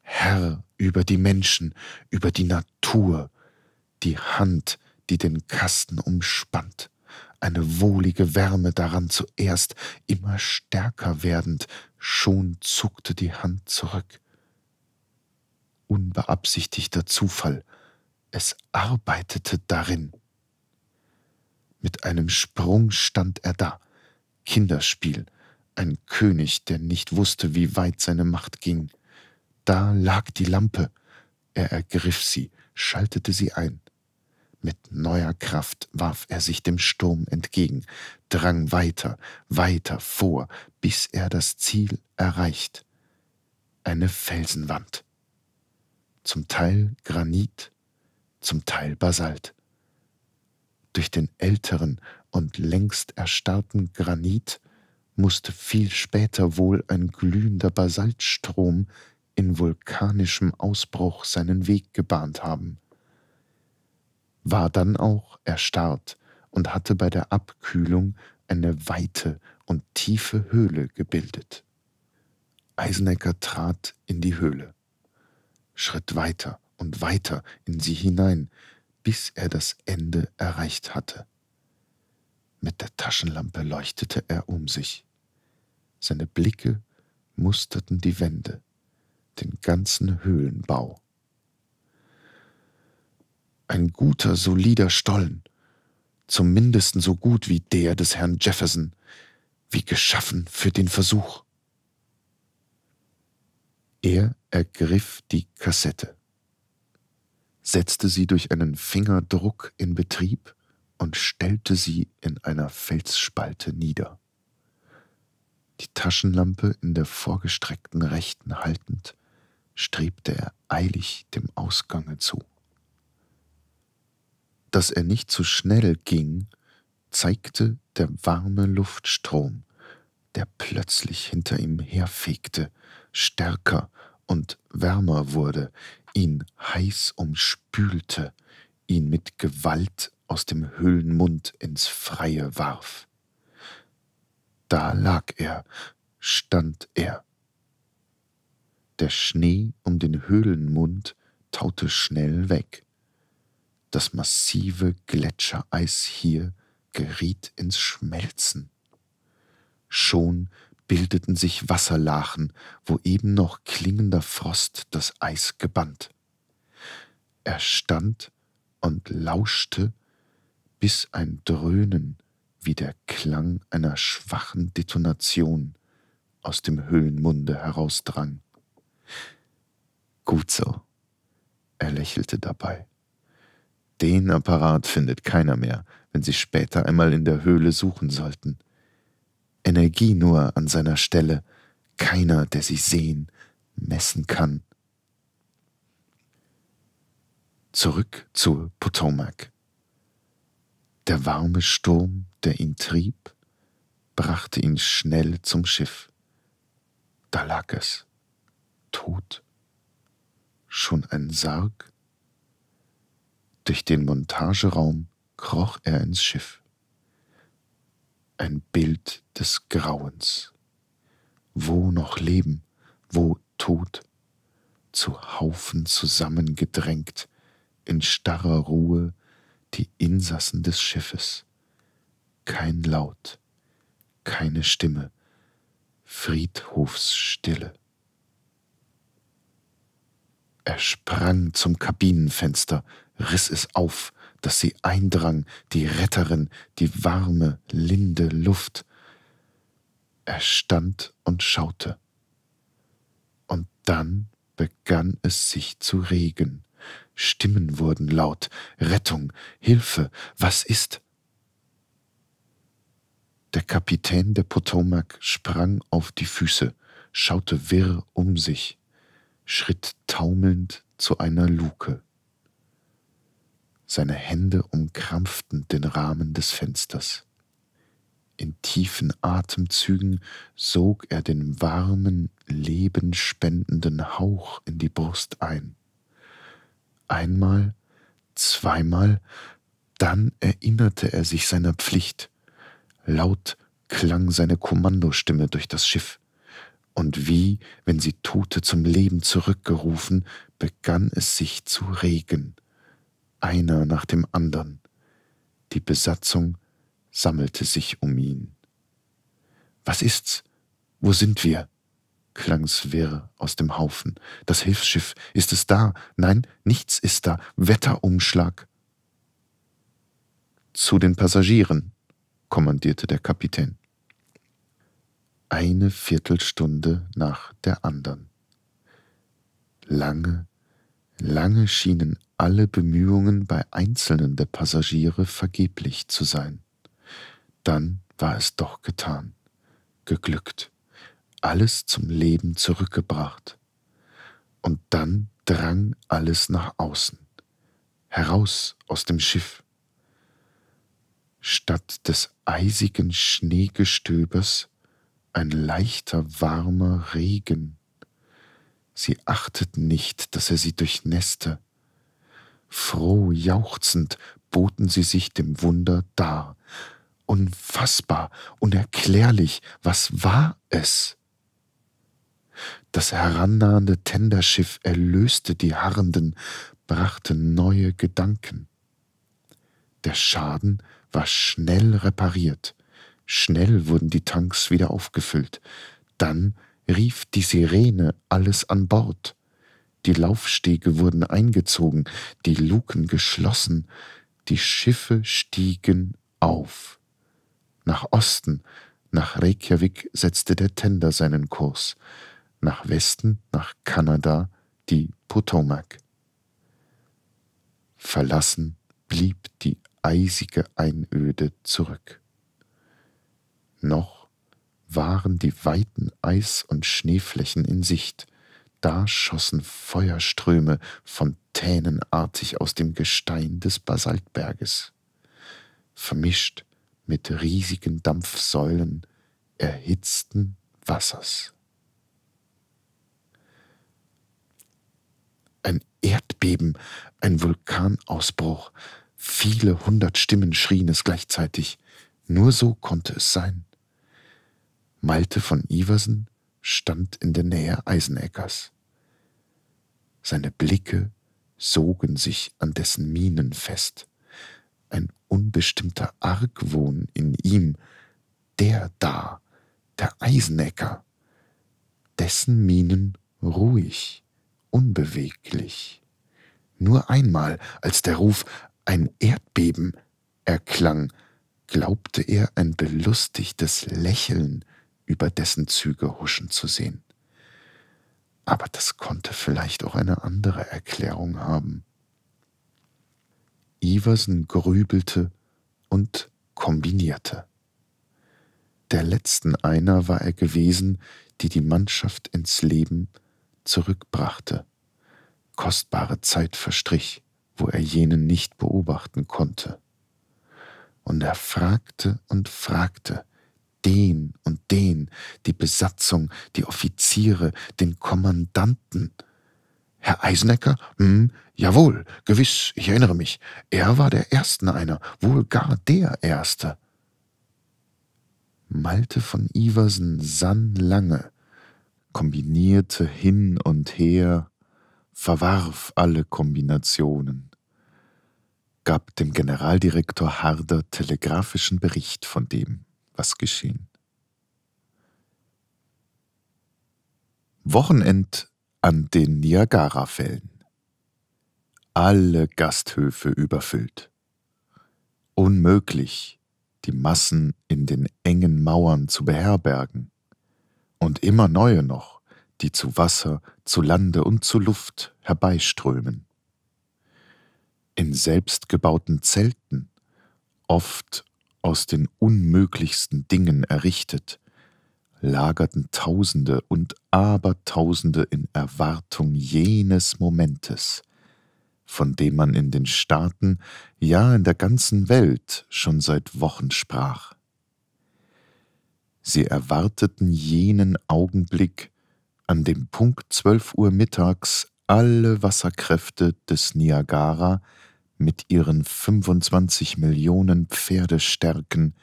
Herr über die Menschen, über die Natur, die Hand, die den Kasten umspannt, eine wohlige Wärme daran zuerst, immer stärker werdend, schon zuckte die Hand zurück. Unbeabsichtigter Zufall, es arbeitete darin. Mit einem Sprung stand er da. Kinderspiel. Ein König, der nicht wusste, wie weit seine Macht ging. Da lag die Lampe. Er ergriff sie, schaltete sie ein. Mit neuer Kraft warf er sich dem Sturm entgegen, drang weiter, weiter vor, bis er das Ziel erreicht. Eine Felsenwand. Zum Teil Granit, zum Teil Basalt durch den älteren und längst erstarrten Granit musste viel später wohl ein glühender Basaltstrom in vulkanischem Ausbruch seinen Weg gebahnt haben. War dann auch erstarrt und hatte bei der Abkühlung eine weite und tiefe Höhle gebildet. Eisenecker trat in die Höhle, schritt weiter und weiter in sie hinein, bis er das Ende erreicht hatte. Mit der Taschenlampe leuchtete er um sich. Seine Blicke musterten die Wände, den ganzen Höhlenbau. Ein guter, solider Stollen, zumindest so gut wie der des Herrn Jefferson, wie geschaffen für den Versuch. Er ergriff die Kassette setzte sie durch einen Fingerdruck in Betrieb und stellte sie in einer Felsspalte nieder. Die Taschenlampe in der vorgestreckten Rechten haltend, strebte er eilig dem Ausgange zu. Dass er nicht zu so schnell ging, zeigte der warme Luftstrom, der plötzlich hinter ihm herfegte, stärker und wärmer wurde, ihn heiß umspülte, ihn mit Gewalt aus dem Höhlenmund ins Freie warf. Da lag er, stand er. Der Schnee um den Höhlenmund taute schnell weg. Das massive Gletschereis hier geriet ins Schmelzen. Schon bildeten sich Wasserlachen, wo eben noch klingender Frost das Eis gebannt. Er stand und lauschte, bis ein Dröhnen wie der Klang einer schwachen Detonation aus dem Höhlenmunde herausdrang. Gut so, er lächelte dabei. Den Apparat findet keiner mehr, wenn sie später einmal in der Höhle suchen sollten. Energie nur an seiner Stelle, keiner, der sie sehen, messen kann. Zurück zur Potomac. Der warme Sturm, der ihn trieb, brachte ihn schnell zum Schiff. Da lag es, tot. Schon ein Sarg? Durch den Montageraum kroch er ins Schiff. Ein Bild des Grauens. Wo noch Leben, wo Tod, zu Haufen zusammengedrängt, in starrer Ruhe die Insassen des Schiffes. Kein Laut, keine Stimme, Friedhofsstille. Er sprang zum Kabinenfenster, riss es auf, dass sie eindrang, die Retterin, die warme, linde Luft, er stand und schaute. Und dann begann es sich zu regen. Stimmen wurden laut. Rettung, Hilfe, was ist? Der Kapitän der Potomac sprang auf die Füße, schaute wirr um sich, schritt taumelnd zu einer Luke. Seine Hände umkrampften den Rahmen des Fensters. In tiefen Atemzügen sog er den warmen, lebenspendenden Hauch in die Brust ein. Einmal, zweimal, dann erinnerte er sich seiner Pflicht. Laut klang seine Kommandostimme durch das Schiff. Und wie, wenn sie Tote zum Leben zurückgerufen, begann es sich zu regen. Einer nach dem anderen. Die Besatzung sammelte sich um ihn. Was ist's? Wo sind wir? klang's wirr aus dem Haufen. Das Hilfsschiff, ist es da? Nein, nichts ist da. Wetterumschlag. Zu den Passagieren, kommandierte der Kapitän. Eine Viertelstunde nach der anderen. Lange, lange schienen alle Bemühungen bei einzelnen der Passagiere vergeblich zu sein. Dann war es doch getan, geglückt, alles zum Leben zurückgebracht. Und dann drang alles nach außen, heraus aus dem Schiff. Statt des eisigen Schneegestöbers ein leichter, warmer Regen. Sie achteten nicht, dass er sie durchnässte. Froh jauchzend boten sie sich dem Wunder dar, unfassbar, unerklärlich. Was war es? Das herannahende Tenderschiff erlöste die Harrenden, brachte neue Gedanken. Der Schaden war schnell repariert. Schnell wurden die Tanks wieder aufgefüllt. Dann rief die Sirene alles an Bord. Die Laufstege wurden eingezogen, die Luken geschlossen, die Schiffe stiegen auf. Nach Osten, nach Reykjavik setzte der Tender seinen Kurs, nach Westen, nach Kanada, die Potomac. Verlassen blieb die eisige Einöde zurück. Noch waren die weiten Eis- und Schneeflächen in Sicht, da schossen Feuerströme fontänenartig aus dem Gestein des Basaltberges. Vermischt mit riesigen Dampfsäulen erhitzten Wassers. Ein Erdbeben, ein Vulkanausbruch, viele hundert Stimmen schrien es gleichzeitig. Nur so konnte es sein. Malte von Iversen stand in der Nähe Eiseneckers. Seine Blicke sogen sich an dessen Minen fest ein unbestimmter Argwohn in ihm, der da, der Eisenecker, dessen Mienen ruhig, unbeweglich. Nur einmal, als der Ruf ein Erdbeben erklang, glaubte er ein belustigtes Lächeln über dessen Züge huschen zu sehen. Aber das konnte vielleicht auch eine andere Erklärung haben. Iversen grübelte und kombinierte. Der letzten einer war er gewesen, die die Mannschaft ins Leben zurückbrachte. Kostbare Zeit verstrich, wo er jenen nicht beobachten konnte. Und er fragte und fragte, den und den, die Besatzung, die Offiziere, den Kommandanten. Herr Eisenecker? Hm, Jawohl, gewiss, ich erinnere mich. Er war der Ersten einer, wohl gar der Erste. Malte von Iversen sann lange, kombinierte hin und her, verwarf alle Kombinationen, gab dem Generaldirektor Harder telegrafischen Bericht von dem, was geschehen. Wochenend an den Niagarafällen alle Gasthöfe überfüllt. Unmöglich, die Massen in den engen Mauern zu beherbergen. Und immer neue noch, die zu Wasser, zu Lande und zu Luft herbeiströmen. In selbstgebauten Zelten, oft aus den unmöglichsten Dingen errichtet, lagerten Tausende und Abertausende in Erwartung jenes Momentes, von dem man in den Staaten, ja in der ganzen Welt schon seit Wochen sprach. Sie erwarteten jenen Augenblick, an dem Punkt 12 Uhr mittags alle Wasserkräfte des Niagara mit ihren 25 Millionen Pferdestärken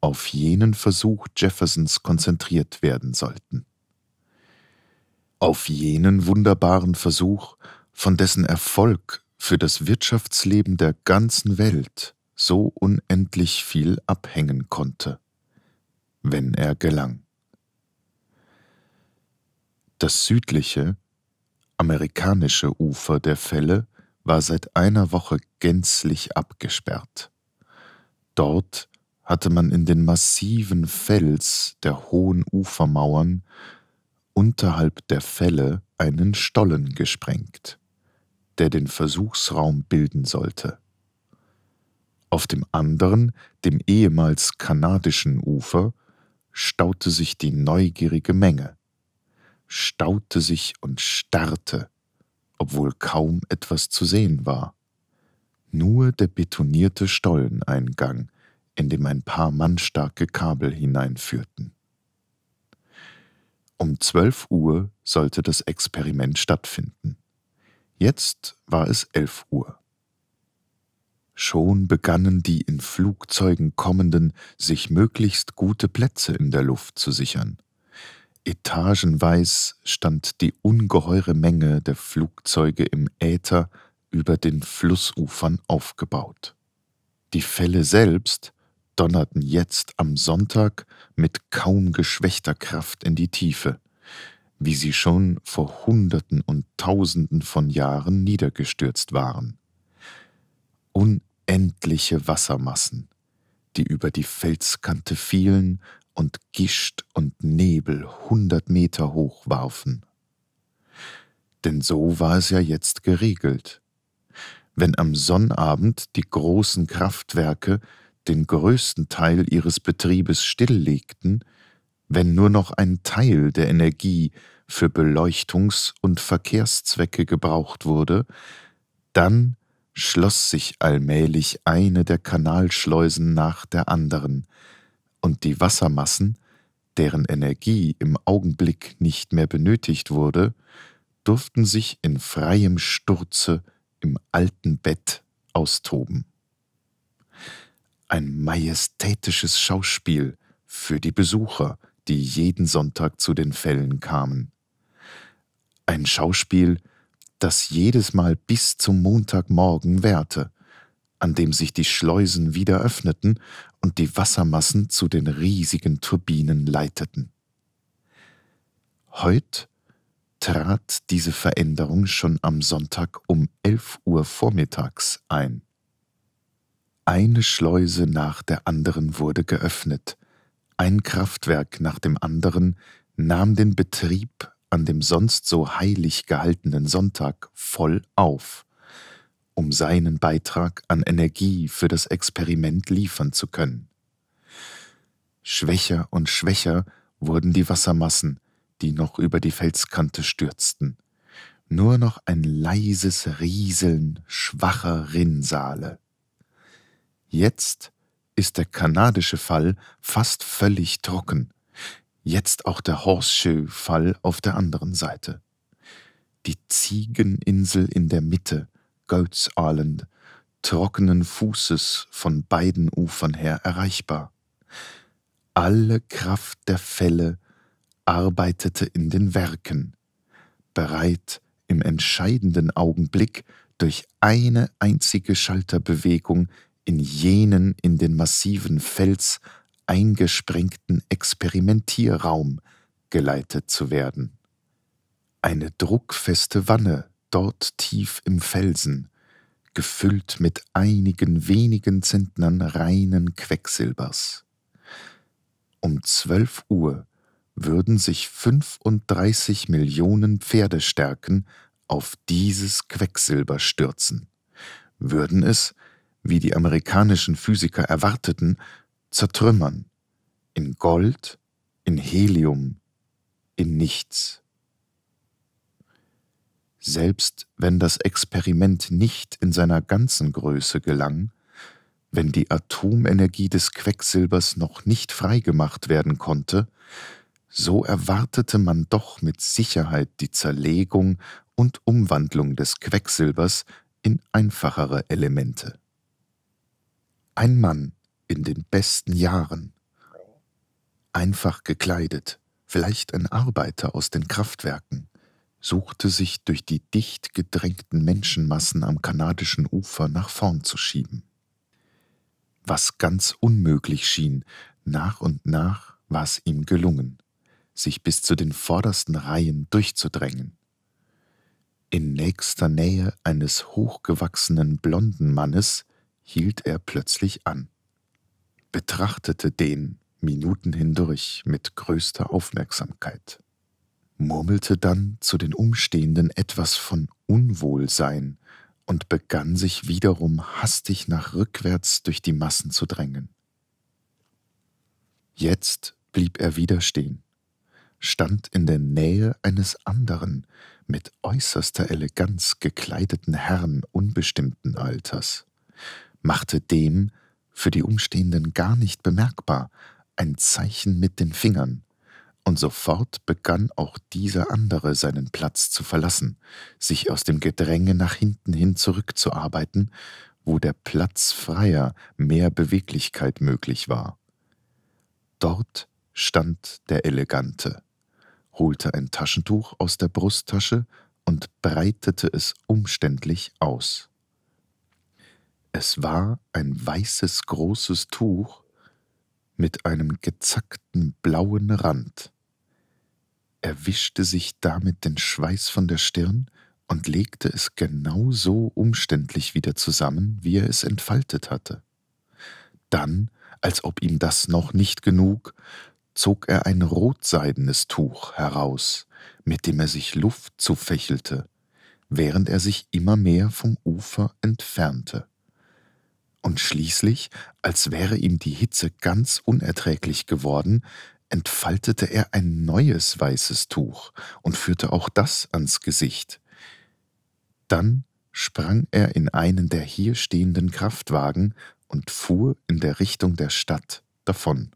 auf jenen Versuch Jeffersons konzentriert werden sollten. Auf jenen wunderbaren Versuch, von dessen Erfolg für das Wirtschaftsleben der ganzen Welt so unendlich viel abhängen konnte, wenn er gelang. Das südliche, amerikanische Ufer der Fälle war seit einer Woche gänzlich abgesperrt. Dort hatte man in den massiven Fels der hohen Ufermauern unterhalb der Fälle einen Stollen gesprengt der den Versuchsraum bilden sollte. Auf dem anderen, dem ehemals kanadischen Ufer, staute sich die neugierige Menge, staute sich und starrte, obwohl kaum etwas zu sehen war. Nur der betonierte Stolleneingang, in dem ein paar mannstarke Kabel hineinführten. Um 12 Uhr sollte das Experiment stattfinden. Jetzt war es elf Uhr. Schon begannen die in Flugzeugen kommenden, sich möglichst gute Plätze in der Luft zu sichern. Etagenweis stand die ungeheure Menge der Flugzeuge im Äther über den Flussufern aufgebaut. Die Fälle selbst donnerten jetzt am Sonntag mit kaum geschwächter Kraft in die Tiefe wie sie schon vor Hunderten und Tausenden von Jahren niedergestürzt waren. Unendliche Wassermassen, die über die Felskante fielen und Gischt und Nebel hundert Meter hoch warfen. Denn so war es ja jetzt geregelt. Wenn am Sonnabend die großen Kraftwerke den größten Teil ihres Betriebes stilllegten, wenn nur noch ein Teil der Energie für Beleuchtungs- und Verkehrszwecke gebraucht wurde, dann schloss sich allmählich eine der Kanalschleusen nach der anderen, und die Wassermassen, deren Energie im Augenblick nicht mehr benötigt wurde, durften sich in freiem Sturze im alten Bett austoben. Ein majestätisches Schauspiel für die Besucher, die jeden Sonntag zu den Fällen kamen. Ein Schauspiel, das jedes Mal bis zum Montagmorgen währte, an dem sich die Schleusen wieder öffneten und die Wassermassen zu den riesigen Turbinen leiteten. Heut trat diese Veränderung schon am Sonntag um 11 Uhr vormittags ein. Eine Schleuse nach der anderen wurde geöffnet, ein Kraftwerk nach dem anderen nahm den Betrieb an dem sonst so heilig gehaltenen Sonntag voll auf, um seinen Beitrag an Energie für das Experiment liefern zu können. Schwächer und schwächer wurden die Wassermassen, die noch über die Felskante stürzten. Nur noch ein leises Rieseln schwacher Rinnsale. Jetzt ist der kanadische Fall fast völlig trocken. Jetzt auch der Horseshoe-Fall auf der anderen Seite. Die Ziegeninsel in der Mitte, Goats Island, trockenen Fußes von beiden Ufern her erreichbar. Alle Kraft der Fälle arbeitete in den Werken, bereit, im entscheidenden Augenblick durch eine einzige Schalterbewegung in jenen in den massiven Fels eingesprengten Experimentierraum geleitet zu werden. Eine druckfeste Wanne dort tief im Felsen, gefüllt mit einigen wenigen Zentnern reinen Quecksilbers. Um zwölf Uhr würden sich 35 Millionen Pferdestärken auf dieses Quecksilber stürzen, würden es, wie die amerikanischen Physiker erwarteten, zertrümmern. In Gold, in Helium, in nichts. Selbst wenn das Experiment nicht in seiner ganzen Größe gelang, wenn die Atomenergie des Quecksilbers noch nicht freigemacht werden konnte, so erwartete man doch mit Sicherheit die Zerlegung und Umwandlung des Quecksilbers in einfachere Elemente. Ein Mann in den besten Jahren. Einfach gekleidet, vielleicht ein Arbeiter aus den Kraftwerken, suchte sich durch die dicht gedrängten Menschenmassen am kanadischen Ufer nach vorn zu schieben. Was ganz unmöglich schien, nach und nach war es ihm gelungen, sich bis zu den vordersten Reihen durchzudrängen. In nächster Nähe eines hochgewachsenen blonden Mannes hielt er plötzlich an, betrachtete den Minuten hindurch mit größter Aufmerksamkeit, murmelte dann zu den Umstehenden etwas von Unwohlsein und begann sich wiederum hastig nach rückwärts durch die Massen zu drängen. Jetzt blieb er wieder stehen, stand in der Nähe eines anderen, mit äußerster Eleganz gekleideten Herrn unbestimmten Alters machte dem, für die Umstehenden gar nicht bemerkbar, ein Zeichen mit den Fingern, und sofort begann auch dieser andere seinen Platz zu verlassen, sich aus dem Gedränge nach hinten hin zurückzuarbeiten, wo der Platz freier, mehr Beweglichkeit möglich war. Dort stand der Elegante, holte ein Taschentuch aus der Brusttasche und breitete es umständlich aus. Es war ein weißes großes Tuch mit einem gezackten blauen Rand. Er wischte sich damit den Schweiß von der Stirn und legte es genau so umständlich wieder zusammen, wie er es entfaltet hatte. Dann, als ob ihm das noch nicht genug, zog er ein rotseidenes Tuch heraus, mit dem er sich Luft zufächelte, während er sich immer mehr vom Ufer entfernte und schließlich, als wäre ihm die Hitze ganz unerträglich geworden, entfaltete er ein neues weißes Tuch und führte auch das ans Gesicht. Dann sprang er in einen der hier stehenden Kraftwagen und fuhr in der Richtung der Stadt davon.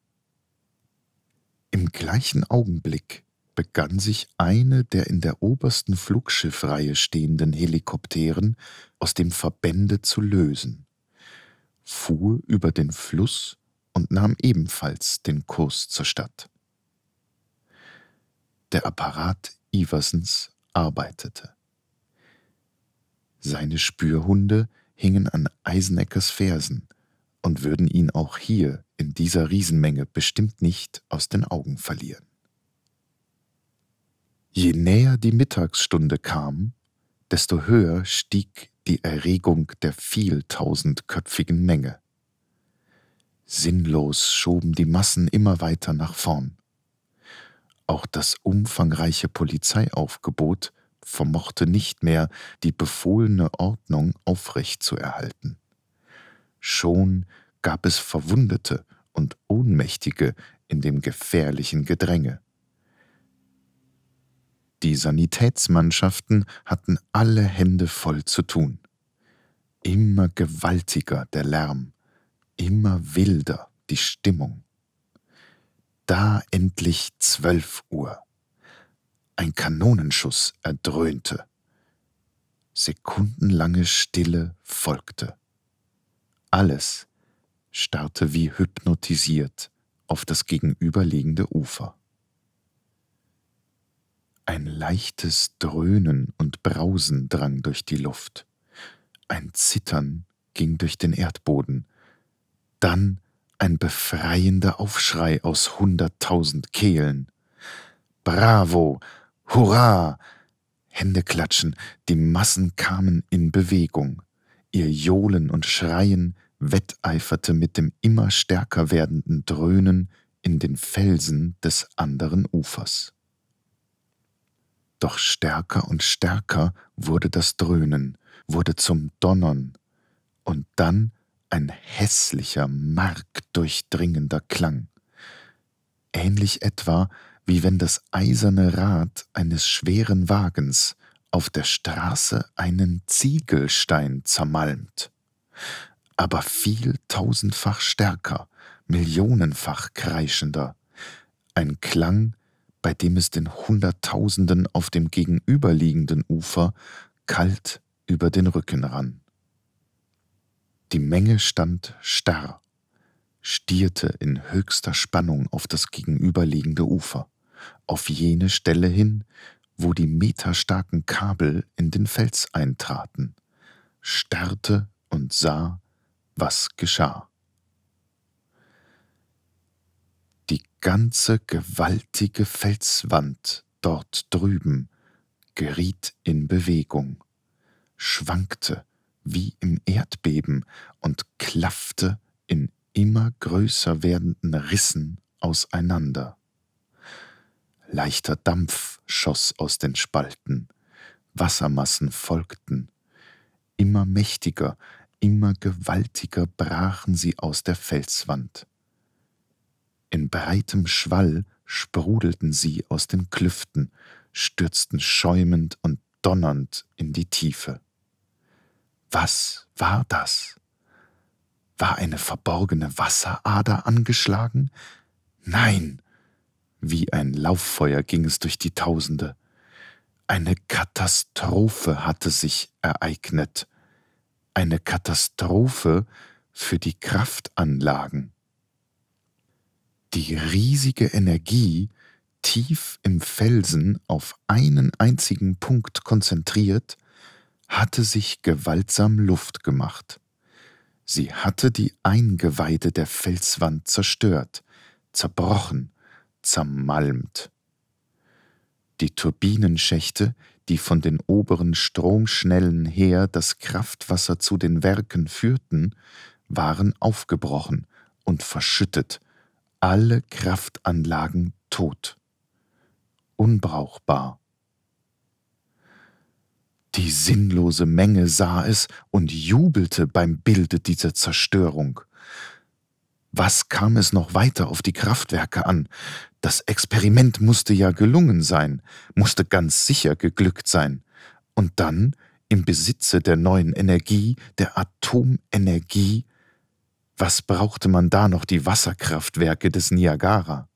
Im gleichen Augenblick begann sich eine der in der obersten Flugschiffreihe stehenden Helikopteren aus dem Verbände zu lösen fuhr über den Fluss und nahm ebenfalls den Kurs zur Stadt. Der Apparat Iversens arbeitete. Seine Spürhunde hingen an Eiseneckers Fersen und würden ihn auch hier in dieser Riesenmenge bestimmt nicht aus den Augen verlieren. Je näher die Mittagsstunde kam, desto höher stieg die Erregung der vieltausendköpfigen Menge. Sinnlos schoben die Massen immer weiter nach vorn. Auch das umfangreiche Polizeiaufgebot vermochte nicht mehr, die befohlene Ordnung aufrechtzuerhalten. Schon gab es Verwundete und Ohnmächtige in dem gefährlichen Gedränge. Die Sanitätsmannschaften hatten alle Hände voll zu tun. Immer gewaltiger der Lärm, immer wilder die Stimmung. Da endlich zwölf Uhr. Ein Kanonenschuss erdröhnte. Sekundenlange Stille folgte. Alles starrte wie hypnotisiert auf das gegenüberliegende Ufer. Ein leichtes Dröhnen und Brausen drang durch die Luft. Ein Zittern ging durch den Erdboden. Dann ein befreiender Aufschrei aus hunderttausend Kehlen. Bravo! Hurra! Händeklatschen, die Massen kamen in Bewegung. Ihr Johlen und Schreien wetteiferte mit dem immer stärker werdenden Dröhnen in den Felsen des anderen Ufers. Doch stärker und stärker wurde das Dröhnen, wurde zum Donnern und dann ein hässlicher, markdurchdringender Klang. Ähnlich etwa, wie wenn das eiserne Rad eines schweren Wagens auf der Straße einen Ziegelstein zermalmt. Aber viel tausendfach stärker, millionenfach kreischender. Ein Klang, bei dem es den Hunderttausenden auf dem gegenüberliegenden Ufer kalt über den Rücken rann. Die Menge stand starr, stierte in höchster Spannung auf das gegenüberliegende Ufer, auf jene Stelle hin, wo die meterstarken Kabel in den Fels eintraten, starrte und sah, was geschah. ganze gewaltige Felswand dort drüben geriet in Bewegung, schwankte wie im Erdbeben und klaffte in immer größer werdenden Rissen auseinander. Leichter Dampf schoss aus den Spalten, Wassermassen folgten, immer mächtiger, immer gewaltiger brachen sie aus der Felswand. In breitem Schwall sprudelten sie aus den Klüften, stürzten schäumend und donnernd in die Tiefe. Was war das? War eine verborgene Wasserader angeschlagen? Nein! Wie ein Lauffeuer ging es durch die Tausende. Eine Katastrophe hatte sich ereignet. Eine Katastrophe für die Kraftanlagen die riesige Energie tief im Felsen auf einen einzigen Punkt konzentriert, hatte sich gewaltsam Luft gemacht. Sie hatte die Eingeweide der Felswand zerstört, zerbrochen, zermalmt. Die Turbinenschächte, die von den oberen Stromschnellen her das Kraftwasser zu den Werken führten, waren aufgebrochen und verschüttet, alle Kraftanlagen tot, unbrauchbar. Die sinnlose Menge sah es und jubelte beim Bilde dieser Zerstörung. Was kam es noch weiter auf die Kraftwerke an? Das Experiment musste ja gelungen sein, musste ganz sicher geglückt sein. Und dann, im Besitze der neuen Energie, der Atomenergie, was brauchte man da noch die Wasserkraftwerke des Niagara?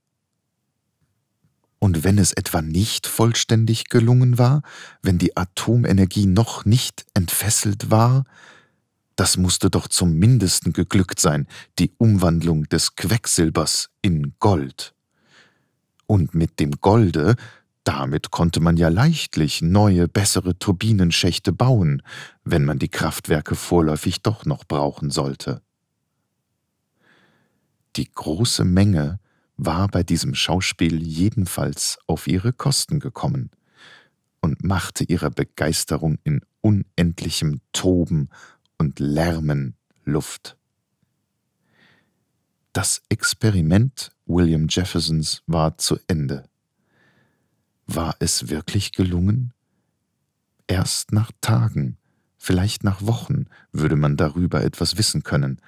Und wenn es etwa nicht vollständig gelungen war, wenn die Atomenergie noch nicht entfesselt war, das musste doch zum Mindesten geglückt sein, die Umwandlung des Quecksilbers in Gold. Und mit dem Golde, damit konnte man ja leichtlich neue, bessere Turbinenschächte bauen, wenn man die Kraftwerke vorläufig doch noch brauchen sollte. Die große Menge war bei diesem Schauspiel jedenfalls auf ihre Kosten gekommen und machte ihrer Begeisterung in unendlichem Toben und Lärmen Luft. Das Experiment William Jeffersons war zu Ende. War es wirklich gelungen? Erst nach Tagen, vielleicht nach Wochen würde man darüber etwas wissen können,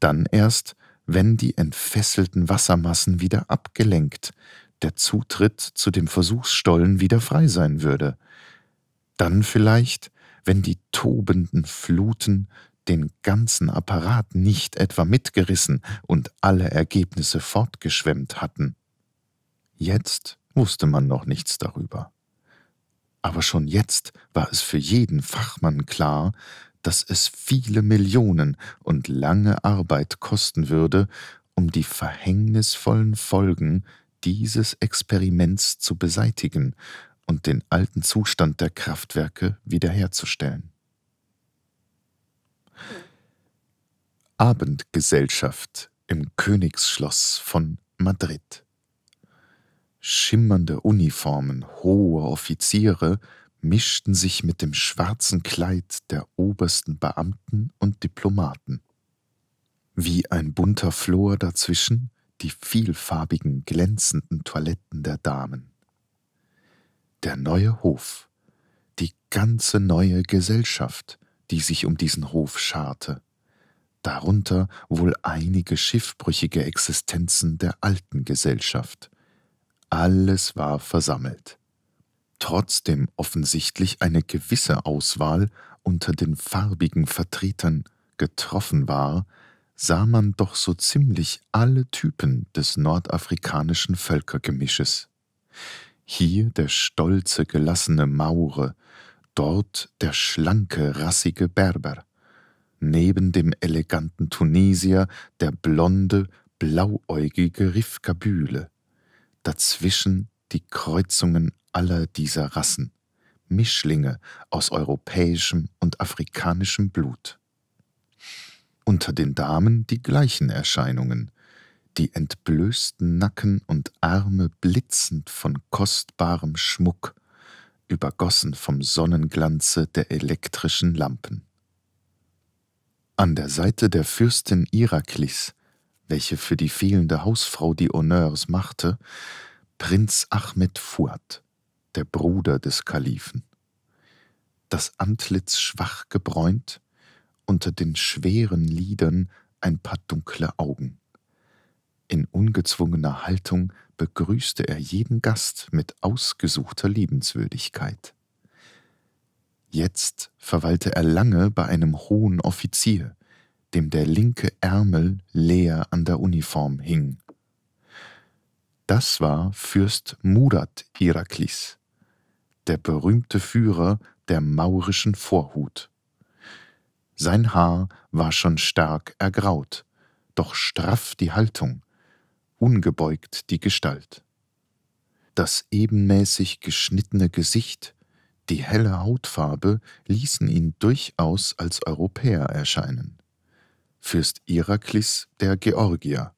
dann erst, wenn die entfesselten Wassermassen wieder abgelenkt, der Zutritt zu dem Versuchsstollen wieder frei sein würde. Dann vielleicht, wenn die tobenden Fluten den ganzen Apparat nicht etwa mitgerissen und alle Ergebnisse fortgeschwemmt hatten. Jetzt wusste man noch nichts darüber. Aber schon jetzt war es für jeden Fachmann klar, dass es viele Millionen und lange Arbeit kosten würde, um die verhängnisvollen Folgen dieses Experiments zu beseitigen und den alten Zustand der Kraftwerke wiederherzustellen. Abendgesellschaft im Königsschloss von Madrid. Schimmernde Uniformen hoher Offiziere mischten sich mit dem schwarzen Kleid der obersten Beamten und Diplomaten. Wie ein bunter Flor dazwischen die vielfarbigen, glänzenden Toiletten der Damen. Der neue Hof, die ganze neue Gesellschaft, die sich um diesen Hof scharte, darunter wohl einige schiffbrüchige Existenzen der alten Gesellschaft. Alles war versammelt trotzdem offensichtlich eine gewisse Auswahl unter den farbigen Vertretern getroffen war, sah man doch so ziemlich alle Typen des nordafrikanischen Völkergemisches. Hier der stolze, gelassene Maure, dort der schlanke, rassige Berber, neben dem eleganten Tunesier der blonde, blauäugige Rifkabüle, dazwischen die Kreuzungen aller dieser Rassen, Mischlinge aus europäischem und afrikanischem Blut. Unter den Damen die gleichen Erscheinungen, die entblößten Nacken und Arme blitzend von kostbarem Schmuck, übergossen vom Sonnenglanze der elektrischen Lampen. An der Seite der Fürstin Iraklis, welche für die fehlende Hausfrau die Honneurs machte, Prinz Ahmed Fuad, der Bruder des Kalifen. Das Antlitz schwach gebräunt, unter den schweren Lidern ein paar dunkle Augen. In ungezwungener Haltung begrüßte er jeden Gast mit ausgesuchter Liebenswürdigkeit. Jetzt verweilte er lange bei einem hohen Offizier, dem der linke Ärmel leer an der Uniform hing. Das war Fürst Murat Iraklis der berühmte Führer der maurischen Vorhut. Sein Haar war schon stark ergraut, doch straff die Haltung, ungebeugt die Gestalt. Das ebenmäßig geschnittene Gesicht, die helle Hautfarbe ließen ihn durchaus als Europäer erscheinen. Fürst Iraklis der Georgier,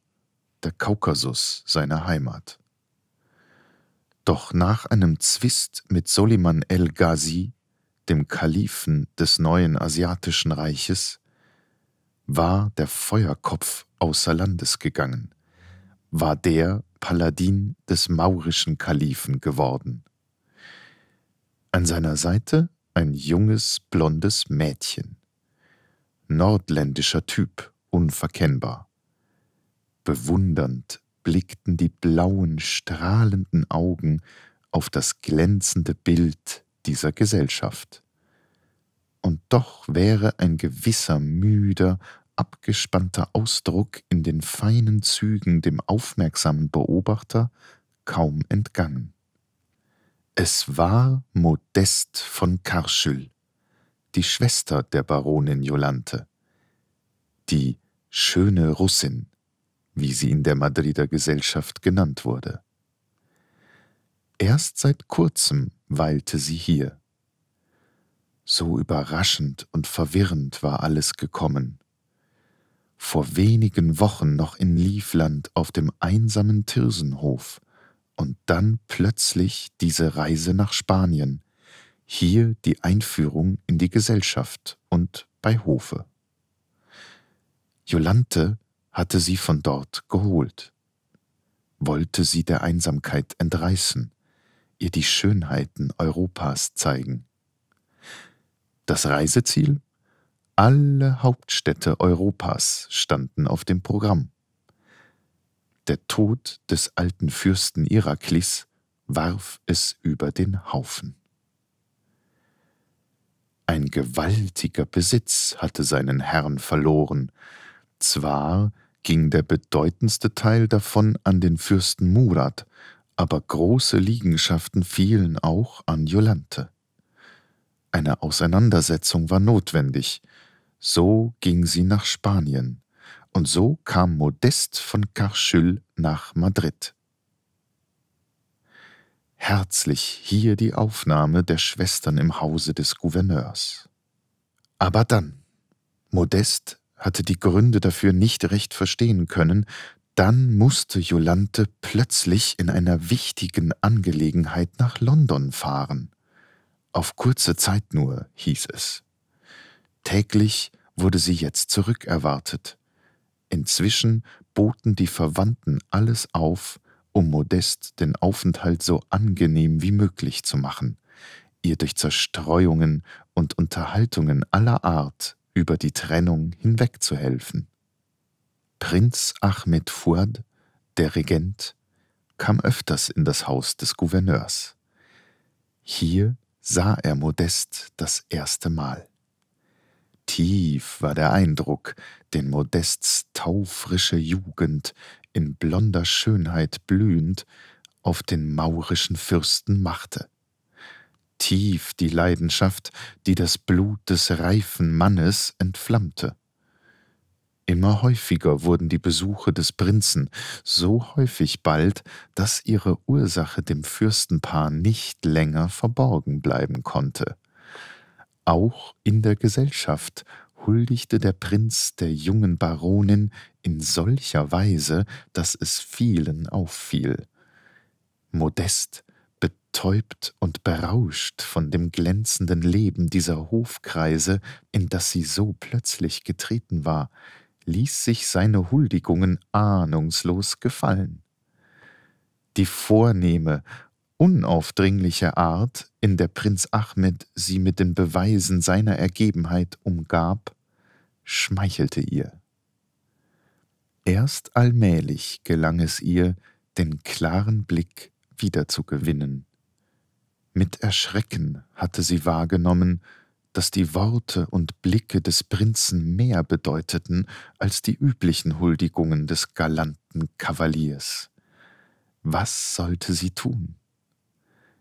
der Kaukasus seiner Heimat. Doch nach einem Zwist mit Soliman el-Ghazi, dem Kalifen des neuen asiatischen Reiches, war der Feuerkopf außer Landes gegangen, war der Paladin des maurischen Kalifen geworden. An seiner Seite ein junges, blondes Mädchen. Nordländischer Typ, unverkennbar. Bewundernd blickten die blauen, strahlenden Augen auf das glänzende Bild dieser Gesellschaft. Und doch wäre ein gewisser müder, abgespannter Ausdruck in den feinen Zügen dem aufmerksamen Beobachter kaum entgangen. Es war Modest von Karschül, die Schwester der Baronin Jolante, die schöne Russin wie sie in der Madrider Gesellschaft genannt wurde. Erst seit kurzem weilte sie hier. So überraschend und verwirrend war alles gekommen. Vor wenigen Wochen noch in Liefland auf dem einsamen Tirsenhof und dann plötzlich diese Reise nach Spanien, hier die Einführung in die Gesellschaft und bei Hofe. Jolante hatte sie von dort geholt, wollte sie der Einsamkeit entreißen, ihr die Schönheiten Europas zeigen. Das Reiseziel? Alle Hauptstädte Europas standen auf dem Programm. Der Tod des alten Fürsten Iraklis warf es über den Haufen. Ein gewaltiger Besitz hatte seinen Herrn verloren, zwar ging der bedeutendste Teil davon an den Fürsten Murat, aber große Liegenschaften fielen auch an Jolante. Eine Auseinandersetzung war notwendig. So ging sie nach Spanien, und so kam Modest von Carchül nach Madrid. Herzlich hier die Aufnahme der Schwestern im Hause des Gouverneurs. Aber dann, Modest hatte die Gründe dafür nicht recht verstehen können, dann musste Jolante plötzlich in einer wichtigen Angelegenheit nach London fahren. Auf kurze Zeit nur, hieß es. Täglich wurde sie jetzt zurückerwartet. Inzwischen boten die Verwandten alles auf, um Modest den Aufenthalt so angenehm wie möglich zu machen, ihr durch Zerstreuungen und Unterhaltungen aller Art über die Trennung hinwegzuhelfen. Prinz Ahmed Fuad, der Regent, kam öfters in das Haus des Gouverneurs. Hier sah er Modest das erste Mal. Tief war der Eindruck, den Modests taufrische Jugend, in blonder Schönheit blühend, auf den maurischen Fürsten machte tief die Leidenschaft, die das Blut des reifen Mannes entflammte. Immer häufiger wurden die Besuche des Prinzen, so häufig bald, dass ihre Ursache dem Fürstenpaar nicht länger verborgen bleiben konnte. Auch in der Gesellschaft huldigte der Prinz der jungen Baronin in solcher Weise, dass es vielen auffiel. Modest betäubt und berauscht von dem glänzenden Leben dieser Hofkreise, in das sie so plötzlich getreten war, ließ sich seine Huldigungen ahnungslos gefallen. Die vornehme, unaufdringliche Art, in der Prinz Ahmed sie mit den Beweisen seiner Ergebenheit umgab, schmeichelte ihr. Erst allmählich gelang es ihr, den klaren Blick wiederzugewinnen. Mit Erschrecken hatte sie wahrgenommen, dass die Worte und Blicke des Prinzen mehr bedeuteten als die üblichen Huldigungen des galanten Kavaliers. Was sollte sie tun?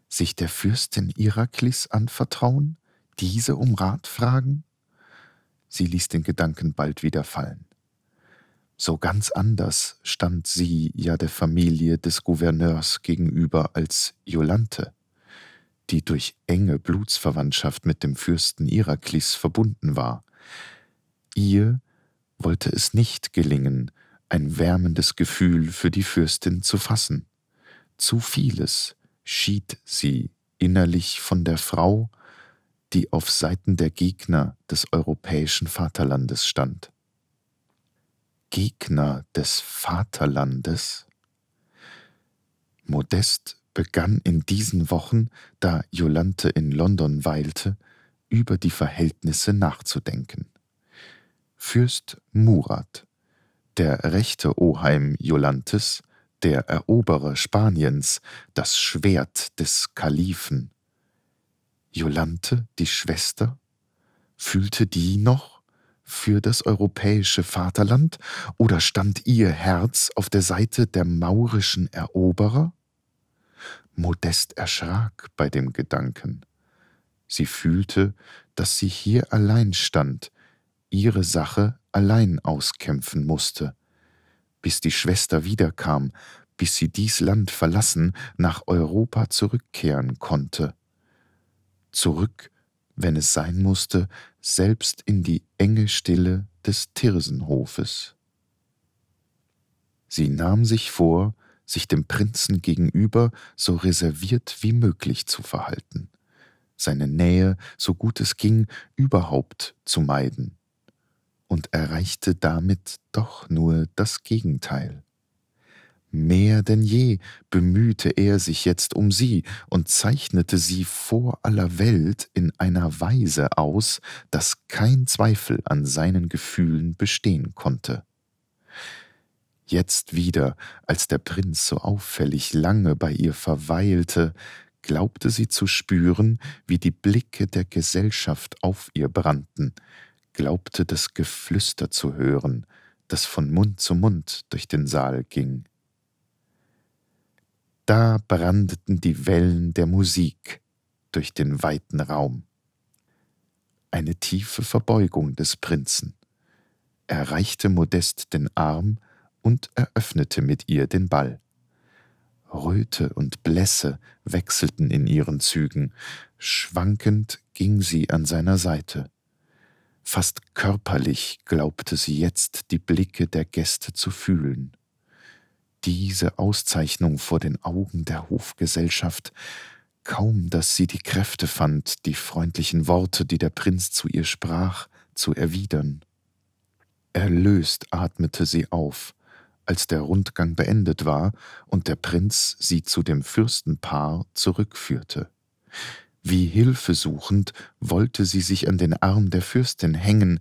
Sich der Fürstin Iraklis anvertrauen, diese um Rat fragen? Sie ließ den Gedanken bald wieder fallen. So ganz anders stand sie ja der Familie des Gouverneurs gegenüber als Jolante die durch enge Blutsverwandtschaft mit dem Fürsten Iraklis verbunden war. Ihr wollte es nicht gelingen, ein wärmendes Gefühl für die Fürstin zu fassen. Zu vieles schied sie innerlich von der Frau, die auf Seiten der Gegner des europäischen Vaterlandes stand. Gegner des Vaterlandes? Modest begann in diesen Wochen, da Jolanthe in London weilte, über die Verhältnisse nachzudenken. Fürst Murat, der rechte Oheim Jolanthes, der Eroberer Spaniens, das Schwert des Kalifen. Jolanthe, die Schwester, fühlte die noch für das europäische Vaterland oder stand ihr Herz auf der Seite der maurischen Eroberer? Modest erschrak bei dem Gedanken. Sie fühlte, dass sie hier allein stand, ihre Sache allein auskämpfen musste. Bis die Schwester wiederkam, bis sie dies Land verlassen, nach Europa zurückkehren konnte. Zurück, wenn es sein musste, selbst in die enge Stille des Tirsenhofes. Sie nahm sich vor, sich dem Prinzen gegenüber so reserviert wie möglich zu verhalten, seine Nähe, so gut es ging, überhaupt zu meiden, und erreichte damit doch nur das Gegenteil. Mehr denn je bemühte er sich jetzt um sie und zeichnete sie vor aller Welt in einer Weise aus, dass kein Zweifel an seinen Gefühlen bestehen konnte. Jetzt wieder, als der Prinz so auffällig lange bei ihr verweilte, glaubte sie zu spüren, wie die Blicke der Gesellschaft auf ihr brannten, glaubte das Geflüster zu hören, das von Mund zu Mund durch den Saal ging. Da brandeten die Wellen der Musik durch den weiten Raum. Eine tiefe Verbeugung des Prinzen. Er reichte Modest den Arm, und eröffnete mit ihr den Ball. Röte und Blässe wechselten in ihren Zügen, schwankend ging sie an seiner Seite. Fast körperlich glaubte sie jetzt die Blicke der Gäste zu fühlen. Diese Auszeichnung vor den Augen der Hofgesellschaft, kaum dass sie die Kräfte fand, die freundlichen Worte, die der Prinz zu ihr sprach, zu erwidern. Erlöst atmete sie auf, als der Rundgang beendet war und der Prinz sie zu dem Fürstenpaar zurückführte. Wie hilfesuchend wollte sie sich an den Arm der Fürstin hängen,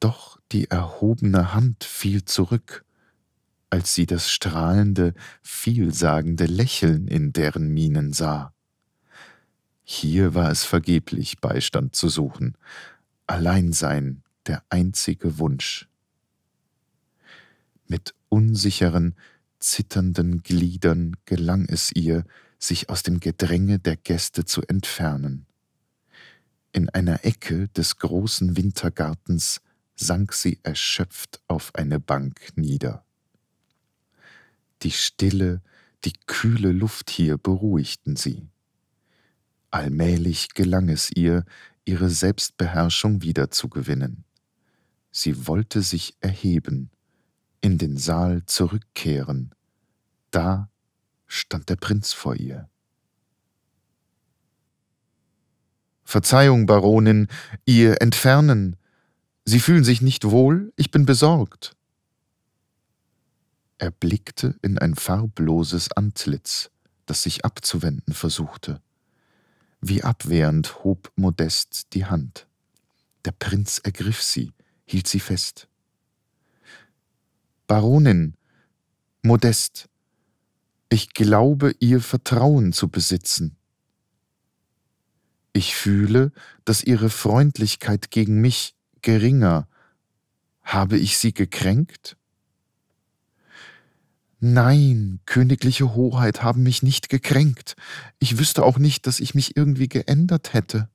doch die erhobene Hand fiel zurück, als sie das strahlende, vielsagende Lächeln in deren Mienen sah. Hier war es vergeblich, Beistand zu suchen. Alleinsein der einzige Wunsch mit unsicheren, zitternden Gliedern gelang es ihr, sich aus dem Gedränge der Gäste zu entfernen. In einer Ecke des großen Wintergartens sank sie erschöpft auf eine Bank nieder. Die Stille, die kühle Luft hier beruhigten sie. Allmählich gelang es ihr, ihre Selbstbeherrschung wiederzugewinnen. Sie wollte sich erheben, in den Saal zurückkehren. Da stand der Prinz vor ihr. Verzeihung, Baronin, Ihr Entfernen. Sie fühlen sich nicht wohl, ich bin besorgt. Er blickte in ein farbloses Antlitz, das sich abzuwenden versuchte. Wie abwehrend hob Modest die Hand. Der Prinz ergriff sie, hielt sie fest. Baronin, modest. Ich glaube, ihr Vertrauen zu besitzen. Ich fühle, dass ihre Freundlichkeit gegen mich geringer. Habe ich sie gekränkt? Nein, königliche Hoheit haben mich nicht gekränkt. Ich wüsste auch nicht, dass ich mich irgendwie geändert hätte.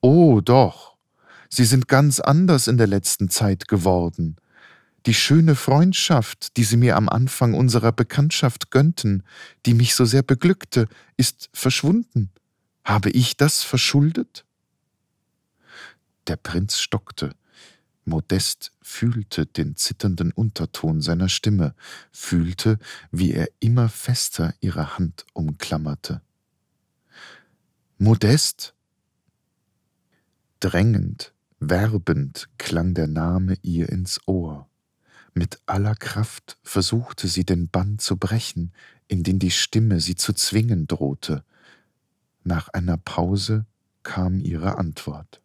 Oh doch, Sie sind ganz anders in der letzten Zeit geworden die schöne Freundschaft, die sie mir am Anfang unserer Bekanntschaft gönnten, die mich so sehr beglückte, ist verschwunden. Habe ich das verschuldet? Der Prinz stockte. Modest fühlte den zitternden Unterton seiner Stimme, fühlte, wie er immer fester ihre Hand umklammerte. Modest? Drängend, werbend klang der Name ihr ins Ohr. Mit aller Kraft versuchte sie den Bann zu brechen, in den die Stimme sie zu zwingen drohte. Nach einer Pause kam ihre Antwort.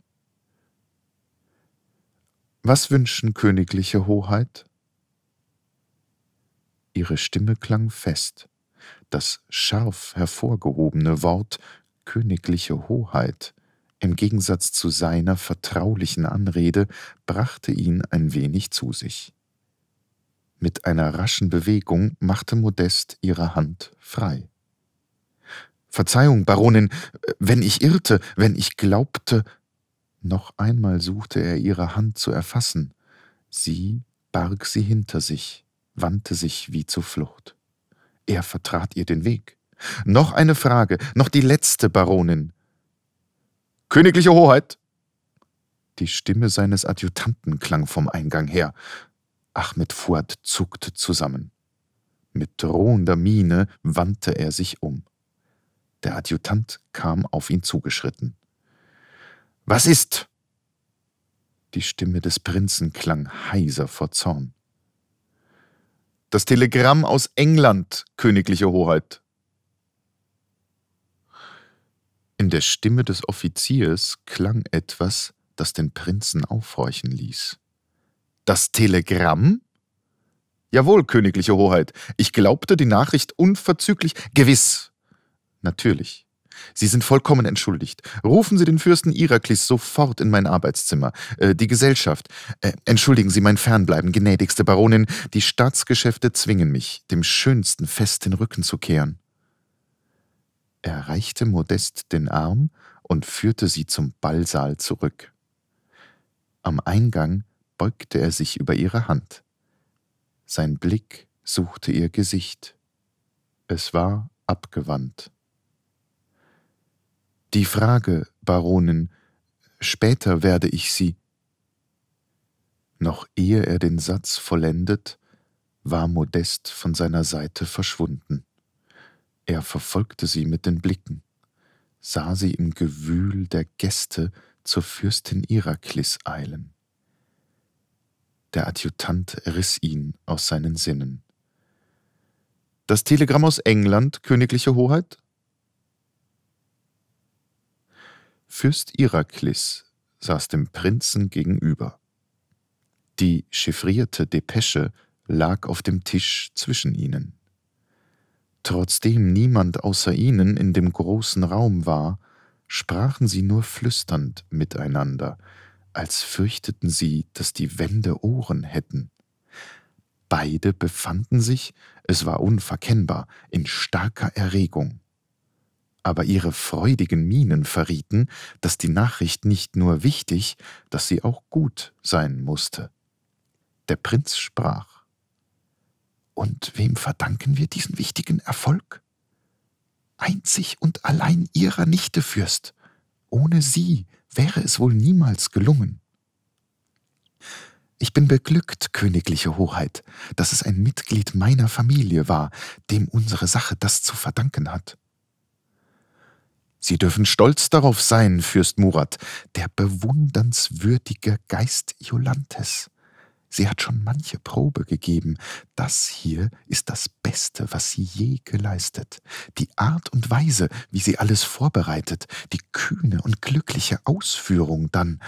Was wünschen königliche Hoheit? Ihre Stimme klang fest. Das scharf hervorgehobene Wort königliche Hoheit im Gegensatz zu seiner vertraulichen Anrede brachte ihn ein wenig zu sich. Mit einer raschen Bewegung machte Modest ihre Hand frei. Verzeihung, Baronin, wenn ich irrte, wenn ich glaubte. Noch einmal suchte er ihre Hand zu erfassen. Sie barg sie hinter sich, wandte sich wie zur Flucht. Er vertrat ihr den Weg. Noch eine Frage, noch die letzte, Baronin. Königliche Hoheit! Die Stimme seines Adjutanten klang vom Eingang her. Ahmed Fuad zuckte zusammen. Mit drohender Miene wandte er sich um. Der Adjutant kam auf ihn zugeschritten. Was ist? Die Stimme des Prinzen klang heiser vor Zorn. Das Telegramm aus England, königliche Hoheit. In der Stimme des Offiziers klang etwas, das den Prinzen aufhorchen ließ. Das Telegramm? Jawohl, königliche Hoheit, ich glaubte die Nachricht unverzüglich. Gewiss. Natürlich. Sie sind vollkommen entschuldigt. Rufen Sie den Fürsten Iraklis sofort in mein Arbeitszimmer. Äh, die Gesellschaft. Äh, entschuldigen Sie mein Fernbleiben, gnädigste Baronin. Die Staatsgeschäfte zwingen mich, dem schönsten Fest den Rücken zu kehren. Er reichte Modest den Arm und führte sie zum Ballsaal zurück. Am Eingang beugte er sich über ihre Hand. Sein Blick suchte ihr Gesicht. Es war abgewandt. Die Frage, Baronin, später werde ich Sie. Noch ehe er den Satz vollendet, war Modest von seiner Seite verschwunden. Er verfolgte sie mit den Blicken, sah sie im Gewühl der Gäste zur Fürstin Iraklis eilen. Der Adjutant riss ihn aus seinen Sinnen. Das Telegramm aus England, königliche Hoheit? Fürst Iraklis saß dem Prinzen gegenüber. Die chiffrierte Depesche lag auf dem Tisch zwischen ihnen. Trotzdem niemand außer ihnen in dem großen Raum war, sprachen sie nur flüsternd miteinander, als fürchteten sie, dass die Wände Ohren hätten. Beide befanden sich, es war unverkennbar, in starker Erregung. Aber ihre freudigen Mienen verrieten, dass die Nachricht nicht nur wichtig, dass sie auch gut sein musste. Der Prinz sprach Und wem verdanken wir diesen wichtigen Erfolg? Einzig und allein ihrer Nichte, Fürst, ohne sie wäre es wohl niemals gelungen. Ich bin beglückt, königliche Hoheit, dass es ein Mitglied meiner Familie war, dem unsere Sache das zu verdanken hat. Sie dürfen stolz darauf sein, Fürst Murat, der bewundernswürdige Geist Iolantes. Sie hat schon manche Probe gegeben. Das hier ist das Beste, was sie je geleistet. Die Art und Weise, wie sie alles vorbereitet, die kühne und glückliche Ausführung dann.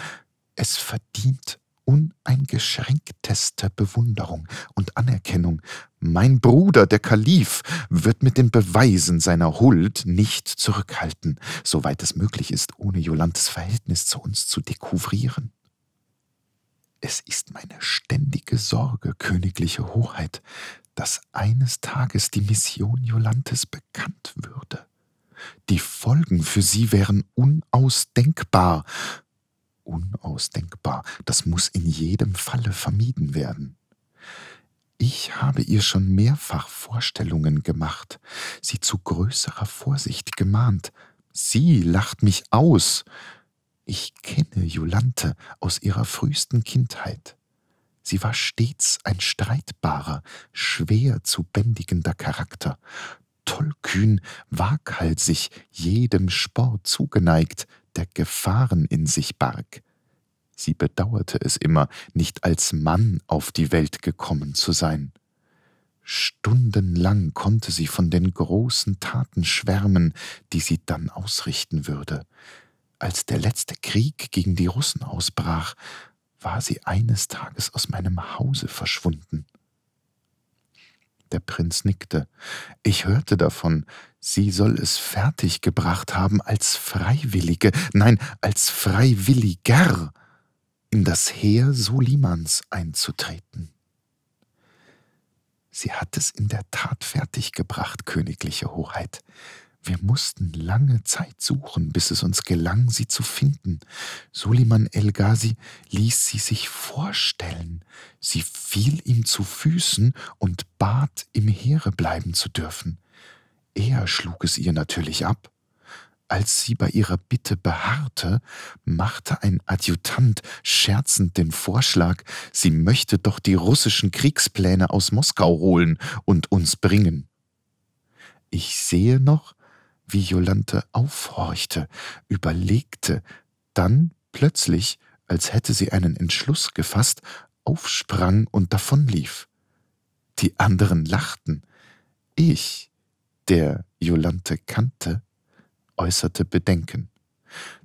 Es verdient uneingeschränkteste Bewunderung und Anerkennung. Mein Bruder, der Kalif, wird mit den Beweisen seiner Huld nicht zurückhalten, soweit es möglich ist, ohne Jolantes Verhältnis zu uns zu dekouvrieren. Es ist meine ständige Sorge, königliche Hoheit, dass eines Tages die Mission Jolantes bekannt würde. Die Folgen für sie wären unausdenkbar. Unausdenkbar, das muss in jedem Falle vermieden werden. Ich habe ihr schon mehrfach Vorstellungen gemacht, sie zu größerer Vorsicht gemahnt. Sie lacht mich aus. Ich kenne Jolante aus ihrer frühesten Kindheit. Sie war stets ein streitbarer, schwer zu bändigender Charakter, tollkühn, waghalsig, jedem Sport zugeneigt, der Gefahren in sich barg. Sie bedauerte es immer, nicht als Mann auf die Welt gekommen zu sein. Stundenlang konnte sie von den großen Taten schwärmen, die sie dann ausrichten würde. Als der letzte Krieg gegen die Russen ausbrach, war sie eines Tages aus meinem Hause verschwunden. Der Prinz nickte. Ich hörte davon, sie soll es fertiggebracht haben, als Freiwillige, nein, als Freiwilliger in das Heer Solimans einzutreten. Sie hat es in der Tat fertiggebracht, königliche Hoheit. Wir mussten lange Zeit suchen, bis es uns gelang, sie zu finden. Suleiman El Ghazi ließ sie sich vorstellen. Sie fiel ihm zu Füßen und bat, im Heere bleiben zu dürfen. Er schlug es ihr natürlich ab. Als sie bei ihrer Bitte beharrte, machte ein Adjutant scherzend den Vorschlag, sie möchte doch die russischen Kriegspläne aus Moskau holen und uns bringen. Ich sehe noch, wie Jolante aufhorchte, überlegte, dann plötzlich, als hätte sie einen Entschluss gefasst, aufsprang und davonlief. Die anderen lachten. Ich, der Jolante kannte, äußerte Bedenken.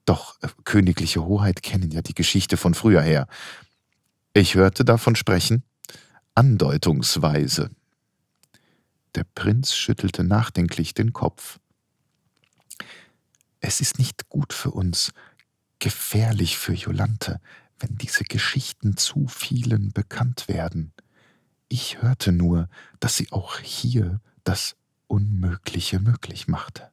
Doch äh, königliche Hoheit kennen ja die Geschichte von früher her. Ich hörte davon sprechen, andeutungsweise. Der Prinz schüttelte nachdenklich den Kopf. Es ist nicht gut für uns, gefährlich für Jolante, wenn diese Geschichten zu vielen bekannt werden. Ich hörte nur, dass sie auch hier das Unmögliche möglich machte.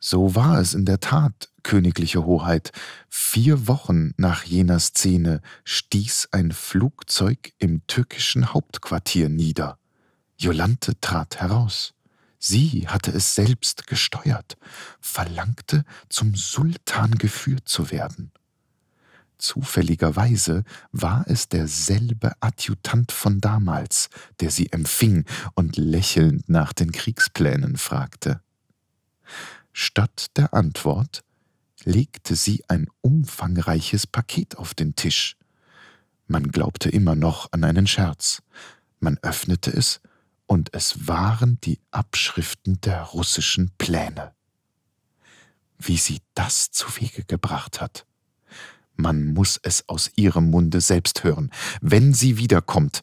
So war es in der Tat, königliche Hoheit. Vier Wochen nach jener Szene stieß ein Flugzeug im türkischen Hauptquartier nieder. Jolante trat heraus sie hatte es selbst gesteuert, verlangte, zum Sultan geführt zu werden. Zufälligerweise war es derselbe Adjutant von damals, der sie empfing und lächelnd nach den Kriegsplänen fragte. Statt der Antwort legte sie ein umfangreiches Paket auf den Tisch. Man glaubte immer noch an einen Scherz. Man öffnete es und es waren die Abschriften der russischen Pläne. Wie sie das zuwege gebracht hat. Man muss es aus ihrem Munde selbst hören, wenn sie wiederkommt.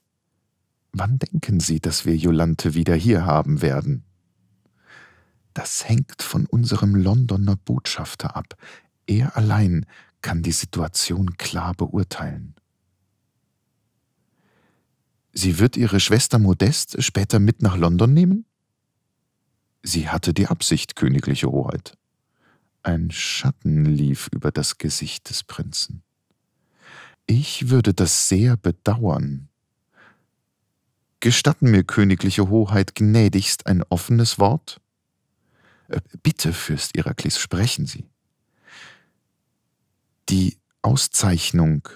Wann denken Sie, dass wir Jolante wieder hier haben werden? Das hängt von unserem Londoner Botschafter ab. Er allein kann die Situation klar beurteilen. Sie wird ihre Schwester Modest später mit nach London nehmen? Sie hatte die Absicht, königliche Hoheit. Ein Schatten lief über das Gesicht des Prinzen. Ich würde das sehr bedauern. Gestatten mir, königliche Hoheit, gnädigst ein offenes Wort? Äh, bitte, Fürst Iraklis, sprechen Sie. Die Auszeichnung,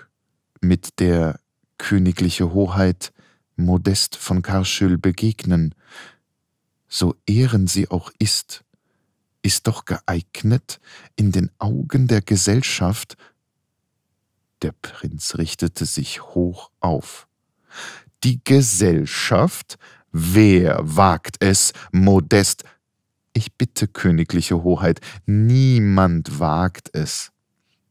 mit der königliche Hoheit Modest von Karschül begegnen, so ehren sie auch ist, ist doch geeignet, in den Augen der Gesellschaft der Prinz richtete sich hoch auf. Die Gesellschaft? Wer wagt es, Modest? Ich bitte, königliche Hoheit, niemand wagt es.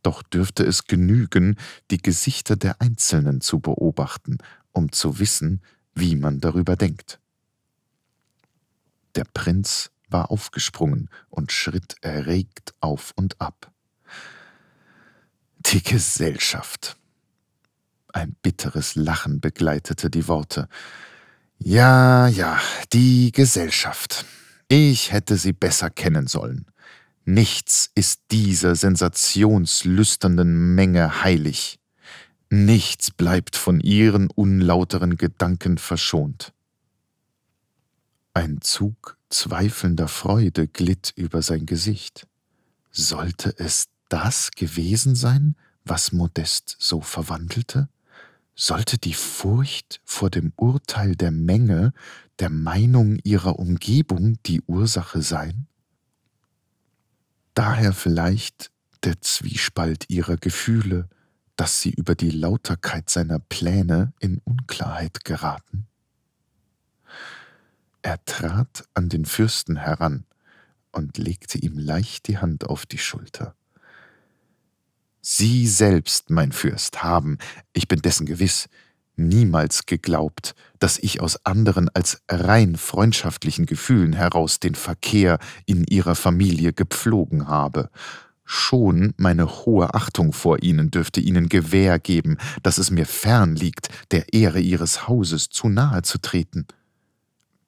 Doch dürfte es genügen, die Gesichter der Einzelnen zu beobachten, um zu wissen, wie man darüber denkt. Der Prinz war aufgesprungen und schritt erregt auf und ab. Die Gesellschaft. Ein bitteres Lachen begleitete die Worte. Ja, ja, die Gesellschaft. Ich hätte sie besser kennen sollen. Nichts ist dieser sensationslüsternden Menge heilig. Nichts bleibt von ihren unlauteren Gedanken verschont. Ein Zug zweifelnder Freude glitt über sein Gesicht. Sollte es das gewesen sein, was Modest so verwandelte? Sollte die Furcht vor dem Urteil der Menge, der Meinung ihrer Umgebung die Ursache sein? Daher vielleicht der Zwiespalt ihrer Gefühle, dass sie über die Lauterkeit seiner Pläne in Unklarheit geraten? Er trat an den Fürsten heran und legte ihm leicht die Hand auf die Schulter. Sie selbst, mein Fürst, haben, ich bin dessen gewiss, niemals geglaubt, dass ich aus anderen als rein freundschaftlichen Gefühlen heraus den Verkehr in ihrer Familie gepflogen habe Schon meine hohe Achtung vor ihnen dürfte ihnen Gewähr geben, dass es mir fern liegt, der Ehre ihres Hauses zu nahe zu treten.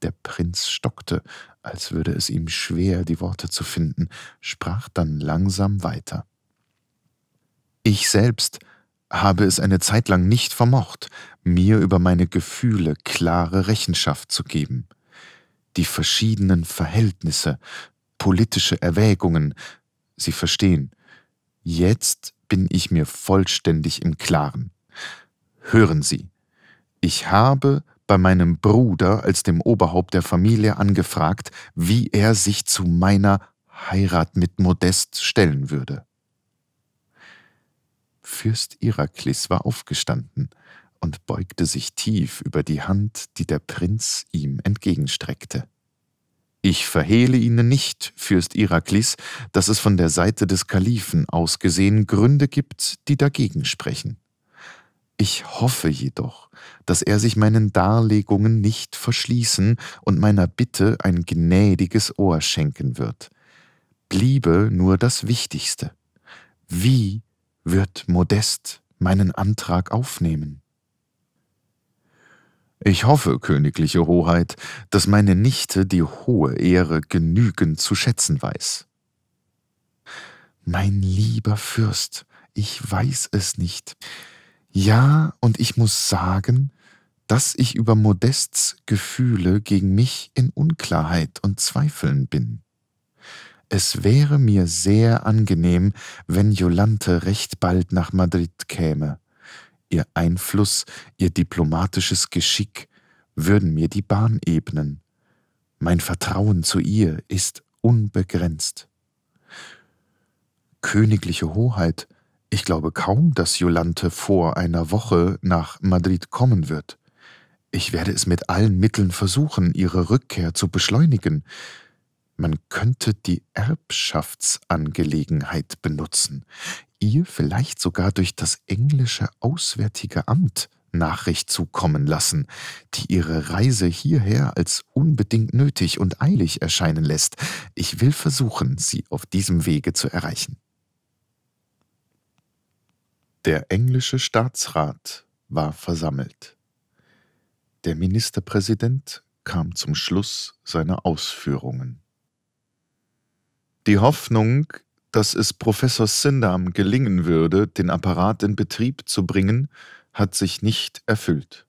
Der Prinz stockte, als würde es ihm schwer, die Worte zu finden, sprach dann langsam weiter. Ich selbst habe es eine Zeit lang nicht vermocht, mir über meine Gefühle klare Rechenschaft zu geben. Die verschiedenen Verhältnisse, politische Erwägungen, Sie verstehen. Jetzt bin ich mir vollständig im Klaren. Hören Sie, ich habe bei meinem Bruder als dem Oberhaupt der Familie angefragt, wie er sich zu meiner Heirat mit Modest stellen würde. Fürst Iraklis war aufgestanden und beugte sich tief über die Hand, die der Prinz ihm entgegenstreckte. Ich verhehle Ihnen nicht, Fürst Iraklis, dass es von der Seite des Kalifen aus gesehen Gründe gibt, die dagegen sprechen. Ich hoffe jedoch, dass er sich meinen Darlegungen nicht verschließen und meiner Bitte ein gnädiges Ohr schenken wird. Bliebe nur das Wichtigste. Wie wird Modest meinen Antrag aufnehmen? Ich hoffe, königliche Hoheit, dass meine Nichte die hohe Ehre genügend zu schätzen weiß. Mein lieber Fürst, ich weiß es nicht. Ja, und ich muss sagen, dass ich über Modests Gefühle gegen mich in Unklarheit und Zweifeln bin. Es wäre mir sehr angenehm, wenn Jolante recht bald nach Madrid käme ihr Einfluss, ihr diplomatisches Geschick würden mir die Bahn ebnen. Mein Vertrauen zu ihr ist unbegrenzt. Königliche Hoheit, ich glaube kaum, dass Jolante vor einer Woche nach Madrid kommen wird. Ich werde es mit allen Mitteln versuchen, ihre Rückkehr zu beschleunigen. Man könnte die Erbschaftsangelegenheit benutzen ihr vielleicht sogar durch das englische Auswärtige Amt Nachricht zukommen lassen, die ihre Reise hierher als unbedingt nötig und eilig erscheinen lässt. Ich will versuchen, sie auf diesem Wege zu erreichen. Der englische Staatsrat war versammelt. Der Ministerpräsident kam zum Schluss seiner Ausführungen. Die Hoffnung, dass es Professor Sindam gelingen würde, den Apparat in Betrieb zu bringen, hat sich nicht erfüllt.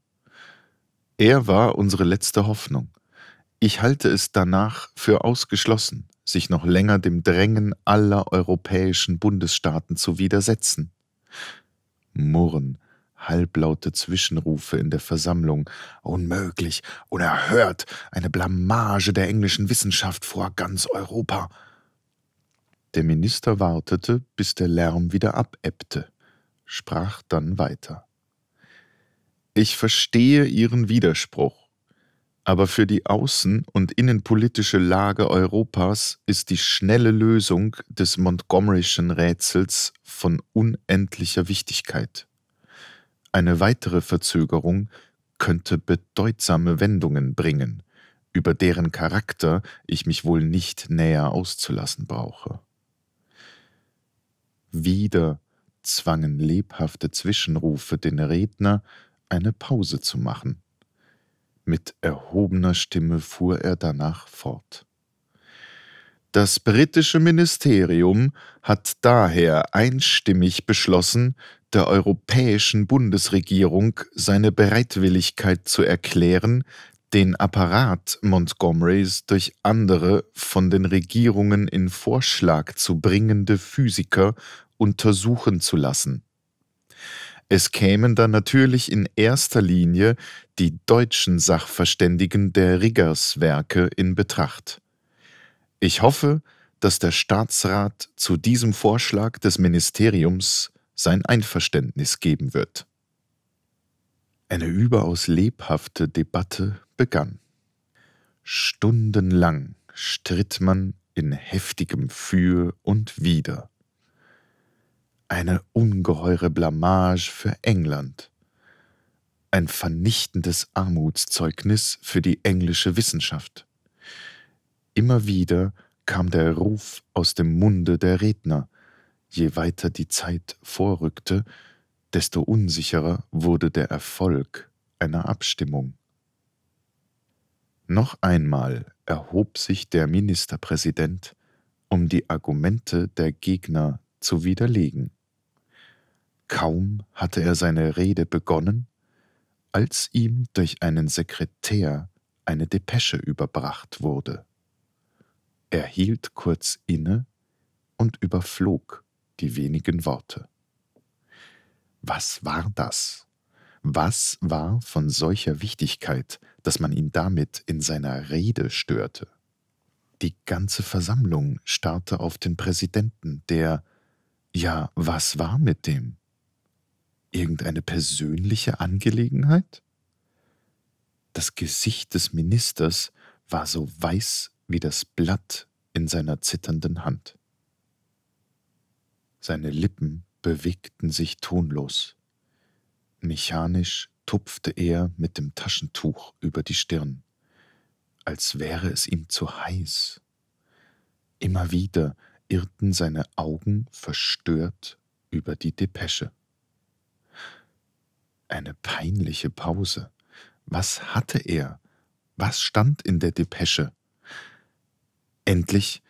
Er war unsere letzte Hoffnung. Ich halte es danach für ausgeschlossen, sich noch länger dem Drängen aller europäischen Bundesstaaten zu widersetzen. Murren, halblaute Zwischenrufe in der Versammlung, unmöglich, unerhört, eine Blamage der englischen Wissenschaft vor ganz Europa. Der Minister wartete, bis der Lärm wieder abebbte, sprach dann weiter. Ich verstehe Ihren Widerspruch, aber für die außen- und innenpolitische Lage Europas ist die schnelle Lösung des Montgomeryschen Rätsels von unendlicher Wichtigkeit. Eine weitere Verzögerung könnte bedeutsame Wendungen bringen, über deren Charakter ich mich wohl nicht näher auszulassen brauche. Wieder zwangen lebhafte Zwischenrufe den Redner, eine Pause zu machen. Mit erhobener Stimme fuhr er danach fort. Das britische Ministerium hat daher einstimmig beschlossen, der europäischen Bundesregierung seine Bereitwilligkeit zu erklären, den Apparat Montgomerys durch andere von den Regierungen in Vorschlag zu bringende Physiker untersuchen zu lassen. Es kämen dann natürlich in erster Linie die deutschen Sachverständigen der Riggerswerke in Betracht. Ich hoffe, dass der Staatsrat zu diesem Vorschlag des Ministeriums sein Einverständnis geben wird. Eine überaus lebhafte Debatte begann. Stundenlang stritt man in heftigem Für und Wider. Eine ungeheure Blamage für England. Ein vernichtendes Armutszeugnis für die englische Wissenschaft. Immer wieder kam der Ruf aus dem Munde der Redner. Je weiter die Zeit vorrückte, desto unsicherer wurde der Erfolg einer Abstimmung. Noch einmal erhob sich der Ministerpräsident, um die Argumente der Gegner zu widerlegen. Kaum hatte er seine Rede begonnen, als ihm durch einen Sekretär eine Depesche überbracht wurde. Er hielt kurz inne und überflog die wenigen Worte. Was war das? Was war von solcher Wichtigkeit, dass man ihn damit in seiner Rede störte. Die ganze Versammlung starrte auf den Präsidenten, der ja, was war mit dem? Irgendeine persönliche Angelegenheit? Das Gesicht des Ministers war so weiß wie das Blatt in seiner zitternden Hand. Seine Lippen bewegten sich tonlos. Mechanisch tupfte er mit dem Taschentuch über die Stirn, als wäre es ihm zu heiß. Immer wieder irrten seine Augen verstört über die Depesche. Eine peinliche Pause. Was hatte er? Was stand in der Depesche? Endlich,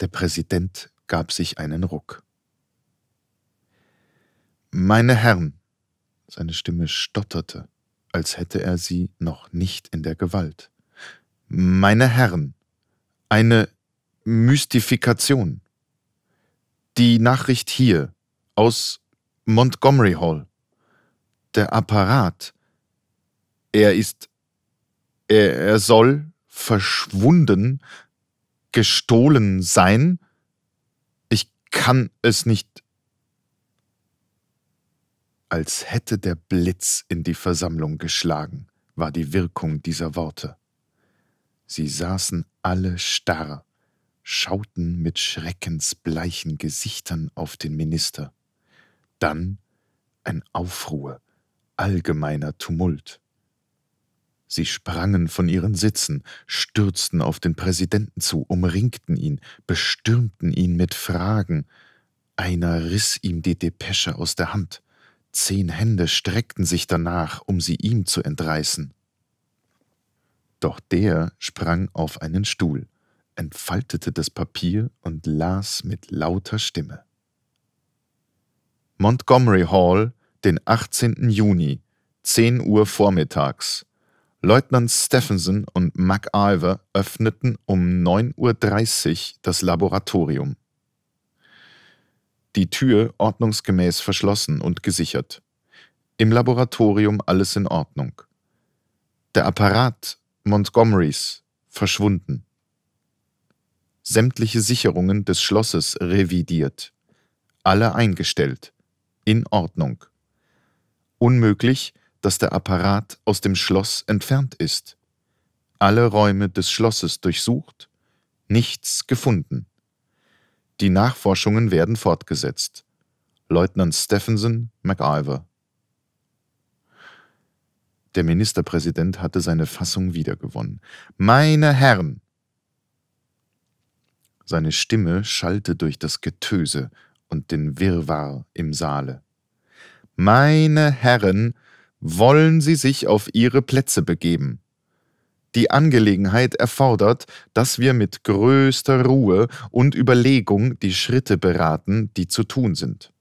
der Präsident gab sich einen Ruck. Meine Herren, seine Stimme stotterte, als hätte er sie noch nicht in der Gewalt. Meine Herren, eine Mystifikation. Die Nachricht hier aus Montgomery Hall. Der Apparat. Er ist. Er, er soll verschwunden, gestohlen sein. Ich kann es nicht als hätte der Blitz in die Versammlung geschlagen, war die Wirkung dieser Worte. Sie saßen alle starr, schauten mit schreckensbleichen Gesichtern auf den Minister. Dann ein Aufruhr, allgemeiner Tumult. Sie sprangen von ihren Sitzen, stürzten auf den Präsidenten zu, umringten ihn, bestürmten ihn mit Fragen. Einer riss ihm die Depesche aus der Hand. Zehn Hände streckten sich danach, um sie ihm zu entreißen. Doch der sprang auf einen Stuhl, entfaltete das Papier und las mit lauter Stimme. Montgomery Hall, den 18. Juni, 10 Uhr vormittags. Leutnant Stephenson und MacIver öffneten um 9.30 Uhr das Laboratorium die Tür ordnungsgemäß verschlossen und gesichert. Im Laboratorium alles in Ordnung. Der Apparat Montgomerys verschwunden. Sämtliche Sicherungen des Schlosses revidiert. Alle eingestellt. In Ordnung. Unmöglich, dass der Apparat aus dem Schloss entfernt ist. Alle Räume des Schlosses durchsucht. Nichts gefunden. Die Nachforschungen werden fortgesetzt. Leutnant Stephenson MacIver der Ministerpräsident hatte seine Fassung wiedergewonnen. Meine Herren! Seine Stimme schallte durch das Getöse und den Wirrwarr im Saale. Meine Herren, wollen Sie sich auf Ihre Plätze begeben? Die Angelegenheit erfordert, dass wir mit größter Ruhe und Überlegung die Schritte beraten, die zu tun sind.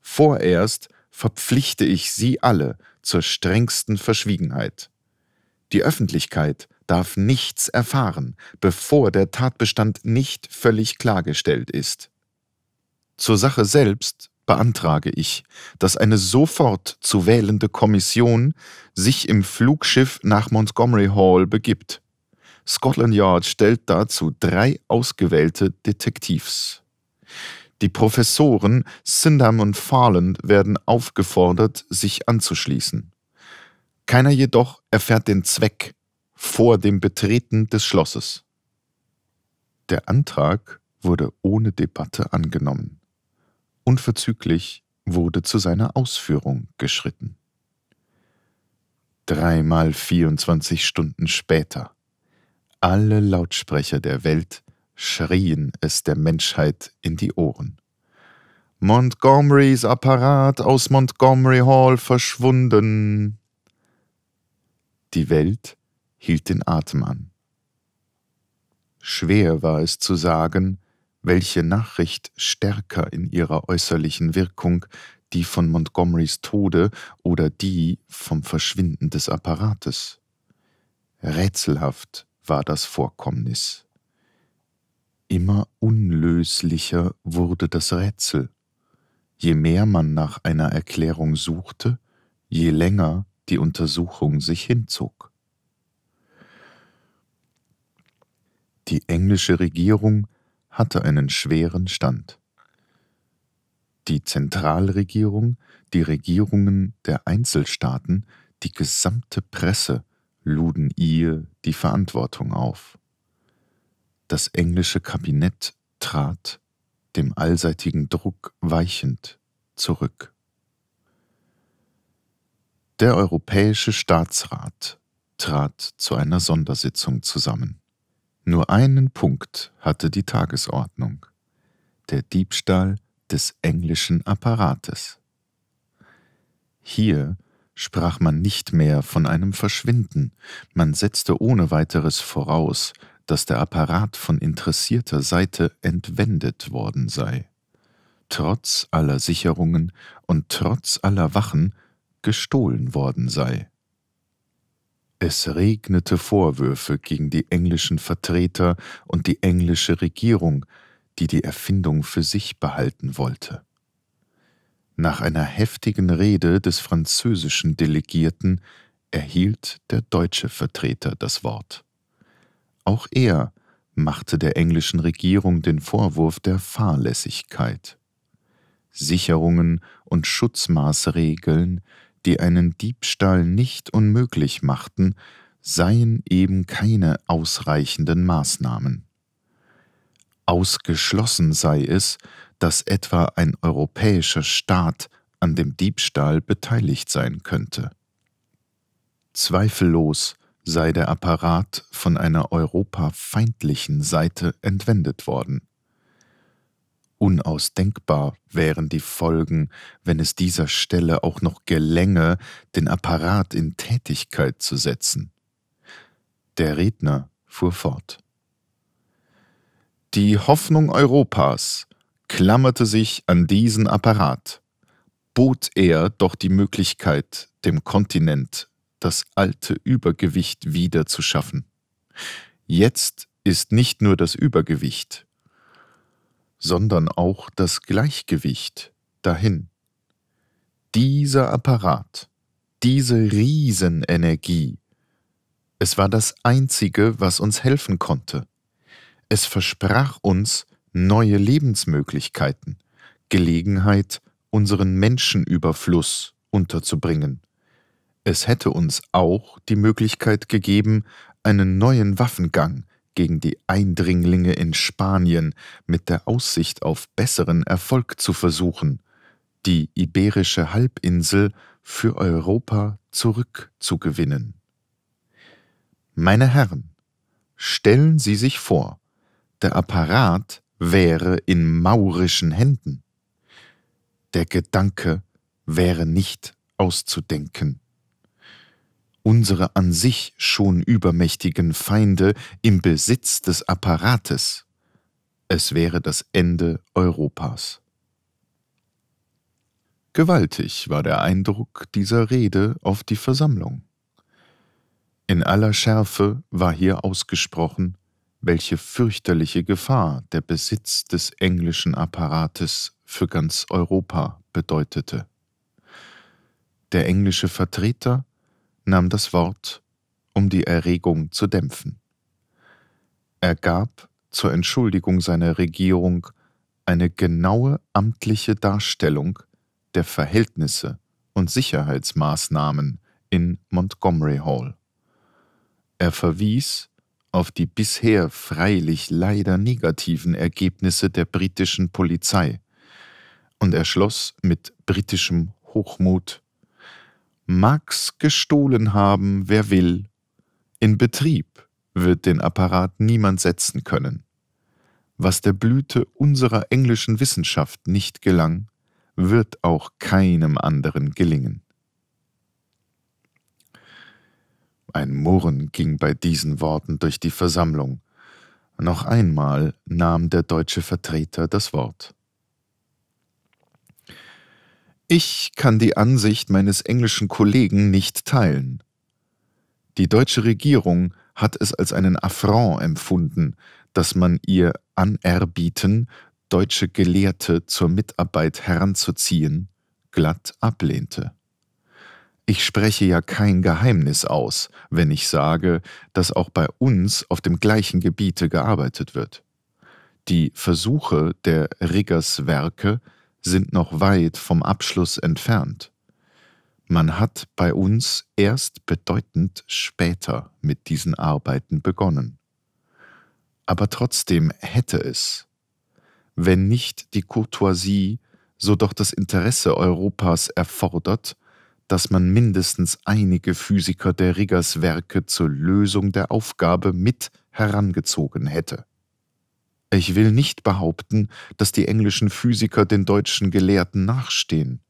Vorerst verpflichte ich Sie alle zur strengsten Verschwiegenheit. Die Öffentlichkeit darf nichts erfahren, bevor der Tatbestand nicht völlig klargestellt ist. Zur Sache selbst beantrage ich, dass eine sofort zu wählende Kommission sich im Flugschiff nach Montgomery Hall begibt. Scotland Yard stellt dazu drei ausgewählte Detektivs. Die Professoren Sindham und Farland werden aufgefordert, sich anzuschließen. Keiner jedoch erfährt den Zweck vor dem Betreten des Schlosses. Der Antrag wurde ohne Debatte angenommen. Unverzüglich wurde zu seiner Ausführung geschritten. Dreimal 24 Stunden später. Alle Lautsprecher der Welt schrien es der Menschheit in die Ohren. Montgomerys Apparat aus Montgomery Hall verschwunden. Die Welt hielt den Atem an. Schwer war es zu sagen, welche Nachricht stärker in ihrer äußerlichen Wirkung die von Montgomerys Tode oder die vom Verschwinden des Apparates. Rätselhaft war das Vorkommnis. Immer unlöslicher wurde das Rätsel. Je mehr man nach einer Erklärung suchte, je länger die Untersuchung sich hinzog. Die englische Regierung hatte einen schweren Stand. Die Zentralregierung, die Regierungen der Einzelstaaten, die gesamte Presse luden ihr die Verantwortung auf. Das englische Kabinett trat, dem allseitigen Druck weichend, zurück. Der Europäische Staatsrat trat zu einer Sondersitzung zusammen. Nur einen Punkt hatte die Tagesordnung. Der Diebstahl des englischen Apparates. Hier sprach man nicht mehr von einem Verschwinden, man setzte ohne weiteres voraus, dass der Apparat von interessierter Seite entwendet worden sei. Trotz aller Sicherungen und trotz aller Wachen gestohlen worden sei. Es regnete Vorwürfe gegen die englischen Vertreter und die englische Regierung, die die Erfindung für sich behalten wollte. Nach einer heftigen Rede des französischen Delegierten erhielt der deutsche Vertreter das Wort. Auch er machte der englischen Regierung den Vorwurf der Fahrlässigkeit. Sicherungen und Schutzmaßregeln die einen Diebstahl nicht unmöglich machten, seien eben keine ausreichenden Maßnahmen. Ausgeschlossen sei es, dass etwa ein europäischer Staat an dem Diebstahl beteiligt sein könnte. Zweifellos sei der Apparat von einer europafeindlichen Seite entwendet worden. Unausdenkbar wären die Folgen, wenn es dieser Stelle auch noch gelänge, den Apparat in Tätigkeit zu setzen. Der Redner fuhr fort. Die Hoffnung Europas klammerte sich an diesen Apparat, bot er doch die Möglichkeit, dem Kontinent das alte Übergewicht wieder zu schaffen. Jetzt ist nicht nur das Übergewicht, sondern auch das Gleichgewicht dahin. Dieser Apparat, diese Riesenenergie, es war das Einzige, was uns helfen konnte. Es versprach uns neue Lebensmöglichkeiten, Gelegenheit, unseren Menschenüberfluss unterzubringen. Es hätte uns auch die Möglichkeit gegeben, einen neuen Waffengang, gegen die Eindringlinge in Spanien mit der Aussicht auf besseren Erfolg zu versuchen, die iberische Halbinsel für Europa zurückzugewinnen. Meine Herren, stellen Sie sich vor, der Apparat wäre in maurischen Händen. Der Gedanke wäre nicht auszudenken unsere an sich schon übermächtigen Feinde im Besitz des Apparates. Es wäre das Ende Europas. Gewaltig war der Eindruck dieser Rede auf die Versammlung. In aller Schärfe war hier ausgesprochen, welche fürchterliche Gefahr der Besitz des englischen Apparates für ganz Europa bedeutete. Der englische Vertreter nahm das Wort, um die Erregung zu dämpfen. Er gab zur Entschuldigung seiner Regierung eine genaue amtliche Darstellung der Verhältnisse und Sicherheitsmaßnahmen in Montgomery Hall. Er verwies auf die bisher freilich leider negativen Ergebnisse der britischen Polizei und erschloss mit britischem Hochmut mag's gestohlen haben, wer will. In Betrieb wird den Apparat niemand setzen können. Was der Blüte unserer englischen Wissenschaft nicht gelang, wird auch keinem anderen gelingen. Ein Murren ging bei diesen Worten durch die Versammlung. Noch einmal nahm der deutsche Vertreter das Wort. Ich kann die Ansicht meines englischen Kollegen nicht teilen. Die deutsche Regierung hat es als einen Affront empfunden, dass man ihr anerbieten, deutsche Gelehrte zur Mitarbeit heranzuziehen, glatt ablehnte. Ich spreche ja kein Geheimnis aus, wenn ich sage, dass auch bei uns auf dem gleichen Gebiete gearbeitet wird. Die Versuche der Riggers Werke sind noch weit vom Abschluss entfernt. Man hat bei uns erst bedeutend später mit diesen Arbeiten begonnen. Aber trotzdem hätte es, wenn nicht die Courtoisie, so doch das Interesse Europas erfordert, dass man mindestens einige Physiker der Riggers Werke zur Lösung der Aufgabe mit herangezogen hätte. Ich will nicht behaupten, dass die englischen Physiker den deutschen Gelehrten nachstehen.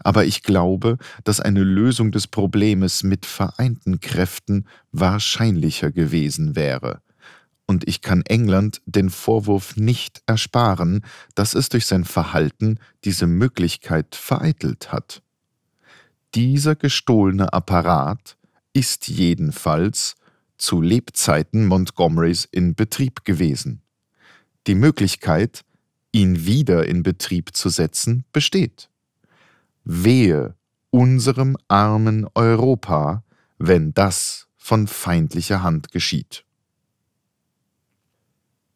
Aber ich glaube, dass eine Lösung des Problems mit vereinten Kräften wahrscheinlicher gewesen wäre. Und ich kann England den Vorwurf nicht ersparen, dass es durch sein Verhalten diese Möglichkeit vereitelt hat. Dieser gestohlene Apparat ist jedenfalls zu Lebzeiten Montgomerys in Betrieb gewesen die Möglichkeit, ihn wieder in Betrieb zu setzen, besteht. Wehe unserem armen Europa, wenn das von feindlicher Hand geschieht.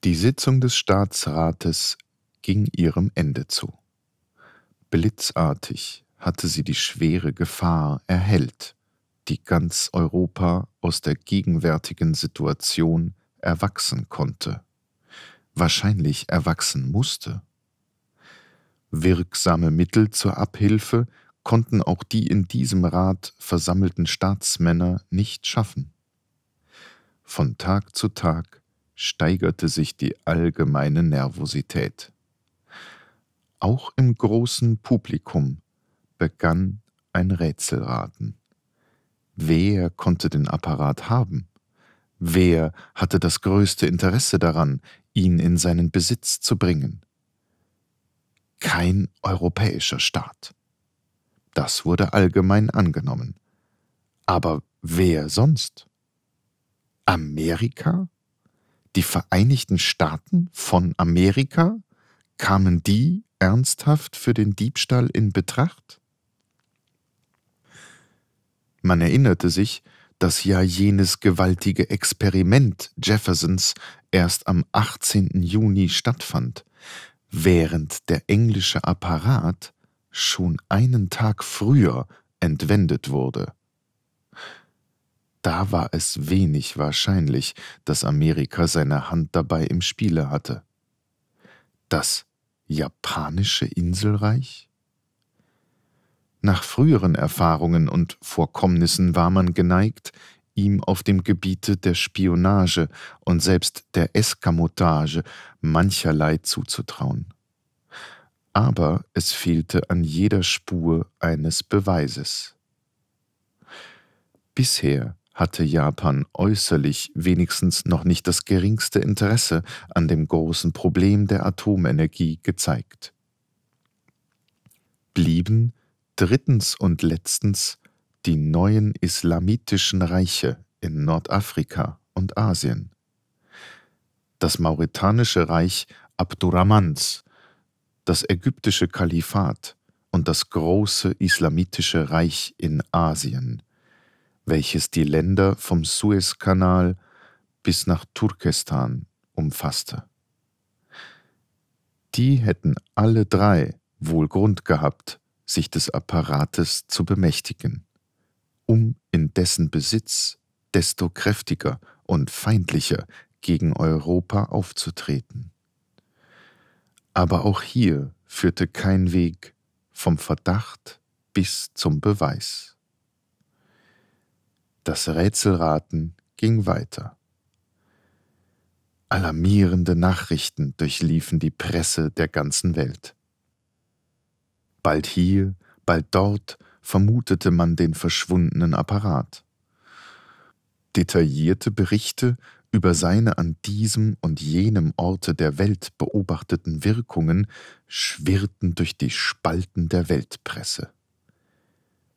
Die Sitzung des Staatsrates ging ihrem Ende zu. Blitzartig hatte sie die schwere Gefahr erhellt, die ganz Europa aus der gegenwärtigen Situation erwachsen konnte wahrscheinlich erwachsen musste. Wirksame Mittel zur Abhilfe konnten auch die in diesem Rat versammelten Staatsmänner nicht schaffen. Von Tag zu Tag steigerte sich die allgemeine Nervosität. Auch im großen Publikum begann ein Rätselraten. Wer konnte den Apparat haben? Wer hatte das größte Interesse daran, ihn in seinen Besitz zu bringen. Kein europäischer Staat. Das wurde allgemein angenommen. Aber wer sonst? Amerika? Die Vereinigten Staaten von Amerika? Kamen die ernsthaft für den Diebstahl in Betracht? Man erinnerte sich, dass ja jenes gewaltige Experiment Jeffersons erst am 18. Juni stattfand, während der englische Apparat schon einen Tag früher entwendet wurde. Da war es wenig wahrscheinlich, dass Amerika seine Hand dabei im Spiele hatte. Das japanische Inselreich? Nach früheren Erfahrungen und Vorkommnissen war man geneigt, ihm auf dem Gebiete der Spionage und selbst der Eskamotage mancherlei zuzutrauen. Aber es fehlte an jeder Spur eines Beweises. Bisher hatte Japan äußerlich wenigstens noch nicht das geringste Interesse an dem großen Problem der Atomenergie gezeigt. Blieben drittens und letztens die neuen islamitischen Reiche in Nordafrika und Asien. Das mauretanische Reich Abdurrahmans, das ägyptische Kalifat und das große islamitische Reich in Asien, welches die Länder vom Suezkanal bis nach Turkestan umfasste. Die hätten alle drei wohl Grund gehabt, sich des Apparates zu bemächtigen um in dessen Besitz desto kräftiger und feindlicher gegen Europa aufzutreten. Aber auch hier führte kein Weg vom Verdacht bis zum Beweis. Das Rätselraten ging weiter. Alarmierende Nachrichten durchliefen die Presse der ganzen Welt. Bald hier, bald dort vermutete man den verschwundenen Apparat. Detaillierte Berichte über seine an diesem und jenem Orte der Welt beobachteten Wirkungen schwirrten durch die Spalten der Weltpresse.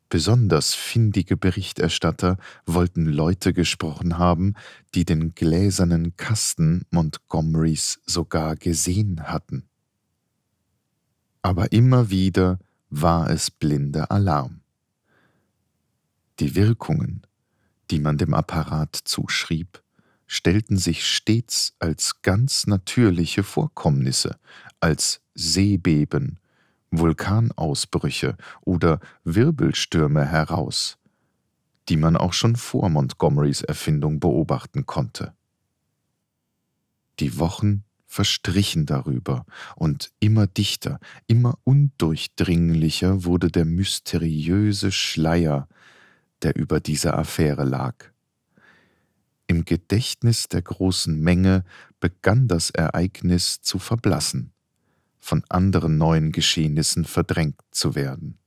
Besonders findige Berichterstatter wollten Leute gesprochen haben, die den gläsernen Kasten Montgomerys sogar gesehen hatten. Aber immer wieder war es blinder Alarm. Die Wirkungen, die man dem Apparat zuschrieb, stellten sich stets als ganz natürliche Vorkommnisse, als Seebeben, Vulkanausbrüche oder Wirbelstürme heraus, die man auch schon vor Montgomerys Erfindung beobachten konnte. Die Wochen verstrichen darüber, und immer dichter, immer undurchdringlicher wurde der mysteriöse Schleier, der über dieser Affäre lag. Im Gedächtnis der großen Menge begann das Ereignis zu verblassen, von anderen neuen Geschehnissen verdrängt zu werden.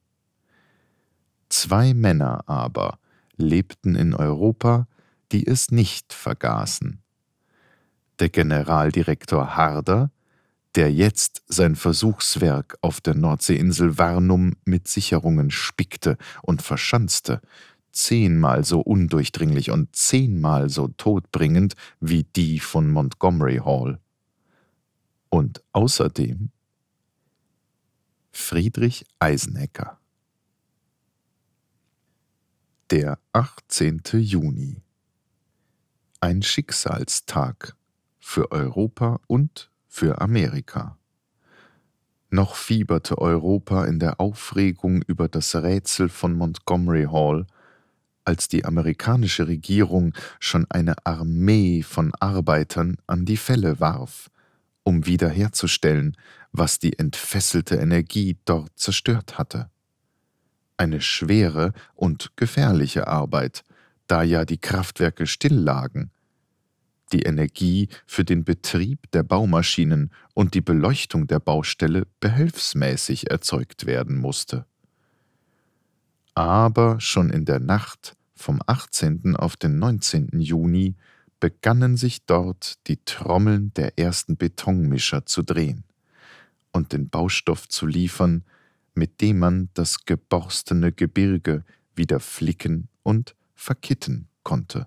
Zwei Männer aber lebten in Europa, die es nicht vergaßen. Der Generaldirektor Harder, der jetzt sein Versuchswerk auf der Nordseeinsel Warnum mit Sicherungen spickte und verschanzte, zehnmal so undurchdringlich und zehnmal so todbringend wie die von Montgomery Hall. Und außerdem Friedrich Eisenhecker. Der 18. Juni. Ein Schicksalstag für Europa und für Amerika. Noch fieberte Europa in der Aufregung über das Rätsel von Montgomery Hall als die amerikanische Regierung schon eine Armee von Arbeitern an die Fälle warf, um wiederherzustellen, was die entfesselte Energie dort zerstört hatte. Eine schwere und gefährliche Arbeit, da ja die Kraftwerke stilllagen. Die Energie für den Betrieb der Baumaschinen und die Beleuchtung der Baustelle behelfsmäßig erzeugt werden musste. Aber schon in der Nacht vom 18. auf den 19. Juni begannen sich dort die Trommeln der ersten Betonmischer zu drehen und den Baustoff zu liefern, mit dem man das geborstene Gebirge wieder flicken und verkitten konnte.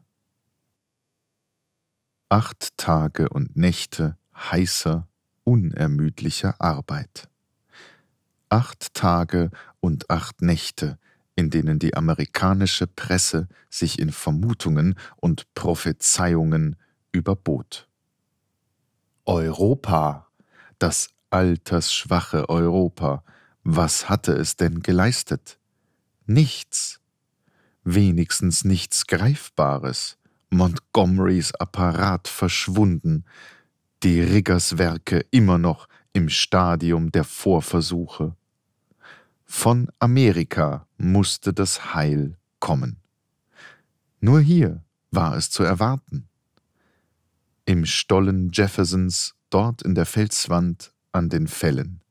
Acht Tage und Nächte heißer, unermüdlicher Arbeit. Acht Tage und acht Nächte in denen die amerikanische Presse sich in Vermutungen und Prophezeiungen überbot. Europa, das altersschwache Europa, was hatte es denn geleistet? Nichts. Wenigstens nichts Greifbares. Montgomerys Apparat verschwunden, die Riggerswerke immer noch im Stadium der Vorversuche. Von Amerika musste das Heil kommen. Nur hier war es zu erwarten. Im Stollen Jeffersons, dort in der Felswand an den Fällen.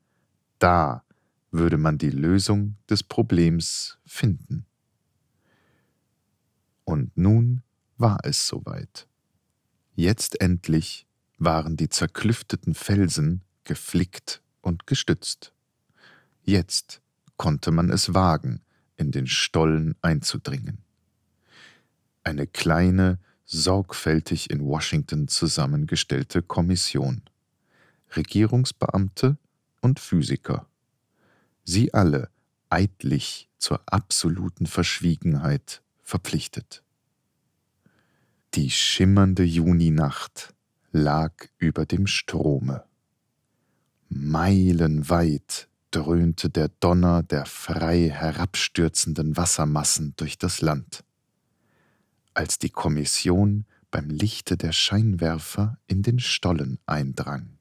Da würde man die Lösung des Problems finden. Und nun war es soweit. Jetzt endlich waren die zerklüfteten Felsen geflickt und gestützt. Jetzt konnte man es wagen, in den Stollen einzudringen. Eine kleine, sorgfältig in Washington zusammengestellte Kommission. Regierungsbeamte und Physiker. Sie alle eidlich zur absoluten Verschwiegenheit verpflichtet. Die schimmernde Juninacht lag über dem Strome. Meilenweit dröhnte der Donner der frei herabstürzenden Wassermassen durch das Land. Als die Kommission beim Lichte der Scheinwerfer in den Stollen eindrang.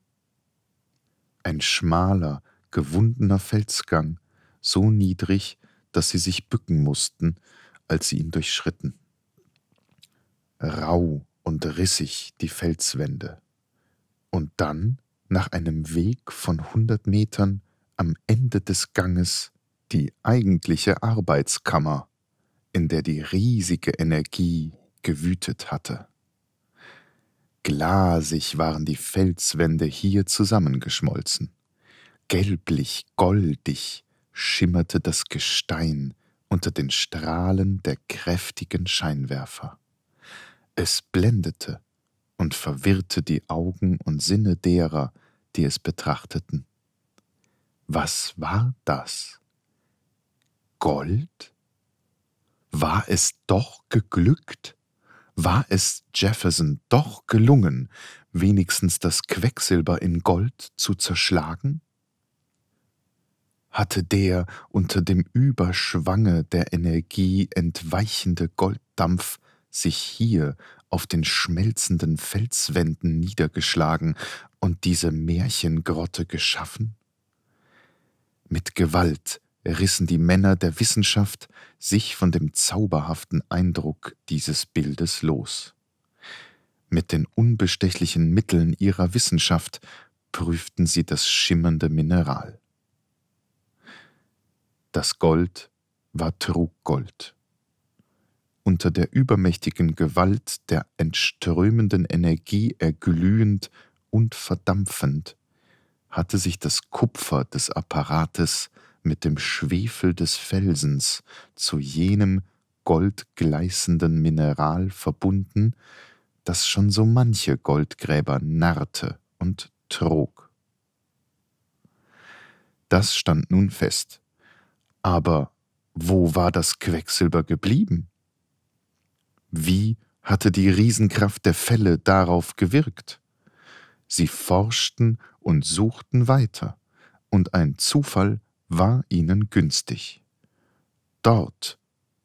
Ein schmaler, gewundener Felsgang, so niedrig, dass sie sich bücken mussten, als sie ihn durchschritten. Rau und rissig die Felswände. Und dann, nach einem Weg von hundert Metern, am Ende des Ganges die eigentliche Arbeitskammer, in der die riesige Energie gewütet hatte. Glasig waren die Felswände hier zusammengeschmolzen. Gelblich, goldig schimmerte das Gestein unter den Strahlen der kräftigen Scheinwerfer. Es blendete und verwirrte die Augen und Sinne derer, die es betrachteten. Was war das? Gold? War es doch geglückt? War es Jefferson doch gelungen, wenigstens das Quecksilber in Gold zu zerschlagen? Hatte der unter dem Überschwange der Energie entweichende Golddampf sich hier auf den schmelzenden Felswänden niedergeschlagen und diese Märchengrotte geschaffen? Mit Gewalt rissen die Männer der Wissenschaft sich von dem zauberhaften Eindruck dieses Bildes los. Mit den unbestechlichen Mitteln ihrer Wissenschaft prüften sie das schimmernde Mineral. Das Gold war Truggold. Unter der übermächtigen Gewalt der entströmenden Energie erglühend und verdampfend, hatte sich das Kupfer des Apparates mit dem Schwefel des Felsens zu jenem goldgleißenden Mineral verbunden, das schon so manche Goldgräber narrte und trog. Das stand nun fest. Aber wo war das Quecksilber geblieben? Wie hatte die Riesenkraft der Fälle darauf gewirkt? Sie forschten und suchten weiter, und ein Zufall war ihnen günstig. Dort,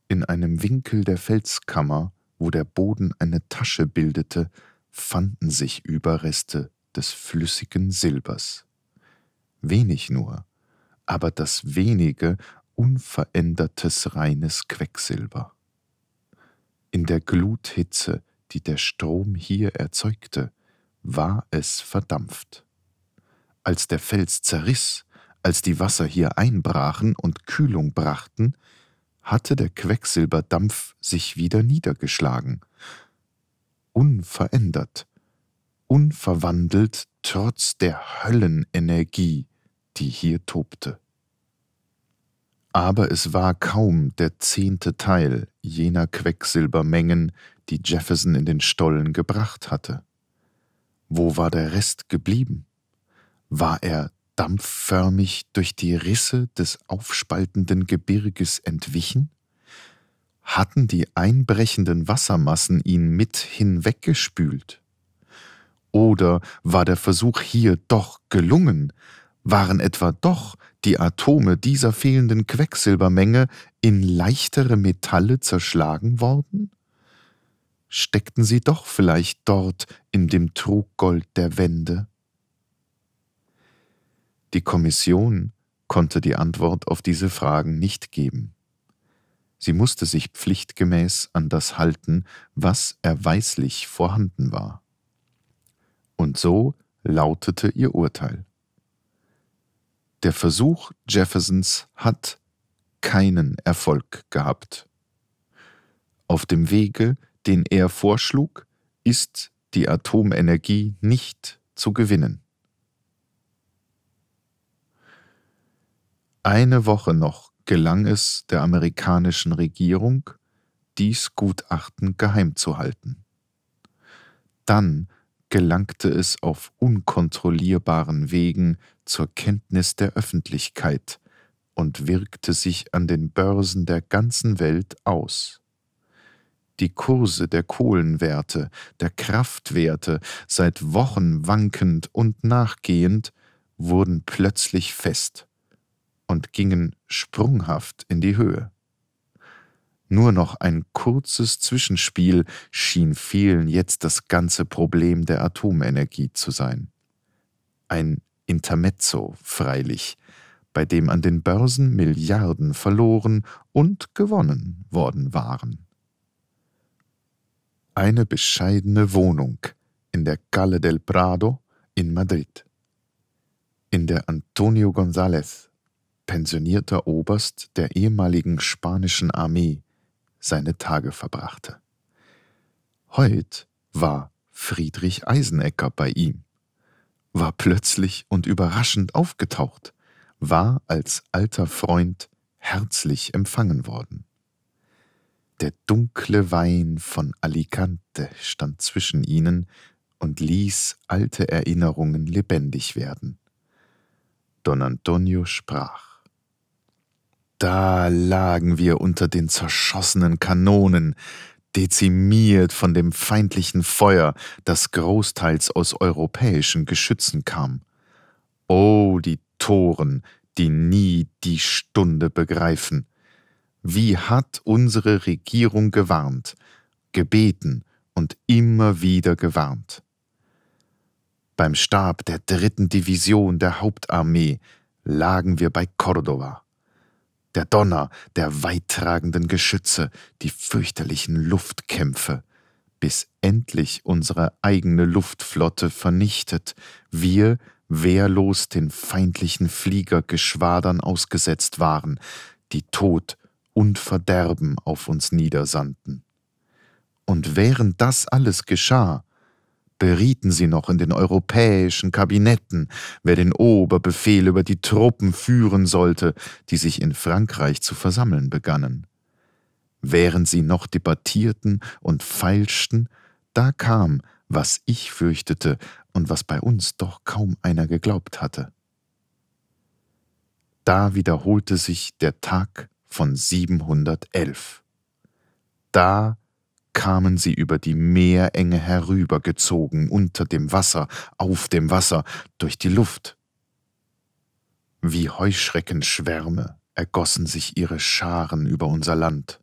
in einem Winkel der Felskammer, wo der Boden eine Tasche bildete, fanden sich Überreste des flüssigen Silbers. Wenig nur, aber das wenige unverändertes reines Quecksilber. In der Gluthitze, die der Strom hier erzeugte, war es verdampft. Als der Fels zerriss, als die Wasser hier einbrachen und Kühlung brachten, hatte der Quecksilberdampf sich wieder niedergeschlagen. Unverändert, unverwandelt trotz der Höllenenergie, die hier tobte. Aber es war kaum der zehnte Teil jener Quecksilbermengen, die Jefferson in den Stollen gebracht hatte. Wo war der Rest geblieben? War er dampfförmig durch die Risse des aufspaltenden Gebirges entwichen? Hatten die einbrechenden Wassermassen ihn mit hinweggespült? Oder war der Versuch hier doch gelungen? Waren etwa doch die Atome dieser fehlenden Quecksilbermenge in leichtere Metalle zerschlagen worden? steckten sie doch vielleicht dort in dem Truggold der Wände? Die Kommission konnte die Antwort auf diese Fragen nicht geben. Sie musste sich pflichtgemäß an das halten, was erweislich vorhanden war. Und so lautete ihr Urteil. Der Versuch Jeffersons hat keinen Erfolg gehabt. Auf dem Wege den er vorschlug, ist die Atomenergie nicht zu gewinnen. Eine Woche noch gelang es der amerikanischen Regierung, dies Gutachten geheim zu halten. Dann gelangte es auf unkontrollierbaren Wegen zur Kenntnis der Öffentlichkeit und wirkte sich an den Börsen der ganzen Welt aus. Die Kurse der Kohlenwerte, der Kraftwerte, seit Wochen wankend und nachgehend, wurden plötzlich fest und gingen sprunghaft in die Höhe. Nur noch ein kurzes Zwischenspiel schien vielen jetzt das ganze Problem der Atomenergie zu sein. Ein Intermezzo freilich, bei dem an den Börsen Milliarden verloren und gewonnen worden waren eine bescheidene Wohnung in der Calle del Prado in Madrid. In der Antonio González, pensionierter Oberst der ehemaligen spanischen Armee, seine Tage verbrachte. Heute war Friedrich Eisenecker bei ihm, war plötzlich und überraschend aufgetaucht, war als alter Freund herzlich empfangen worden. Der dunkle Wein von Alicante stand zwischen ihnen und ließ alte Erinnerungen lebendig werden. Don Antonio sprach. Da lagen wir unter den zerschossenen Kanonen, dezimiert von dem feindlichen Feuer, das großteils aus europäischen Geschützen kam. O oh, die Toren, die nie die Stunde begreifen, wie hat unsere Regierung gewarnt, gebeten und immer wieder gewarnt? Beim Stab der dritten Division der Hauptarmee lagen wir bei Cordova. Der Donner der weittragenden Geschütze, die fürchterlichen Luftkämpfe, bis endlich unsere eigene Luftflotte vernichtet, wir wehrlos den feindlichen Fliegergeschwadern ausgesetzt waren, die Tod und Verderben auf uns niedersandten. Und während das alles geschah, berieten sie noch in den europäischen Kabinetten, wer den Oberbefehl über die Truppen führen sollte, die sich in Frankreich zu versammeln begannen. Während sie noch debattierten und feilschten, da kam, was ich fürchtete und was bei uns doch kaum einer geglaubt hatte. Da wiederholte sich der Tag von 711. Da kamen sie über die Meerenge herübergezogen, unter dem Wasser, auf dem Wasser, durch die Luft. Wie Heuschreckenschwärme ergossen sich ihre Scharen über unser Land.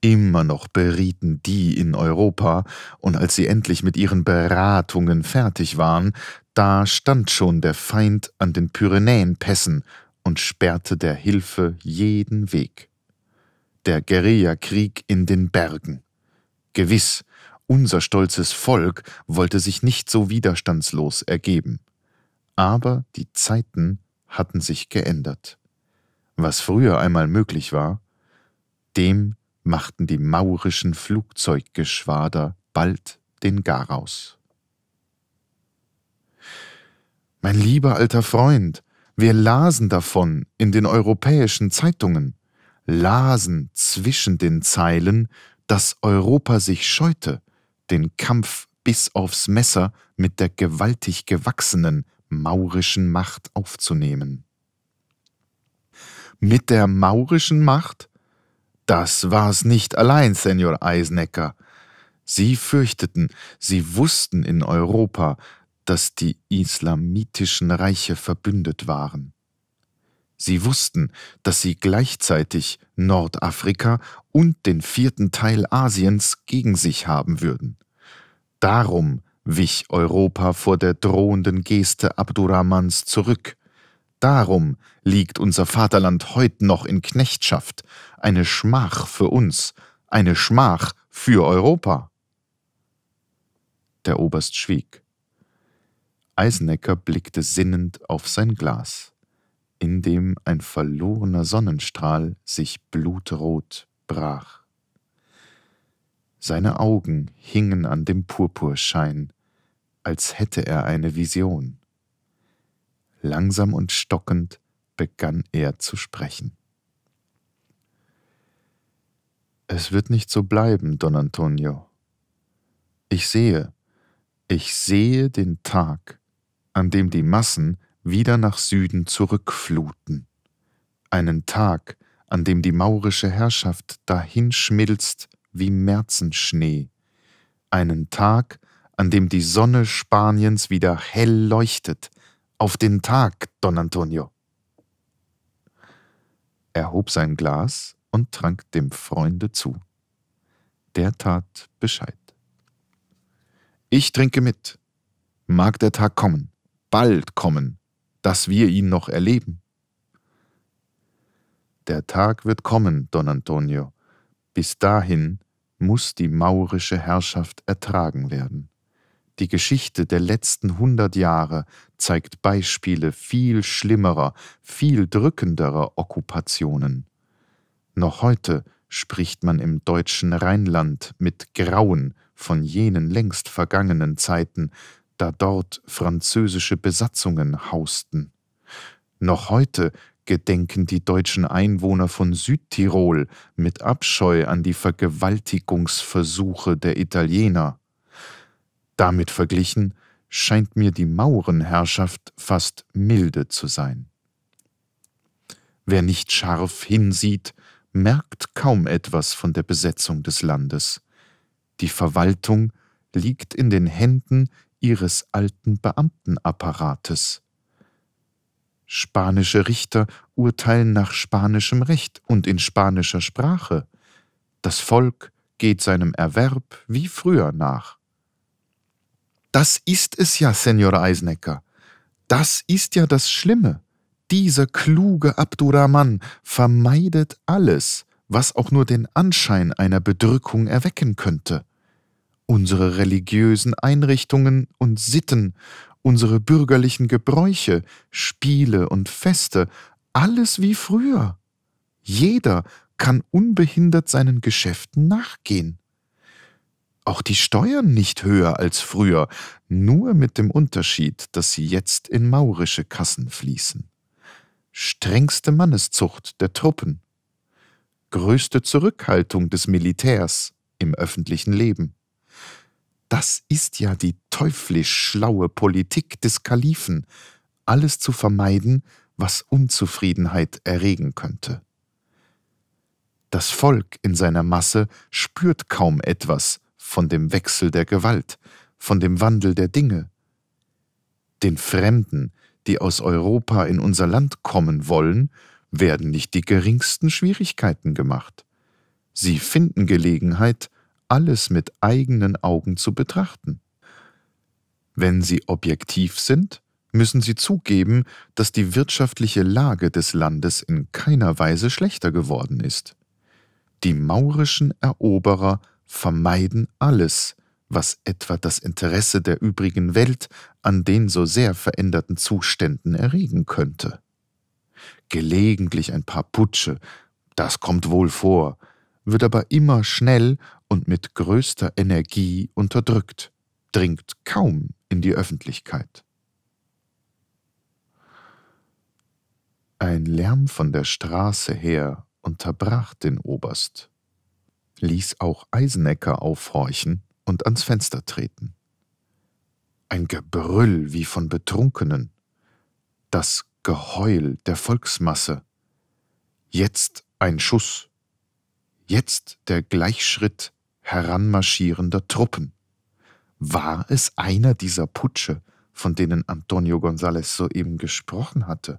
Immer noch berieten die in Europa, und als sie endlich mit ihren Beratungen fertig waren, da stand schon der Feind an den Pyrenäenpässen und sperrte der Hilfe jeden Weg. Der Guerillakrieg in den Bergen. Gewiss, unser stolzes Volk wollte sich nicht so widerstandslos ergeben. Aber die Zeiten hatten sich geändert. Was früher einmal möglich war, dem machten die maurischen Flugzeuggeschwader bald den Garaus. Mein lieber alter Freund, wir lasen davon in den europäischen Zeitungen, lasen zwischen den Zeilen, dass Europa sich scheute, den Kampf bis aufs Messer mit der gewaltig gewachsenen maurischen Macht aufzunehmen. Mit der maurischen Macht? Das war's nicht allein, Senor Eisnecker. Sie fürchteten, sie wussten in Europa, dass die islamitischen Reiche verbündet waren. Sie wussten, dass sie gleichzeitig Nordafrika und den vierten Teil Asiens gegen sich haben würden. Darum wich Europa vor der drohenden Geste Abdurrahmans zurück. Darum liegt unser Vaterland heute noch in Knechtschaft, eine Schmach für uns, eine Schmach für Europa. Der Oberst schwieg. Eisenecker blickte sinnend auf sein Glas, in dem ein verlorener Sonnenstrahl sich blutrot brach. Seine Augen hingen an dem Purpurschein, als hätte er eine Vision. Langsam und stockend begann er zu sprechen. Es wird nicht so bleiben, Don Antonio. Ich sehe, ich sehe den Tag, an dem die Massen wieder nach Süden zurückfluten. Einen Tag, an dem die maurische Herrschaft dahinschmilzt wie Märzenschnee. Einen Tag, an dem die Sonne Spaniens wieder hell leuchtet. Auf den Tag, Don Antonio! Er hob sein Glas und trank dem Freunde zu. Der tat Bescheid. Ich trinke mit. Mag der Tag kommen bald kommen, dass wir ihn noch erleben. Der Tag wird kommen, Don Antonio. Bis dahin muss die maurische Herrschaft ertragen werden. Die Geschichte der letzten hundert Jahre zeigt Beispiele viel schlimmerer, viel drückenderer Okkupationen. Noch heute spricht man im deutschen Rheinland mit Grauen von jenen längst vergangenen Zeiten, da dort französische Besatzungen hausten. Noch heute gedenken die deutschen Einwohner von Südtirol mit Abscheu an die Vergewaltigungsversuche der Italiener. Damit verglichen scheint mir die Maurenherrschaft fast milde zu sein. Wer nicht scharf hinsieht, merkt kaum etwas von der Besetzung des Landes. Die Verwaltung liegt in den Händen ihres alten Beamtenapparates. Spanische Richter urteilen nach spanischem Recht und in spanischer Sprache. Das Volk geht seinem Erwerb wie früher nach. Das ist es ja, Senor Eisnecker. Das ist ja das Schlimme. Dieser kluge Abdurrahman vermeidet alles, was auch nur den Anschein einer Bedrückung erwecken könnte unsere religiösen Einrichtungen und Sitten, unsere bürgerlichen Gebräuche, Spiele und Feste, alles wie früher. Jeder kann unbehindert seinen Geschäften nachgehen. Auch die Steuern nicht höher als früher, nur mit dem Unterschied, dass sie jetzt in maurische Kassen fließen. Strengste Manneszucht der Truppen. Größte Zurückhaltung des Militärs im öffentlichen Leben. Das ist ja die teuflisch schlaue Politik des Kalifen, alles zu vermeiden, was Unzufriedenheit erregen könnte. Das Volk in seiner Masse spürt kaum etwas von dem Wechsel der Gewalt, von dem Wandel der Dinge. Den Fremden, die aus Europa in unser Land kommen wollen, werden nicht die geringsten Schwierigkeiten gemacht. Sie finden Gelegenheit, alles mit eigenen Augen zu betrachten. Wenn sie objektiv sind, müssen sie zugeben, dass die wirtschaftliche Lage des Landes in keiner Weise schlechter geworden ist. Die maurischen Eroberer vermeiden alles, was etwa das Interesse der übrigen Welt an den so sehr veränderten Zuständen erregen könnte. Gelegentlich ein paar Putsche, das kommt wohl vor, wird aber immer schnell und mit größter Energie unterdrückt, dringt kaum in die Öffentlichkeit. Ein Lärm von der Straße her unterbrach den Oberst, ließ auch Eisenecker aufhorchen und ans Fenster treten. Ein Gebrüll wie von Betrunkenen, das Geheul der Volksmasse, jetzt ein Schuss, jetzt der Gleichschritt heranmarschierender Truppen. War es einer dieser Putsche, von denen Antonio González soeben gesprochen hatte?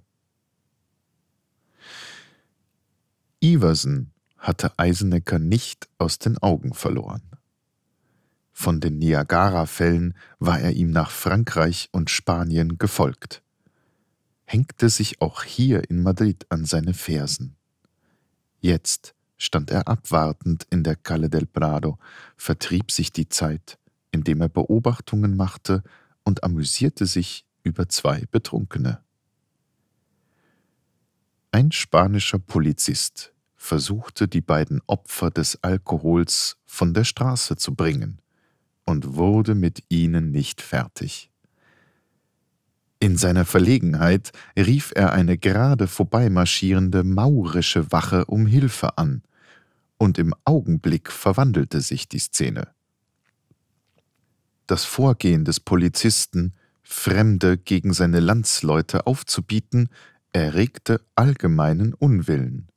Iversen hatte Eisenecker nicht aus den Augen verloren. Von den Niagara-Fällen war er ihm nach Frankreich und Spanien gefolgt, hängte sich auch hier in Madrid an seine Fersen. Jetzt stand er abwartend in der Calle del Prado, vertrieb sich die Zeit, indem er Beobachtungen machte und amüsierte sich über zwei Betrunkene. Ein spanischer Polizist versuchte die beiden Opfer des Alkohols von der Straße zu bringen und wurde mit ihnen nicht fertig. In seiner Verlegenheit rief er eine gerade vorbeimarschierende maurische Wache um Hilfe an, und im Augenblick verwandelte sich die Szene. Das Vorgehen des Polizisten, Fremde gegen seine Landsleute aufzubieten, erregte allgemeinen Unwillen.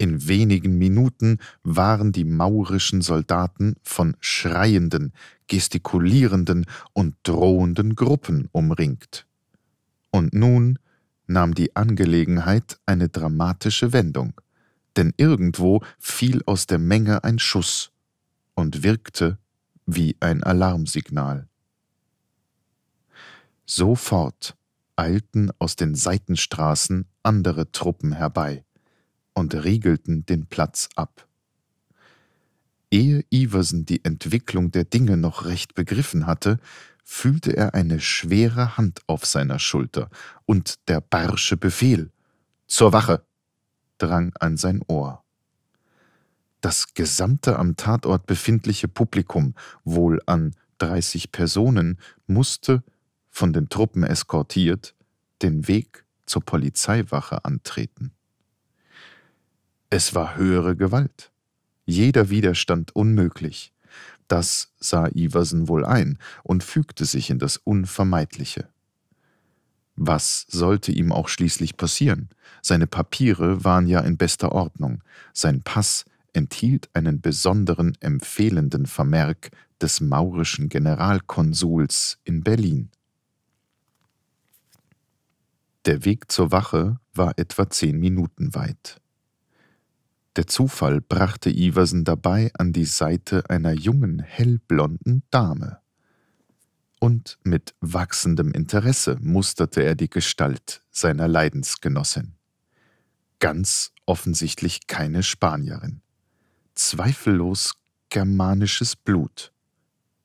In wenigen Minuten waren die maurischen Soldaten von schreienden, gestikulierenden und drohenden Gruppen umringt. Und nun nahm die Angelegenheit eine dramatische Wendung denn irgendwo fiel aus der Menge ein Schuss und wirkte wie ein Alarmsignal. Sofort eilten aus den Seitenstraßen andere Truppen herbei und riegelten den Platz ab. Ehe Iversen die Entwicklung der Dinge noch recht begriffen hatte, fühlte er eine schwere Hand auf seiner Schulter und der barsche Befehl Zur Wache drang an sein Ohr. Das gesamte am Tatort befindliche Publikum, wohl an 30 Personen, musste, von den Truppen eskortiert, den Weg zur Polizeiwache antreten. Es war höhere Gewalt. Jeder Widerstand unmöglich. Das sah Iversen wohl ein und fügte sich in das Unvermeidliche. Was sollte ihm auch schließlich passieren? Seine Papiere waren ja in bester Ordnung. Sein Pass enthielt einen besonderen empfehlenden Vermerk des maurischen Generalkonsuls in Berlin. Der Weg zur Wache war etwa zehn Minuten weit. Der Zufall brachte Iversen dabei an die Seite einer jungen, hellblonden Dame und mit wachsendem Interesse musterte er die Gestalt seiner Leidensgenossin. Ganz offensichtlich keine Spanierin. Zweifellos germanisches Blut.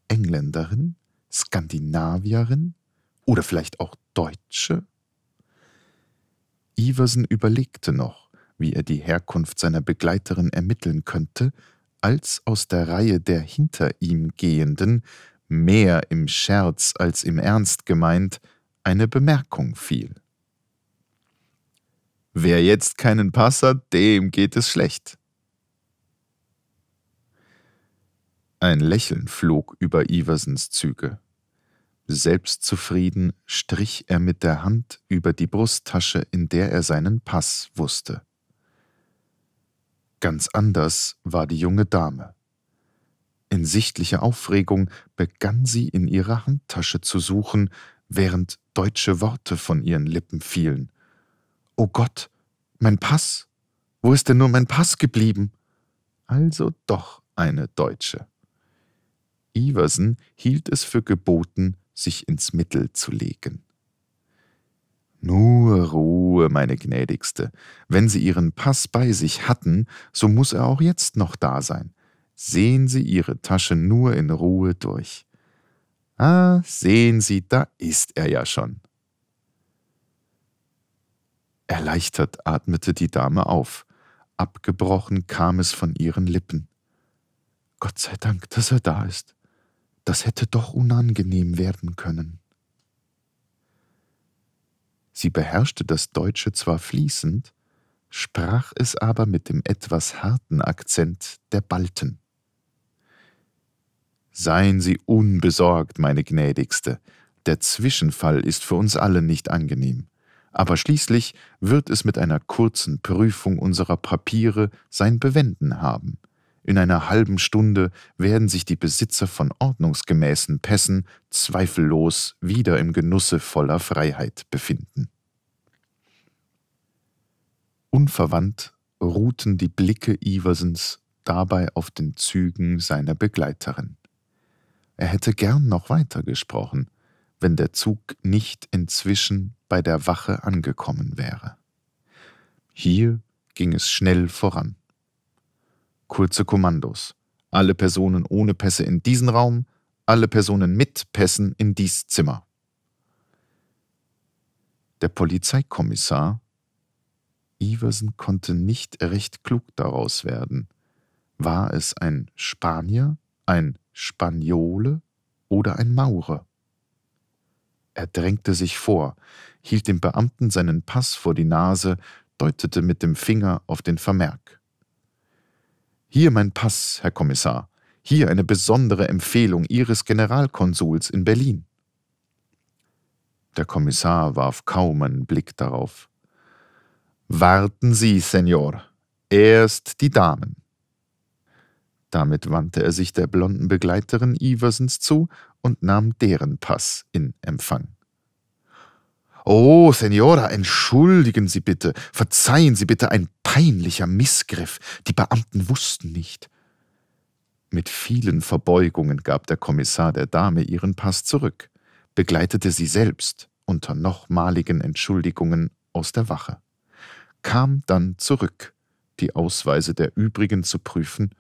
Engländerin? Skandinavierin? Oder vielleicht auch Deutsche? Iversen überlegte noch, wie er die Herkunft seiner Begleiterin ermitteln könnte, als aus der Reihe der hinter ihm Gehenden mehr im Scherz als im Ernst gemeint, eine Bemerkung fiel. Wer jetzt keinen Pass hat, dem geht es schlecht. Ein Lächeln flog über Iversens Züge. Selbstzufrieden strich er mit der Hand über die Brusttasche, in der er seinen Pass wusste. Ganz anders war die junge Dame. In sichtlicher Aufregung begann sie in ihrer Handtasche zu suchen, während deutsche Worte von ihren Lippen fielen. Oh Gott, mein Pass! Wo ist denn nur mein Pass geblieben? Also doch eine Deutsche. Iversen hielt es für geboten, sich ins Mittel zu legen. Nur Ruhe, meine gnädigste. Wenn Sie Ihren Pass bei sich hatten, so muß er auch jetzt noch da sein sehen Sie Ihre Tasche nur in Ruhe durch. Ah, sehen Sie, da ist er ja schon. Erleichtert atmete die Dame auf. Abgebrochen kam es von ihren Lippen. Gott sei Dank, dass er da ist. Das hätte doch unangenehm werden können. Sie beherrschte das Deutsche zwar fließend, sprach es aber mit dem etwas harten Akzent der Balten. Seien Sie unbesorgt, meine Gnädigste. Der Zwischenfall ist für uns alle nicht angenehm. Aber schließlich wird es mit einer kurzen Prüfung unserer Papiere sein Bewenden haben. In einer halben Stunde werden sich die Besitzer von ordnungsgemäßen Pässen zweifellos wieder im Genusse voller Freiheit befinden. Unverwandt ruhten die Blicke Iversens dabei auf den Zügen seiner Begleiterin. Er hätte gern noch weitergesprochen, wenn der Zug nicht inzwischen bei der Wache angekommen wäre. Hier ging es schnell voran. Kurze Kommandos. Alle Personen ohne Pässe in diesen Raum, alle Personen mit Pässen in dies Zimmer. Der Polizeikommissar Iversen konnte nicht recht klug daraus werden. War es ein Spanier, ein Spaniole oder ein Maurer. Er drängte sich vor, hielt dem Beamten seinen Pass vor die Nase, deutete mit dem Finger auf den Vermerk. Hier mein Pass, Herr Kommissar, hier eine besondere Empfehlung Ihres Generalkonsuls in Berlin. Der Kommissar warf kaum einen Blick darauf. Warten Sie, Senor, erst die Damen. Damit wandte er sich der blonden Begleiterin Iversens zu und nahm deren Pass in Empfang. Oh, Senora, entschuldigen Sie bitte, verzeihen Sie bitte, ein peinlicher Missgriff. Die Beamten wussten nicht. Mit vielen Verbeugungen gab der Kommissar der Dame ihren Pass zurück, begleitete sie selbst unter nochmaligen Entschuldigungen aus der Wache, kam dann zurück, die Ausweise der übrigen zu prüfen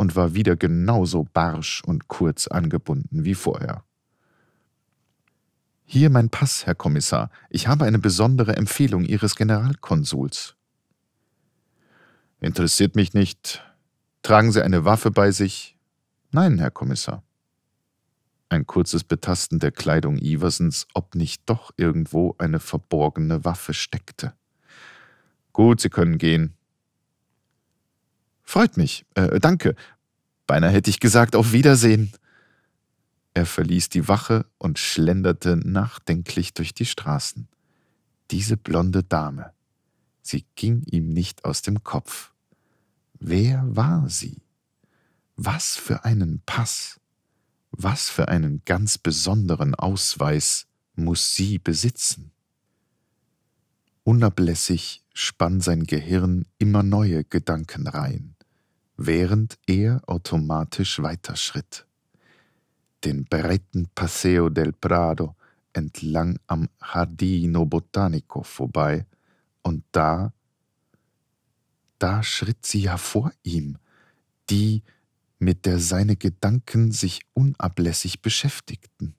und war wieder genauso barsch und kurz angebunden wie vorher. Hier mein Pass, Herr Kommissar. Ich habe eine besondere Empfehlung Ihres Generalkonsuls. Interessiert mich nicht. Tragen Sie eine Waffe bei sich? Nein, Herr Kommissar. Ein kurzes Betasten der Kleidung Iversens, ob nicht doch irgendwo eine verborgene Waffe steckte. Gut, Sie können gehen. Freut mich. Äh, danke. Beinahe hätte ich gesagt, auf Wiedersehen. Er verließ die Wache und schlenderte nachdenklich durch die Straßen. Diese blonde Dame. Sie ging ihm nicht aus dem Kopf. Wer war sie? Was für einen Pass, was für einen ganz besonderen Ausweis muss sie besitzen? Unablässig spann sein Gehirn immer neue Gedanken rein während er automatisch weiterschritt. Den breiten Paseo del Prado entlang am Jardino Botanico vorbei, und da, da schritt sie ja vor ihm, die, mit der seine Gedanken sich unablässig beschäftigten.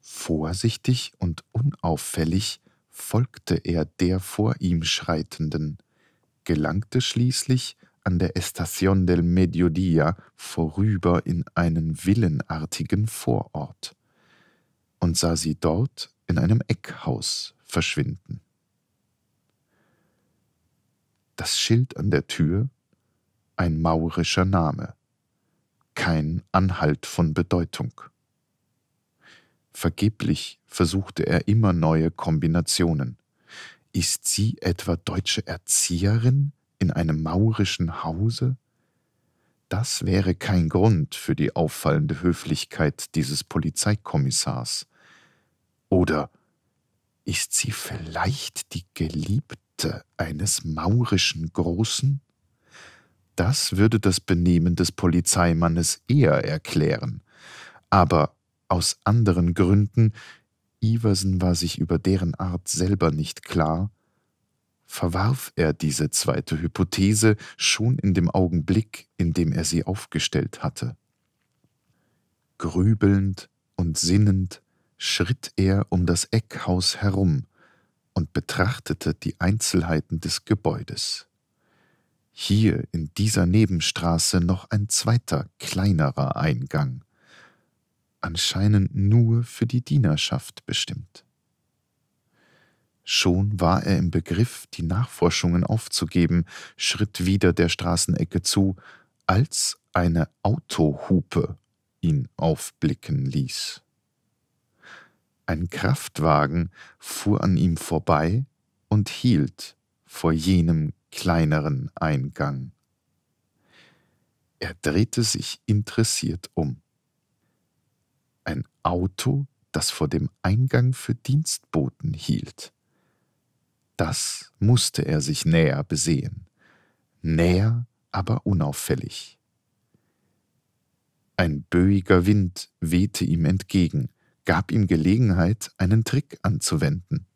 Vorsichtig und unauffällig folgte er der vor ihm Schreitenden, gelangte schließlich an der Estación del Mediodía vorüber in einen villenartigen Vorort und sah sie dort in einem Eckhaus verschwinden. Das Schild an der Tür, ein maurischer Name, kein Anhalt von Bedeutung. Vergeblich versuchte er immer neue Kombinationen. Ist sie etwa deutsche Erzieherin? in einem maurischen Hause? Das wäre kein Grund für die auffallende Höflichkeit dieses Polizeikommissars. Oder ist sie vielleicht die Geliebte eines maurischen Großen? Das würde das Benehmen des Polizeimannes eher erklären. Aber aus anderen Gründen, Iversen war sich über deren Art selber nicht klar, verwarf er diese zweite Hypothese schon in dem Augenblick, in dem er sie aufgestellt hatte. Grübelnd und sinnend schritt er um das Eckhaus herum und betrachtete die Einzelheiten des Gebäudes. Hier in dieser Nebenstraße noch ein zweiter, kleinerer Eingang, anscheinend nur für die Dienerschaft bestimmt. Schon war er im Begriff, die Nachforschungen aufzugeben, schritt wieder der Straßenecke zu, als eine Autohupe ihn aufblicken ließ. Ein Kraftwagen fuhr an ihm vorbei und hielt vor jenem kleineren Eingang. Er drehte sich interessiert um. Ein Auto, das vor dem Eingang für Dienstboten hielt. Das musste er sich näher besehen, näher, aber unauffällig. Ein böiger Wind wehte ihm entgegen, gab ihm Gelegenheit, einen Trick anzuwenden.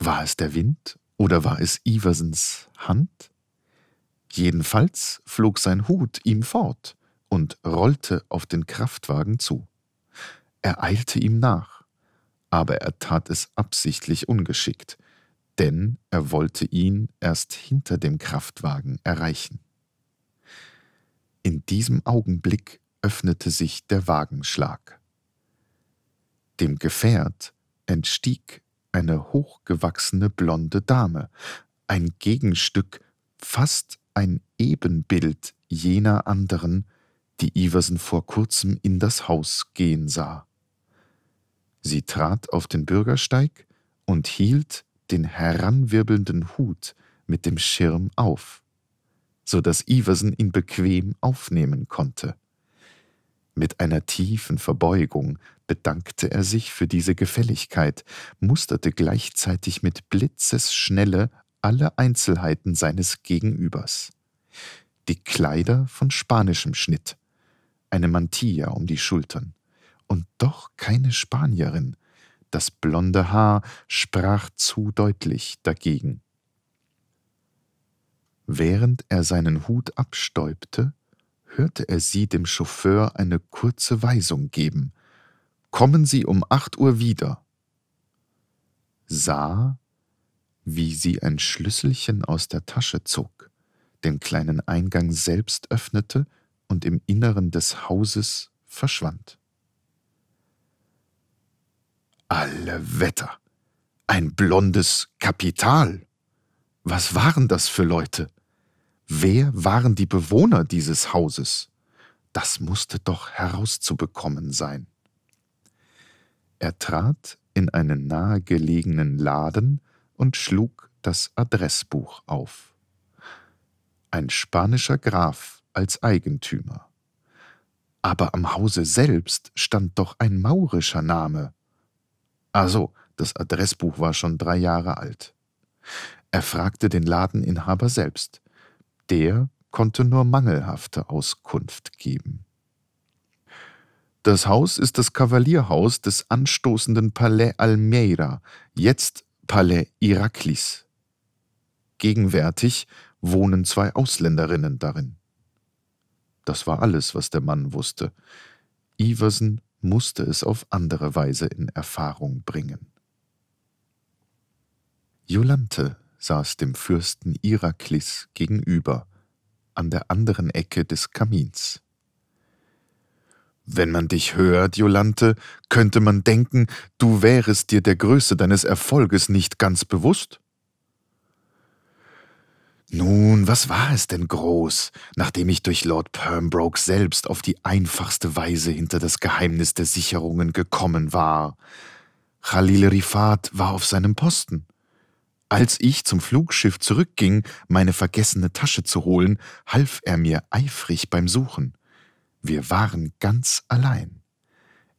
War es der Wind oder war es Iversens Hand? Jedenfalls flog sein Hut ihm fort und rollte auf den Kraftwagen zu. Er eilte ihm nach aber er tat es absichtlich ungeschickt, denn er wollte ihn erst hinter dem Kraftwagen erreichen. In diesem Augenblick öffnete sich der Wagenschlag. Dem Gefährt entstieg eine hochgewachsene blonde Dame, ein Gegenstück, fast ein Ebenbild jener anderen, die Iversen vor kurzem in das Haus gehen sah. Sie trat auf den Bürgersteig und hielt den heranwirbelnden Hut mit dem Schirm auf, so dass Iversen ihn bequem aufnehmen konnte. Mit einer tiefen Verbeugung bedankte er sich für diese Gefälligkeit, musterte gleichzeitig mit Blitzesschnelle alle Einzelheiten seines Gegenübers. Die Kleider von spanischem Schnitt, eine Mantilla um die Schultern, und doch keine Spanierin. Das blonde Haar sprach zu deutlich dagegen. Während er seinen Hut abstäubte, hörte er sie dem Chauffeur eine kurze Weisung geben. Kommen Sie um acht Uhr wieder. Sah, wie sie ein Schlüsselchen aus der Tasche zog, den kleinen Eingang selbst öffnete und im Inneren des Hauses verschwand. Alle Wetter. Ein blondes Kapital. Was waren das für Leute? Wer waren die Bewohner dieses Hauses? Das musste doch herauszubekommen sein. Er trat in einen nahegelegenen Laden und schlug das Adressbuch auf. Ein spanischer Graf als Eigentümer. Aber am Hause selbst stand doch ein maurischer Name. Ah so, das Adressbuch war schon drei Jahre alt. Er fragte den Ladeninhaber selbst. Der konnte nur mangelhafte Auskunft geben. Das Haus ist das Kavalierhaus des anstoßenden Palais Almeida, jetzt Palais Iraklis. Gegenwärtig wohnen zwei Ausländerinnen darin. Das war alles, was der Mann wusste. Iversen musste es auf andere Weise in Erfahrung bringen. Jolante saß dem Fürsten Iraklis gegenüber, an der anderen Ecke des Kamins. Wenn man dich hört, Jolante, könnte man denken, du wärest dir der Größe deines Erfolges nicht ganz bewusst? Nun, was war es denn groß, nachdem ich durch Lord Pembroke selbst auf die einfachste Weise hinter das Geheimnis der Sicherungen gekommen war? Khalil Rifat war auf seinem Posten. Als ich zum Flugschiff zurückging, meine vergessene Tasche zu holen, half er mir eifrig beim Suchen. Wir waren ganz allein.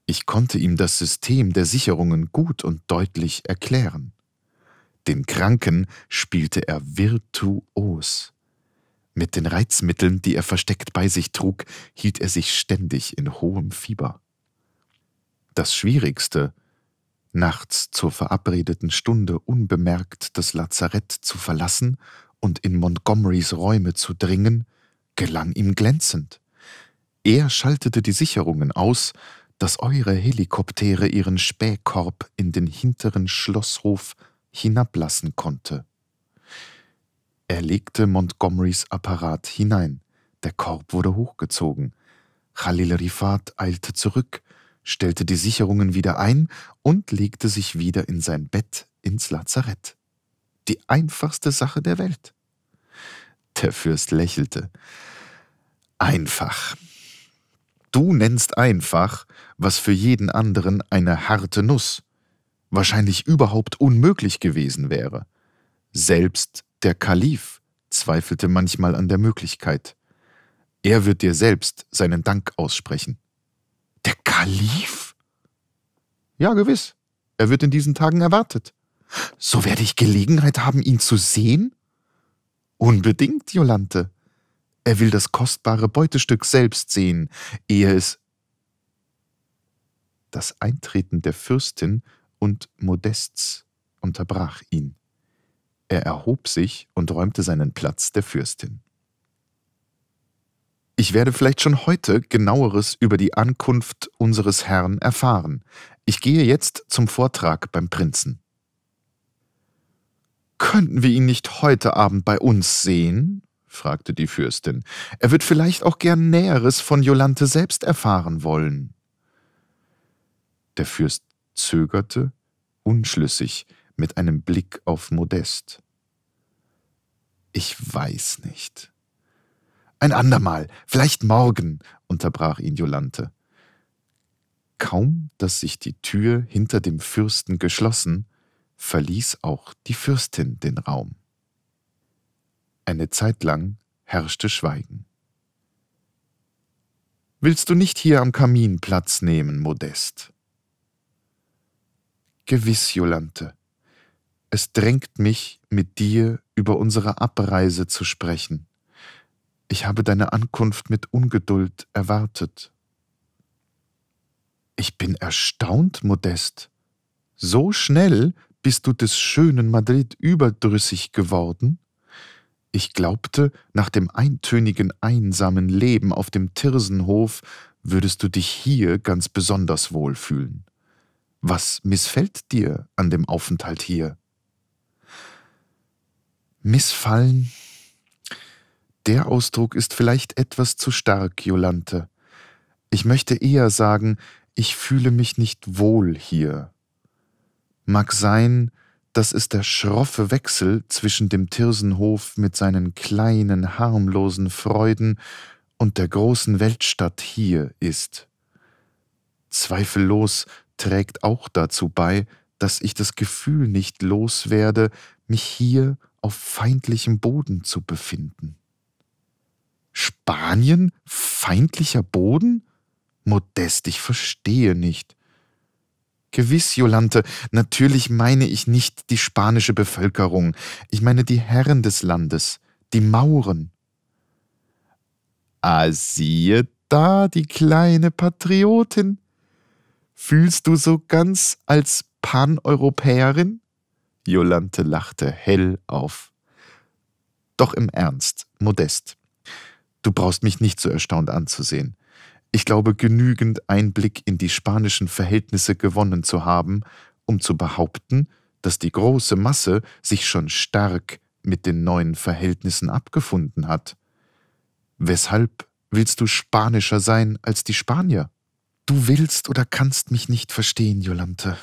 Ich konnte ihm das System der Sicherungen gut und deutlich erklären. Den Kranken spielte er virtuos. Mit den Reizmitteln, die er versteckt bei sich trug, hielt er sich ständig in hohem Fieber. Das Schwierigste, nachts zur verabredeten Stunde unbemerkt das Lazarett zu verlassen und in Montgomerys Räume zu dringen, gelang ihm glänzend. Er schaltete die Sicherungen aus, dass eure Helikoptere ihren Spähkorb in den hinteren Schlosshof hinablassen konnte. Er legte Montgomerys Apparat hinein, der Korb wurde hochgezogen. Khalil Rifat eilte zurück, stellte die Sicherungen wieder ein und legte sich wieder in sein Bett ins Lazarett. Die einfachste Sache der Welt. Der Fürst lächelte. Einfach. Du nennst einfach, was für jeden anderen eine harte Nuss, wahrscheinlich überhaupt unmöglich gewesen wäre. Selbst der Kalif zweifelte manchmal an der Möglichkeit. Er wird dir selbst seinen Dank aussprechen. Der Kalif? Ja, gewiss. Er wird in diesen Tagen erwartet. So werde ich Gelegenheit haben, ihn zu sehen? Unbedingt, Jolante. Er will das kostbare Beutestück selbst sehen, ehe es. Das Eintreten der Fürstin und Modests unterbrach ihn. Er erhob sich und räumte seinen Platz der Fürstin. Ich werde vielleicht schon heute genaueres über die Ankunft unseres Herrn erfahren. Ich gehe jetzt zum Vortrag beim Prinzen. Könnten wir ihn nicht heute Abend bei uns sehen? fragte die Fürstin. Er wird vielleicht auch gern Näheres von Jolante selbst erfahren wollen. Der Fürst zögerte, unschlüssig, mit einem Blick auf Modest. Ich weiß nicht. Ein andermal, vielleicht morgen, unterbrach ihn Jolante. Kaum, dass sich die Tür hinter dem Fürsten geschlossen, verließ auch die Fürstin den Raum. Eine Zeit lang herrschte Schweigen. Willst du nicht hier am Kamin Platz nehmen, Modest? Gewiss, Jolante. Es drängt mich, mit dir über unsere Abreise zu sprechen. Ich habe deine Ankunft mit Ungeduld erwartet. Ich bin erstaunt, Modest. So schnell bist du des schönen Madrid überdrüssig geworden? Ich glaubte, nach dem eintönigen, einsamen Leben auf dem Tirsenhof würdest du dich hier ganz besonders wohlfühlen. Was missfällt dir an dem Aufenthalt hier? Missfallen? Der Ausdruck ist vielleicht etwas zu stark, Jolante. Ich möchte eher sagen, ich fühle mich nicht wohl hier. Mag sein, dass es der schroffe Wechsel zwischen dem Tirsenhof mit seinen kleinen, harmlosen Freuden und der großen Weltstadt hier ist. Zweifellos trägt auch dazu bei, dass ich das Gefühl nicht loswerde, mich hier auf feindlichem Boden zu befinden. Spanien? Feindlicher Boden? Modest, ich verstehe nicht. Gewiss, Jolante, natürlich meine ich nicht die spanische Bevölkerung, ich meine die Herren des Landes, die Mauren. Ah, siehe da, die kleine Patriotin. Fühlst du so ganz als Paneuropäerin? Jolante lachte hell auf. Doch im Ernst, modest. Du brauchst mich nicht so erstaunt anzusehen. Ich glaube, genügend Einblick in die spanischen Verhältnisse gewonnen zu haben, um zu behaupten, dass die große Masse sich schon stark mit den neuen Verhältnissen abgefunden hat. Weshalb willst du spanischer sein als die Spanier? Du willst oder kannst mich nicht verstehen, Jolante.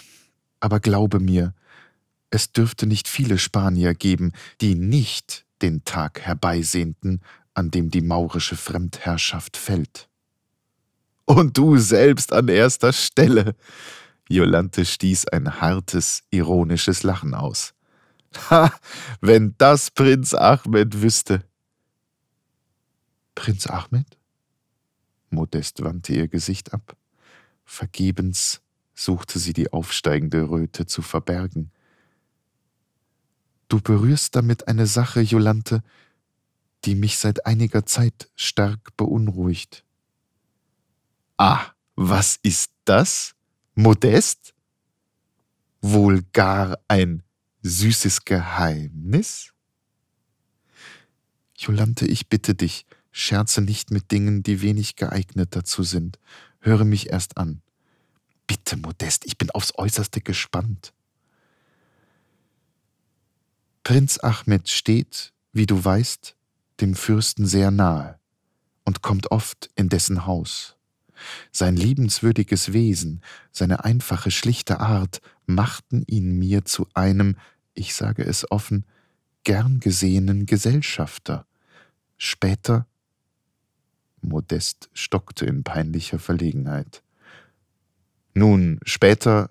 Aber glaube mir, es dürfte nicht viele Spanier geben, die nicht den Tag herbeisehnten, an dem die maurische Fremdherrschaft fällt. Und du selbst an erster Stelle. Jolante stieß ein hartes, ironisches Lachen aus. Ha, wenn das Prinz Ahmed wüsste. Prinz Ahmed? Modest wandte ihr Gesicht ab. Vergebens suchte sie die aufsteigende Röte zu verbergen. Du berührst damit eine Sache, Jolante, die mich seit einiger Zeit stark beunruhigt. Ah, was ist das? Modest? Wohl gar ein süßes Geheimnis? Jolante, ich bitte dich, scherze nicht mit Dingen, die wenig geeignet dazu sind höre mich erst an. Bitte, Modest, ich bin aufs äußerste gespannt. Prinz Ahmed steht, wie du weißt, dem Fürsten sehr nahe und kommt oft in dessen Haus. Sein liebenswürdiges Wesen, seine einfache, schlichte Art machten ihn mir zu einem, ich sage es offen, gern gesehenen Gesellschafter, später Modest stockte in peinlicher Verlegenheit. Nun, später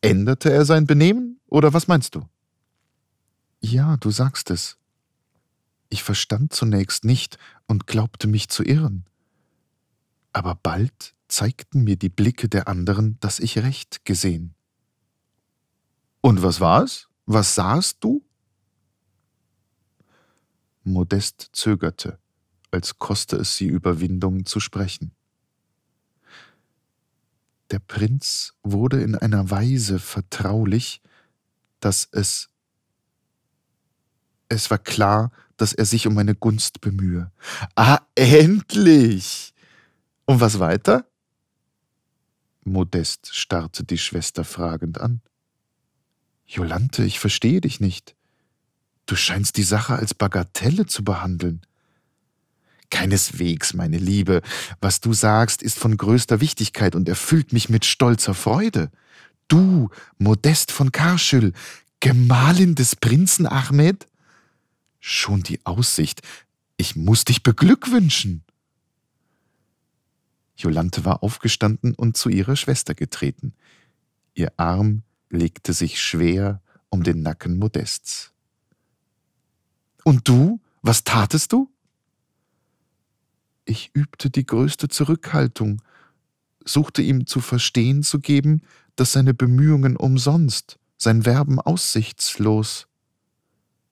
änderte er sein Benehmen, oder was meinst du? Ja, du sagst es. Ich verstand zunächst nicht und glaubte mich zu irren. Aber bald zeigten mir die Blicke der anderen, dass ich recht gesehen. Und was war es? Was sahst du? Modest zögerte als koste es sie Überwindung zu sprechen. Der Prinz wurde in einer Weise vertraulich, dass es es war klar, dass er sich um meine Gunst bemühe. Ah, endlich! Und was weiter? Modest starrte die Schwester fragend an. Jolante, ich verstehe dich nicht. Du scheinst die Sache als Bagatelle zu behandeln. Keineswegs, meine Liebe. Was du sagst, ist von größter Wichtigkeit und erfüllt mich mit stolzer Freude. Du, Modest von Karschül, Gemahlin des Prinzen Ahmed? Schon die Aussicht. Ich muß dich beglückwünschen. Jolante war aufgestanden und zu ihrer Schwester getreten. Ihr Arm legte sich schwer um den Nacken Modests. Und du? Was tatest du? Ich übte die größte Zurückhaltung, suchte ihm zu verstehen zu geben, dass seine Bemühungen umsonst, sein Werben aussichtslos.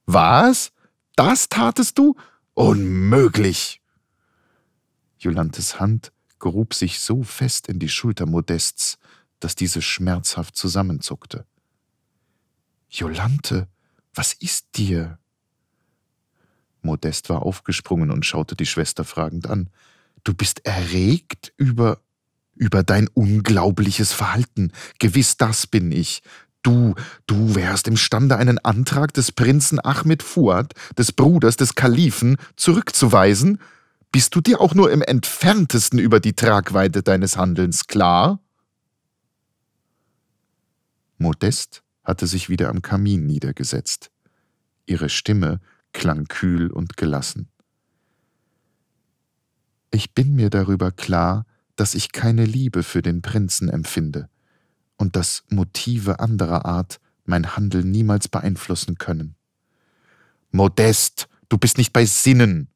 Was? Das tatest du? Unmöglich! Jolantes Hand grub sich so fest in die Schulter Modests, dass diese schmerzhaft zusammenzuckte. Jolante, was ist dir? Modest war aufgesprungen und schaute die Schwester fragend an. Du bist erregt über über dein unglaubliches Verhalten. Gewiss, das bin ich. Du, du wärst imstande, einen Antrag des Prinzen Ahmed Fuad, des Bruders des Kalifen, zurückzuweisen? Bist du dir auch nur im entferntesten über die Tragweite deines Handelns klar? Modest hatte sich wieder am Kamin niedergesetzt. Ihre Stimme klang kühl und gelassen. Ich bin mir darüber klar, dass ich keine Liebe für den Prinzen empfinde und dass Motive anderer Art mein Handeln niemals beeinflussen können. Modest, du bist nicht bei Sinnen.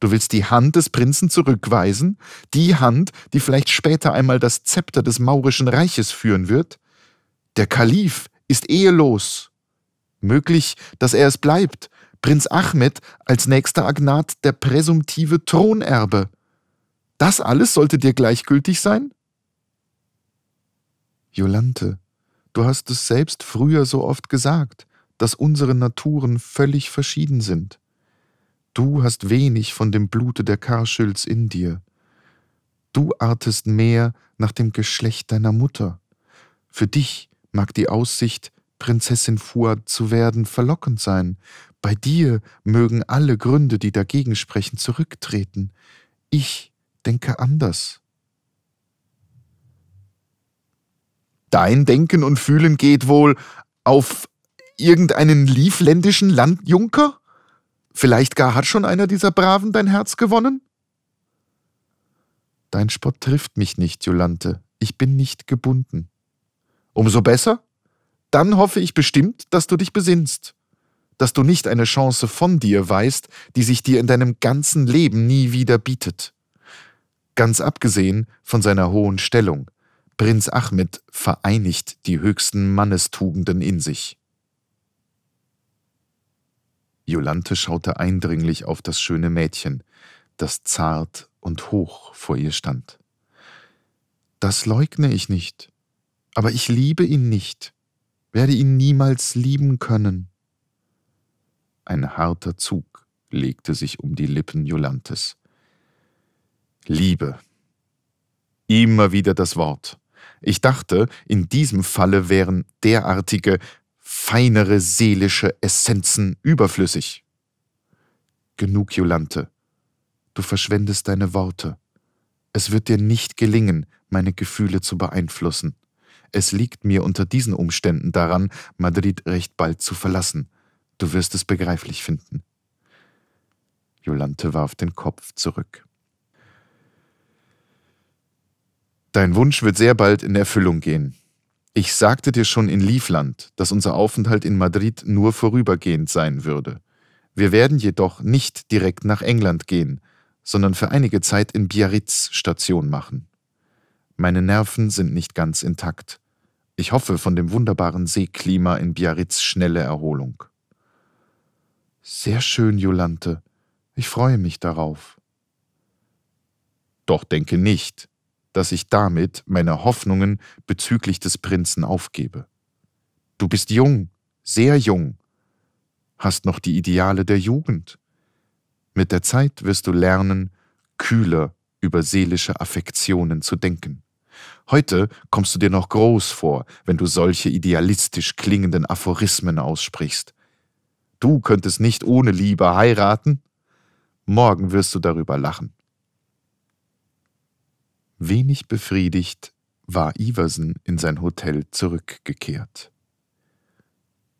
Du willst die Hand des Prinzen zurückweisen, die Hand, die vielleicht später einmal das Zepter des maurischen Reiches führen wird? Der Kalif ist ehelos. Möglich, dass er es bleibt, Prinz Ahmed als nächster Agnat der präsumtive Thronerbe. Das alles sollte dir gleichgültig sein? Jolante, du hast es selbst früher so oft gesagt, dass unsere Naturen völlig verschieden sind. Du hast wenig von dem Blute der Karschüls in dir. Du artest mehr nach dem Geschlecht deiner Mutter. Für dich mag die Aussicht, Prinzessin Fuad zu werden, verlockend sein, bei dir mögen alle Gründe, die dagegen sprechen, zurücktreten. Ich denke anders. Dein Denken und Fühlen geht wohl auf irgendeinen liefländischen Landjunker? Vielleicht gar hat schon einer dieser Braven dein Herz gewonnen? Dein Spott trifft mich nicht, Jolante. Ich bin nicht gebunden. Umso besser. Dann hoffe ich bestimmt, dass du dich besinnst dass du nicht eine Chance von dir weißt, die sich dir in deinem ganzen Leben nie wieder bietet. Ganz abgesehen von seiner hohen Stellung, Prinz Ahmed vereinigt die höchsten Mannestugenden in sich. Jolante schaute eindringlich auf das schöne Mädchen, das zart und hoch vor ihr stand. Das leugne ich nicht, aber ich liebe ihn nicht, werde ihn niemals lieben können. Ein harter Zug legte sich um die Lippen Jolantes. Liebe. Immer wieder das Wort. Ich dachte, in diesem Falle wären derartige feinere seelische Essenzen überflüssig. Genug, Jolante. Du verschwendest deine Worte. Es wird dir nicht gelingen, meine Gefühle zu beeinflussen. Es liegt mir unter diesen Umständen daran, Madrid recht bald zu verlassen Du wirst es begreiflich finden. Jolante warf den Kopf zurück. Dein Wunsch wird sehr bald in Erfüllung gehen. Ich sagte dir schon in Liefland, dass unser Aufenthalt in Madrid nur vorübergehend sein würde. Wir werden jedoch nicht direkt nach England gehen, sondern für einige Zeit in Biarritz Station machen. Meine Nerven sind nicht ganz intakt. Ich hoffe von dem wunderbaren Seeklima in Biarritz schnelle Erholung. Sehr schön, Jolante. Ich freue mich darauf. Doch denke nicht, dass ich damit meine Hoffnungen bezüglich des Prinzen aufgebe. Du bist jung, sehr jung, hast noch die Ideale der Jugend. Mit der Zeit wirst du lernen, kühler über seelische Affektionen zu denken. Heute kommst du dir noch groß vor, wenn du solche idealistisch klingenden Aphorismen aussprichst du könntest nicht ohne Liebe heiraten, morgen wirst du darüber lachen. Wenig befriedigt war Iversen in sein Hotel zurückgekehrt.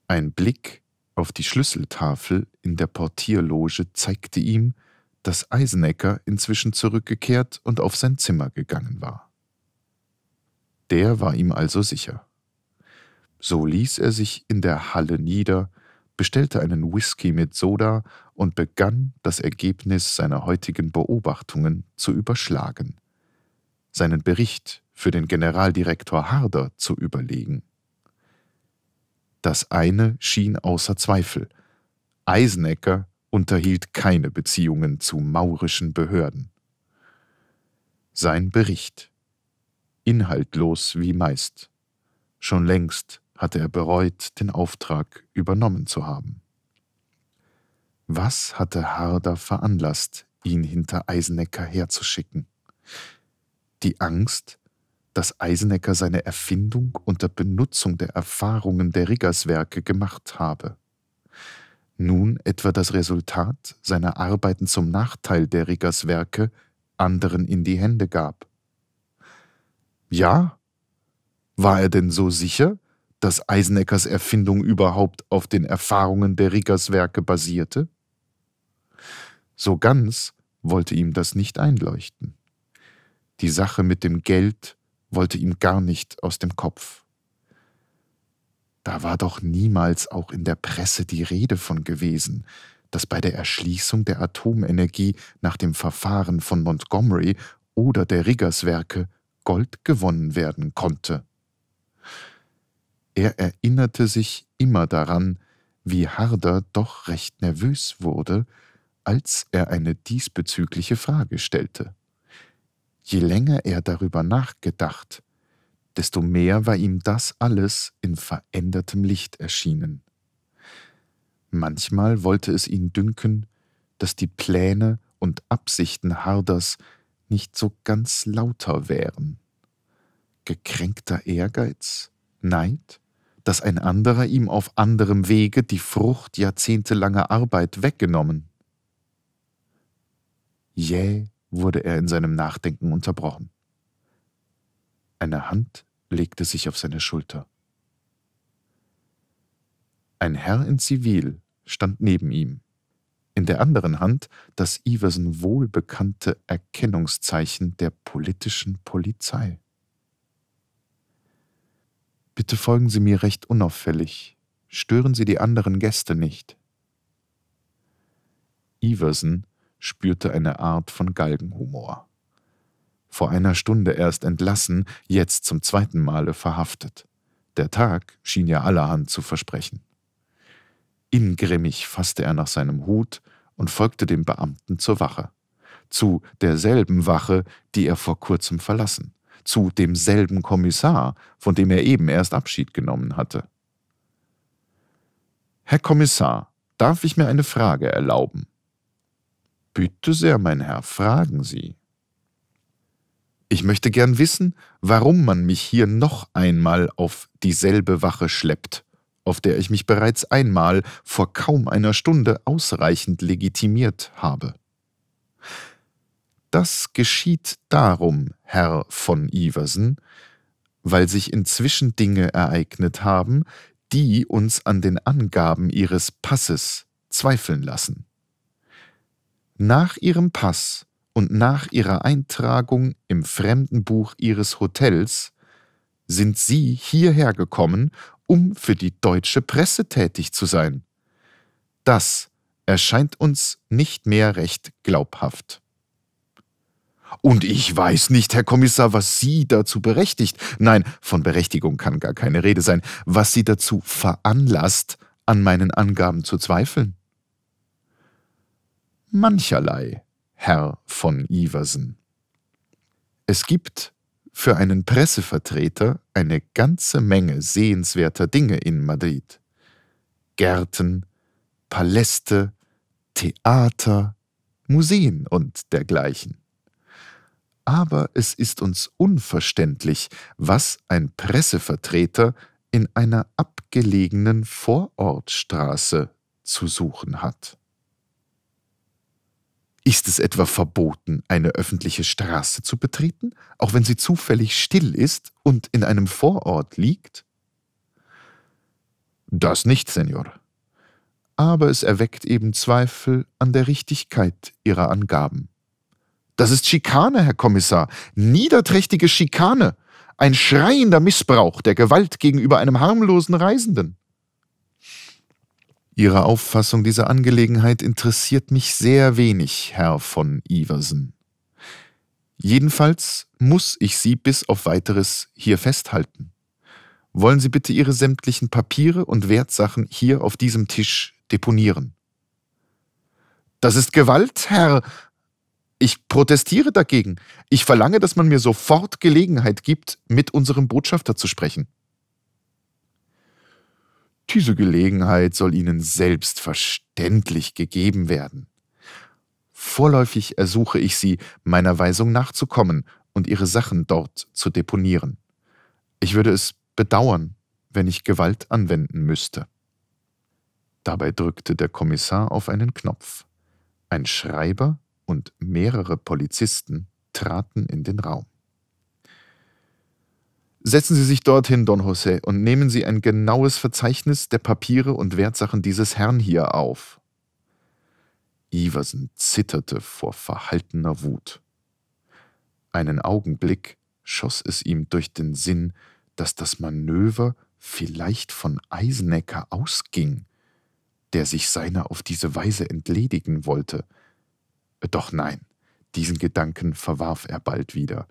Ein Blick auf die Schlüsseltafel in der Portierloge zeigte ihm, dass Eisenecker inzwischen zurückgekehrt und auf sein Zimmer gegangen war. Der war ihm also sicher. So ließ er sich in der Halle nieder bestellte einen Whisky mit Soda und begann, das Ergebnis seiner heutigen Beobachtungen zu überschlagen, seinen Bericht für den Generaldirektor Harder zu überlegen. Das eine schien außer Zweifel. Eisenecker unterhielt keine Beziehungen zu maurischen Behörden. Sein Bericht. Inhaltlos wie meist. Schon längst hatte er bereut, den Auftrag übernommen zu haben. Was hatte Harder veranlasst, ihn hinter Eisenecker herzuschicken? Die Angst, dass Eisenecker seine Erfindung unter Benutzung der Erfahrungen der Riggerswerke gemacht habe. Nun etwa das Resultat seiner Arbeiten zum Nachteil der Riggerswerke anderen in die Hände gab. Ja? War er denn so sicher, dass Eiseneckers Erfindung überhaupt auf den Erfahrungen der Riggers Werke basierte? So ganz wollte ihm das nicht einleuchten. Die Sache mit dem Geld wollte ihm gar nicht aus dem Kopf. Da war doch niemals auch in der Presse die Rede von gewesen, dass bei der Erschließung der Atomenergie nach dem Verfahren von Montgomery oder der Riggers Werke Gold gewonnen werden konnte. Er erinnerte sich immer daran, wie Harder doch recht nervös wurde, als er eine diesbezügliche Frage stellte. Je länger er darüber nachgedacht, desto mehr war ihm das alles in verändertem Licht erschienen. Manchmal wollte es ihn dünken, dass die Pläne und Absichten Harders nicht so ganz lauter wären. Gekränkter Ehrgeiz? Neid? dass ein anderer ihm auf anderem Wege die Frucht jahrzehntelanger Arbeit weggenommen. Jäh wurde er in seinem Nachdenken unterbrochen. Eine Hand legte sich auf seine Schulter. Ein Herr in Zivil stand neben ihm, in der anderen Hand das Iversen wohlbekannte Erkennungszeichen der politischen Polizei. Bitte folgen Sie mir recht unauffällig. Stören Sie die anderen Gäste nicht. Iverson spürte eine Art von Galgenhumor. Vor einer Stunde erst entlassen, jetzt zum zweiten Male verhaftet. Der Tag schien ja allerhand zu versprechen. Ingrimmig fasste er nach seinem Hut und folgte dem Beamten zur Wache, zu derselben Wache, die er vor kurzem verlassen zu demselben Kommissar, von dem er eben erst Abschied genommen hatte. Herr Kommissar, darf ich mir eine Frage erlauben? Bitte sehr, mein Herr, fragen Sie. Ich möchte gern wissen, warum man mich hier noch einmal auf dieselbe Wache schleppt, auf der ich mich bereits einmal vor kaum einer Stunde ausreichend legitimiert habe. Das geschieht darum, Herr von Iversen, weil sich inzwischen Dinge ereignet haben, die uns an den Angaben ihres Passes zweifeln lassen. Nach ihrem Pass und nach ihrer Eintragung im Fremdenbuch ihres Hotels sind sie hierher gekommen, um für die deutsche Presse tätig zu sein. Das erscheint uns nicht mehr recht glaubhaft. Und ich weiß nicht, Herr Kommissar, was Sie dazu berechtigt. Nein, von Berechtigung kann gar keine Rede sein. Was Sie dazu veranlasst, an meinen Angaben zu zweifeln? Mancherlei, Herr von Iversen. Es gibt für einen Pressevertreter eine ganze Menge sehenswerter Dinge in Madrid. Gärten, Paläste, Theater, Museen und dergleichen aber es ist uns unverständlich, was ein Pressevertreter in einer abgelegenen Vorortstraße zu suchen hat. Ist es etwa verboten, eine öffentliche Straße zu betreten, auch wenn sie zufällig still ist und in einem Vorort liegt? Das nicht, Senor. Aber es erweckt eben Zweifel an der Richtigkeit Ihrer Angaben. Das ist Schikane, Herr Kommissar. Niederträchtige Schikane. Ein schreiender Missbrauch der Gewalt gegenüber einem harmlosen Reisenden. Ihre Auffassung dieser Angelegenheit interessiert mich sehr wenig, Herr von Iversen. Jedenfalls muss ich Sie bis auf weiteres hier festhalten. Wollen Sie bitte Ihre sämtlichen Papiere und Wertsachen hier auf diesem Tisch deponieren. Das ist Gewalt, Herr, ich protestiere dagegen. Ich verlange, dass man mir sofort Gelegenheit gibt, mit unserem Botschafter zu sprechen. Diese Gelegenheit soll Ihnen selbstverständlich gegeben werden. Vorläufig ersuche ich Sie, meiner Weisung nachzukommen und Ihre Sachen dort zu deponieren. Ich würde es bedauern, wenn ich Gewalt anwenden müsste. Dabei drückte der Kommissar auf einen Knopf. Ein Schreiber und mehrere Polizisten traten in den Raum. Setzen Sie sich dorthin, Don José, und nehmen Sie ein genaues Verzeichnis der Papiere und Wertsachen dieses Herrn hier auf. Iversen zitterte vor verhaltener Wut. Einen Augenblick schoss es ihm durch den Sinn, dass das Manöver vielleicht von Eisenecker ausging, der sich seiner auf diese Weise entledigen wollte – doch nein, diesen Gedanken verwarf er bald wieder.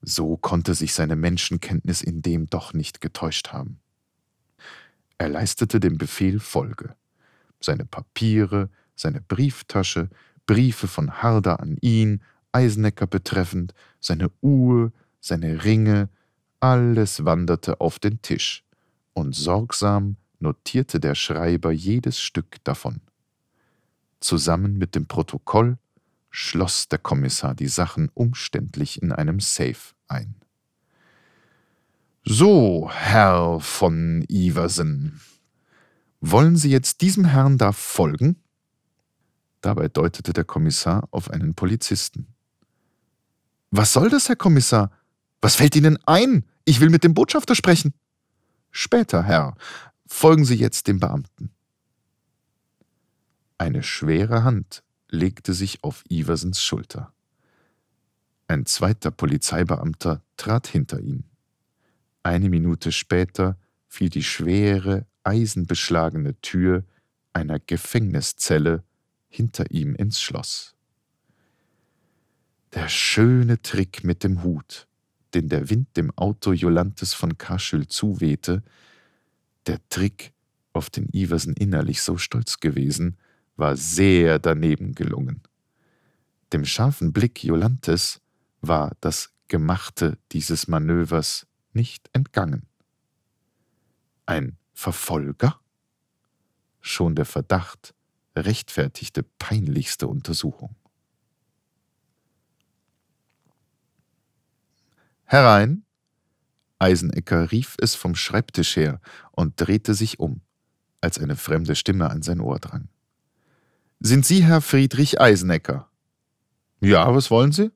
So konnte sich seine Menschenkenntnis in dem doch nicht getäuscht haben. Er leistete dem Befehl Folge. Seine Papiere, seine Brieftasche, Briefe von Harder an ihn, Eisenecker betreffend, seine Uhr, seine Ringe, alles wanderte auf den Tisch, und sorgsam notierte der Schreiber jedes Stück davon. Zusammen mit dem Protokoll schloss der Kommissar die Sachen umständlich in einem Safe ein. So, Herr von Iversen, wollen Sie jetzt diesem Herrn da folgen? Dabei deutete der Kommissar auf einen Polizisten. Was soll das, Herr Kommissar? Was fällt Ihnen ein? Ich will mit dem Botschafter sprechen. Später, Herr. Folgen Sie jetzt dem Beamten. Eine schwere Hand legte sich auf Iversens Schulter. Ein zweiter Polizeibeamter trat hinter ihn. Eine Minute später fiel die schwere, eisenbeschlagene Tür einer Gefängniszelle hinter ihm ins Schloss. Der schöne Trick mit dem Hut, den der Wind dem Auto Jolantes von Kaschel zuwehte, der Trick, auf den Iversen innerlich so stolz gewesen, war sehr daneben gelungen. Dem scharfen Blick Jolantes war das Gemachte dieses Manövers nicht entgangen. Ein Verfolger? Schon der Verdacht rechtfertigte peinlichste Untersuchung. Herein! Eisenecker rief es vom Schreibtisch her und drehte sich um, als eine fremde Stimme an sein Ohr drang. Sind Sie Herr Friedrich Eisenecker? Ja, was wollen Sie?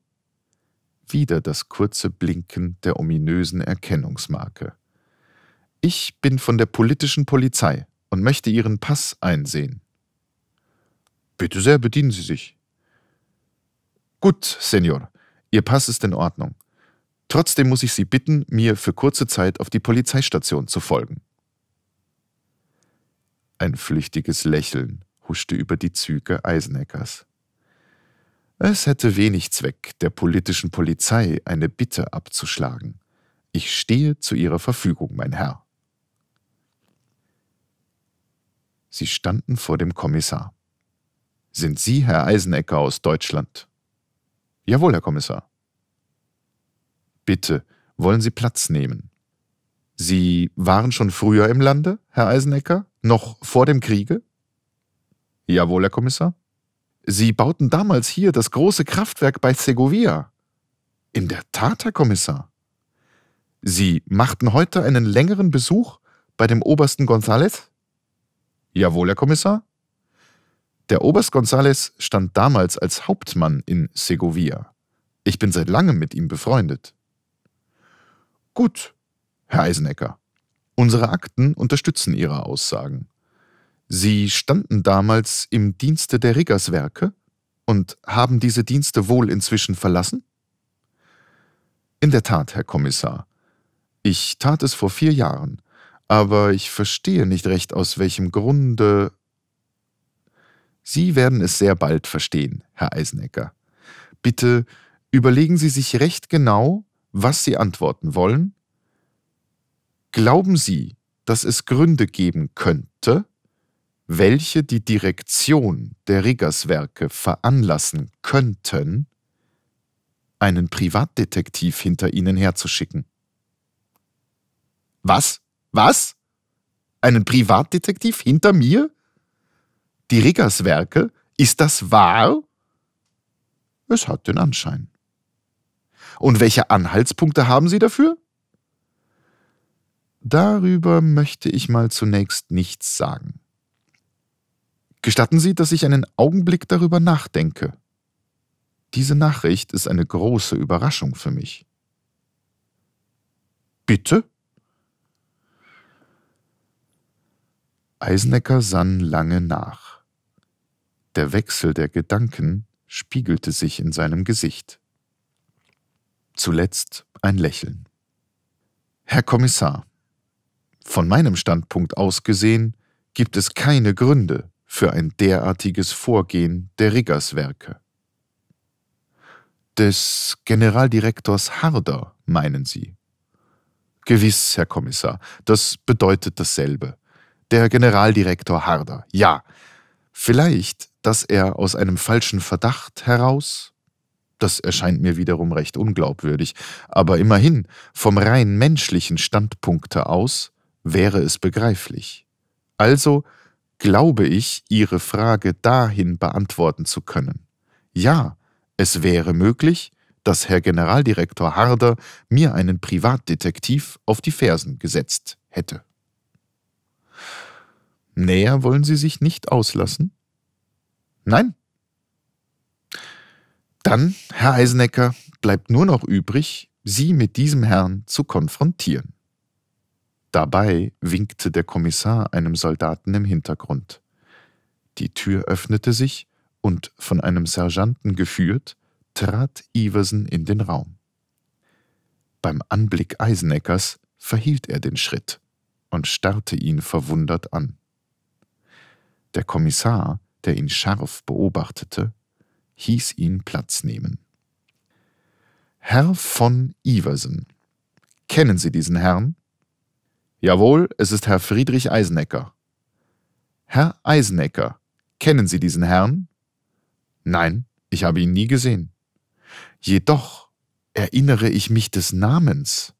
Wieder das kurze Blinken der ominösen Erkennungsmarke. Ich bin von der politischen Polizei und möchte Ihren Pass einsehen. Bitte sehr, bedienen Sie sich. Gut, Senor, Ihr Pass ist in Ordnung. Trotzdem muss ich Sie bitten, mir für kurze Zeit auf die Polizeistation zu folgen. Ein flüchtiges Lächeln huschte über die Züge Eiseneckers. Es hätte wenig Zweck, der politischen Polizei eine Bitte abzuschlagen. Ich stehe zu Ihrer Verfügung, mein Herr. Sie standen vor dem Kommissar. Sind Sie Herr Eisenecker aus Deutschland? Jawohl, Herr Kommissar. Bitte, wollen Sie Platz nehmen? Sie waren schon früher im Lande, Herr Eisenecker? Noch vor dem Kriege? Jawohl, Herr Kommissar. Sie bauten damals hier das große Kraftwerk bei Segovia. In der Tat, Herr Kommissar. Sie machten heute einen längeren Besuch bei dem Obersten González? Jawohl, Herr Kommissar. Der Oberst González stand damals als Hauptmann in Segovia. Ich bin seit langem mit ihm befreundet. Gut, Herr Eisenecker. Unsere Akten unterstützen Ihre Aussagen. Sie standen damals im Dienste der Riggerswerke und haben diese Dienste wohl inzwischen verlassen? In der Tat, Herr Kommissar. Ich tat es vor vier Jahren, aber ich verstehe nicht recht, aus welchem Grunde. Sie werden es sehr bald verstehen, Herr Eisenecker. Bitte überlegen Sie sich recht genau, was Sie antworten wollen. Glauben Sie, dass es Gründe geben könnte? welche die Direktion der Riggerswerke veranlassen könnten, einen Privatdetektiv hinter ihnen herzuschicken. Was? Was? Einen Privatdetektiv hinter mir? Die Riggerswerke? Ist das wahr? Es hat den Anschein. Und welche Anhaltspunkte haben Sie dafür? Darüber möchte ich mal zunächst nichts sagen. Gestatten Sie, dass ich einen Augenblick darüber nachdenke. Diese Nachricht ist eine große Überraschung für mich. Bitte? Eisenecker sann lange nach. Der Wechsel der Gedanken spiegelte sich in seinem Gesicht. Zuletzt ein Lächeln. Herr Kommissar, von meinem Standpunkt aus gesehen gibt es keine Gründe, für ein derartiges Vorgehen der Riggerswerke. Des Generaldirektors Harder, meinen Sie? Gewiss, Herr Kommissar, das bedeutet dasselbe. Der Generaldirektor Harder, ja. Vielleicht, dass er aus einem falschen Verdacht heraus? Das erscheint mir wiederum recht unglaubwürdig, aber immerhin, vom rein menschlichen Standpunkte aus, wäre es begreiflich. Also glaube ich, Ihre Frage dahin beantworten zu können. Ja, es wäre möglich, dass Herr Generaldirektor Harder mir einen Privatdetektiv auf die Fersen gesetzt hätte. Näher wollen Sie sich nicht auslassen? Nein. Dann, Herr Eisenecker, bleibt nur noch übrig, Sie mit diesem Herrn zu konfrontieren. Dabei winkte der Kommissar einem Soldaten im Hintergrund. Die Tür öffnete sich und, von einem Sergeanten geführt, trat Iversen in den Raum. Beim Anblick Eiseneckers verhielt er den Schritt und starrte ihn verwundert an. Der Kommissar, der ihn scharf beobachtete, hieß ihn Platz nehmen. Herr von Iversen. Kennen Sie diesen Herrn? Jawohl, es ist Herr Friedrich Eisenecker. Herr Eisenecker, kennen Sie diesen Herrn? Nein, ich habe ihn nie gesehen. Jedoch erinnere ich mich des Namens.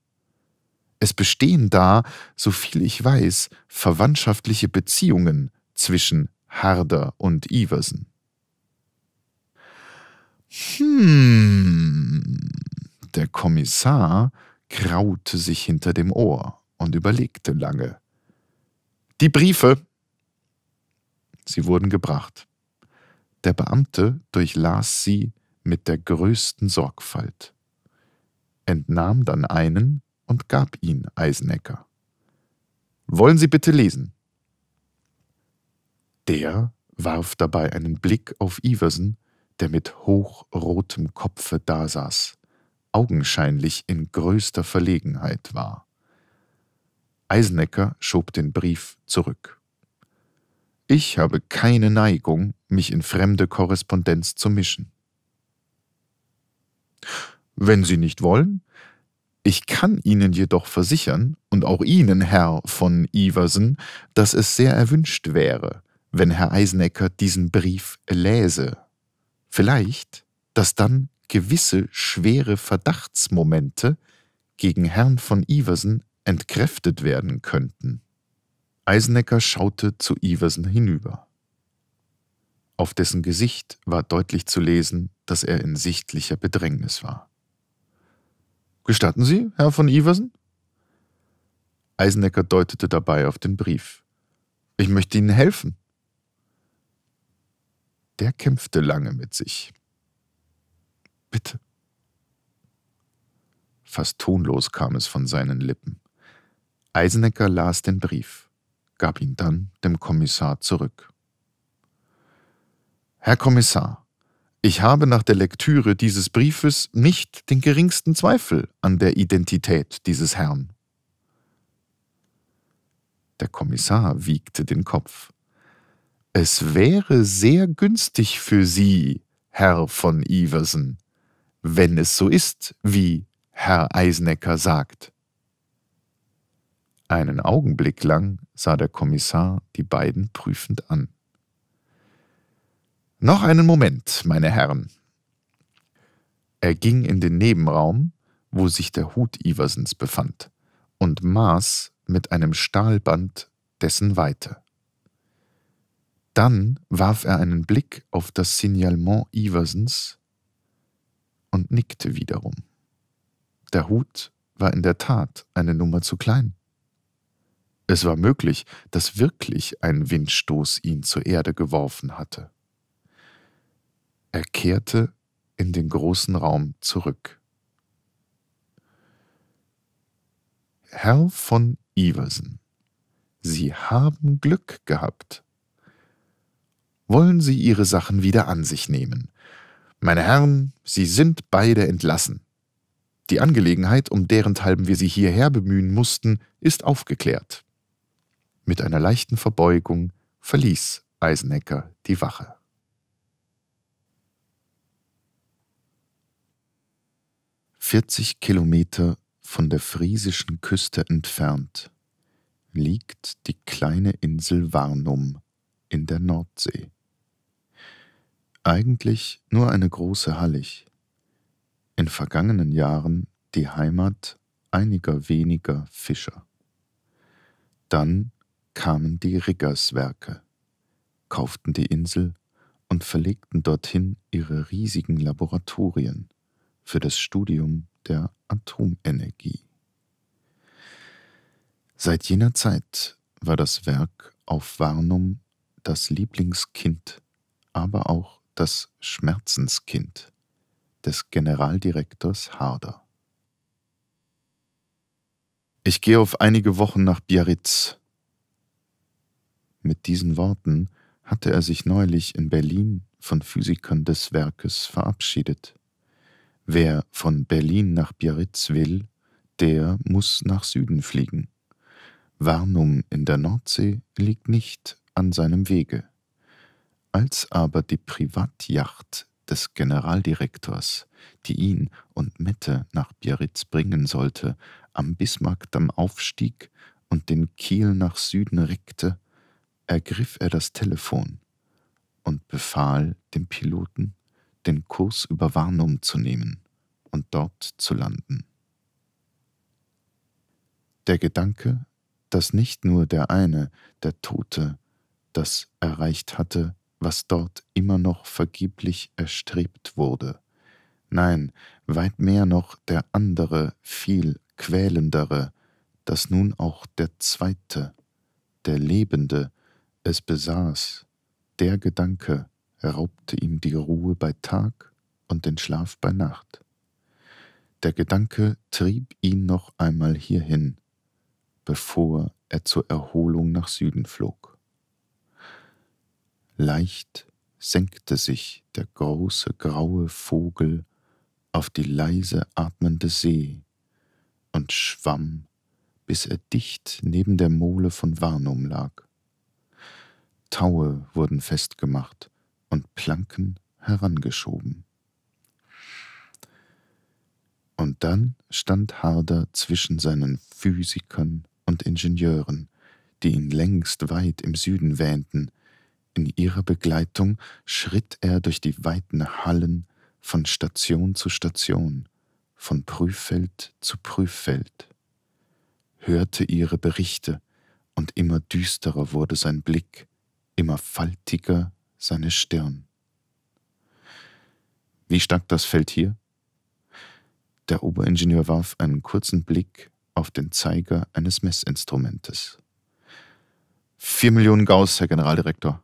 Es bestehen da, soviel ich weiß, verwandtschaftliche Beziehungen zwischen Harder und Iversen. Hm. Der Kommissar kraute sich hinter dem Ohr und überlegte lange. Die Briefe! Sie wurden gebracht. Der Beamte durchlas sie mit der größten Sorgfalt, entnahm dann einen und gab ihn Eisenecker. Wollen Sie bitte lesen? Der warf dabei einen Blick auf Iversen, der mit hochrotem Kopfe dasaß, augenscheinlich in größter Verlegenheit war. Eisenecker schob den Brief zurück. Ich habe keine Neigung, mich in fremde Korrespondenz zu mischen. Wenn Sie nicht wollen, ich kann Ihnen jedoch versichern, und auch Ihnen, Herr von Iversen, dass es sehr erwünscht wäre, wenn Herr Eisenecker diesen Brief läse. Vielleicht, dass dann gewisse schwere Verdachtsmomente gegen Herrn von Iversen entkräftet werden könnten. Eisenecker schaute zu Iversen hinüber. Auf dessen Gesicht war deutlich zu lesen, dass er in sichtlicher Bedrängnis war. Gestatten Sie, Herr von Iversen? Eisenecker deutete dabei auf den Brief. Ich möchte Ihnen helfen. Der kämpfte lange mit sich. Bitte. Fast tonlos kam es von seinen Lippen. Eisenecker las den Brief, gab ihn dann dem Kommissar zurück. Herr Kommissar, ich habe nach der Lektüre dieses Briefes nicht den geringsten Zweifel an der Identität dieses Herrn. Der Kommissar wiegte den Kopf. Es wäre sehr günstig für Sie, Herr von Iversen, wenn es so ist, wie Herr Eisenecker sagt. Einen Augenblick lang sah der Kommissar die beiden prüfend an. Noch einen Moment, meine Herren. Er ging in den Nebenraum, wo sich der Hut Iversens befand, und maß mit einem Stahlband dessen Weite. Dann warf er einen Blick auf das Signalement Iversens und nickte wiederum. Der Hut war in der Tat eine Nummer zu klein. Es war möglich, dass wirklich ein Windstoß ihn zur Erde geworfen hatte. Er kehrte in den großen Raum zurück. Herr von Iversen, Sie haben Glück gehabt. Wollen Sie Ihre Sachen wieder an sich nehmen? Meine Herren, Sie sind beide entlassen. Die Angelegenheit, um deren Teilen wir Sie hierher bemühen mussten, ist aufgeklärt. Mit einer leichten Verbeugung verließ Eisenecker die Wache. Vierzig Kilometer von der friesischen Küste entfernt liegt die kleine Insel Warnum in der Nordsee. Eigentlich nur eine große Hallig, in vergangenen Jahren die Heimat einiger weniger Fischer. Dann kamen die Riggerswerke, kauften die Insel und verlegten dorthin ihre riesigen Laboratorien für das Studium der Atomenergie. Seit jener Zeit war das Werk auf Warnum das Lieblingskind, aber auch das Schmerzenskind des Generaldirektors Harder. Ich gehe auf einige Wochen nach Biarritz, mit diesen Worten hatte er sich neulich in Berlin von Physikern des Werkes verabschiedet. Wer von Berlin nach Biarritz will, der muss nach Süden fliegen. Warnum in der Nordsee liegt nicht an seinem Wege. Als aber die Privatjacht des Generaldirektors, die ihn und Mette nach Biarritz bringen sollte, am Bismarckdamm aufstieg und den Kiel nach Süden reckte, ergriff er das Telefon und befahl dem Piloten, den Kurs über Warnum zu nehmen und dort zu landen. Der Gedanke, dass nicht nur der eine, der Tote, das erreicht hatte, was dort immer noch vergeblich erstrebt wurde, nein, weit mehr noch der andere, viel quälendere, dass nun auch der zweite, der Lebende, es besaß, der Gedanke raubte ihm die Ruhe bei Tag und den Schlaf bei Nacht. Der Gedanke trieb ihn noch einmal hierhin, bevor er zur Erholung nach Süden flog. Leicht senkte sich der große graue Vogel auf die leise atmende See und schwamm, bis er dicht neben der Mole von Warnum lag. Taue wurden festgemacht und Planken herangeschoben. Und dann stand Harder zwischen seinen Physikern und Ingenieuren, die ihn längst weit im Süden wähnten. In ihrer Begleitung schritt er durch die weiten Hallen von Station zu Station, von Prüffeld zu Prüffeld, hörte ihre Berichte, und immer düsterer wurde sein Blick, immer faltiger seine Stirn. Wie stark das Feld hier? Der Oberingenieur warf einen kurzen Blick auf den Zeiger eines Messinstrumentes. Vier Millionen Gauss, Herr Generaldirektor.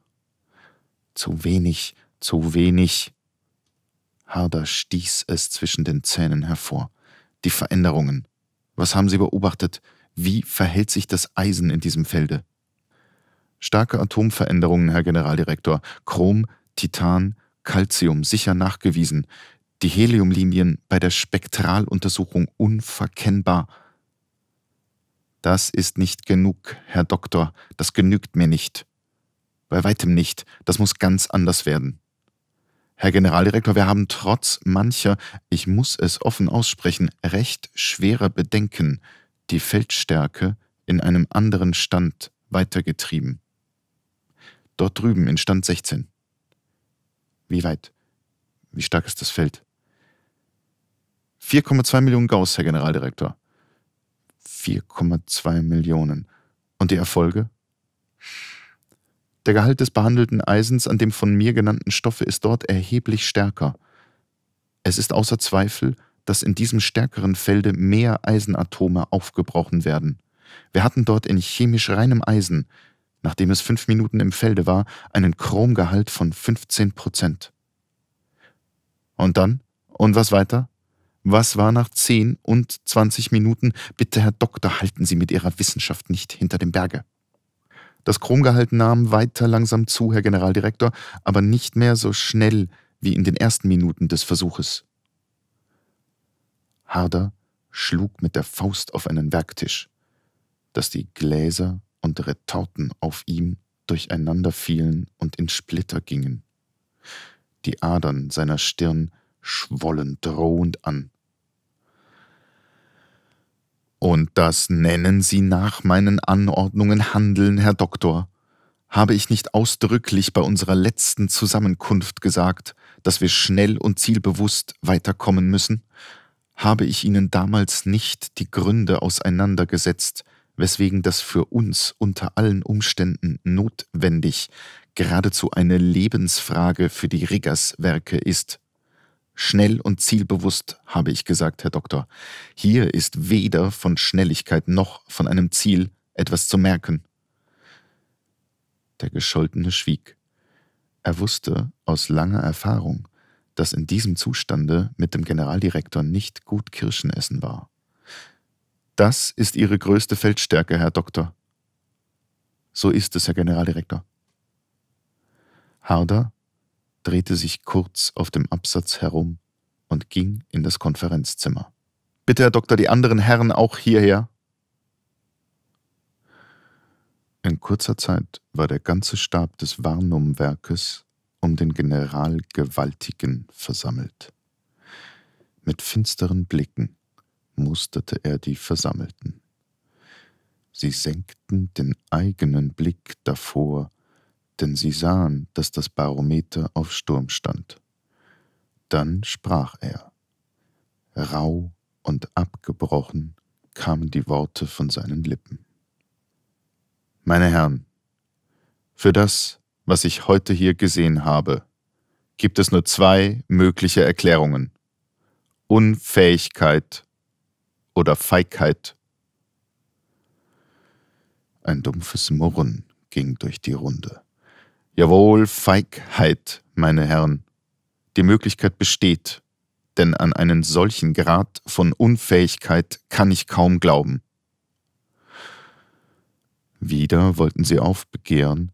Zu wenig, zu wenig. Harder stieß es zwischen den Zähnen hervor. Die Veränderungen. Was haben Sie beobachtet? Wie verhält sich das Eisen in diesem Felde? Starke Atomveränderungen, Herr Generaldirektor. Chrom, Titan, Calcium sicher nachgewiesen. Die Heliumlinien bei der Spektraluntersuchung unverkennbar. Das ist nicht genug, Herr Doktor. Das genügt mir nicht. Bei weitem nicht. Das muss ganz anders werden. Herr Generaldirektor, wir haben trotz mancher, ich muss es offen aussprechen, recht schwerer Bedenken die Feldstärke in einem anderen Stand weitergetrieben. Dort drüben in Stand 16. Wie weit? Wie stark ist das Feld? 4,2 Millionen Gauss, Herr Generaldirektor. 4,2 Millionen. Und die Erfolge? Der Gehalt des behandelten Eisens an dem von mir genannten Stoffe ist dort erheblich stärker. Es ist außer Zweifel, dass in diesem stärkeren Felde mehr Eisenatome aufgebrochen werden. Wir hatten dort in chemisch reinem Eisen nachdem es fünf Minuten im Felde war, einen Chromgehalt von 15 Prozent. Und dann? Und was weiter? Was war nach zehn und zwanzig Minuten? Bitte, Herr Doktor, halten Sie mit Ihrer Wissenschaft nicht hinter dem Berge. Das Chromgehalt nahm weiter langsam zu, Herr Generaldirektor, aber nicht mehr so schnell wie in den ersten Minuten des Versuches. Harder schlug mit der Faust auf einen Werktisch, dass die Gläser und Retorten auf ihm durcheinander fielen und in Splitter gingen. Die Adern seiner Stirn schwollen drohend an. Und das nennen Sie nach meinen Anordnungen Handeln, Herr Doktor. Habe ich nicht ausdrücklich bei unserer letzten Zusammenkunft gesagt, dass wir schnell und zielbewusst weiterkommen müssen? Habe ich Ihnen damals nicht die Gründe auseinandergesetzt, weswegen das für uns unter allen Umständen notwendig, geradezu eine Lebensfrage für die Riggers-Werke ist. Schnell und zielbewusst, habe ich gesagt, Herr Doktor. Hier ist weder von Schnelligkeit noch von einem Ziel etwas zu merken. Der Gescholtene schwieg. Er wusste aus langer Erfahrung, dass in diesem Zustande mit dem Generaldirektor nicht gut Kirschen essen war. Das ist Ihre größte Feldstärke, Herr Doktor. So ist es, Herr Generaldirektor. Harder drehte sich kurz auf dem Absatz herum und ging in das Konferenzzimmer. Bitte, Herr Doktor, die anderen Herren auch hierher. In kurzer Zeit war der ganze Stab des warnum um den General Gewaltigen versammelt. Mit finsteren Blicken musterte er die Versammelten. Sie senkten den eigenen Blick davor, denn sie sahen, dass das Barometer auf Sturm stand. Dann sprach er. Rau und abgebrochen kamen die Worte von seinen Lippen. Meine Herren, für das, was ich heute hier gesehen habe, gibt es nur zwei mögliche Erklärungen. Unfähigkeit oder Feigheit. Ein dumpfes Murren ging durch die Runde. Jawohl, Feigheit, meine Herren. Die Möglichkeit besteht, denn an einen solchen Grad von Unfähigkeit kann ich kaum glauben. Wieder wollten sie aufbegehren,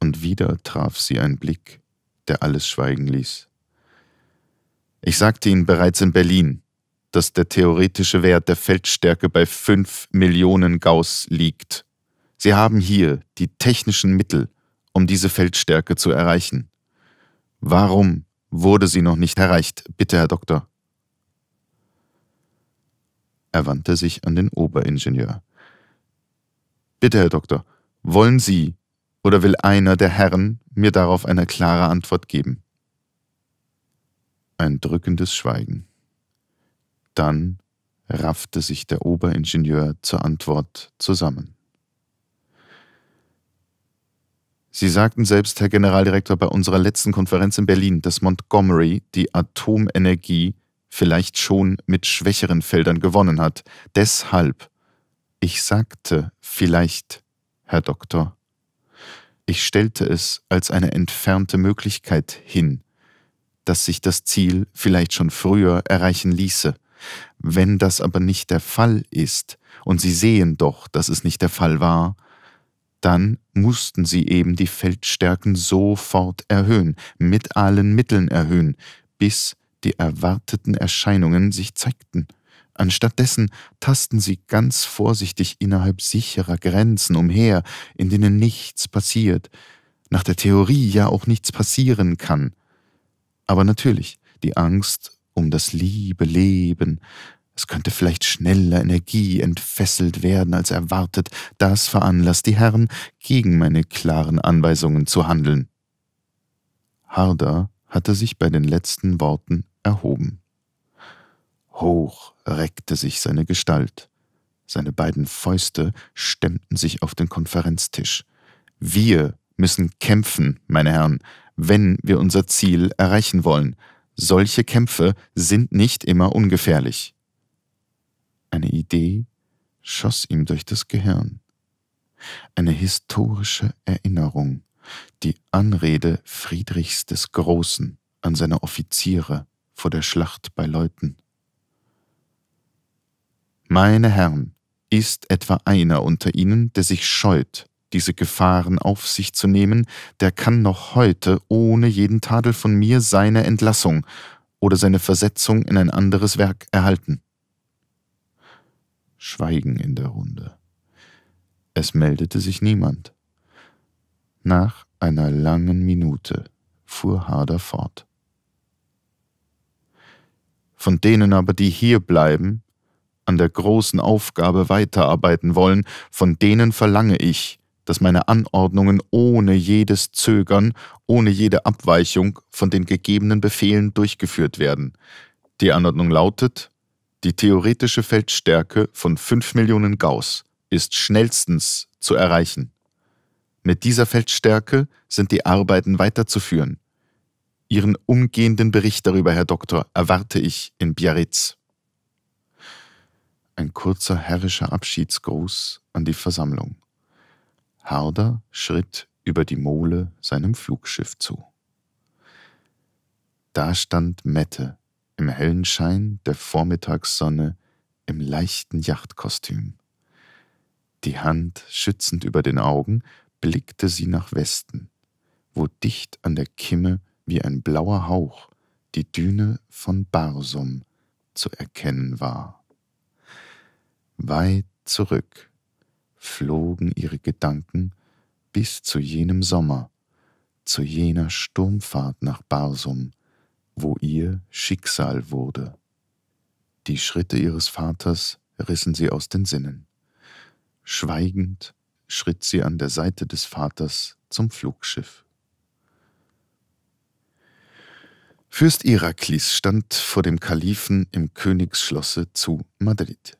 und wieder traf sie ein Blick, der alles schweigen ließ. Ich sagte Ihnen bereits in Berlin, dass der theoretische Wert der Feldstärke bei 5 Millionen Gauss liegt. Sie haben hier die technischen Mittel, um diese Feldstärke zu erreichen. Warum wurde sie noch nicht erreicht, bitte, Herr Doktor? Er wandte sich an den Oberingenieur. Bitte, Herr Doktor, wollen Sie oder will einer der Herren mir darauf eine klare Antwort geben? Ein drückendes Schweigen. Dann raffte sich der Oberingenieur zur Antwort zusammen. Sie sagten selbst, Herr Generaldirektor, bei unserer letzten Konferenz in Berlin, dass Montgomery die Atomenergie vielleicht schon mit schwächeren Feldern gewonnen hat. Deshalb, ich sagte vielleicht, Herr Doktor. Ich stellte es als eine entfernte Möglichkeit hin, dass sich das Ziel vielleicht schon früher erreichen ließe. Wenn das aber nicht der Fall ist und sie sehen doch, dass es nicht der Fall war, dann mussten sie eben die Feldstärken sofort erhöhen, mit allen Mitteln erhöhen, bis die erwarteten Erscheinungen sich zeigten. Anstattdessen tasten sie ganz vorsichtig innerhalb sicherer Grenzen umher, in denen nichts passiert, nach der Theorie ja auch nichts passieren kann. Aber natürlich, die Angst um das liebe Leben. Es könnte vielleicht schneller Energie entfesselt werden als erwartet. Das veranlasst die Herren, gegen meine klaren Anweisungen zu handeln. Harder hatte sich bei den letzten Worten erhoben. Hoch reckte sich seine Gestalt. Seine beiden Fäuste stemmten sich auf den Konferenztisch. Wir müssen kämpfen, meine Herren, wenn wir unser Ziel erreichen wollen solche Kämpfe sind nicht immer ungefährlich. Eine Idee schoss ihm durch das Gehirn. Eine historische Erinnerung, die Anrede Friedrichs des Großen an seine Offiziere vor der Schlacht bei Leuten. Meine Herren, ist etwa einer unter ihnen, der sich scheut, diese Gefahren auf sich zu nehmen, der kann noch heute ohne jeden Tadel von mir seine Entlassung oder seine Versetzung in ein anderes Werk erhalten. Schweigen in der Runde. Es meldete sich niemand. Nach einer langen Minute fuhr Harder fort. Von denen aber, die hier bleiben, an der großen Aufgabe weiterarbeiten wollen, von denen verlange ich, dass meine Anordnungen ohne jedes Zögern, ohne jede Abweichung von den gegebenen Befehlen durchgeführt werden. Die Anordnung lautet, die theoretische Feldstärke von 5 Millionen Gauss ist schnellstens zu erreichen. Mit dieser Feldstärke sind die Arbeiten weiterzuführen. Ihren umgehenden Bericht darüber, Herr Doktor, erwarte ich in Biarritz. Ein kurzer herrischer Abschiedsgruß an die Versammlung. Harder schritt über die Mole seinem Flugschiff zu. Da stand Mette im hellen Schein der Vormittagssonne im leichten Yachtkostüm. Die Hand schützend über den Augen blickte sie nach Westen, wo dicht an der Kimme wie ein blauer Hauch die Düne von Barsum zu erkennen war. Weit zurück flogen ihre Gedanken bis zu jenem Sommer, zu jener Sturmfahrt nach Barsum, wo ihr Schicksal wurde. Die Schritte ihres Vaters rissen sie aus den Sinnen. Schweigend schritt sie an der Seite des Vaters zum Flugschiff. Fürst Iraklis stand vor dem Kalifen im Königsschlosse zu Madrid.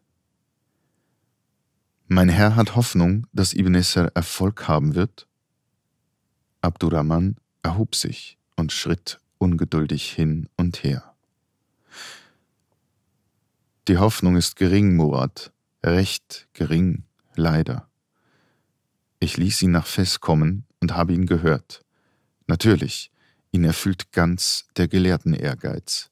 Mein Herr hat Hoffnung, dass Ibn Isser Erfolg haben wird. Abdurrahman erhob sich und schritt ungeduldig hin und her. Die Hoffnung ist gering, Murat, recht gering, leider. Ich ließ ihn nach Fes kommen und habe ihn gehört. Natürlich, ihn erfüllt ganz der gelehrten Ehrgeiz.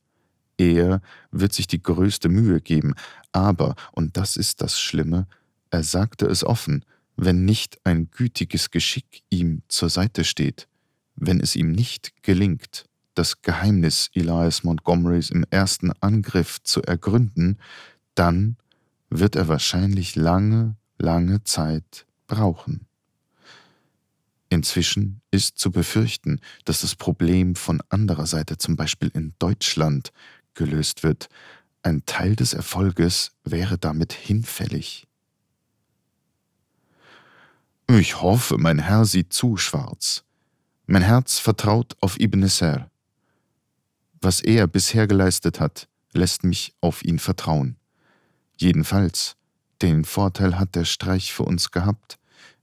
Er wird sich die größte Mühe geben, aber, und das ist das Schlimme, er sagte es offen, wenn nicht ein gütiges Geschick ihm zur Seite steht, wenn es ihm nicht gelingt, das Geheimnis Elias Montgomerys im ersten Angriff zu ergründen, dann wird er wahrscheinlich lange, lange Zeit brauchen. Inzwischen ist zu befürchten, dass das Problem von anderer Seite, zum Beispiel in Deutschland, gelöst wird. Ein Teil des Erfolges wäre damit hinfällig. Ich hoffe, mein Herr sieht zu, Schwarz. Mein Herz vertraut auf Ibn Ser. Was er bisher geleistet hat, lässt mich auf ihn vertrauen. Jedenfalls, den Vorteil hat der Streich für uns gehabt.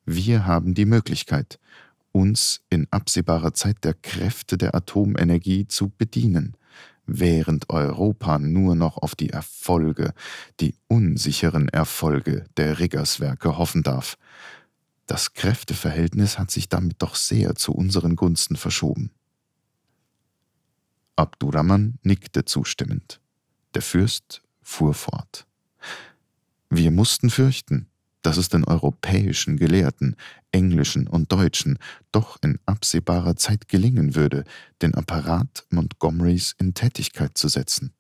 Wir haben die Möglichkeit, uns in absehbarer Zeit der Kräfte der Atomenergie zu bedienen, während Europa nur noch auf die Erfolge, die unsicheren Erfolge der Riggerswerke hoffen darf. Das Kräfteverhältnis hat sich damit doch sehr zu unseren Gunsten verschoben. Abdurrahman nickte zustimmend. Der Fürst fuhr fort. Wir mussten fürchten, dass es den europäischen Gelehrten, englischen und deutschen, doch in absehbarer Zeit gelingen würde, den Apparat Montgomerys in Tätigkeit zu setzen.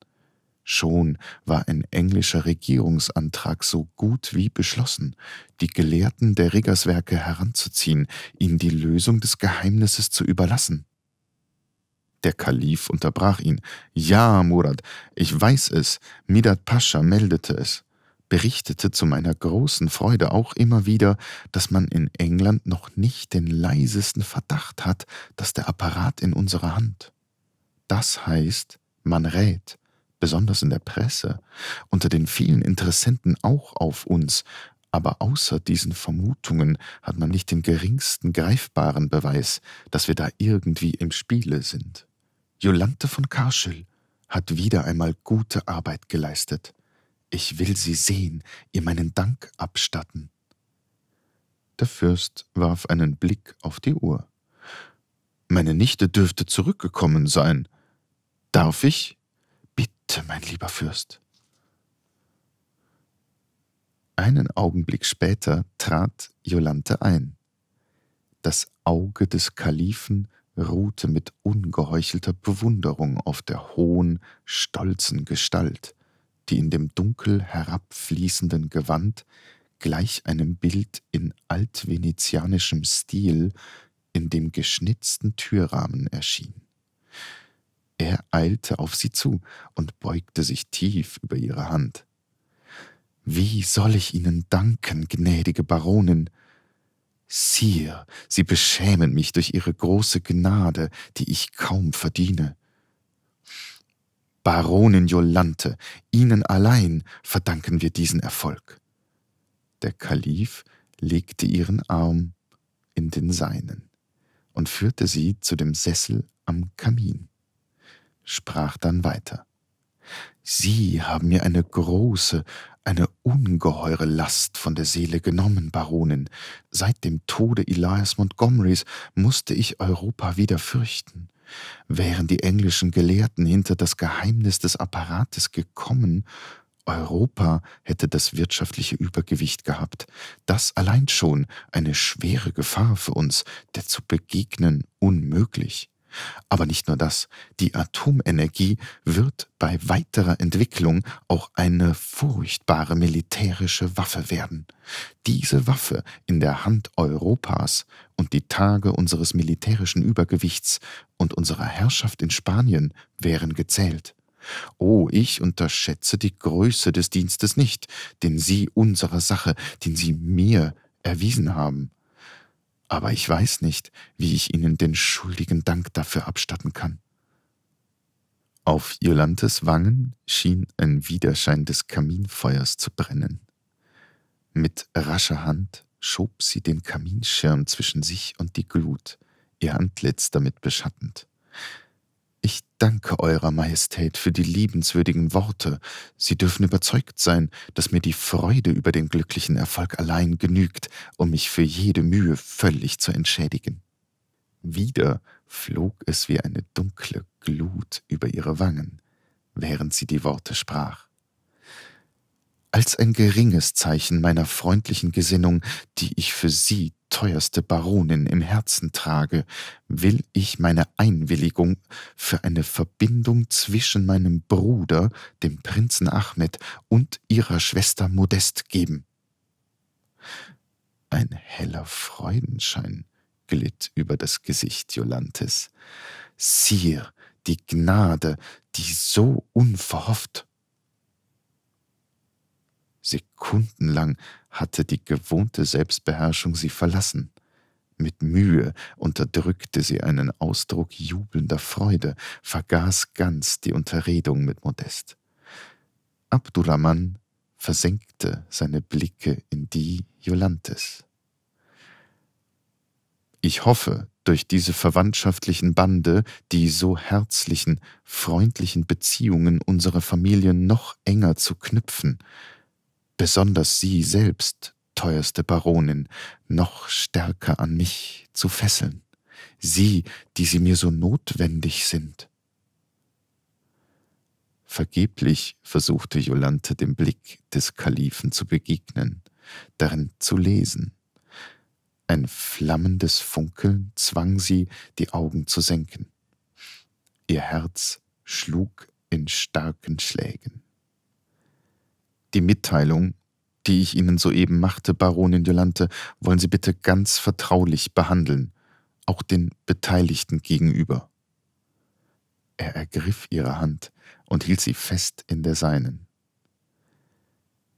Schon war ein englischer Regierungsantrag so gut wie beschlossen, die Gelehrten der Riggerswerke heranzuziehen, ihnen die Lösung des Geheimnisses zu überlassen. Der Kalif unterbrach ihn. Ja, Murad, ich weiß es. Midat Pascha meldete es, berichtete zu meiner großen Freude auch immer wieder, dass man in England noch nicht den leisesten Verdacht hat, dass der Apparat in unserer Hand. Das heißt, man rät, besonders in der Presse, unter den vielen Interessenten auch auf uns, aber außer diesen Vermutungen hat man nicht den geringsten greifbaren Beweis, dass wir da irgendwie im Spiele sind. Jolante von Karschel hat wieder einmal gute Arbeit geleistet. Ich will sie sehen, ihr meinen Dank abstatten. Der Fürst warf einen Blick auf die Uhr. Meine Nichte dürfte zurückgekommen sein. Darf ich? Bitte, mein lieber Fürst. Einen Augenblick später trat Jolante ein. Das Auge des Kalifen ruhte mit ungeheuchelter Bewunderung auf der hohen, stolzen Gestalt, die in dem dunkel herabfließenden Gewand gleich einem Bild in altvenezianischem Stil in dem geschnitzten Türrahmen erschien. Er eilte auf sie zu und beugte sich tief über ihre Hand. Wie soll ich Ihnen danken, gnädige Baronin? Sire, Sie beschämen mich durch Ihre große Gnade, die ich kaum verdiene. Baronin Jolante, Ihnen allein verdanken wir diesen Erfolg. Der Kalif legte ihren Arm in den seinen und führte sie zu dem Sessel am Kamin sprach dann weiter. Sie haben mir eine große, eine ungeheure Last von der Seele genommen, Baronin. Seit dem Tode Elias Montgomerys musste ich Europa wieder fürchten. Wären die englischen Gelehrten hinter das Geheimnis des Apparates gekommen, Europa hätte das wirtschaftliche Übergewicht gehabt. Das allein schon eine schwere Gefahr für uns, der zu begegnen unmöglich. Aber nicht nur das, die Atomenergie wird bei weiterer Entwicklung auch eine furchtbare militärische Waffe werden. Diese Waffe in der Hand Europas und die Tage unseres militärischen Übergewichts und unserer Herrschaft in Spanien wären gezählt. Oh, ich unterschätze die Größe des Dienstes nicht, den Sie unserer Sache, den Sie mir erwiesen haben aber ich weiß nicht, wie ich Ihnen den schuldigen Dank dafür abstatten kann. Auf Jolantes Wangen schien ein Widerschein des Kaminfeuers zu brennen. Mit rascher Hand schob sie den Kaminschirm zwischen sich und die Glut, ihr Antlitz damit beschattend. Ich danke Eurer Majestät für die liebenswürdigen Worte. Sie dürfen überzeugt sein, dass mir die Freude über den glücklichen Erfolg allein genügt, um mich für jede Mühe völlig zu entschädigen. Wieder flog es wie eine dunkle Glut über ihre Wangen, während sie die Worte sprach als ein geringes Zeichen meiner freundlichen Gesinnung, die ich für Sie teuerste Baronin im Herzen trage, will ich meine Einwilligung für eine Verbindung zwischen meinem Bruder, dem Prinzen Ahmed, und ihrer Schwester Modest geben. Ein heller Freudenschein glitt über das Gesicht Jolantes. Sire, die Gnade, die so unverhofft. Sekundenlang hatte die gewohnte Selbstbeherrschung sie verlassen. Mit Mühe unterdrückte sie einen Ausdruck jubelnder Freude, vergaß ganz die Unterredung mit Modest. Abdulaman versenkte seine Blicke in die Jolantes. Ich hoffe, durch diese verwandtschaftlichen Bande, die so herzlichen, freundlichen Beziehungen unserer Familien noch enger zu knüpfen, besonders sie selbst, teuerste Baronin, noch stärker an mich zu fesseln, sie, die sie mir so notwendig sind. Vergeblich versuchte Jolante dem Blick des Kalifen zu begegnen, darin zu lesen. Ein flammendes Funkeln zwang sie, die Augen zu senken. Ihr Herz schlug in starken Schlägen. Die Mitteilung, die ich Ihnen soeben machte, Baronin Jolante, wollen Sie bitte ganz vertraulich behandeln, auch den Beteiligten gegenüber. Er ergriff ihre Hand und hielt sie fest in der seinen.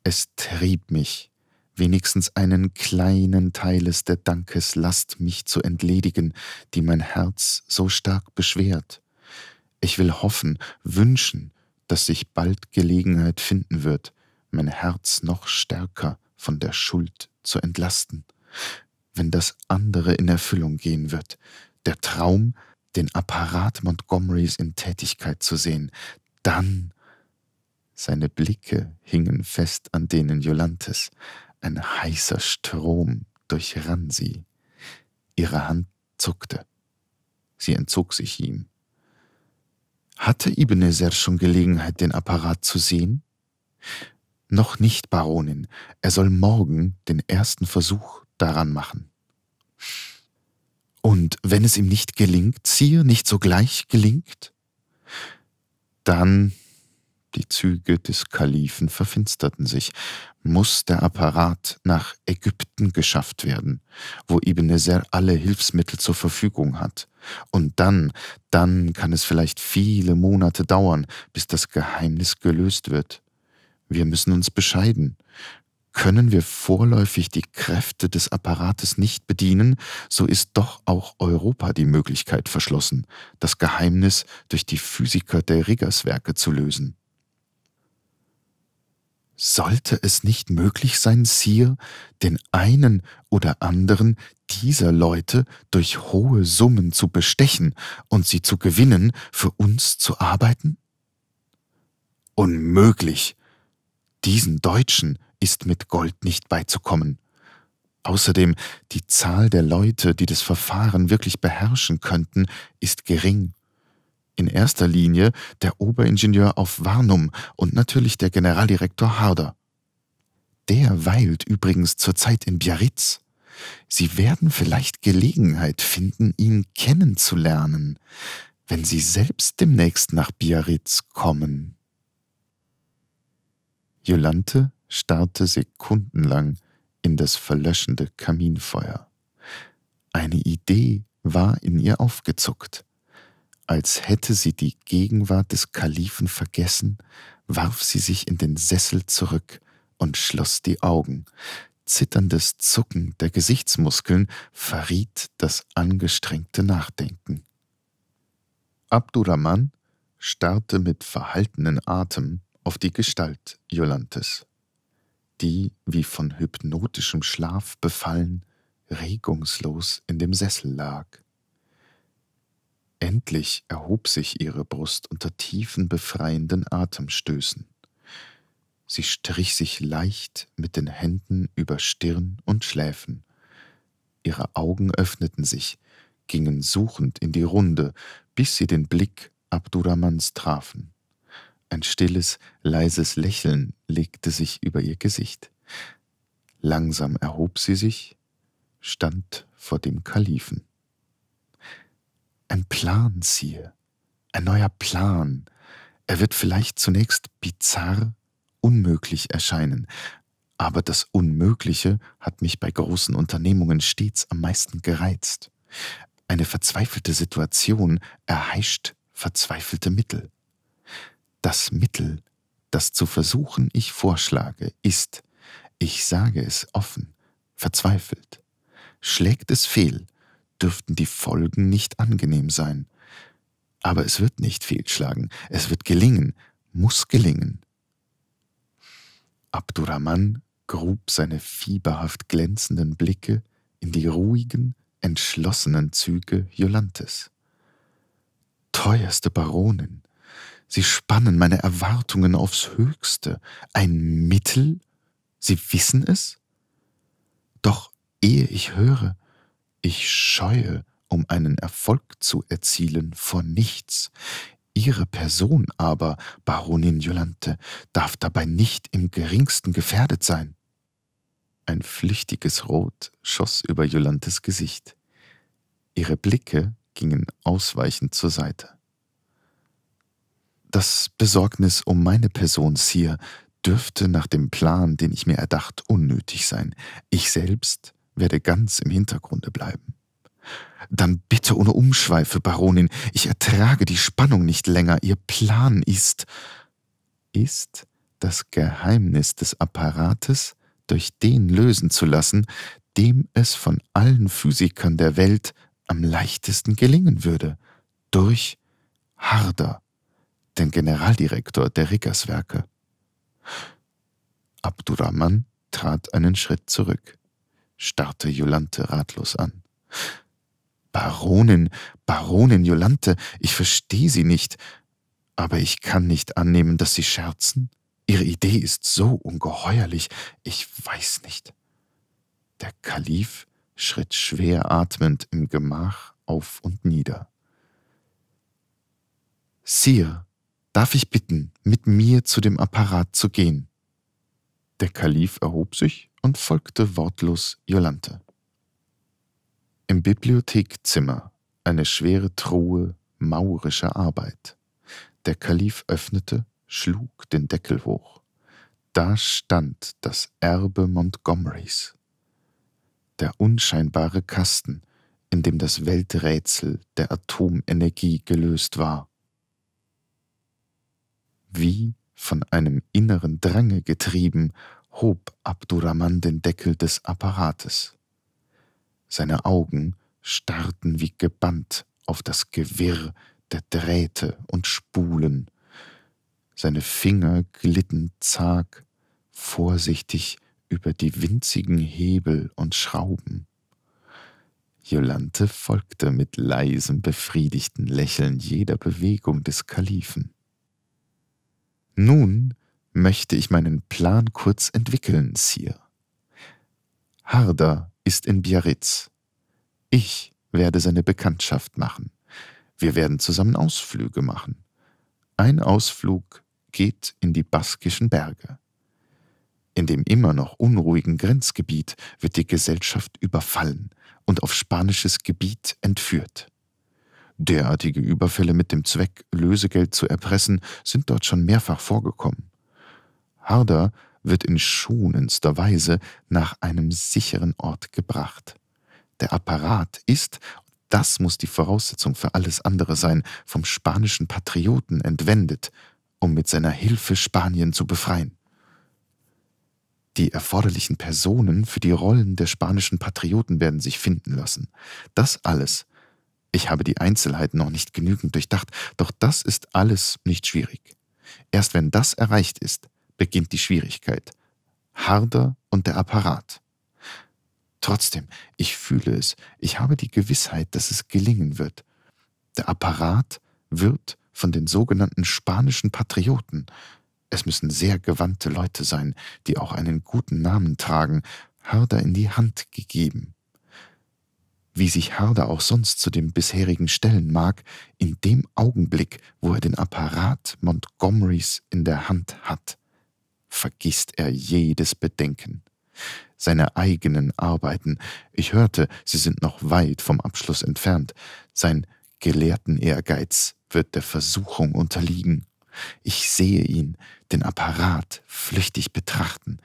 Es trieb mich, wenigstens einen kleinen Teiles der Dankeslast mich zu entledigen, die mein Herz so stark beschwert. Ich will hoffen, wünschen, dass sich bald Gelegenheit finden wird, mein Herz noch stärker von der Schuld zu entlasten, wenn das andere in Erfüllung gehen wird, der Traum, den Apparat Montgomerys in Tätigkeit zu sehen, dann seine Blicke hingen fest an denen Jolantes. Ein heißer Strom durchrann sie. Ihre Hand zuckte. Sie entzog sich ihm. Hatte Ebenezer schon Gelegenheit, den Apparat zu sehen? Noch nicht, Baronin. Er soll morgen den ersten Versuch daran machen. Und wenn es ihm nicht gelingt, siehe, nicht sogleich gelingt, dann die Züge des Kalifen verfinsterten sich, muss der Apparat nach Ägypten geschafft werden, wo Ibn Ser alle Hilfsmittel zur Verfügung hat. Und dann, dann kann es vielleicht viele Monate dauern, bis das Geheimnis gelöst wird. Wir müssen uns bescheiden. Können wir vorläufig die Kräfte des Apparates nicht bedienen, so ist doch auch Europa die Möglichkeit verschlossen, das Geheimnis durch die Physiker der Riggerswerke zu lösen. Sollte es nicht möglich sein, Sir, den einen oder anderen dieser Leute durch hohe Summen zu bestechen und sie zu gewinnen, für uns zu arbeiten? Unmöglich, diesen Deutschen ist mit Gold nicht beizukommen. Außerdem, die Zahl der Leute, die das Verfahren wirklich beherrschen könnten, ist gering. In erster Linie der Oberingenieur auf Warnum und natürlich der Generaldirektor Harder. Der weilt übrigens zurzeit in Biarritz. Sie werden vielleicht Gelegenheit finden, ihn kennenzulernen, wenn Sie selbst demnächst nach Biarritz kommen. Jolanthe starrte sekundenlang in das verlöschende Kaminfeuer. Eine Idee war in ihr aufgezuckt. Als hätte sie die Gegenwart des Kalifen vergessen, warf sie sich in den Sessel zurück und schloss die Augen. Zitterndes Zucken der Gesichtsmuskeln verriet das angestrengte Nachdenken. Abdurrahman starrte mit verhaltenen Atem auf die Gestalt Jolantes, die, wie von hypnotischem Schlaf befallen, regungslos in dem Sessel lag. Endlich erhob sich ihre Brust unter tiefen, befreienden Atemstößen. Sie strich sich leicht mit den Händen über Stirn und Schläfen. Ihre Augen öffneten sich, gingen suchend in die Runde, bis sie den Blick Abdurrahmans trafen. Ein stilles, leises Lächeln legte sich über ihr Gesicht. Langsam erhob sie sich, stand vor dem Kalifen. Ein Plan, siehe, ein neuer Plan. Er wird vielleicht zunächst bizarr, unmöglich erscheinen, aber das Unmögliche hat mich bei großen Unternehmungen stets am meisten gereizt. Eine verzweifelte Situation erheischt verzweifelte Mittel. Das Mittel, das zu versuchen ich vorschlage, ist, ich sage es offen, verzweifelt. Schlägt es fehl, dürften die Folgen nicht angenehm sein. Aber es wird nicht fehlschlagen, es wird gelingen, muss gelingen. Abdurrahman grub seine fieberhaft glänzenden Blicke in die ruhigen, entschlossenen Züge Jolantes. Teuerste Baronin, Sie spannen meine Erwartungen aufs höchste. Ein Mittel? Sie wissen es? Doch ehe ich höre, ich scheue, um einen Erfolg zu erzielen, vor nichts. Ihre Person aber, Baronin Jolante, darf dabei nicht im geringsten gefährdet sein. Ein flüchtiges Rot schoss über Jolantes Gesicht. Ihre Blicke gingen ausweichend zur Seite. Das Besorgnis um meine Person, Sir, dürfte nach dem Plan, den ich mir erdacht, unnötig sein. Ich selbst werde ganz im Hintergrunde bleiben. Dann bitte ohne Umschweife, Baronin, ich ertrage die Spannung nicht länger. Ihr Plan ist ist das Geheimnis des Apparates durch den lösen zu lassen, dem es von allen Physikern der Welt am leichtesten gelingen würde, durch Harder den Generaldirektor der Riggerswerke. Abdurrahman trat einen Schritt zurück, starrte Jolante ratlos an. Baronin, Baronin Jolante, ich verstehe Sie nicht, aber ich kann nicht annehmen, dass Sie scherzen. Ihre Idee ist so ungeheuerlich, ich weiß nicht. Der Kalif schritt schwer atmend im Gemach auf und nieder. Sir, Darf ich bitten, mit mir zu dem Apparat zu gehen? Der Kalif erhob sich und folgte wortlos Jolante. Im Bibliothekzimmer eine schwere Truhe maurischer Arbeit. Der Kalif öffnete, schlug den Deckel hoch. Da stand das Erbe Montgomerys. Der unscheinbare Kasten, in dem das Welträtsel der Atomenergie gelöst war. Wie von einem inneren Drange getrieben, hob Abdurrahman den Deckel des Apparates. Seine Augen starrten wie gebannt auf das Gewirr der Drähte und Spulen. Seine Finger glitten zag, vorsichtig über die winzigen Hebel und Schrauben. Jolante folgte mit leisem, befriedigten Lächeln jeder Bewegung des Kalifen. Nun möchte ich meinen Plan kurz entwickeln, Sire. Harder ist in Biarritz. Ich werde seine Bekanntschaft machen. Wir werden zusammen Ausflüge machen. Ein Ausflug geht in die baskischen Berge. In dem immer noch unruhigen Grenzgebiet wird die Gesellschaft überfallen und auf spanisches Gebiet entführt. Derartige Überfälle mit dem Zweck, Lösegeld zu erpressen, sind dort schon mehrfach vorgekommen. Harder wird in schonendster Weise nach einem sicheren Ort gebracht. Der Apparat ist, das muss die Voraussetzung für alles andere sein, vom spanischen Patrioten entwendet, um mit seiner Hilfe Spanien zu befreien. Die erforderlichen Personen für die Rollen der spanischen Patrioten werden sich finden lassen. Das alles ich habe die Einzelheiten noch nicht genügend durchdacht, doch das ist alles nicht schwierig. Erst wenn das erreicht ist, beginnt die Schwierigkeit. Harder und der Apparat. Trotzdem, ich fühle es, ich habe die Gewissheit, dass es gelingen wird. Der Apparat wird von den sogenannten spanischen Patrioten. Es müssen sehr gewandte Leute sein, die auch einen guten Namen tragen, Harder in die Hand gegeben wie sich Harder auch sonst zu dem bisherigen stellen mag, in dem Augenblick, wo er den Apparat Montgomerys in der Hand hat, vergisst er jedes Bedenken. Seine eigenen Arbeiten, ich hörte, sie sind noch weit vom Abschluss entfernt, sein gelehrten Ehrgeiz wird der Versuchung unterliegen. Ich sehe ihn, den Apparat flüchtig betrachten,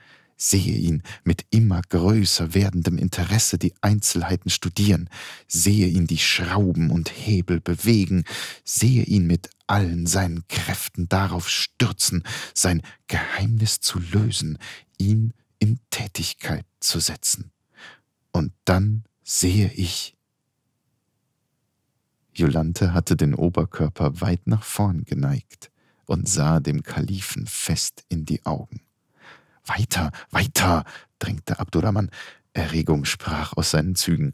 sehe ihn mit immer größer werdendem Interesse die Einzelheiten studieren, sehe ihn die Schrauben und Hebel bewegen, sehe ihn mit allen seinen Kräften darauf stürzen, sein Geheimnis zu lösen, ihn in Tätigkeit zu setzen. Und dann sehe ich. Jolante hatte den Oberkörper weit nach vorn geneigt und sah dem Kalifen fest in die Augen. Weiter, weiter, drängte Abdurrahman. Erregung sprach aus seinen Zügen.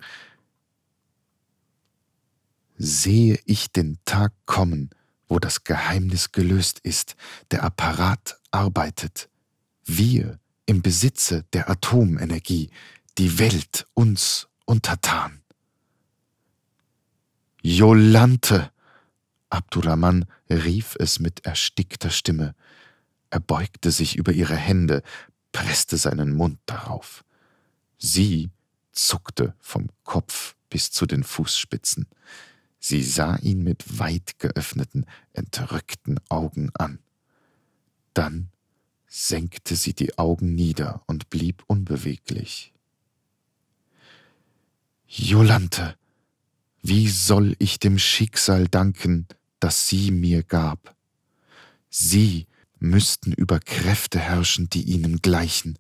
Sehe ich den Tag kommen, wo das Geheimnis gelöst ist, der Apparat arbeitet, wir im Besitze der Atomenergie, die Welt uns untertan. Jolante! Abdurrahman rief es mit erstickter Stimme. Er beugte sich über ihre Hände, presste seinen Mund darauf. Sie zuckte vom Kopf bis zu den Fußspitzen. Sie sah ihn mit weit geöffneten, entrückten Augen an. Dann senkte sie die Augen nieder und blieb unbeweglich. Jolante, wie soll ich dem Schicksal danken, das sie mir gab? Sie müssten über Kräfte herrschen, die ihnen gleichen.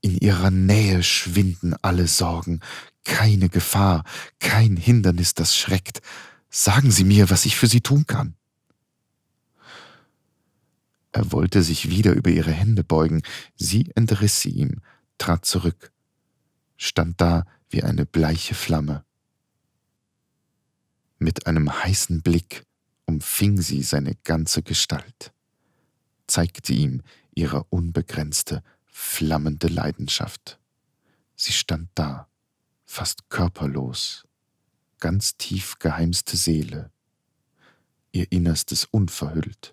In ihrer Nähe schwinden alle Sorgen, keine Gefahr, kein Hindernis, das schreckt. Sagen Sie mir, was ich für Sie tun kann. Er wollte sich wieder über ihre Hände beugen, sie entriss sie ihm, trat zurück, stand da wie eine bleiche Flamme. Mit einem heißen Blick umfing sie seine ganze Gestalt zeigte ihm ihre unbegrenzte, flammende Leidenschaft. Sie stand da, fast körperlos, ganz tief geheimste Seele, ihr Innerstes unverhüllt,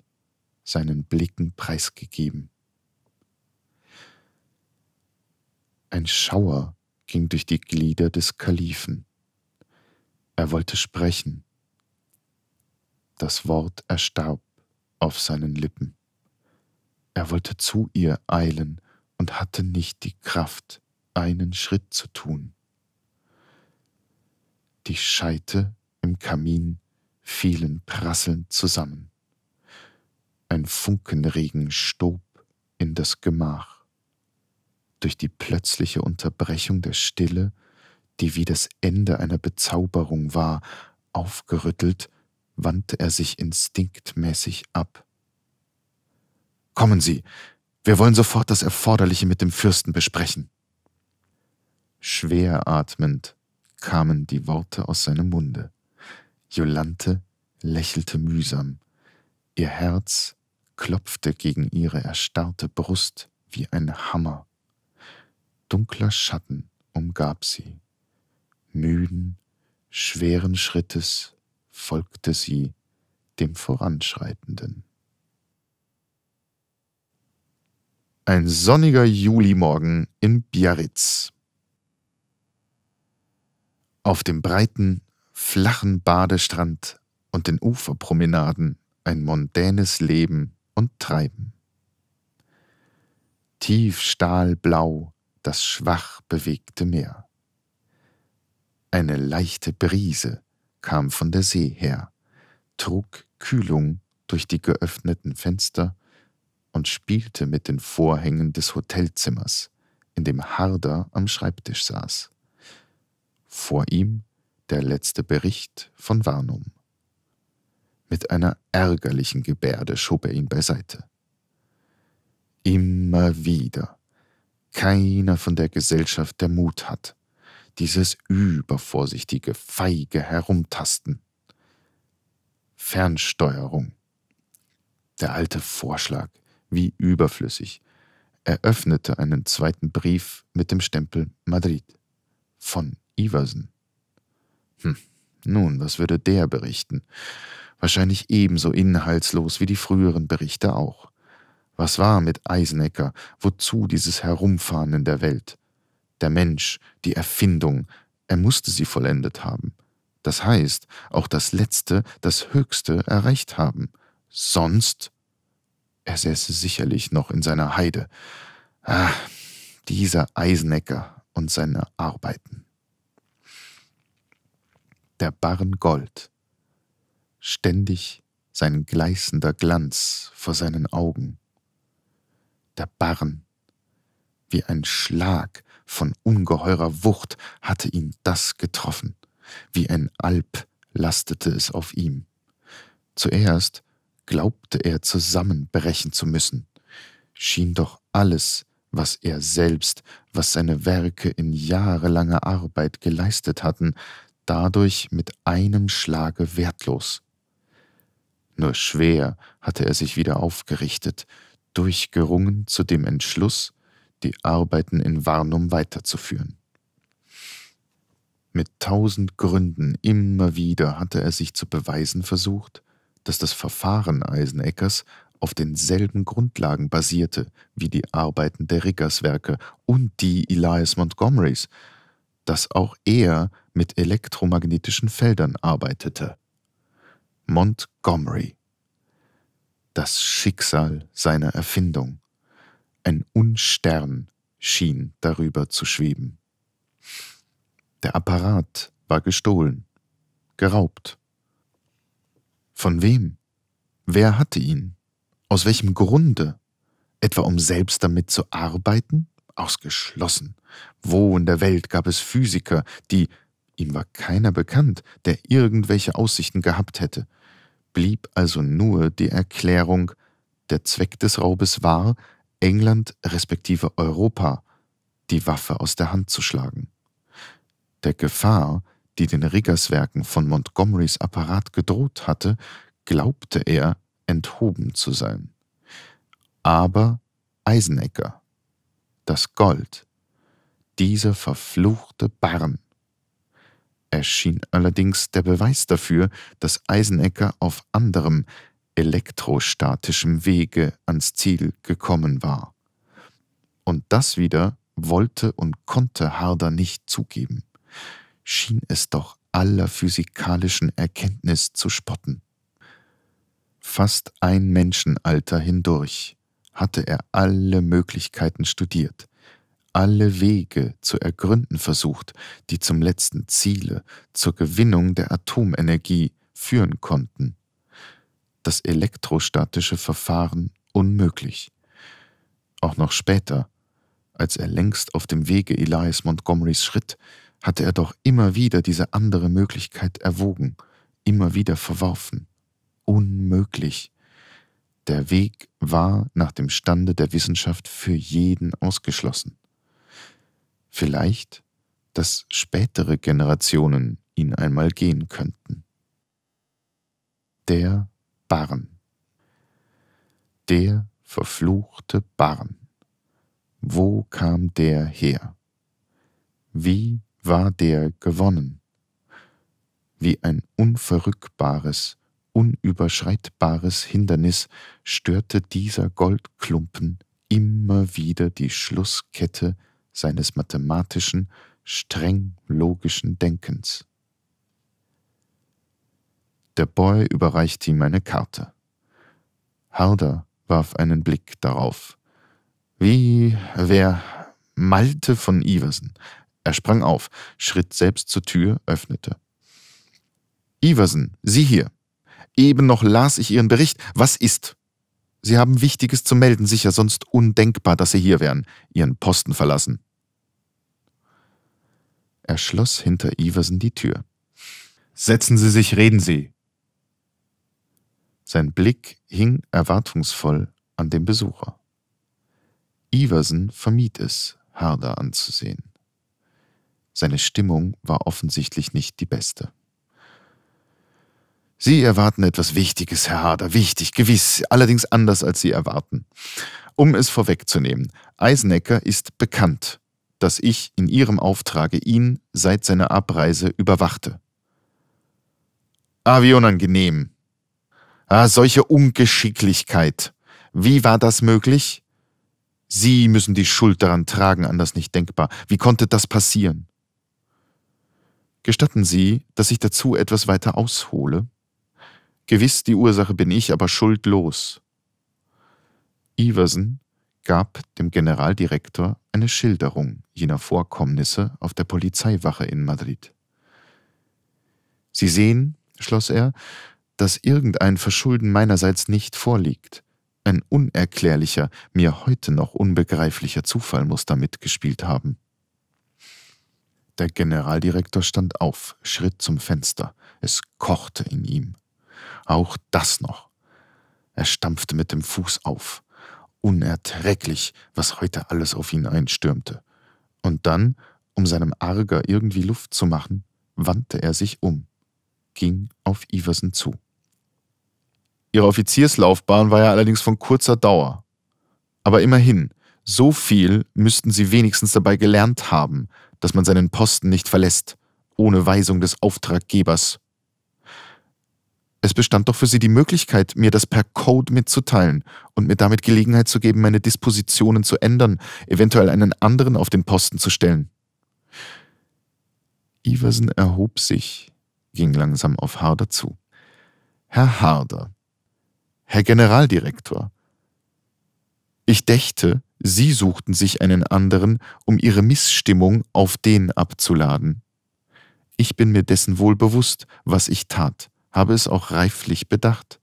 seinen Blicken preisgegeben. Ein Schauer ging durch die Glieder des Kalifen. Er wollte sprechen. Das Wort erstarb auf seinen Lippen. Er wollte zu ihr eilen und hatte nicht die Kraft, einen Schritt zu tun. Die Scheite im Kamin fielen prasselnd zusammen. Ein Funkenregen stob in das Gemach. Durch die plötzliche Unterbrechung der Stille, die wie das Ende einer Bezauberung war, aufgerüttelt, wandte er sich instinktmäßig ab. Kommen Sie, wir wollen sofort das Erforderliche mit dem Fürsten besprechen. Schwer atmend kamen die Worte aus seinem Munde. Jolante lächelte mühsam. Ihr Herz klopfte gegen ihre erstarrte Brust wie ein Hammer. Dunkler Schatten umgab sie. Müden, schweren Schrittes folgte sie dem Voranschreitenden. Ein sonniger Julimorgen in Biarritz. Auf dem breiten, flachen Badestrand und den Uferpromenaden ein mondänes Leben und Treiben. Tief stahlblau das schwach bewegte Meer. Eine leichte Brise kam von der See her, trug Kühlung durch die geöffneten Fenster und spielte mit den Vorhängen des Hotelzimmers, in dem Harder am Schreibtisch saß. Vor ihm der letzte Bericht von Warnum. Mit einer ärgerlichen Gebärde schob er ihn beiseite. Immer wieder. Keiner von der Gesellschaft der Mut hat. Dieses übervorsichtige, feige Herumtasten. Fernsteuerung. Der alte Vorschlag, wie überflüssig. Er öffnete einen zweiten Brief mit dem Stempel Madrid von Iversen. Hm, nun, was würde der berichten? Wahrscheinlich ebenso inhaltslos wie die früheren Berichte auch. Was war mit Eisenecker? Wozu dieses Herumfahren in der Welt? Der Mensch, die Erfindung, er musste sie vollendet haben. Das heißt, auch das Letzte, das Höchste erreicht haben. Sonst er säße sicherlich noch in seiner Heide. Ah, dieser Eisenecker und seine Arbeiten. Der Barren Gold. Ständig sein gleißender Glanz vor seinen Augen. Der Barren. Wie ein Schlag von ungeheurer Wucht hatte ihn das getroffen. Wie ein Alp lastete es auf ihm. Zuerst glaubte er zusammenbrechen zu müssen, schien doch alles, was er selbst, was seine Werke in jahrelanger Arbeit geleistet hatten, dadurch mit einem Schlage wertlos. Nur schwer hatte er sich wieder aufgerichtet, durchgerungen zu dem Entschluss, die Arbeiten in Warnum weiterzuführen. Mit tausend Gründen immer wieder hatte er sich zu beweisen versucht, dass das Verfahren Eiseneckers auf denselben Grundlagen basierte wie die Arbeiten der Riggers-Werke und die Elias Montgomerys, dass auch er mit elektromagnetischen Feldern arbeitete. Montgomery. Das Schicksal seiner Erfindung. Ein Unstern schien darüber zu schweben. Der Apparat war gestohlen, geraubt von wem? Wer hatte ihn? Aus welchem Grunde? Etwa um selbst damit zu arbeiten? Ausgeschlossen. Wo in der Welt gab es Physiker, die, ihm war keiner bekannt, der irgendwelche Aussichten gehabt hätte. Blieb also nur die Erklärung, der Zweck des Raubes war, England respektive Europa die Waffe aus der Hand zu schlagen. Der Gefahr, die den Riggerswerken von Montgomerys Apparat gedroht hatte, glaubte er, enthoben zu sein. Aber Eisenecker, das Gold, dieser verfluchte Barren. Erschien allerdings der Beweis dafür, dass Eisenecker auf anderem, elektrostatischem Wege ans Ziel gekommen war. Und das wieder wollte und konnte Harder nicht zugeben schien es doch aller physikalischen Erkenntnis zu spotten. Fast ein Menschenalter hindurch hatte er alle Möglichkeiten studiert, alle Wege zu ergründen versucht, die zum letzten Ziele, zur Gewinnung der Atomenergie führen konnten. Das elektrostatische Verfahren unmöglich. Auch noch später, als er längst auf dem Wege Elias Montgomerys schritt, hatte er doch immer wieder diese andere Möglichkeit erwogen, immer wieder verworfen. Unmöglich. Der Weg war nach dem Stande der Wissenschaft für jeden ausgeschlossen. Vielleicht, dass spätere Generationen ihn einmal gehen könnten. Der Barren. Der verfluchte Barren. Wo kam der her? Wie war der gewonnen. Wie ein unverrückbares, unüberschreitbares Hindernis störte dieser Goldklumpen immer wieder die Schlusskette seines mathematischen, streng logischen Denkens. Der Boy überreichte ihm eine Karte. Harder warf einen Blick darauf. Wie wer Malte von Iversen, er sprang auf, schritt selbst zur Tür, öffnete. Iversen, Sie hier. Eben noch las ich Ihren Bericht. Was ist? Sie haben Wichtiges zu melden, sicher, sonst undenkbar, dass Sie hier wären, Ihren Posten verlassen. Er schloss hinter Iversen die Tür. Setzen Sie sich, reden Sie. Sein Blick hing erwartungsvoll an dem Besucher. Iversen vermied es, Harder anzusehen. Seine Stimmung war offensichtlich nicht die beste. Sie erwarten etwas Wichtiges, Herr Harder, wichtig, gewiss, allerdings anders als Sie erwarten. Um es vorwegzunehmen, Eisenecker ist bekannt, dass ich in Ihrem Auftrage ihn seit seiner Abreise überwachte. Ah, wie unangenehm. Ah, solche Ungeschicklichkeit. Wie war das möglich? Sie müssen die Schuld daran tragen, anders nicht denkbar. Wie konnte das passieren? Gestatten Sie, dass ich dazu etwas weiter aushole? Gewiss, die Ursache bin ich, aber schuldlos. Iversen gab dem Generaldirektor eine Schilderung jener Vorkommnisse auf der Polizeiwache in Madrid. Sie sehen, schloss er, dass irgendein Verschulden meinerseits nicht vorliegt. Ein unerklärlicher, mir heute noch unbegreiflicher Zufall muss da mitgespielt haben. Der Generaldirektor stand auf, schritt zum Fenster. Es kochte in ihm. Auch das noch. Er stampfte mit dem Fuß auf. Unerträglich, was heute alles auf ihn einstürmte. Und dann, um seinem Arger irgendwie Luft zu machen, wandte er sich um, ging auf Iversen zu. Ihre Offizierslaufbahn war ja allerdings von kurzer Dauer. Aber immerhin, so viel müssten sie wenigstens dabei gelernt haben, dass man seinen Posten nicht verlässt, ohne Weisung des Auftraggebers. Es bestand doch für sie die Möglichkeit, mir das per Code mitzuteilen und mir damit Gelegenheit zu geben, meine Dispositionen zu ändern, eventuell einen anderen auf den Posten zu stellen. Iversen erhob sich, ging langsam auf Harder zu. Herr Harder, Herr Generaldirektor, ich dächte, Sie suchten sich einen anderen, um ihre Missstimmung auf den abzuladen. Ich bin mir dessen wohl bewusst, was ich tat, habe es auch reiflich bedacht.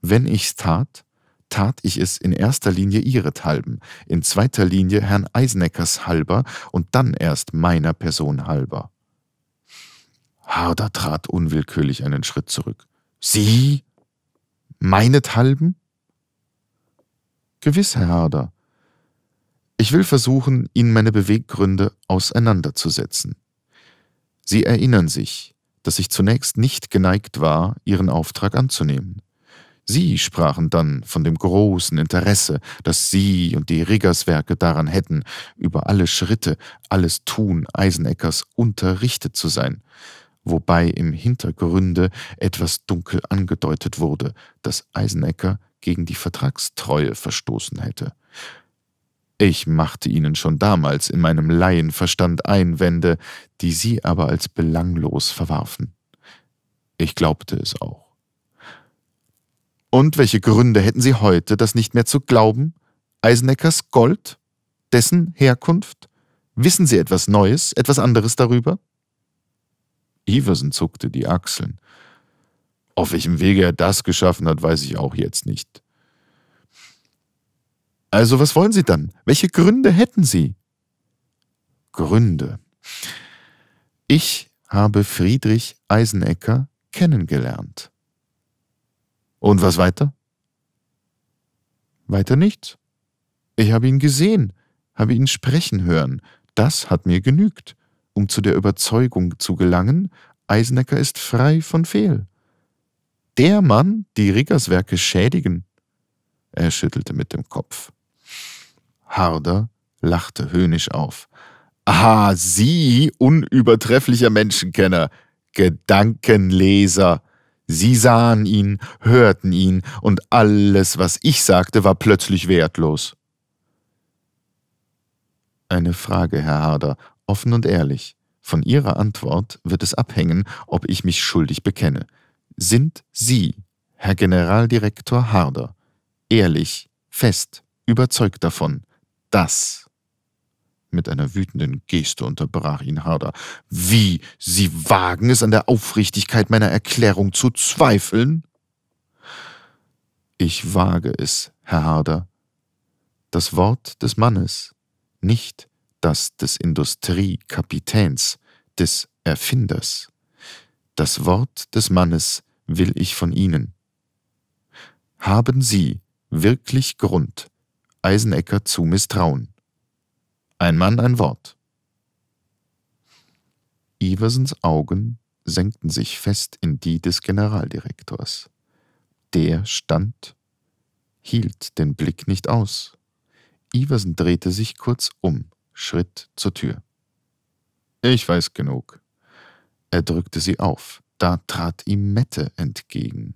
Wenn ich's tat, tat ich es in erster Linie ihrethalben, in zweiter Linie Herrn Eisneckers halber und dann erst meiner Person halber. Harder trat unwillkürlich einen Schritt zurück. Sie? Meinethalben? Gewiss, Herr Harder. Ich will versuchen, Ihnen meine Beweggründe auseinanderzusetzen. Sie erinnern sich, dass ich zunächst nicht geneigt war, Ihren Auftrag anzunehmen. Sie sprachen dann von dem großen Interesse, das Sie und die Riggerswerke daran hätten, über alle Schritte, alles Tun Eiseneckers unterrichtet zu sein, wobei im Hintergründe etwas dunkel angedeutet wurde, dass Eisenecker gegen die Vertragstreue verstoßen hätte. Ich machte ihnen schon damals in meinem Laienverstand Einwände, die sie aber als belanglos verwarfen. Ich glaubte es auch. Und welche Gründe hätten sie heute, das nicht mehr zu glauben? Eiseneckers Gold? Dessen Herkunft? Wissen sie etwas Neues, etwas anderes darüber? Iversen zuckte die Achseln. Auf welchem Wege er das geschaffen hat, weiß ich auch jetzt nicht. Also was wollen Sie dann? Welche Gründe hätten Sie? Gründe. Ich habe Friedrich Eisenecker kennengelernt. Und was weiter? Weiter nichts. Ich habe ihn gesehen, habe ihn sprechen hören. Das hat mir genügt, um zu der Überzeugung zu gelangen, Eisenecker ist frei von Fehl. Der Mann, die Riggers Werke schädigen. Er schüttelte mit dem Kopf. Harder lachte höhnisch auf. Aha, Sie, unübertrefflicher Menschenkenner, Gedankenleser. Sie sahen ihn, hörten ihn, und alles, was ich sagte, war plötzlich wertlos. Eine Frage, Herr Harder, offen und ehrlich. Von Ihrer Antwort wird es abhängen, ob ich mich schuldig bekenne. Sind Sie, Herr Generaldirektor Harder, ehrlich, fest, überzeugt davon, das? Mit einer wütenden Geste unterbrach ihn Harder. Wie, Sie wagen es an der Aufrichtigkeit meiner Erklärung zu zweifeln? Ich wage es, Herr Harder. Das Wort des Mannes, nicht das des Industriekapitäns, des Erfinders. Das Wort des Mannes will ich von Ihnen. Haben Sie wirklich Grund, Eisenecker zu misstrauen. Ein Mann ein Wort. Iversens Augen senkten sich fest in die des Generaldirektors. Der stand, hielt den Blick nicht aus. Iversen drehte sich kurz um, schritt zur Tür. Ich weiß genug. Er drückte sie auf. Da trat ihm Mette entgegen.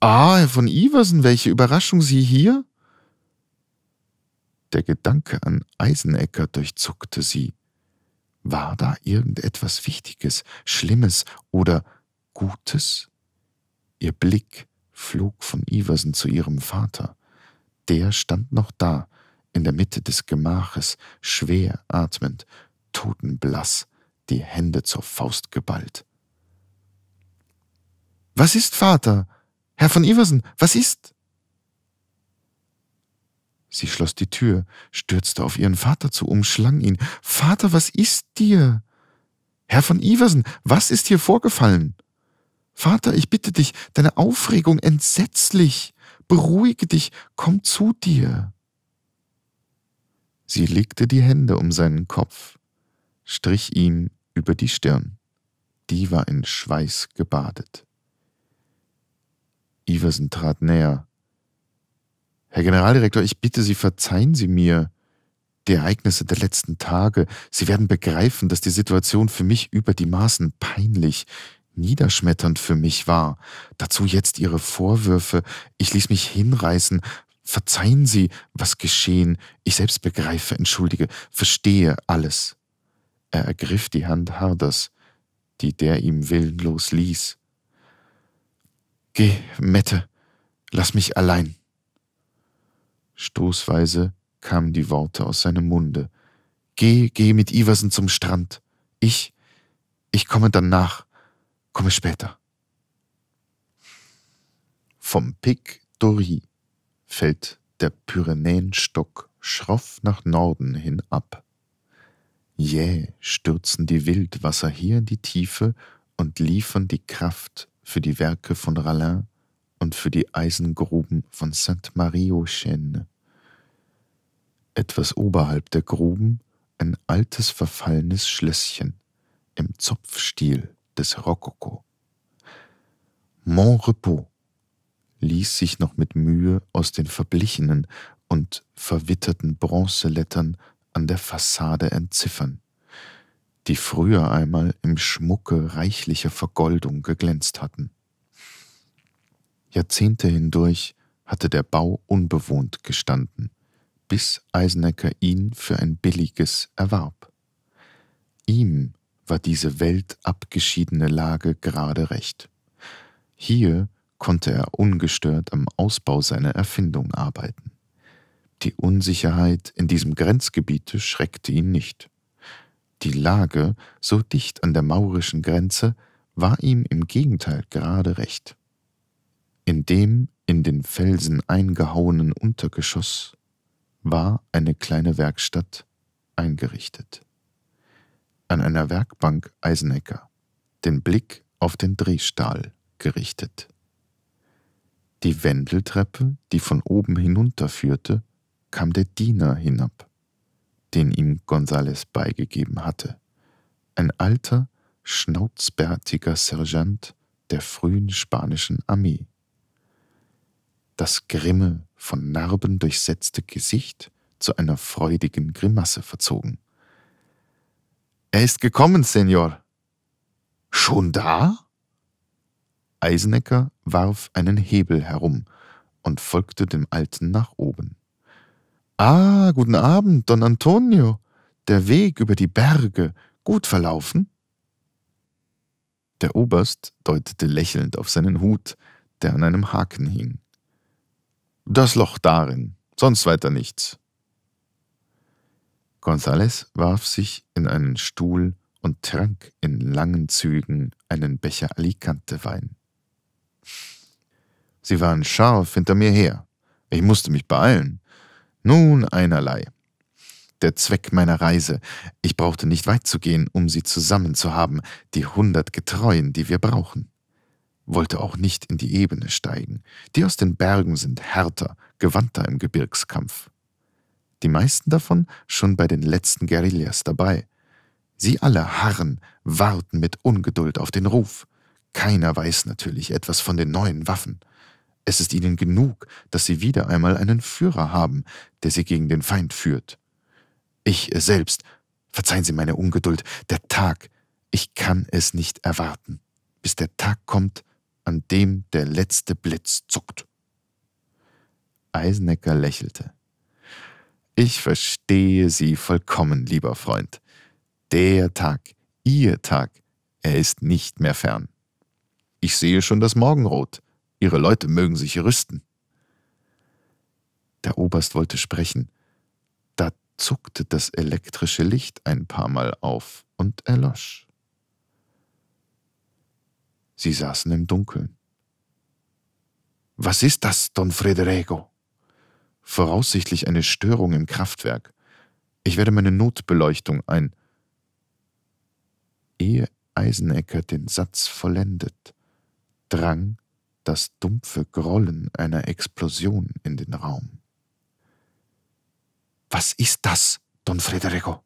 Ah, Herr von Iversen, welche Überraschung Sie hier? Der Gedanke an Eisenecker durchzuckte sie. War da irgendetwas Wichtiges, Schlimmes oder Gutes? Ihr Blick flog von Iversen zu ihrem Vater. Der stand noch da, in der Mitte des Gemaches, schwer atmend, totenblass, die Hände zur Faust geballt. Was ist, Vater? Herr von Iversen, was ist? Sie schloss die Tür, stürzte auf ihren Vater zu, umschlang ihn. Vater, was ist dir? Herr von Iversen, was ist hier vorgefallen? Vater, ich bitte dich, deine Aufregung entsetzlich. Beruhige dich, komm zu dir. Sie legte die Hände um seinen Kopf, strich ihm über die Stirn. Die war in Schweiß gebadet. Iversen trat näher, Herr Generaldirektor, ich bitte Sie, verzeihen Sie mir die Ereignisse der letzten Tage. Sie werden begreifen, dass die Situation für mich über die Maßen peinlich, niederschmetternd für mich war. Dazu jetzt Ihre Vorwürfe. Ich ließ mich hinreißen. Verzeihen Sie, was geschehen. Ich selbst begreife, entschuldige, verstehe alles. Er ergriff die Hand Harders, die der ihm willenlos ließ. Geh, Mette, lass mich allein. Stoßweise kamen die Worte aus seinem Munde. Geh, geh mit Iversen zum Strand. Ich, ich komme dann nach. komme später. Vom Pic Dory fällt der Pyrenäenstock schroff nach Norden hin ab. Jäh stürzen die Wildwasser hier in die Tiefe und liefern die Kraft für die Werke von Rallin und für die Eisengruben von St. Mario Chaine. Etwas oberhalb der Gruben ein altes verfallenes Schlösschen im Zopfstil des Rokoko. Mon Repos ließ sich noch mit Mühe aus den verblichenen und verwitterten Bronzelettern an der Fassade entziffern, die früher einmal im Schmucke reichlicher Vergoldung geglänzt hatten. Jahrzehnte hindurch hatte der Bau unbewohnt gestanden, bis Eisenecker ihn für ein billiges erwarb. Ihm war diese weltabgeschiedene Lage gerade recht. Hier konnte er ungestört am Ausbau seiner Erfindung arbeiten. Die Unsicherheit in diesem Grenzgebiete schreckte ihn nicht. Die Lage so dicht an der maurischen Grenze war ihm im Gegenteil gerade recht. In dem in den Felsen eingehauenen Untergeschoss war eine kleine Werkstatt eingerichtet. An einer Werkbank Eisenecker, den Blick auf den Drehstahl gerichtet. Die Wendeltreppe, die von oben hinunterführte, kam der Diener hinab, den ihm Gonzales beigegeben hatte. Ein alter, schnauzbärtiger Sergeant der frühen spanischen Armee das grimme, von Narben durchsetzte Gesicht zu einer freudigen Grimasse verzogen. Er ist gekommen, Senor. Schon da? Eisenecker warf einen Hebel herum und folgte dem Alten nach oben. Ah, guten Abend, Don Antonio. Der Weg über die Berge. Gut verlaufen? Der Oberst deutete lächelnd auf seinen Hut, der an einem Haken hing. Das Loch darin, sonst weiter nichts. Gonzales warf sich in einen Stuhl und trank in langen Zügen einen Becher Alicante Wein. Sie waren scharf hinter mir her. Ich musste mich beeilen. Nun einerlei. Der Zweck meiner Reise. Ich brauchte nicht weit zu gehen, um sie zusammen zu haben, die hundert Getreuen, die wir brauchen wollte auch nicht in die Ebene steigen. Die aus den Bergen sind härter, gewandter im Gebirgskampf. Die meisten davon schon bei den letzten Guerillas dabei. Sie alle harren, warten mit Ungeduld auf den Ruf. Keiner weiß natürlich etwas von den neuen Waffen. Es ist ihnen genug, dass sie wieder einmal einen Führer haben, der sie gegen den Feind führt. Ich selbst, verzeihen Sie meine Ungeduld, der Tag, ich kann es nicht erwarten, bis der Tag kommt, an dem der letzte Blitz zuckt. Eisenecker lächelte. Ich verstehe Sie vollkommen, lieber Freund. Der Tag, Ihr Tag, er ist nicht mehr fern. Ich sehe schon das Morgenrot. Ihre Leute mögen sich rüsten. Der Oberst wollte sprechen. Da zuckte das elektrische Licht ein paar Mal auf und erlosch. Sie saßen im Dunkeln. Was ist das, Don Federico? Voraussichtlich eine Störung im Kraftwerk. Ich werde meine Notbeleuchtung ein. Ehe Eisenecker den Satz vollendet, drang das dumpfe Grollen einer Explosion in den Raum. Was ist das, Don Federico?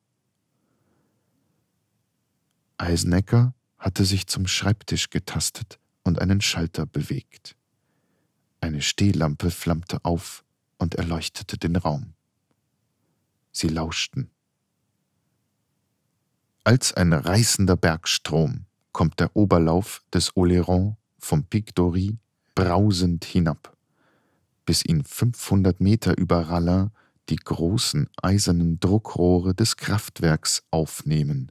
Eisenecker hatte sich zum Schreibtisch getastet und einen Schalter bewegt. Eine Stehlampe flammte auf und erleuchtete den Raum. Sie lauschten. Als ein reißender Bergstrom kommt der Oberlauf des Oléron vom Pic d'Ory brausend hinab, bis ihn 500 Meter über Rallin die großen eisernen Druckrohre des Kraftwerks aufnehmen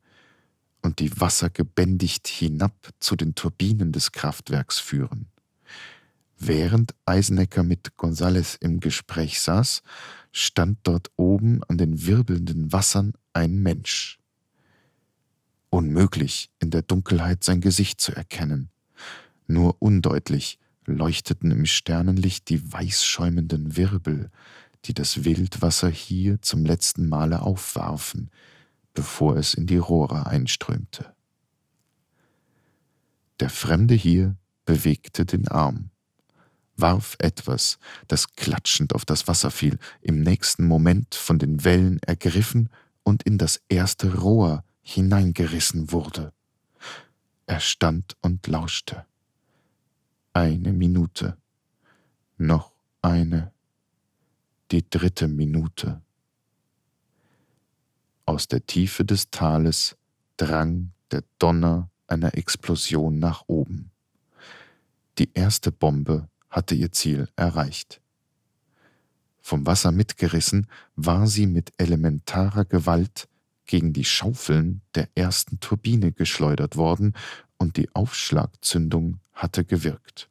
und die Wasser gebändigt hinab zu den Turbinen des Kraftwerks führen. Während Eisenecker mit Gonzales im Gespräch saß, stand dort oben an den wirbelnden Wassern ein Mensch. Unmöglich, in der Dunkelheit sein Gesicht zu erkennen. Nur undeutlich leuchteten im Sternenlicht die weißschäumenden Wirbel, die das Wildwasser hier zum letzten Male aufwarfen, bevor es in die Rohre einströmte. Der Fremde hier bewegte den Arm, warf etwas, das klatschend auf das Wasser fiel, im nächsten Moment von den Wellen ergriffen und in das erste Rohr hineingerissen wurde. Er stand und lauschte. Eine Minute, noch eine, die dritte Minute. Aus der Tiefe des Tales drang der Donner einer Explosion nach oben. Die erste Bombe hatte ihr Ziel erreicht. Vom Wasser mitgerissen war sie mit elementarer Gewalt gegen die Schaufeln der ersten Turbine geschleudert worden und die Aufschlagzündung hatte gewirkt.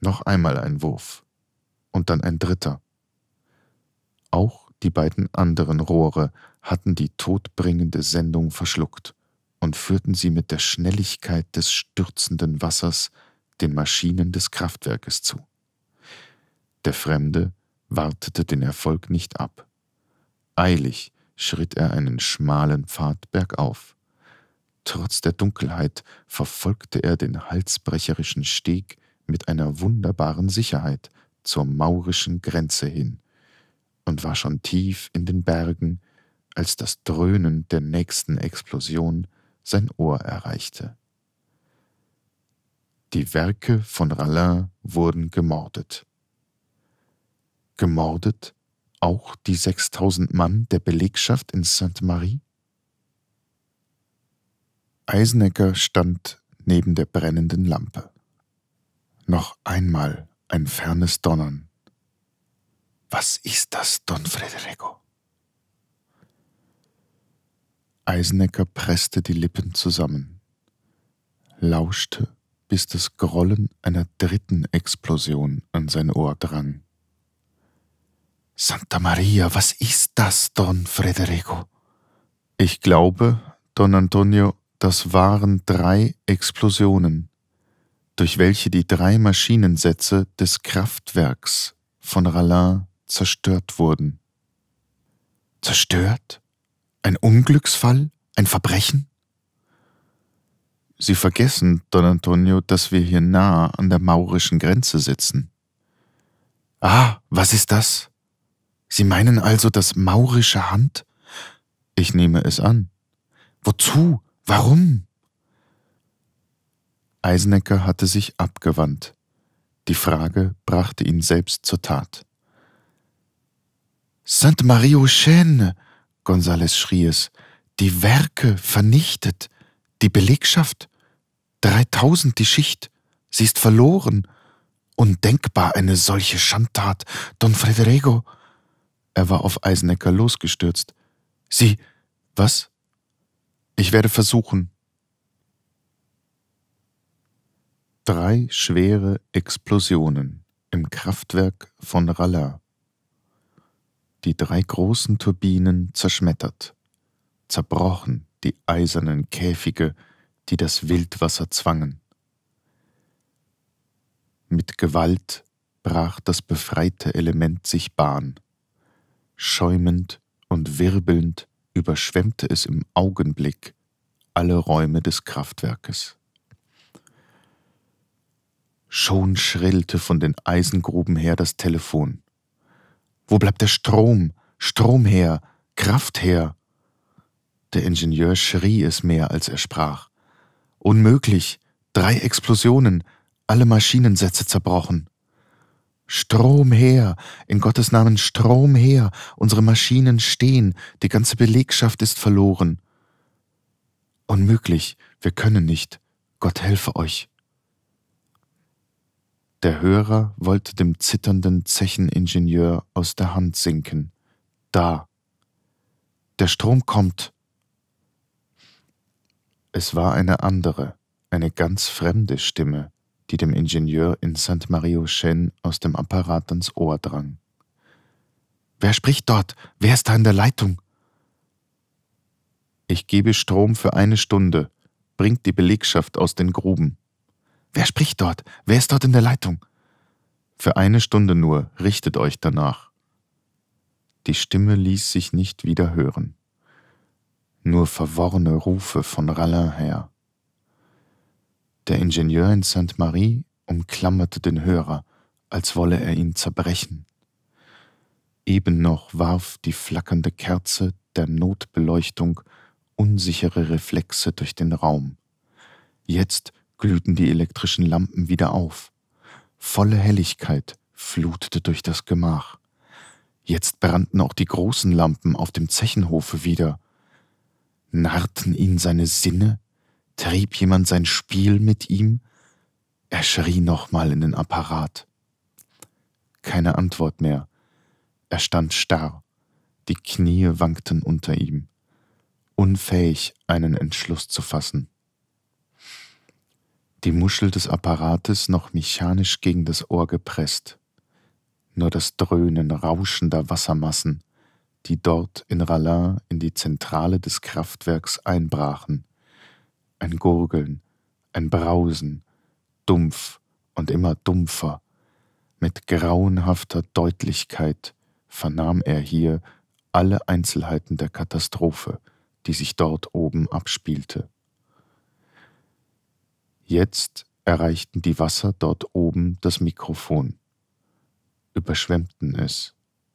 Noch einmal ein Wurf und dann ein dritter. Auch die beiden anderen Rohre hatten die todbringende Sendung verschluckt und führten sie mit der Schnelligkeit des stürzenden Wassers den Maschinen des Kraftwerkes zu. Der Fremde wartete den Erfolg nicht ab. Eilig schritt er einen schmalen Pfad bergauf. Trotz der Dunkelheit verfolgte er den halsbrecherischen Steg mit einer wunderbaren Sicherheit zur maurischen Grenze hin, und war schon tief in den Bergen, als das Dröhnen der nächsten Explosion sein Ohr erreichte. Die Werke von Rallin wurden gemordet. Gemordet auch die 6000 Mann der Belegschaft in Sainte-Marie? Eisenecker stand neben der brennenden Lampe. Noch einmal ein fernes Donnern was ist das, Don Federico? Eisenecker presste die Lippen zusammen, lauschte, bis das Grollen einer dritten Explosion an sein Ohr drang. Santa Maria, was ist das, Don Federico? Ich glaube, Don Antonio, das waren drei Explosionen, durch welche die drei Maschinensätze des Kraftwerks von Rallin zerstört wurden. Zerstört? Ein Unglücksfall? Ein Verbrechen? Sie vergessen, Don Antonio, dass wir hier nahe an der maurischen Grenze sitzen. Ah, was ist das? Sie meinen also das maurische Hand? Ich nehme es an. Wozu? Warum? Eisenecker hatte sich abgewandt. Die Frage brachte ihn selbst zur Tat. Sainte Marie aux Chênes, Gonzales schrie es, die Werke vernichtet, die Belegschaft, 3000 die Schicht, sie ist verloren. Undenkbar eine solche Schandtat, Don Frederigo. Er war auf Eisenecker losgestürzt. Sie, was? Ich werde versuchen. Drei schwere Explosionen im Kraftwerk von Ralla die drei großen Turbinen zerschmettert, zerbrochen die eisernen Käfige, die das Wildwasser zwangen. Mit Gewalt brach das befreite Element sich Bahn. Schäumend und wirbelnd überschwemmte es im Augenblick alle Räume des Kraftwerkes. Schon schrillte von den Eisengruben her das Telefon. Wo bleibt der Strom? Strom her, Kraft her. Der Ingenieur schrie es mehr, als er sprach. Unmöglich. Drei Explosionen, alle Maschinensätze zerbrochen. Strom her, in Gottes Namen Strom her, unsere Maschinen stehen, die ganze Belegschaft ist verloren. Unmöglich, wir können nicht, Gott helfe euch. Der Hörer wollte dem zitternden Zecheningenieur aus der Hand sinken. Da. Der Strom kommt. Es war eine andere, eine ganz fremde Stimme, die dem Ingenieur in St. Mario Chen aus dem Apparat ans Ohr drang. Wer spricht dort? Wer ist da in der Leitung? Ich gebe Strom für eine Stunde. Bringt die Belegschaft aus den Gruben. Wer spricht dort? Wer ist dort in der Leitung? Für eine Stunde nur, richtet euch danach. Die Stimme ließ sich nicht wieder hören. Nur verworrene Rufe von Rallin her. Der Ingenieur in Sainte-Marie umklammerte den Hörer, als wolle er ihn zerbrechen. Eben noch warf die flackernde Kerze der Notbeleuchtung unsichere Reflexe durch den Raum. Jetzt glühten die elektrischen Lampen wieder auf. Volle Helligkeit flutete durch das Gemach. Jetzt brannten auch die großen Lampen auf dem Zechenhofe wieder. Narrten ihn seine Sinne? Trieb jemand sein Spiel mit ihm? Er schrie nochmal in den Apparat. Keine Antwort mehr. Er stand starr. Die Knie wankten unter ihm, unfähig, einen Entschluss zu fassen die Muschel des Apparates noch mechanisch gegen das Ohr gepresst. Nur das Dröhnen rauschender Wassermassen, die dort in Rallin in die Zentrale des Kraftwerks einbrachen. Ein Gurgeln, ein Brausen, dumpf und immer dumpfer. Mit grauenhafter Deutlichkeit vernahm er hier alle Einzelheiten der Katastrophe, die sich dort oben abspielte. Jetzt erreichten die Wasser dort oben das Mikrofon, überschwemmten es,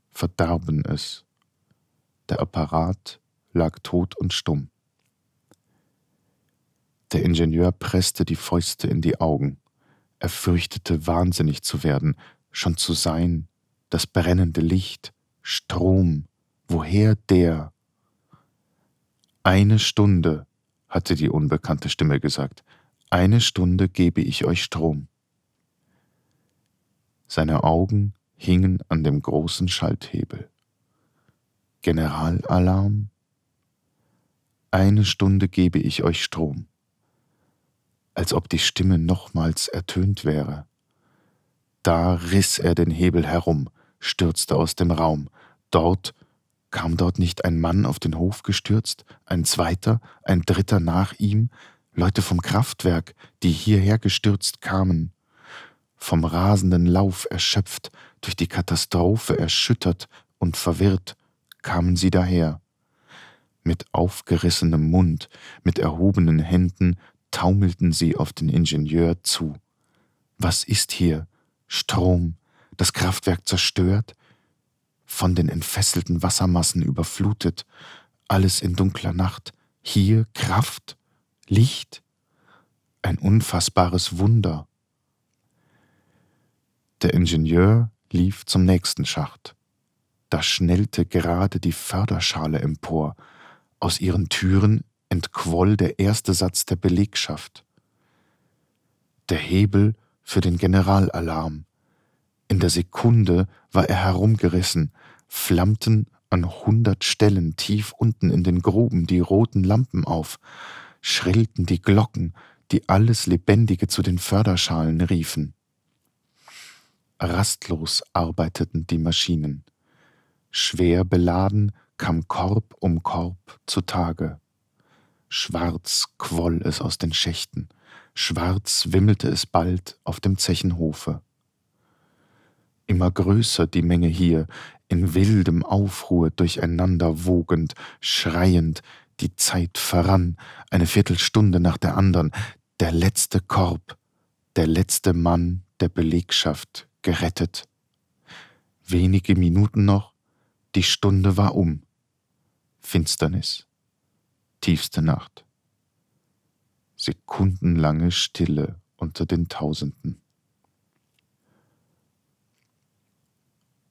verdarben es. Der Apparat lag tot und stumm. Der Ingenieur presste die Fäuste in die Augen. Er fürchtete, wahnsinnig zu werden, schon zu sein, das brennende Licht, Strom, woher der? Eine Stunde, hatte die unbekannte Stimme gesagt. Eine Stunde gebe ich euch Strom. Seine Augen hingen an dem großen Schalthebel. Generalalarm? Eine Stunde gebe ich euch Strom. Als ob die Stimme nochmals ertönt wäre. Da riss er den Hebel herum, stürzte aus dem Raum. Dort, kam dort nicht ein Mann auf den Hof gestürzt, ein zweiter, ein dritter nach ihm, Leute vom Kraftwerk, die hierher gestürzt kamen, vom rasenden Lauf erschöpft, durch die Katastrophe erschüttert und verwirrt, kamen sie daher. Mit aufgerissenem Mund, mit erhobenen Händen taumelten sie auf den Ingenieur zu. Was ist hier? Strom, das Kraftwerk zerstört, von den entfesselten Wassermassen überflutet, alles in dunkler Nacht, hier Kraft? Licht, ein unfassbares Wunder. Der Ingenieur lief zum nächsten Schacht. Da schnellte gerade die Förderschale empor. Aus ihren Türen entquoll der erste Satz der Belegschaft. Der Hebel für den Generalalarm. In der Sekunde war er herumgerissen, flammten an hundert Stellen tief unten in den Gruben die roten Lampen auf, schrillten die Glocken, die alles Lebendige zu den Förderschalen riefen. Rastlos arbeiteten die Maschinen. Schwer beladen kam Korb um Korb zutage. Schwarz quoll es aus den Schächten, schwarz wimmelte es bald auf dem Zechenhofe. Immer größer die Menge hier, in wildem Aufruhr durcheinander wogend, schreiend, die Zeit verrann, eine Viertelstunde nach der anderen. Der letzte Korb, der letzte Mann der Belegschaft gerettet. Wenige Minuten noch, die Stunde war um. Finsternis, tiefste Nacht. Sekundenlange Stille unter den Tausenden.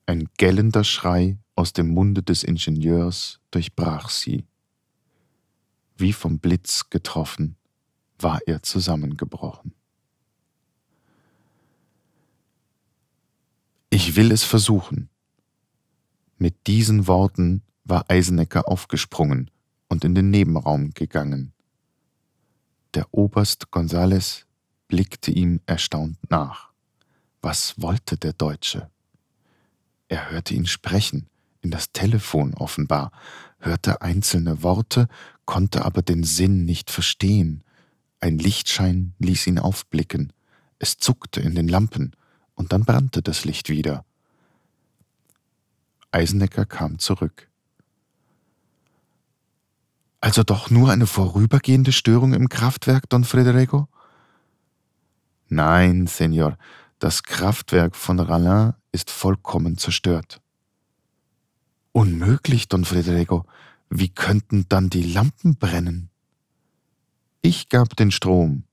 Ein gellender Schrei aus dem Munde des Ingenieurs durchbrach sie. Wie vom Blitz getroffen, war er zusammengebrochen. Ich will es versuchen. Mit diesen Worten war Eisenecker aufgesprungen und in den Nebenraum gegangen. Der Oberst Gonzales blickte ihm erstaunt nach. Was wollte der Deutsche? Er hörte ihn sprechen, in das Telefon offenbar, hörte einzelne Worte konnte aber den Sinn nicht verstehen. Ein Lichtschein ließ ihn aufblicken. Es zuckte in den Lampen, und dann brannte das Licht wieder. Eisenecker kam zurück. Also doch nur eine vorübergehende Störung im Kraftwerk, Don Federico? Nein, Senor, das Kraftwerk von Ralin ist vollkommen zerstört. Unmöglich, Don Federico. Wie könnten dann die Lampen brennen? Ich gab den Strom,